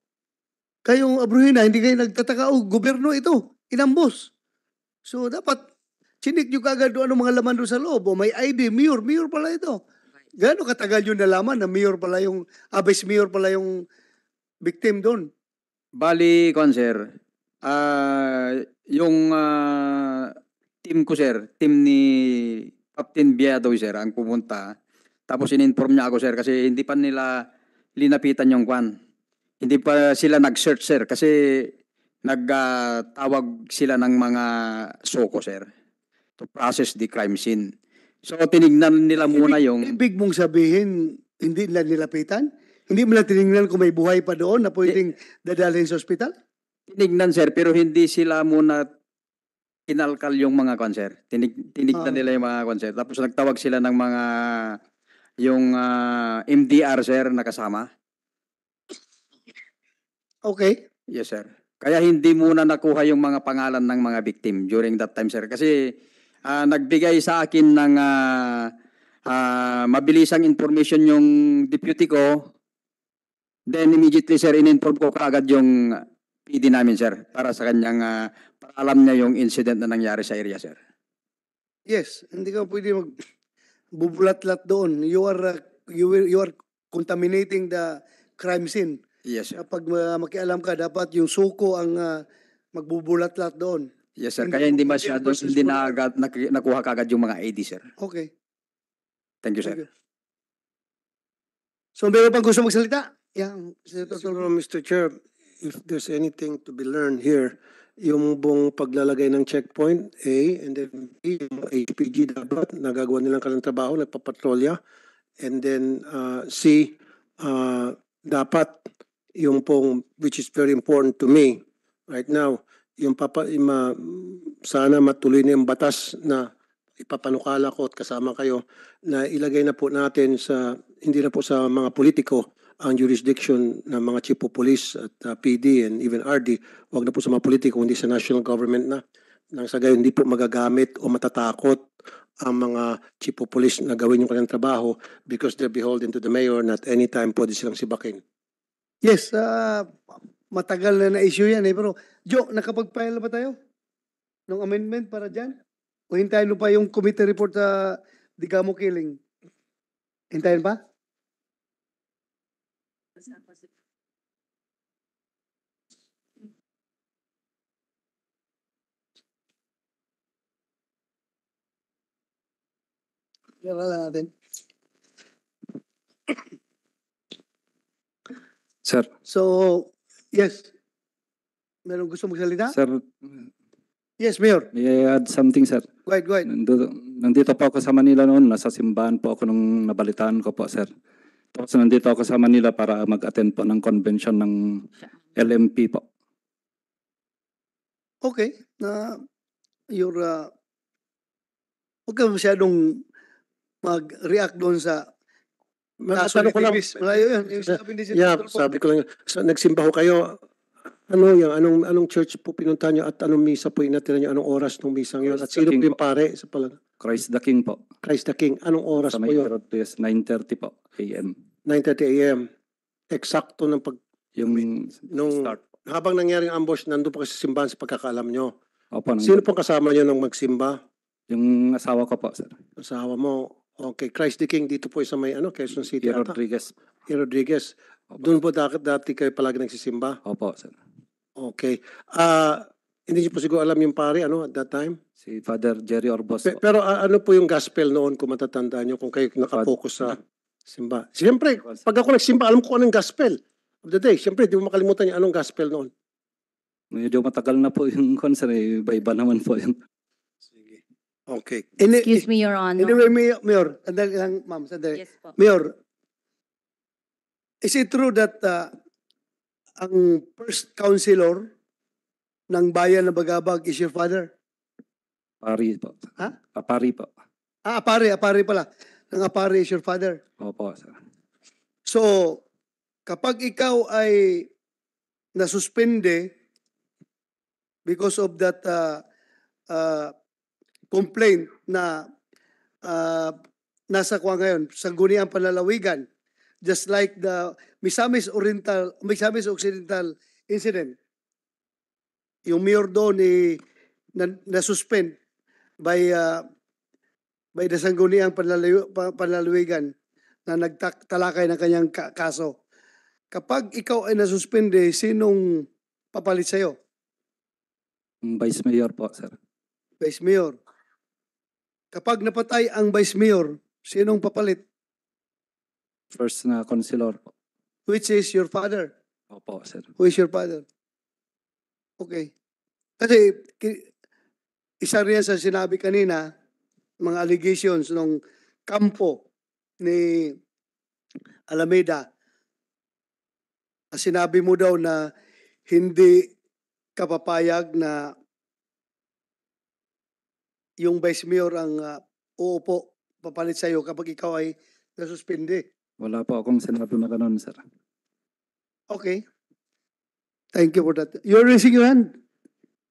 Kayong abruhin na, hindi kayo nagtataka, oh, gobyerno ito, inambos. So dapat, chinik nyo kagad doon ang mga laman doon sa loob. O oh, may ID, mayor, mayor pala ito. Gano'ng katagal yun nalaman na mayor pala yung, abis ah, mayor pala yung victim doon? Bali, kon sir, uh, yung uh, team ko sir, team ni Captain Biado, sir, ang pumunta, tapos in-inform niya ako sir kasi hindi pa nila linapitan yung kwan. Hindi pa sila nag-search sir kasi nagtawag ah, uh, sila ng mga soko sir to process the crime scene. So tinignan nila ibig, muna yung... Ibig mong sabihin, hindi nila nilapitan? Hindi mo tinignan kung may buhay pa doon na pwedeng dadalhin sa hospital? Tinignan sir, pero hindi sila muna kinalkal yung mga konser. Tinig, tinignan ah. nila yung mga konser. Tapos nagtawag sila ng mga yung ah, MDR sir nakasama. Okay. Yes sir. Kaya hindi muna nakuha yung mga pangalan ng mga victim during that time sir kasi ah, nagbigay sa akin ng ah, ah, mabilisang information yung deputy ko. Then immediately sir ininform ko kaagad yung PD namin sir para sa kanyang ah, para alam niya yung incident na nangyari sa area sir. Yes, hindi ka pwede mag bubulat-lat doon. You are uh, you will, you are contaminating the crime scene. Yes, sir. Kapag uh, makialam ka, dapat yung suko ang uh, magbubulat-lat doon. Yes, sir. Kaya hindi masyado, hindi na agad, nakuha kagad yung mga ID, sir. Okay. Thank you, sir. Okay. So, meron pang gusto magsalita? Yeah. Mr. Chair, if there's anything to be learned here, yung buong paglalagay ng checkpoint, A, and then B, yung HPG dapat, nagagawa nilang kanilang trabaho, nagpapatrolya, and then uh, C, uh, dapat yung pong, which is very important to me right now, yung papa, yung, ma, uh, sana matuloy na yung batas na ipapanukala ko at kasama kayo na ilagay na po natin sa, hindi na po sa mga politiko, ang jurisdiction ng mga chief of police at uh, PD and even RD, wag na po sa mga politiko, hindi sa national government na. Nang sa gayon, hindi po magagamit o matatakot ang mga chief of police na gawin yung kanilang trabaho because they're beholden to the mayor na at any time pwede silang sibakin. Yes, uh, matagal na na-issue yan eh. Pero, Joe, nakapag-file ba tayo ng amendment para dyan? O hintayin mo pa yung committee report sa Digamo Killing? Hintayin pa? Wala natin. Sir. So, yes. Meron gusto magsalita? Sir. Yes, Mayor. May I add something, sir? Go ahead, go ahead. Nandito, nandito po ako sa Manila noon. Nasa simbahan po ako nung nabalitaan ko po, sir. Tapos nandito ako sa Manila para mag-attend po ng convention ng LMP po. Okay. Na uh, your uh, huwag ka masyadong mag-react doon sa Kaso ko lang. Yun, sabi ni yeah, sabi ko lang, so, nagsimba ho kayo, ano yung anong anong church po pinunta niyo at anong misa po inatira niyo anong oras ng misa yon at sino po yung pare sa pala Christ the King po Christ the King anong oras po yun Road to yes, 9:30 po AM 9:30 AM eksakto ng pag yung nung start. habang nangyari nangyaring ambush nandoon pa kasi simbahan sa pagkakaalam nyo. Opo, sino po kasama niyo nung magsimba yung asawa ko po sir asawa mo Okay, Christ the King dito po sa may ano, Quezon City. Yung ata? Rodriguez. Yung Rodriguez. Doon po dati, dati kayo palagi nagsisimba? Opo, sir. Okay. Ah, hindi niyo po siguro alam yung pare ano at that time? Si Father Jerry Orbos. Pe- pero ah, ano po yung gospel noon kung matatanda niyo kung kayo nakapokus sa simba? Siyempre, pag ako nagsimba, alam ko anong gospel of the day. Siyempre, di mo makalimutan yung anong gospel noon. Medyo matagal na po yung concert. Eh. Iba-iba naman po yun. Okay. In, Excuse me, Your Honor. Anyway, Mayor, sandali lang, ma'am, sandali. Yes po. Mayor, is it true that uh, ang first counselor ng bayan na Bagabag is your father? Pari po. Ha? Apari po. Ah, apari, apari pala. Ang apari is your father. Opo, sir. So, kapag ikaw ay nasuspende because of that uh, uh, complaint na uh, nasa kwa ngayon, sa guniang panlalawigan, just like the Misamis Oriental, Misamis Occidental incident. Yung mayor doon ni eh, na, na suspend by uh, by the sangguniang panlalaw, panlalawigan na nagtalakay ng kanyang ka- kaso. Kapag ikaw ay nasuspende, sinong papalit sa iyo Vice Mayor po, sir. Vice Mayor. Kapag napatay ang Vice Mayor, sinong papalit? First na councilor po. Which is your father? Opo, sir. Who is your father? Okay. Kasi isa rin sa sinabi kanina, mga allegations ng kampo ni Alameda. Sinabi mo daw na hindi kapapayag na yung vice mayor ang uh, uupo papalit sa iyo kapag ikaw ay nasuspindi. Wala po akong sinabi na ganun, sir. Okay. Thank you for that. You're raising your hand?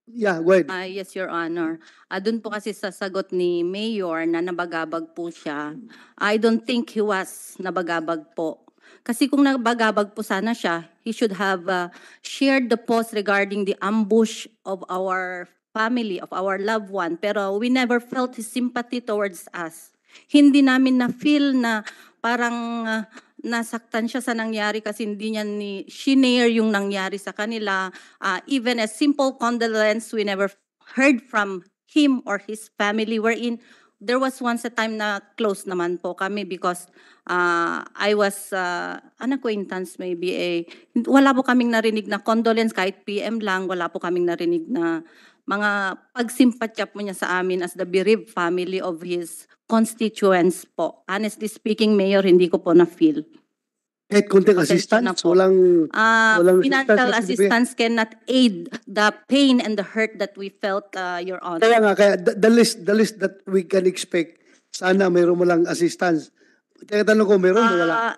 Yeah, go ahead. Uh, yes, Your Honor. Uh, ah, Doon po kasi sa sagot ni Mayor na nabagabag po siya. I don't think he was nabagabag po. Kasi kung nabagabag po sana siya, he should have uh, shared the post regarding the ambush of our family, of our loved one, pero we never felt his sympathy towards us. Hindi namin na-feel na parang uh, nasaktan siya sa nangyari kasi hindi niya ni shinare yung nangyari sa kanila. Uh, even a simple condolence, we never heard from him or his family wherein there was once a time na close naman po kami because uh, I was uh, an acquaintance maybe eh. Wala po kaming narinig na condolence kahit PM lang, wala po kaming narinig na mga pagsimpatyap mo niya sa amin as the bereaved family of his constituents po. Honestly speaking, Mayor, hindi ko po na-feel. Kahit konting assistance, na po. walang, uh, walang financial assistance, assistance cannot aid the pain and the hurt that we felt, uh, Your Honor. Kaya nga, kaya the, the, list, the list that we can expect, sana mayroon mo lang assistance. Kaya tanong ko, mayroon uh, mo wala? Ah,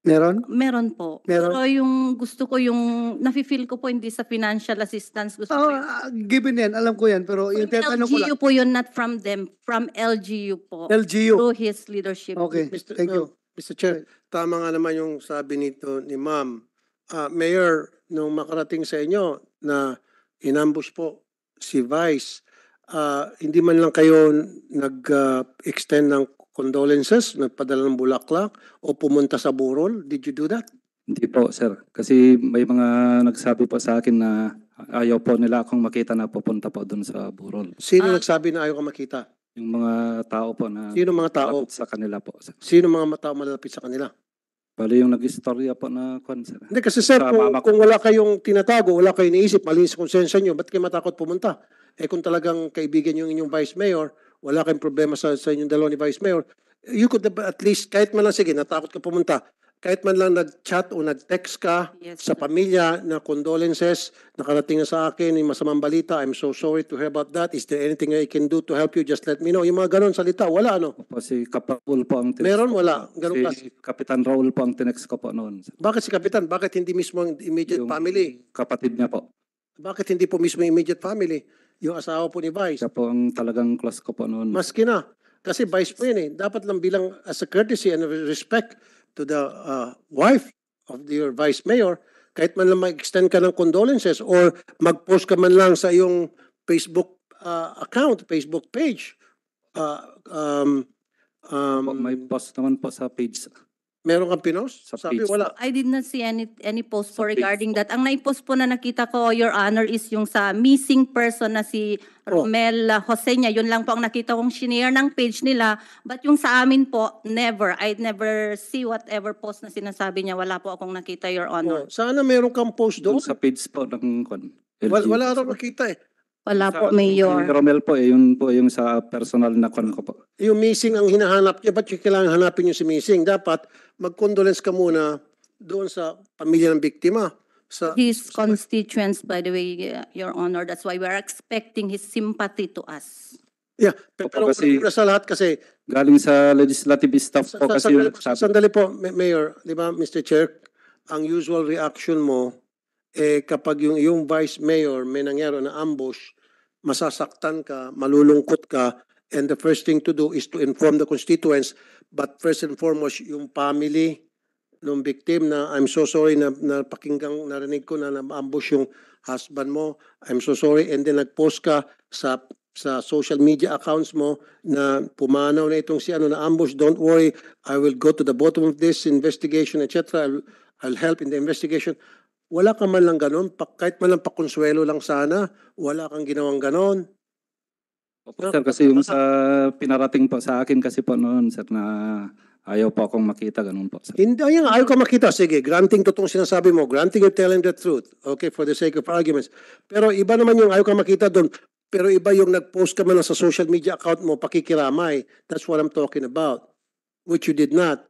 Meron? Meron po. Meron? Pero yung gusto ko yung nafe-feel ko po hindi sa financial assistance gusto oh, ko. Ah, yun. Ah, given yan, alam ko yan pero yung tatanong ko lang. LGU po yun not from them, from LGU po. LGU. Through his leadership. Okay, Mr. thank you. Mr. Chair, tama nga naman yung sabi nito ni Ma'am. Uh, Mayor, nung makarating sa inyo na inambush po si Vice, uh, hindi man lang kayo nag-extend uh, ng condolences, nagpadala ng bulaklak, o pumunta sa Burol? Did you do that? Hindi po, sir. Kasi may mga nagsabi po sa akin na ayaw po nila akong makita na pupunta po doon sa Burol. Sino Ah. nagsabi na ayaw ka makita? Yung mga tao po na Sino mga tao? malapit sa kanila po, sir. Sino mga tao malapit sa kanila? Bali yung nag-istorya po na kwan, sir. Hindi kasi sir, kung, kung wala kayong tinatago, wala kayong iniisip, mali sa konsensya nyo, ba't kayo matakot pumunta? Eh kung talagang kaibigan yung inyong vice mayor, wala kayong problema sa, sa inyong dalawa ni Vice Mayor, you could have at least, kahit man lang, sige, natakot ka pumunta, kahit man lang nag-chat o nag-text ka yes, sa pamilya na condolences, nakarating na sa akin yung masamang balita, I'm so sorry to hear about that. Is there anything I can do to help you? Just let me know. Yung mga ganon salita, wala ano? Opo, si Kapapul po ang tinex Meron, wala. Ganun si klase. Kapitan Raul po ang tinext ko po noon. Bakit si Kapitan? Bakit hindi mismo ang immediate yung family? kapatid niya po. Bakit hindi po mismo immediate family? yung asawa po ni Vice. Siya po ang talagang close ko po noon. Maski na. Kasi Vice po yun eh. Dapat lang bilang as a courtesy and a respect to the uh, wife of your Vice Mayor, kahit man lang mag-extend ka ng condolences or mag-post ka man lang sa iyong Facebook uh, account, Facebook page. Uh, um, um, po, may post naman po sa page Meron kang pinost? Sa Sabi, page. wala. I did not see any any post po regarding Facebook. that. Ang naipost po na nakita ko, Your Honor, is yung sa missing person na si Oh. Romel uh, Yun lang po ang nakita kong shinare ng page nila. But yung sa amin po, never. I never see whatever post na sinasabi niya. Wala po akong nakita, Your Honor. Oh, sana meron kang post doon. Sa page po ng kon. Wala, wala raw nakita eh. Wala po, Mayor. Si Romel po, eh, yun po yung sa personal na kuno ko po. Yung missing ang hinahanap niya, eh, ba't kailangan hanapin yung si missing? Dapat mag-condolence ka muna doon sa pamilya ng biktima. Sa, His sa, constituents, by the way, uh, Your Honor, that's why we're expecting his sympathy to us. Yeah, pero, pero kasi, sa lahat kasi... Galing sa legislative staff sa, po sa, kasi... Sandali, yung, sandali po, Mayor, di ba, Mr. Chair, ang usual reaction mo eh, kapag yung, yung vice mayor may nangyari na ambush, masasaktan ka, malulungkot ka, and the first thing to do is to inform the constituents, but first and foremost, yung family ng victim na I'm so sorry na, na pakinggang narinig ko na na-ambush yung husband mo, I'm so sorry, and then nag-post ka sa sa social media accounts mo na pumanaw na itong si ano na ambush, don't worry, I will go to the bottom of this investigation, etc. I'll, I'll help in the investigation wala ka man lang ganon, kahit man lang pakonsuelo lang sana, wala kang ginawang ganon. Opo, sir, kasi yung sa pinarating po sa akin kasi po noon, sir, na ayaw po akong makita, ganun po, sir. Hindi, ayun, ayaw ka makita, sige, granting totoong sinasabi mo, granting you're telling the truth, okay, for the sake of arguments. Pero iba naman yung ayaw ka makita doon, pero iba yung nag-post ka man lang sa social media account mo, pakikiramay. That's what I'm talking about, which you did not.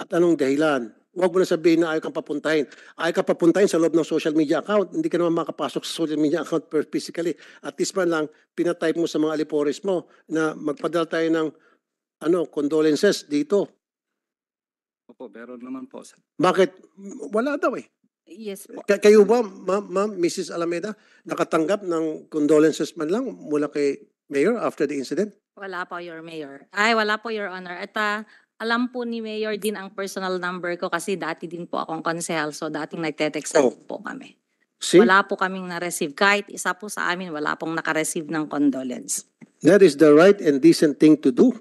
At anong dahilan? huwag mo na sabihin na ayaw kang papuntahin. Ayaw kang papuntahin sa loob ng social media account. Hindi ka naman makapasok sa social media account physically. At least man lang, pinatype mo sa mga alipores mo na magpadala tayo ng ano, condolences dito. Opo, meron naman po. Sir. Bakit? Wala daw eh. Yes po. K- kayo ba, ma'am, ma Mrs. Alameda, nakatanggap ng condolences man lang mula kay Mayor after the incident? Wala po, Your Mayor. Ay, wala po, Your Honor. At uh, alam po ni Mayor din ang personal number ko kasi dati din po akong konsehal. So dating nagte-text oh. po kami. See? Wala po kaming na-receive. Kahit isa po sa amin, wala pong naka-receive ng condolence. That is the right and decent thing to do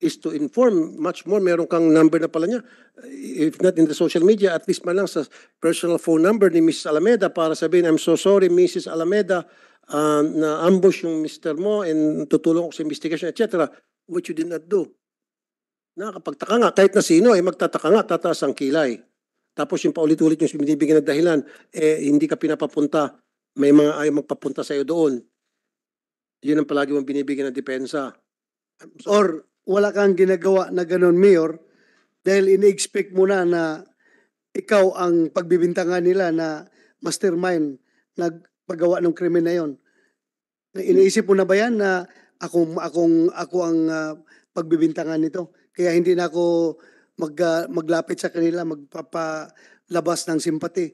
is to inform much more meron kang number na pala niya if not in the social media at least man lang sa personal phone number ni Mrs. Alameda para sabihin I'm so sorry Mrs. Alameda uh, um, na ambush yung Mr. Mo and tutulong ko sa investigation etc which you did not do Nakakapagtaka nga, kahit na sino ay eh, magtataka nga, tataas ang kilay. Tapos yung paulit-ulit yung binibigyan ng dahilan, eh hindi ka pinapapunta, may mga ay magpapunta sa iyo doon. Yun ang palagi mong binibigyan ng depensa. Or wala kang ginagawa na ganun, Mayor, dahil ini-expect mo na na ikaw ang pagbibintangan nila na mastermind paggawa ng krimen na yon. Iniisip mo na ba yan na ako, akong, ako ang uh, pagbibintangan nito? Kaya hindi na ako mag, uh, maglapit sa kanila, magpapalabas ng simpati.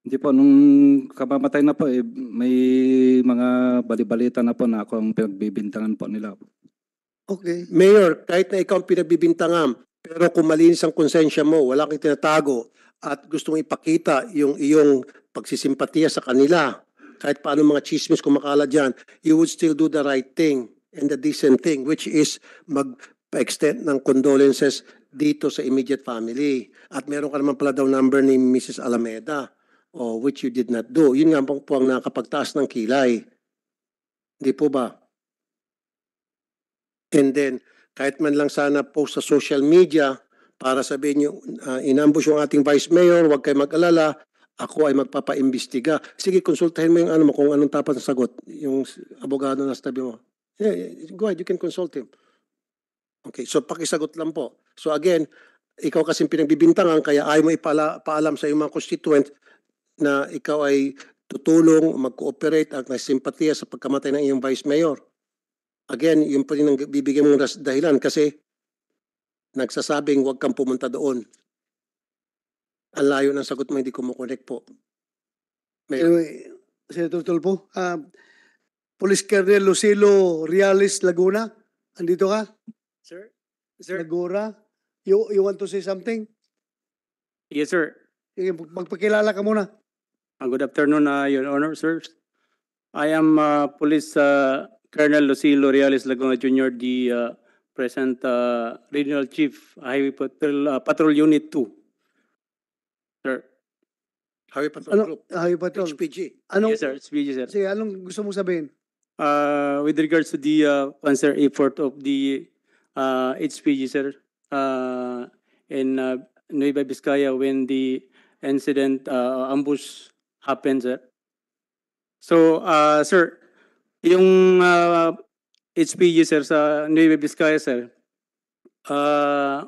Hindi po, nung kapamatay na po, eh, may mga balibalita na po na ako ang pinagbibintangan po nila. Okay. Mayor, kahit na ikaw ang pinagbibintangan, pero kung malinis ang konsensya mo, wala kang tinatago, at gusto mong ipakita yung iyong pagsisimpatiya sa kanila, kahit paano mga chismis kumakala dyan, you would still do the right thing and the decent thing, which is mag, pa-extend ng condolences dito sa immediate family. At meron ka naman pala daw number ni Mrs. Alameda, oh, which you did not do. Yun nga po, po ang nakapagtaas ng kilay. Hindi po ba? And then, kahit man lang sana post sa social media para sabihin nyo, uh, inambush yung ating vice mayor, huwag kayo mag-alala, ako ay magpapa-imbestiga. Sige, konsultahin mo yung ano mo kung anong tapat na sagot, yung abogado na sa tabi mo. Yeah, go ahead, you can consult him. Okay, so pakisagot lang po. So again, ikaw kasi pinagbibintangan kaya ayaw mo ipaalam sa iyong mga constituent na ikaw ay tutulong, mag-cooperate at may simpatiya sa pagkamatay ng iyong vice mayor. Again, yun pa rin ang bibigyan mong dahilan kasi nagsasabing huwag kang pumunta doon. Ang layo ng sagot mo, hindi kumukonek po. Mayor. Anyway, Senator Tulpo, uh, ah, Police Colonel Lucilo Realis Laguna, andito ka? Sir? Sir? Nagura? You, you want to say something? Yes, sir. Sige, Magpakilala ka muna. Uh, Good afternoon, uh, Your Honor, sir. I am uh, Police uh, Colonel Lucilo Reales Laguna Jr., the uh, present uh, Regional Chief, Highway Patrol, uh, Patrol Unit 2. Sir. Highway Patrol Ano, Group. Highway Patrol. HPG. Anong, yes, sir. It's VG, sir. Sige, anong gusto mong sabihin? Uh, with regards to the uh, concern effort of the HPG, uh, sir, uh, in uh, Nueva Vizcaya when the incident uh, ambush happened, So, sir, yung HPG, sir, sa Nueva Vizcaya, sir,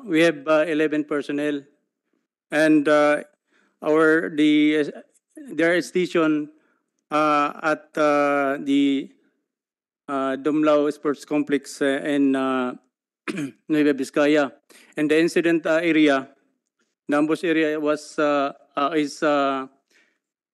we have 11 personnel and our the their station uh, at uh, the uh, Dumlao Sports Complex uh, in Nueva Vizcaya. And the incident uh, area, Nambos area was uh, uh, is uh,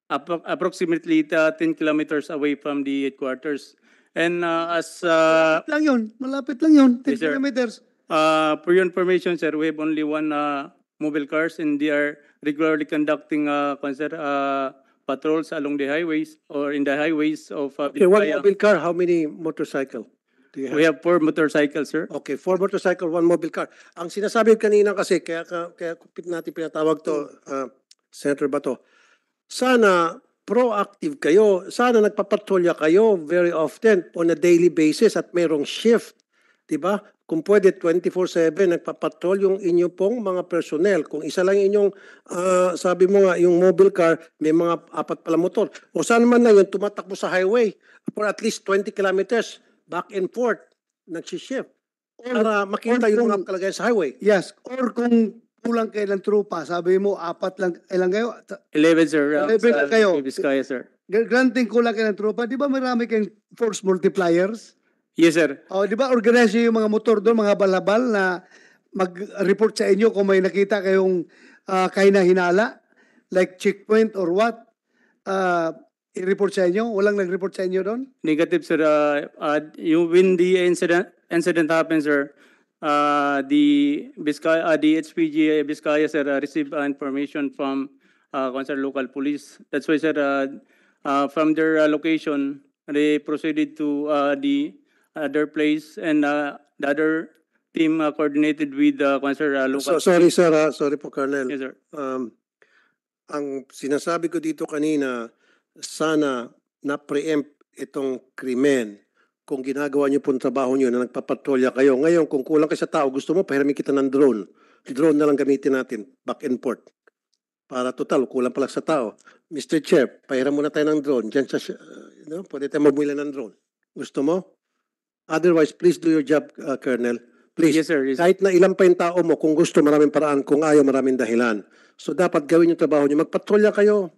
approximately 10 uh, kilometers away from the headquarters. And uh, as... Uh, Malapit lang yun. Malapit lang yun. 10 yes, kilometers. Uh, for your information, sir, we have only one uh, mobile cars and they are regularly conducting uh, concert, uh, patrols along the highways or in the highways of... Uh, Vizcaya. okay, one mobile car, how many motorcycle? Do We have four motorcycles, sir. Okay, four motorcycles, one mobile car. Ang sinasabi kanina kasi, kaya, kaya natin pinatawag to, uh, Senator Bato, sana proactive kayo. Sana nagpapatrolya kayo very often on a daily basis at mayroong shift. di ba? Kung pwede, 24-7, nagpapatrol yung inyo pong mga personnel. Kung isa lang inyong, uh, sabi mo nga, yung mobile car, may mga apat pala motor. O saan man lang yung tumatakbo sa highway for at least 20 kilometers back and forth, nagsishift. Para uh, makita yung mga kalagay sa highway. Yes, or kung kulang kayo ng trupa, sabi mo, apat lang, ilang kayo? 11, sir. 11 uh, kayo. Kaya, sir. Granting kulang kayo ng trupa, di ba marami kayong force multipliers? Yes, sir. O, oh, di ba organize yung mga motor doon, mga balabal na mag-report sa inyo kung may nakita kayong uh, ah, kainahinala, like checkpoint or what. Uh, i-report sa inyo? Walang nag-report sa inyo doon? Negative, sir. Uh, uh, you, when the incident, incident happened, sir, uh, the, Biscay, uh, the HPG Biscaya, sir, uh, received uh, information from uh, concerned local police. That's why, sir, uh, uh, from their uh, location, they proceeded to uh, the other place and uh, the other team uh, coordinated with the uh, concerned uh, local. So, sorry, sir. Uh, sorry po, Colonel. Yes, sir. Um, ang sinasabi ko dito kanina, sana na-preempt itong krimen kung ginagawa niyo pong trabaho niyo na nagpapatrolya kayo. Ngayon, kung kulang kayo sa tao, gusto mo, pahiramin kita ng drone. Drone na lang gamitin natin, back and forth. Para total, kulang pala sa tao. Mr. Chair, pahiram muna tayo ng drone. Diyan sa, uh, you know, pwede tayo magbila ng drone. Gusto mo? Otherwise, please do your job, uh, Colonel. Please. Yes, sir. Yes. Kahit na ilan pa yung tao mo, kung gusto, maraming paraan. Kung ayaw, maraming dahilan. So, dapat gawin yung trabaho niyo. Magpatrolya kayo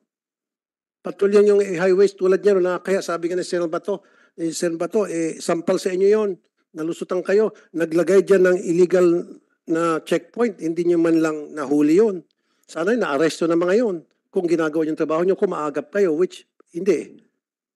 patrolyan yung highways tulad niya, na kaya sabi nga ni Sir Bato, eh, Sir Bato, eh, sampal sa inyo yon nalusutan kayo, naglagay dyan ng illegal na checkpoint, hindi nyo man lang nahuli yon Sana na-aresto na mga yon kung ginagawa yung trabaho nyo, kung maagap kayo, which hindi.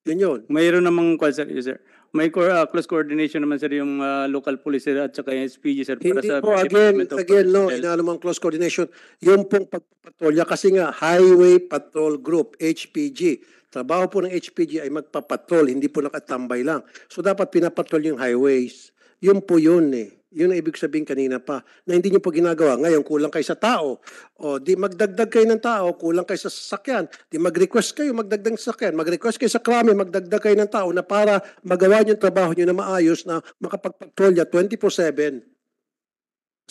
Yun yun. Mayroon namang kwan, sir, sir may co- uh, close coordination naman sir yung uh, local police at saka yung SPG sir Hindi para sa po, again, Department of again, no, Health. inaalamang close coordination. Yung pong pagpapatrolya, kasi nga Highway Patrol Group, HPG, trabaho po ng HPG ay magpapatrol, hindi po nakatambay lang. So dapat pinapatrol yung highways, yun po yun eh. Yun ang ibig sabihin kanina pa, na hindi nyo po ginagawa. Ngayon, kulang kayo sa tao. O, di magdagdag kayo ng tao, kulang kayo sa sasakyan. Di mag-request kayo, magdagdag sa sasakyan. Mag-request kayo sa krami, magdagdag kayo ng tao na para magawa nyo yung trabaho nyo na maayos na makapagpatrolya 24-7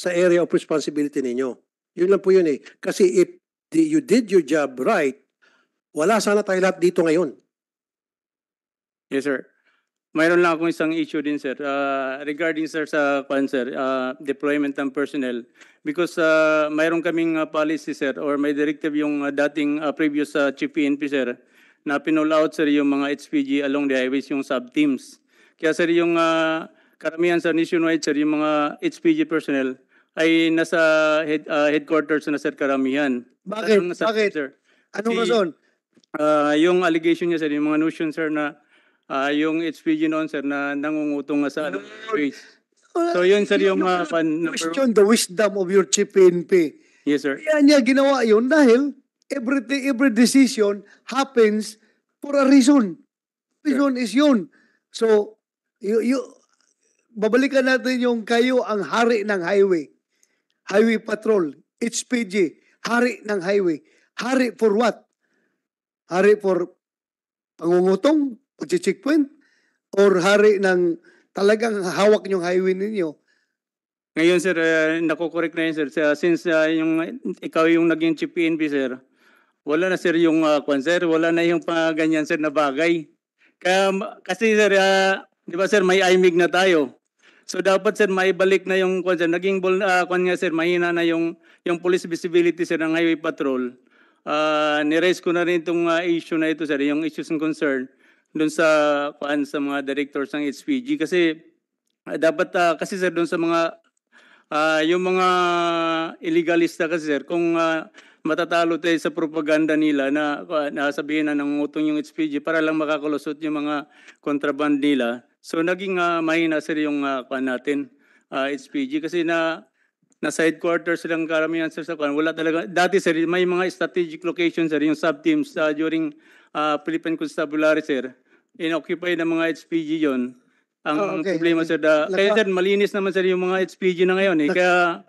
sa area of responsibility ninyo. Yun lang po yun eh. Kasi if you did your job right, wala sana tayo lahat dito ngayon. Yes, sir. Mayroon lang akong isang issue din, sir. Uh, regarding, sir, sa kwan, sir, uh, deployment ng personnel. Because uh, mayroon kaming uh, policy, sir, or may directive yung uh, dating uh, previous uh, chief PNP, e sir, na pinull out, sir, yung mga HPG along the highways, yung sub-teams. Kaya, sir, yung uh, karamihan sa nationwide, sir, yung mga HPG personnel ay nasa head, uh, headquarters na, sir, karamihan. Bakit? Bakit? Sir, Anong si, rason? Uh, yung allegation niya, sir, yung mga notion, sir, na uh, yung HPG noon sir na nangungutong nga sa ano, face. So yun sir yung uh, question the wisdom of your chief PNP. Yes sir. Kaya niya ginawa yun dahil every every decision happens for a reason. Reason sure. is yun. So you, you babalikan natin yung kayo ang hari ng highway. Highway Patrol, HPG, hari ng highway. Hari for what? Hari for pangungutong, pag-checkpoint or hari ng talagang hawak yung highway ninyo. Ngayon sir, uh, eh, nakokorek na yun sir. Since uh, yung, ikaw yung naging chief PNP sir, wala na sir yung uh, kwan wala na yung ganyan sir na bagay. Kaya, kasi sir, uh, di ba sir, may IMIG na tayo. So dapat sir maibalik na yung kwan Naging bol uh, kwan nga sir, mahina na yung yung police visibility sir ng highway patrol. Uh, niraise ko na rin itong uh, issue na ito sir, yung issues and concern doon sa kuan sa mga directors ng HPG kasi uh, dapat uh, kasi sir doon sa mga uh, yung mga illegalista kasi sir kung uh, matatalo tayo sa propaganda nila na uh, nasabihin na nangutong yung HPG para lang makakulusot yung mga contraband nila so naging uh, mahina sir yung uh, kuan natin uh, HPG kasi na nasa headquarters lang karamihan sir sa kuan wala talaga dati sir may mga strategic locations sir yung sub teams uh, during uh, Philippine Constabulary, sir. Inoccupy ng mga HPG yon. Ang, oh, okay. ang problema, sir. Da, Laka- kaya, sir, malinis naman, sir, yung mga HPG na ngayon. Eh. kaya,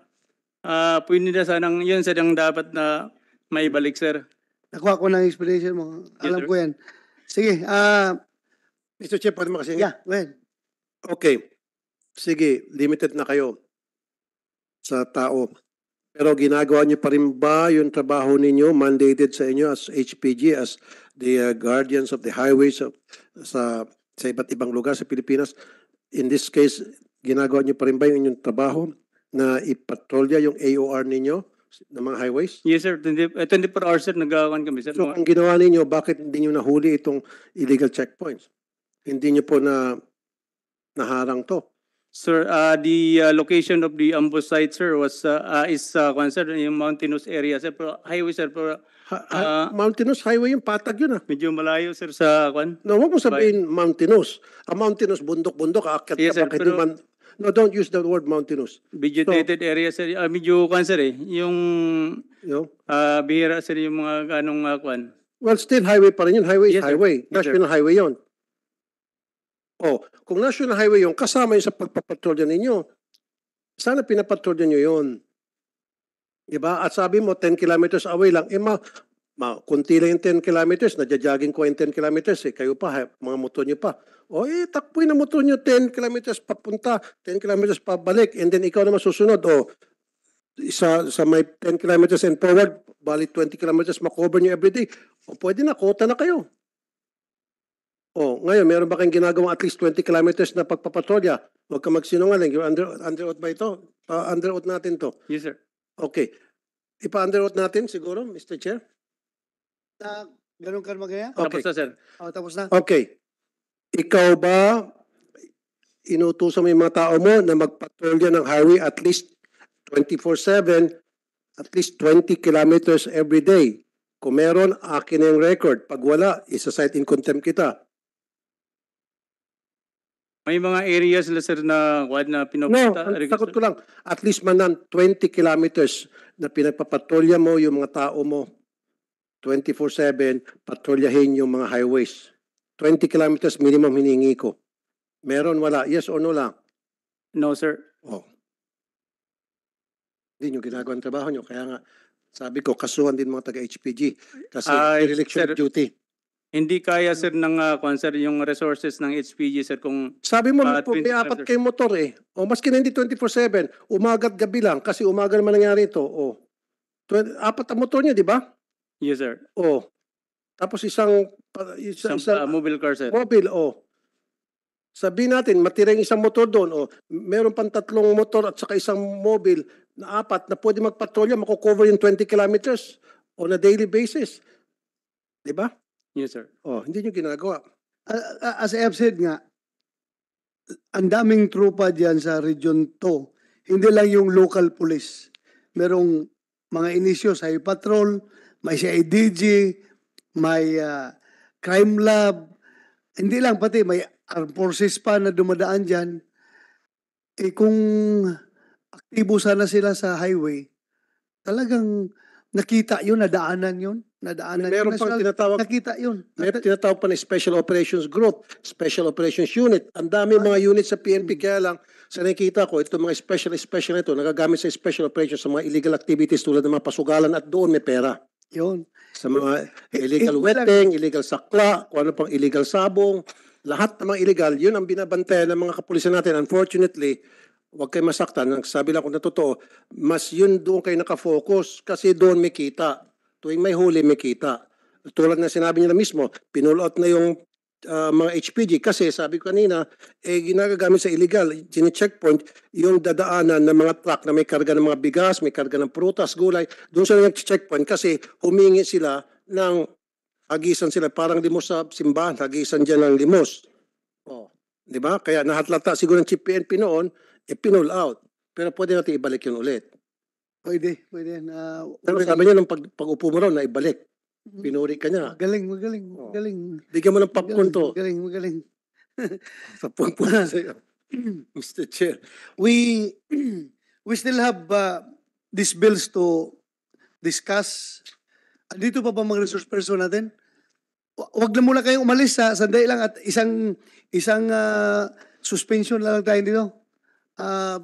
uh, pwede na sanang yun, sir, ang dapat na maibalik, sir. Nakuha ko ng explanation mo. Alam yes, ko yan. Sige. Uh, ah, Mr. Chair, pwede mo kasi? Yeah, well. Okay. Sige, limited na kayo sa tao. Pero ginagawa niyo pa rin ba yung trabaho ninyo mandated sa inyo as HPG, as the uh, guardians of the highways of, sa sa iba't ibang lugar sa Pilipinas. In this case, ginagawa niyo pa rin ba yung inyong trabaho na ipatrolya yung AOR ninyo ng mga highways? Yes sir, 24 uh, hours sir, nagawan kami sir. So ang ginawa ninyo, bakit hindi niyo nahuli itong illegal checkpoints? Hindi niyo po na naharang to? Sir, uh, the uh, location of the ambush site, sir, was uh, uh, is uh, concerned yung mountainous area, sir. Pero highway, sir. Pero, uh, mountainous highway yung patag yun ah. Medyo malayo, sir, sa kwan. No, wag mo sabihin By... mountainous. A mountainous, bundok-bundok, aakyat yes, ka pero, man, No, don't use the word mountainous. Vegetated so, area, sir. Uh, medyo kwan, sir, eh. Yung you know? uh, ah, bihira, sir, yung mga anong uh, ah, kwan. Well, still highway pa rin yun. Highway yes, is highway. Sir. National yes, highway yon. Oh, kung National Highway 'yon, kasama yun sa pagpapatrolya ninyo, sana pinapatrolya 'yon. 'Di ba? At sabi mo, 10 kilometers away lang. Eh, ma, ma kunti lang yung 10 kilometers, nadya ko yung 10 kilometers, eh, kayo pa, ha, mga motor nyo pa. O oh, eh, takpoy na motor niyo 10 kilometers papunta, 10 kilometers pabalik, and then ikaw naman susunod, oh, isa sa may 10 kilometers and forward, bali 20 kilometers makover every day. o oh, pwede na, kota na kayo. Oh, ngayon, meron ba kayong ginagawa at least 20 kilometers na pagpapatrolya? Huwag ka magsinungaling. You're under, under oath ba ito? Uh, under oath natin to. Yes, sir. Okay. Ipa-under oath natin siguro, Mr. Chair? Ta ganun ka magaya? Okay. Tapos na, sir. Oh, tapos na. Okay. Ikaw ba inutusan mo yung mga tao mo na magpatrolya ng highway at least 24-7, at least 20 kilometers every day? Kung meron, akin na yung record. Pag wala, isa site in contempt kita. May mga areas sila sir na wad na pinupunta? No, takot ko lang. At least man lang 20 kilometers na pinagpapatrolya mo yung mga tao mo. 24-7, patrolyahin yung mga highways. 20 kilometers minimum hiningi ko. Meron, wala. Yes or no lang? No, sir. Oh. Hindi nyo ginagawa ang trabaho nyo. Kaya nga, sabi ko, kasuhan din mga taga-HPG kasi uh, election sir, duty. Hindi kaya sir ng uh, kwan, yung resources ng HPG sir kung Sabi mo uh, may apat kay motor eh. O maski na hindi 24/7, umaga at gabi lang kasi umaga naman nangyari ito. O. 20, apat ang motor niya, di ba? Yes sir. O. Tapos isang isang, isang uh, mobile car sir. Mobile, o. Sabi natin, matira yung isang motor doon. O, meron pang tatlong motor at saka isang mobile na apat na pwede magpatrolya, makukover yung 20 kilometers on a daily basis. Di ba? Yes, sir. Oh, hindi niyo ginagawa. As I have said nga, ang daming tropa diyan sa Region 2. Hindi lang yung local police. Merong mga inisyo sa patrol, may CIDG, may uh, crime lab. Hindi lang pati, may armed forces pa na dumadaan diyan. Eh kung aktibo sana sila sa highway, talagang nakita yun, nadaanan yun nadaanan. Meron pang tinatawag, nakita yun. Meron tinatawag pa na Special Operations Group, Special Operations Unit. Ang dami mga unit sa PNP, kaya lang, sa nakikita ko, ito mga special, special ito, nagagamit sa Special Operations sa mga illegal activities tulad ng mga pasugalan at doon may pera. Yun. Sa mga illegal it, wetting, illegal sakla, kung ano pang illegal sabong, lahat ng mga illegal, yun ang binabantayan ng mga kapulisan natin. Unfortunately, huwag kayo masaktan. Sabi lang kung na totoo, mas yun doon kayo nakafocus kasi doon may kita tuwing may huli may kita. Tulad na sinabi niya na mismo, pinulot na yung uh, mga HPG kasi sabi ko kanina, eh, ginagagamit sa illegal, sine-checkpoint yung dadaanan ng mga truck na may karga ng mga bigas, may karga ng prutas, gulay. Doon sila yung checkpoint kasi humingi sila ng agisan sila. Parang limos sa simbahan, agisan dyan ng limos. Oh, di ba? Kaya nahatlata siguro ng chief PNP noon, eh, pinol out. Pero pwede natin ibalik yun ulit. Pwede, pwede. Na, ah, Pero sabi ano. niya, nung pag, pag-upo mo raw, naibalik. Mm-hmm. Pinuri ka niya. Magaling, magaling, oh. magaling. Bigyan mo ng popcorn magaling, to. Magaling, magaling. sa po na sa'yo. Mr. Chair. We, we still have uh, these bills to discuss. Dito pa ba mag resource person natin? Huwag na muna kayong umalis sa sandali lang at isang isang uh, suspension lang tayo dito. Uh,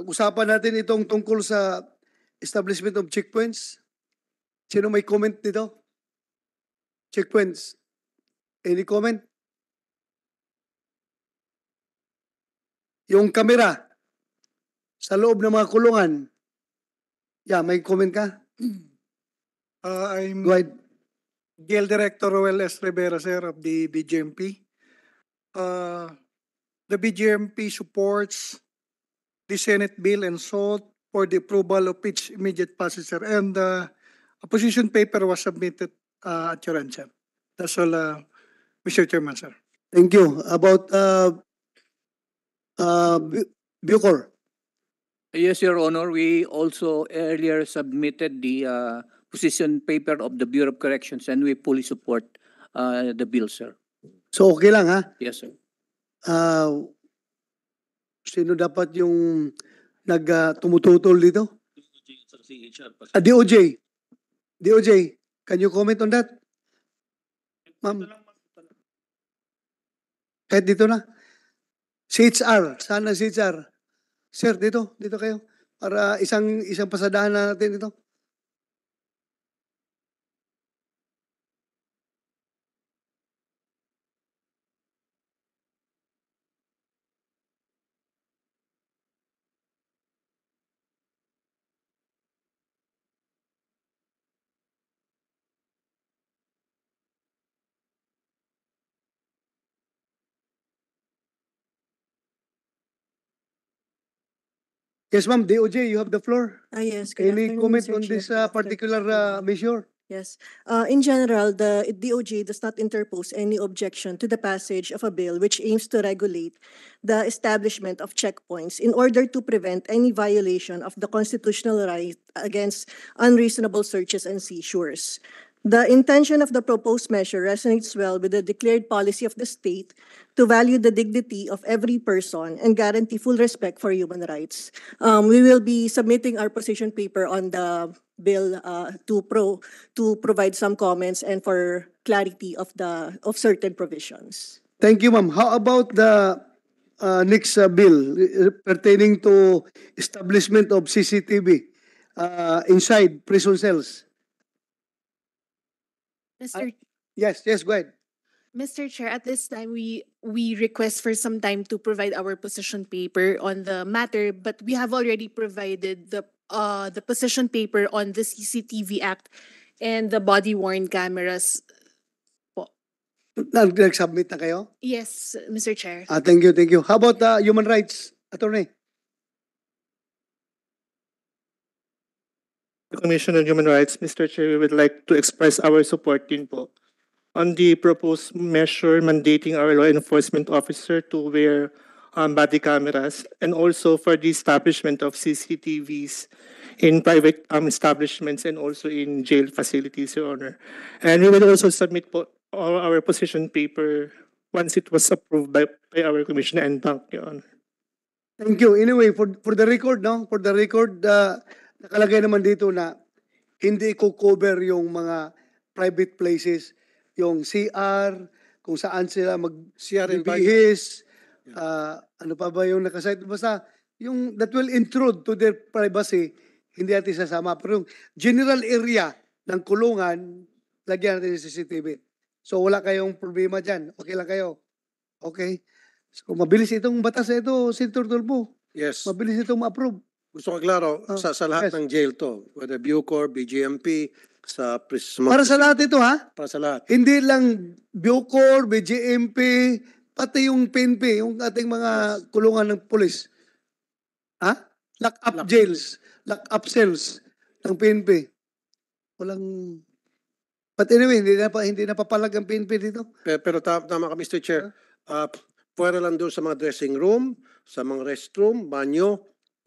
pag-usapan natin itong tungkol sa establishment of checkpoints. Sino may comment nito? Checkpoints. Any comment? Yung kamera sa loob ng mga kulungan. Yeah, may comment ka? Uh, I'm Go ahead. GL Director Roel S. Rivera, sir, of the BGMP. Uh, the BGMP supports the Senate bill and sought for the approval of its immediate passage, sir. And uh, opposition paper was submitted uh, at your end, sir. That's all, uh, Mr. Chairman, sir. Thank you. About uh, uh, Bucor. Yes, Your Honor. We also earlier submitted the uh, position paper of the Bureau of Corrections and we fully support uh, the bill, sir. So okay lang ha? Yes, sir. Uh, Sino dapat yung nag ah, tumututol dito? Ah, DOJ. DOJ, can you comment on that? Ma'am. Kahit dito na. CHR, sana CHR. Sir, dito, dito kayo. Para isang isang pasadahan na natin dito. Yes, ma'am. DOJ, you have the floor. Ah, yes. Good Any comment on this uh, particular uh, measure? Yes. Uh, in general, the DOJ does not interpose any objection to the passage of a bill which aims to regulate the establishment of checkpoints in order to prevent any violation of the constitutional right against unreasonable searches and seizures. The intention of the proposed measure resonates well with the declared policy of the state to value the dignity of every person and guarantee full respect for human rights. Um, we will be submitting our position paper on the bill uh, to pro to provide some comments and for clarity of the of certain provisions. Thank you, ma'am. How about the uh, next uh, bill uh, pertaining to establishment of CCTV uh, inside prison cells? Mr. Yes, yes, go ahead. Mr. Chair, at this time, we we request for some time to provide our position paper on the matter, but we have already provided the uh, the position paper on the CCTV Act and the body-worn cameras. Po. Nag-submit na kayo? Yes, Mr. Chair. Ah, thank you, thank you. How about uh, human rights, attorney? Commission on Human Rights, Mr. Chair, we would like to express our support din po on the proposed measure mandating our law enforcement officer to wear um, body cameras and also for the establishment of CCTVs in private um, establishments and also in jail facilities, Your Honor. And we will also submit po all our position paper once it was approved by, by our commission and bank, Your Honor. Thank you. Anyway, for, for the record, now, for the record, uh, nakalagay naman dito na hindi ko cover yung mga private places, yung CR, kung saan sila mag CR uh, ah, ano pa ba yung nakasite. Basta yung that will intrude to their privacy, hindi natin sasama. Pero yung general area ng kulungan, lagyan natin yung CCTV. So wala kayong problema dyan. Okay lang kayo. Okay? So mabilis itong batas na ito, Senator Dolbo. Yes. Mabilis itong ma-approve. Gusto ko klaro, oh, sa, sa lahat yes. ng jail to, whether Bucor, BGMP, sa pres- Para sa lahat ito ha? Para sa lahat. Hindi lang Bucor, BGMP, pati yung PNP, yung ating mga kulungan ng pulis. Ha? Lock up lock. jails, lock up cells ng PNP. Walang But anyway, hindi na pa hindi na papalag ang PNP dito. Pero, pero tama, tama ka Mr. Chair. Huh? Uh, pwera lang doon sa mga dressing room, sa mga restroom, banyo,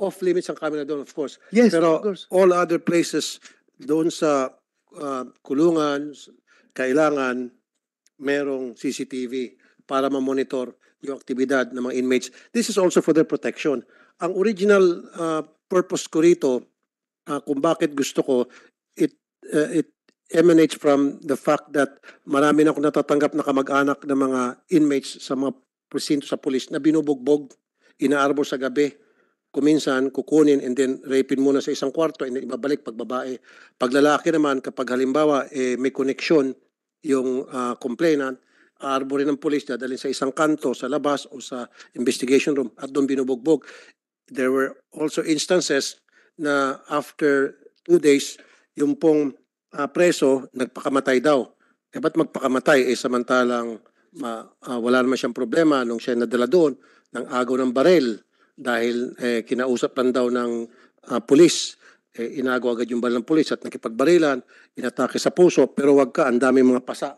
off limits ang na doon, of course. Yes, Pero of course. all other places doon sa uh, kulungan, kailangan merong CCTV para ma-monitor yung aktibidad ng mga inmates. This is also for their protection. Ang original uh, purpose ko rito, uh, kung bakit gusto ko, it, uh, it emanates from the fact that marami na akong natatanggap na kamag-anak ng mga inmates sa mga presinto sa pulis na binubugbog, inaarbo sa gabi, kuminsan kukunin and then rapin muna sa isang kwarto and then ibabalik pag babae. Pag lalaki naman, kapag halimbawa eh, may connection yung uh, complainant, arbo rin ng pulis dadalhin sa isang kanto, sa labas o sa investigation room at doon binubugbog. There were also instances na after two days, yung pong uh, preso nagpakamatay daw. Eh ba't magpakamatay? Eh samantalang ma, uh, wala naman siyang problema nung siya nadala doon ng agaw ng barel dahil eh, kinausap lang daw ng uh, pulis. Eh, inago agad yung bal ng pulis at nakipagbarilan, inatake sa puso, pero wag ka, ang dami mga pasa.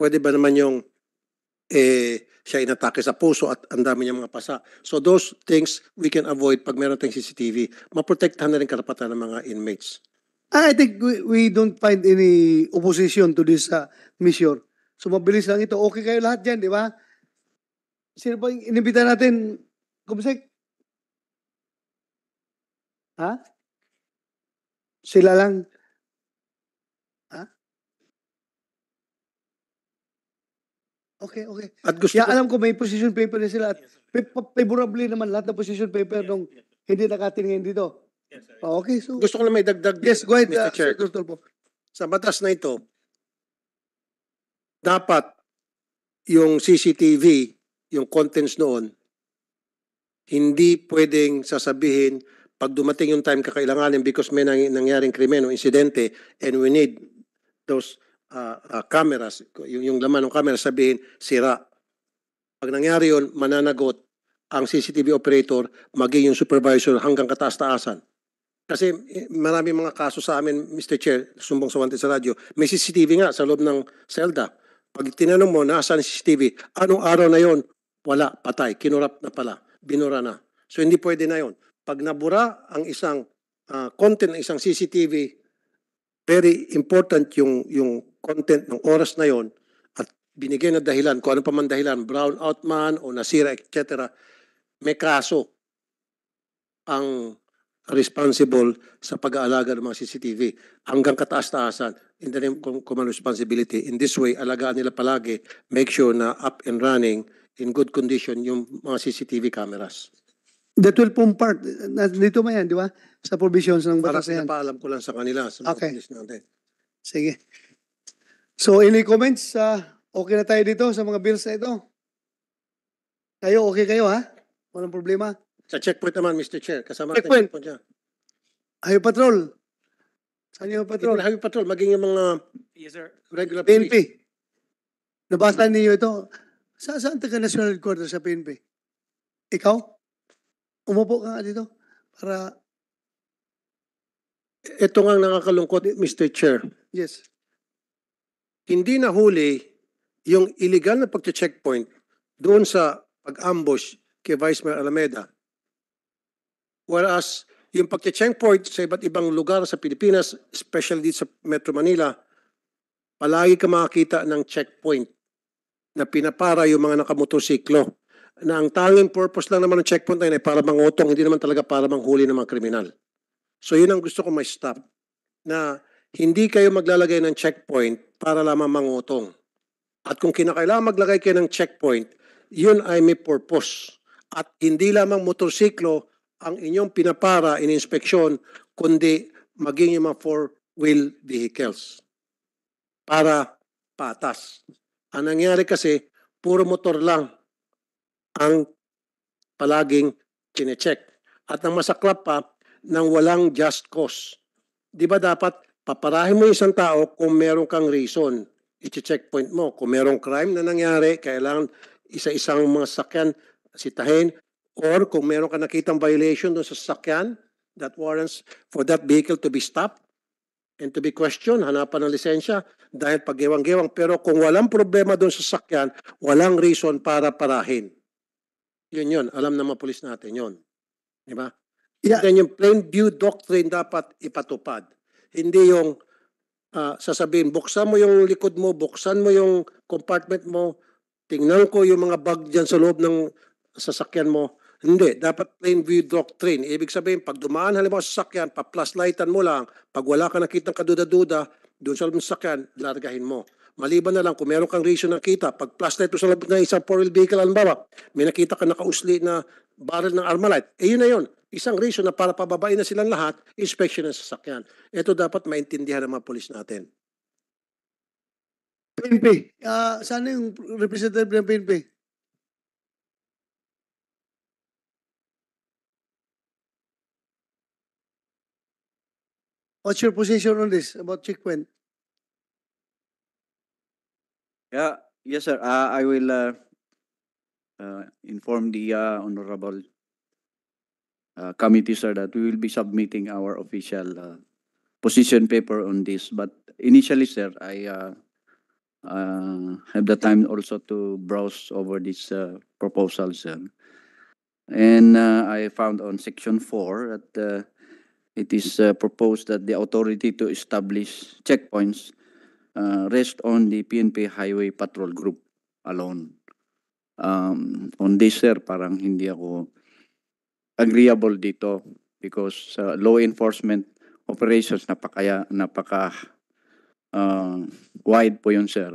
Pwede ba naman yung eh, siya inatake sa puso at ang dami niya mga pasa. So those things we can avoid pag meron tayong CCTV. Maprotektahan na rin karapatan ng mga inmates. Ah, I think we, we don't find any opposition to this uh, measure. So mabilis lang ito. Okay kayo lahat dyan, di ba? Sino ba inibita natin Gumsik. Ha? Sila ¿Ah? lang. Ha? ¿Ah? Okay, okay. At gusto yeah, ko, alam ko may position paper na sila at favorably naman lahat ng position paper nung hindi nakatingin dito. Yes, oh, okay, so... Gusto ko lang may dagdag. Yes, go ahead, Mr. Uh, ah, Chair. Sir, sa batas na ito, dapat yung CCTV, yung contents noon, hindi pwedeng sasabihin pag dumating yung time kakailanganin because may nang, nangyaring krimen o insidente and we need those uh, uh, cameras, yung, yung laman ng camera sabihin sira. Pag nangyari yon mananagot ang CCTV operator, maging yung supervisor hanggang kataas-taasan. Kasi eh, marami mga kaso sa amin, Mr. Chair, sumbong sa wanted sa radyo, may CCTV nga sa loob ng selda. Pag tinanong mo, nasaan CCTV? Anong araw na yon? Wala, patay, kinurap na pala binura na. So hindi pwede na yon. Pag nabura ang isang uh, content ng isang CCTV, very important yung yung content ng oras na yon at binigay na dahilan kung ano pa man dahilan, brown out man o nasira etc. May kaso ang responsible sa pag-aalaga ng mga CCTV hanggang kataas-taasan in the name of common responsibility. In this way, alagaan nila palagi, make sure na up and running in good condition yung mga CCTV cameras. The 12 pong part, nandito ba yan, di ba? Sa provisions ng batas Para yan. Para ko lang sa kanila, sa mga okay. natin. Sige. So, any comments? Uh, okay na tayo dito sa mga bills na ito? Kayo, okay kayo ha? Walang problema. Sa checkpoint naman, Mr. Chair. Kasama natin checkpoint niya. Highway Patrol. Saan yung Patrol? Ito, Patrol, maging yung mga yes, sir. regular BNP. Nabasa niyo ito. Sa saan taga national headquarters sa PNP? Ikaw? Umupo ka nga dito para... Ito e, nga ang nakakalungkot, Mr. Chair. Yes. Hindi nahuli yung illegal na pag-checkpoint doon sa pag-ambush kay Vice Mayor Alameda. Whereas, yung pag-checkpoint sa iba't ibang lugar sa Pilipinas, especially dito sa Metro Manila, palagi ka makakita ng checkpoint na pinapara yung mga nakamotosiklo na ang tanging purpose lang naman ng checkpoint ay para mangutong, hindi naman talaga para manghuli ng mga kriminal. So yun ang gusto ko may stop na hindi kayo maglalagay ng checkpoint para lamang mangutong. At kung kinakailangan maglagay kayo ng checkpoint, yun ay may purpose. At hindi lamang motorsiklo ang inyong pinapara in inspeksyon, kundi maging yung mga four-wheel vehicles para patas. Ang nangyari kasi, puro motor lang ang palaging chinecheck. At ang masaklap pa, nang walang just cause. Di ba dapat paparahin mo isang tao kung meron kang reason. I-checkpoint mo. Kung merong crime na nangyari, kailangan isa-isang mga sakyan sitahin or kung meron ka nakitang violation doon sa sasakyan that warrants for that vehicle to be stopped, and to be questioned, hanapan ng lisensya dahil paggewang-gewang. Pero kung walang problema doon sa sakyan, walang reason para parahin. Yun yun. Alam naman polis natin yun. Di ba? Yeah. And then yung plain view doctrine dapat ipatupad. Hindi yung uh, sasabihin, buksan mo yung likod mo, buksan mo yung compartment mo, tingnan ko yung mga bag dyan sa loob ng sasakyan mo, hindi, dapat plain view doctrine. Ibig sabihin, pag dumaan halimbawa sa sasakyan, pa-flashlightan mo lang. Pag wala ka nakitang kaduda-duda, doon sa sasakyan, largahin mo. Maliban na lang kung meron kang ratio ng kita, pag flashlight mo sa labing ng isang four-wheel vehicle, halimbawa, may nakita ka nakausli na barrel ng Armalite, eh yun na yun. Isang ratio na para pababain na silang lahat, inspection ng sasakyan. Ito dapat maintindihan ng mga polis natin. PNP, uh, ah, sana yung representative ng PNP? What's your position on this about Chickpen? Yeah, yes, sir. Uh, I will uh, uh, inform the uh, honorable uh, committee, sir, that we will be submitting our official uh, position paper on this. But initially, sir, I uh, uh, have the time also to browse over these uh, proposals, sir. And uh, I found on section four that. Uh, it is uh, proposed that the authority to establish checkpoints uh, rest on the PNP Highway Patrol Group alone. Um, on this, sir, parang hindi ako agreeable dito because uh, law enforcement operations napakaya, napaka uh, wide po yun, sir.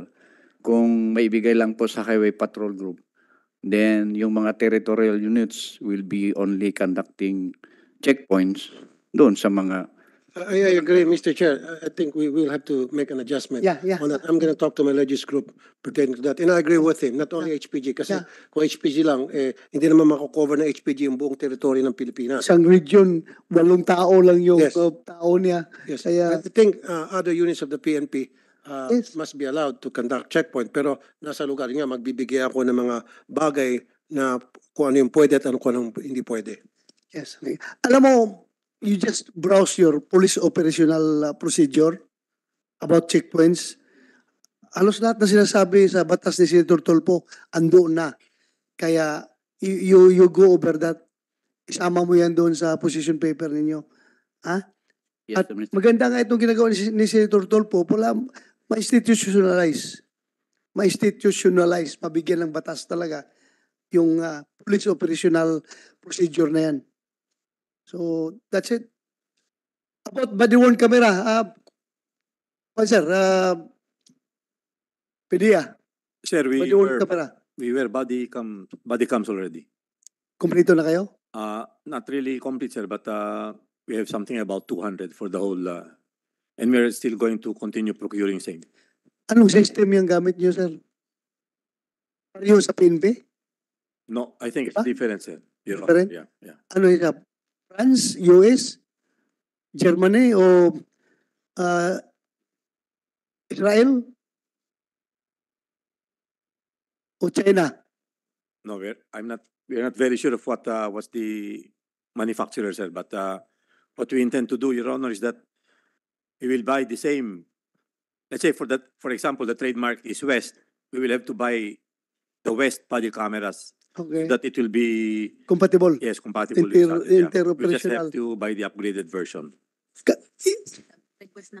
Kung maibigay lang po sa Highway Patrol Group, then yung mga territorial units will be only conducting checkpoints doon sa mga uh, I, agree, Mr. Chair. I think we will have to make an adjustment yeah, yeah. on that. I'm going to talk to my legis group pertaining to that. And I agree with him, not only yeah. HPG. Kasi yeah. kung HPG lang, eh, hindi naman makukover ng HPG yung buong teritoryo ng Pilipinas. Isang region, walong tao lang yung yes. Uh, tao niya. Yes. Kaya... I think uh, other units of the PNP uh, yes. must be allowed to conduct checkpoint. Pero nasa lugar nga, magbibigay ako ng mga bagay na kung ano yung pwede at ano kung ano hindi pwede. Yes. Alam mo, you just browse your police operational uh, procedure about checkpoints, halos lahat na sinasabi sa batas ni Senator Tolpo, ando na. Kaya you, you go over that. Isama mo yan doon sa position paper ninyo. Ha? Yes, At maganda nga itong ginagawa ni, ni Senator Tolpo, pala ma-institutionalize. Ma-institutionalize, mabigyan ng batas talaga yung uh, police operational procedure na yan. So, that's it. About body-worn camera, uh, well, sir, uh, Pedia. Sir, we body were, camera. We were body, cam, body cams already. Kompleto na kayo? Uh, not really complete, sir, but uh, we have something about 200 for the whole, uh, and we're still going to continue procuring same. Anong system yung gamit niyo, sir? Pareho sa PNP? No, I think it's ah? different, sir. You're different? Right. Yeah, yeah. Ano yung France, US, Germany o uh, Israel o China? No, we're, I'm not, we're not very sure of what uh, was the manufacturer said, but uh, what we intend to do, Your Honor, is that we will buy the same. Let's say for that, for example, the trademark is West. We will have to buy the West body cameras Okay. that it will be compatible. Yes, compatible. Inter with, yeah. interoperational. You just have to buy the upgraded version. Ka- request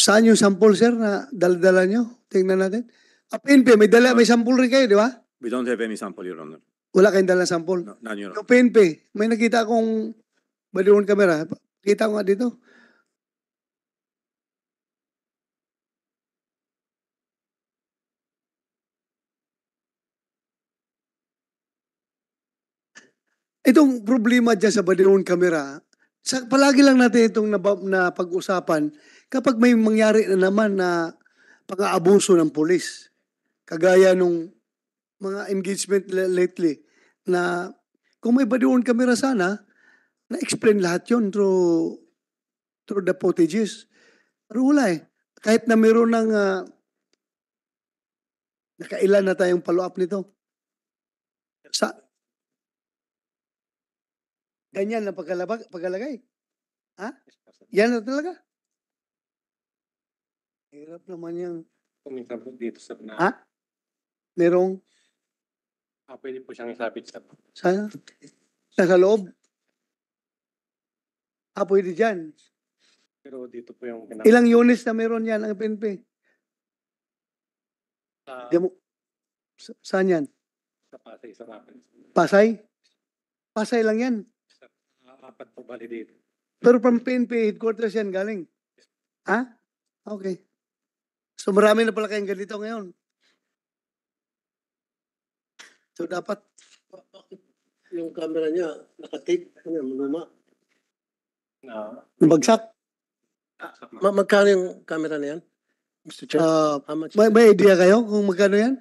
Saan yung sample, sir, na dala-dala nyo? Tingnan natin. Up ah, PNP, may dala, may sample rin kayo, di ba? We don't have any sample, Your Honor. Wala kayong dala sample? No, none, Your Honor. Yung PNP, may nakita akong baliwan camera. Kita ko nga dito. Itong problema dyan sa body camera, sa, palagi lang natin itong na, na pag-usapan kapag may mangyari na naman na pag aabuso ng pulis. Kagaya nung mga engagement lately na kung may body camera sana, na-explain lahat yon through, through the footages. Pero wala eh. Kahit na meron ng uh, nakailan na tayong follow-up nito. Sa, Ganyan ang pagkalabag, paglalagay. Ha? Ah, yan na talaga. Hirap naman yan. Kumita po dito sa na. Ha? Ah? Merong? Ah, pwede po siyang isapit sa... Sana? Nasa loob? Ah, pwede diyan. Pero dito po yung... Pinaka- Ilang units na meron yan ang PNP? Uh, ah. Demo- saan yan? Sa Pasay, sa Pasay? Pasay lang yan dapat po bali dito. Pero from PNP headquarters yan galing? Ha? Okay. So marami na pala kayong ganito ngayon. So dapat... Yung camera niya, nakatake, ano yung luma. No. Bagsak. Ma magkano yung camera na yan? Mr. Chair? Uh, How much? May, may idea kayo kung magkano yan?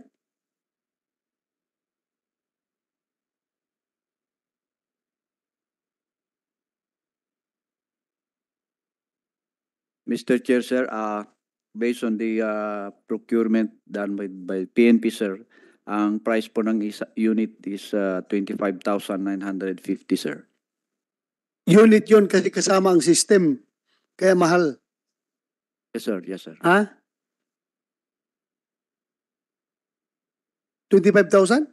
Mr. Chair, sir, uh, based on the uh, procurement done by, by PNP, sir, ang price po ng isa, unit is uh, 25,950, sir. Unit yon kasi kasama ang system, kaya mahal. Yes, sir. Yes, sir. Ha? 25,000?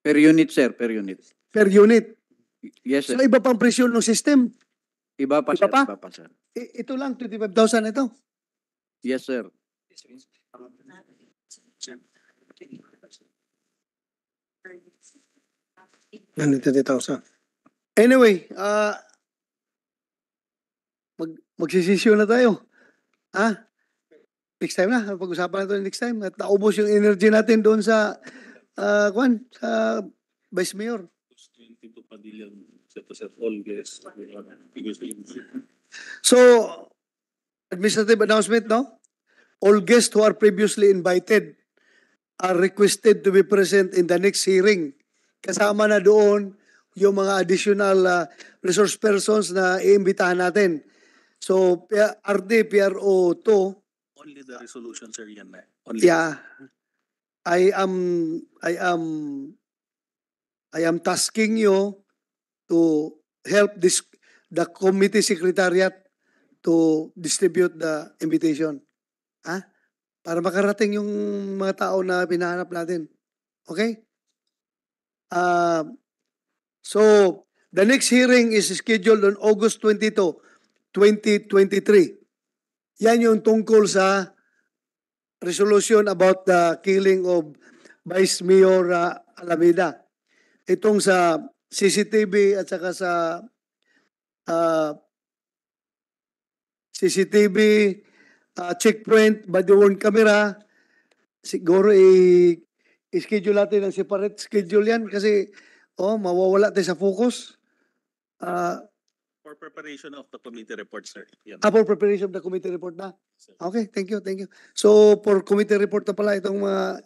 Per unit, sir. Per unit. Per unit? Yes, sir. So iba pang presyon ng system. Iba pa, Iba pa? Iba pa, sir. I- ito lang, 25,000 ito. Yes, sir. Yan, 20,000. Anyway, ah mag magsisisyo na tayo. Ha? Ah, next time na, pag-usapan natin next time. At naubos yung energy natin doon sa, uh, kwan, sa Vice Mayor. Padilla. So, administrative announcement, no? All guests who are previously invited are requested to be present in the next hearing. Kasama na doon yung mga additional uh, resource persons na iimbitahan natin. So, RD PRO 2. Only the resolution, sir, yan na. Only. Yeah. I am, I am, I am tasking you to help this the committee secretariat to distribute the invitation. Ha? Ah, para makarating yung mga tao na pinahanap natin. Okay? Uh, so, the next hearing is scheduled on August 22, 2023. Yan yung tungkol sa resolution about the killing of Vice Mayor uh, Alameda. Itong sa CCTV at saka sa uh, ah, CCTV, uh, ah, checkpoint, body-worn camera, siguro i- schedule natin ng separate schedule yan kasi oh, mawawala tayo sa focus. Uh, for preparation of the committee report, sir. Yan. Ah, for preparation of the committee report na? Okay, thank you, thank you. So, for committee report na pala itong mga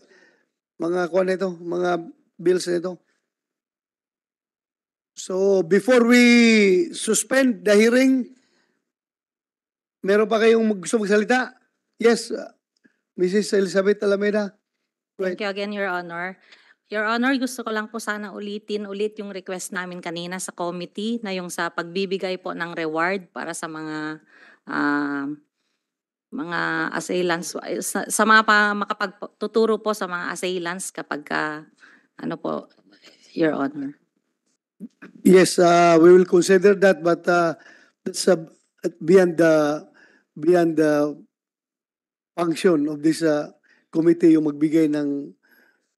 mga kuha na ito, mga bills nito So, before we suspend the hearing, meron pa kayong gusto magsalita? Yes, uh, Mrs. Elizabeth Alameda. Right. Thank you again, Your Honor. Your Honor, gusto ko lang po sana ulitin ulit yung request namin kanina sa committee na yung sa pagbibigay po ng reward para sa mga uh, mga assailants sa, sa mga pa, makapagtuturo po sa mga assailants kapag uh, ano po Your Honor. Yes, uh, we will consider that, but uh, that's uh, beyond the beyond the function of this uh, committee yung magbigay ng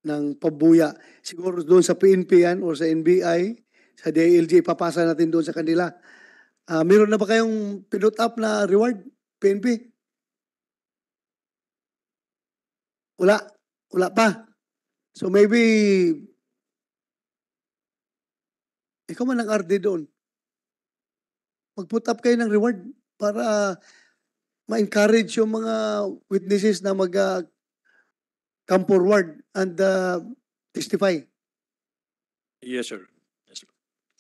ng pabuya. Siguro doon sa PNP yan or sa NBI, sa DILG, papasa natin doon sa kanila. Uh, meron na ba kayong pinot up na reward, PNP? Wala. Wala pa. So maybe ikaw man ang arde doon. Mag-put up kayo ng reward para ma-encourage yung mga witnesses na mag uh, come forward and uh, testify. Yes, sir. Yes, sir.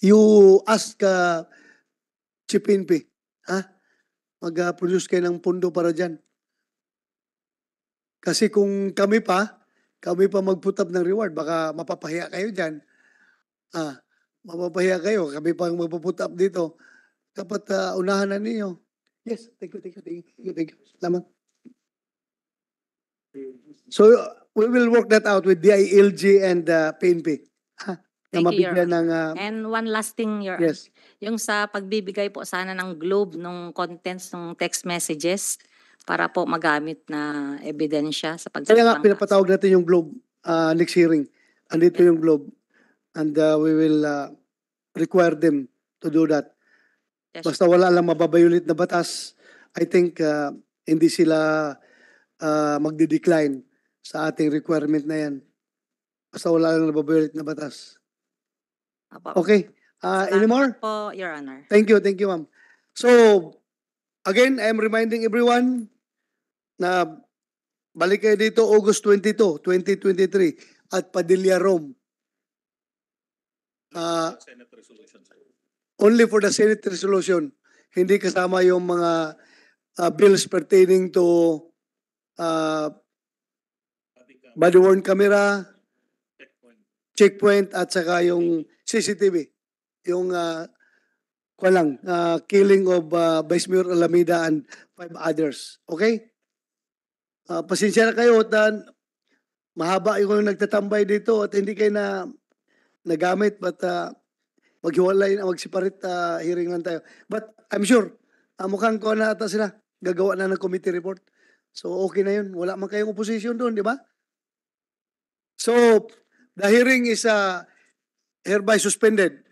You ask uh, Chief NP, ha? Mag-produce kayo ng pundo para dyan. Kasi kung kami pa, kami pa magputap ng reward, baka mapapahiya kayo dyan. Ah, mapapahiya kayo. Kami pang magpuput up dito. Dapat uh, unahan na ninyo. Yes, thank you, thank you, thank you, thank you. Salamat. So, we will work that out with DILG and uh, ah, PNP. Ha? Thank na you, Your ng, uh, And one last thing, Your yes. Yung sa pagbibigay po sana ng globe ng contents ng text messages para po magamit na ebidensya sa pagsasabi. Kaya nga, pinapatawag natin yung globe uh, next hearing. Andito yeah. yung globe and uh, we will uh, require them to do that. Yes. Basta wala lang mababayulit na batas, I think uh, hindi sila uh, magde-decline sa ating requirement na yan. Basta wala lang nababayulit na batas. Okay. Uh, Salamat Po, Your Honor. Thank you, thank you, ma'am. So, again, I'm reminding everyone na balik kayo dito August 22, 2023 at Padilla Rome uh, only for the Senate resolution. Hindi kasama yung mga uh, bills pertaining to uh, body-worn camera, checkpoint, at saka yung CCTV. Yung uh, lang, uh, killing of uh, Vice Mayor Alameda and five others. Okay? Uh, pasensya na kayo Dan. mahaba yung nagtatambay dito at hindi kayo na nagamit but uh, maghiwalay na magsiparit uh, hearing lang tayo. But I'm sure uh, mukhang ko na ata sila gagawa na ng committee report. So okay na yun. Wala man kayong opposition doon, di ba? So the hearing is uh, hereby suspended.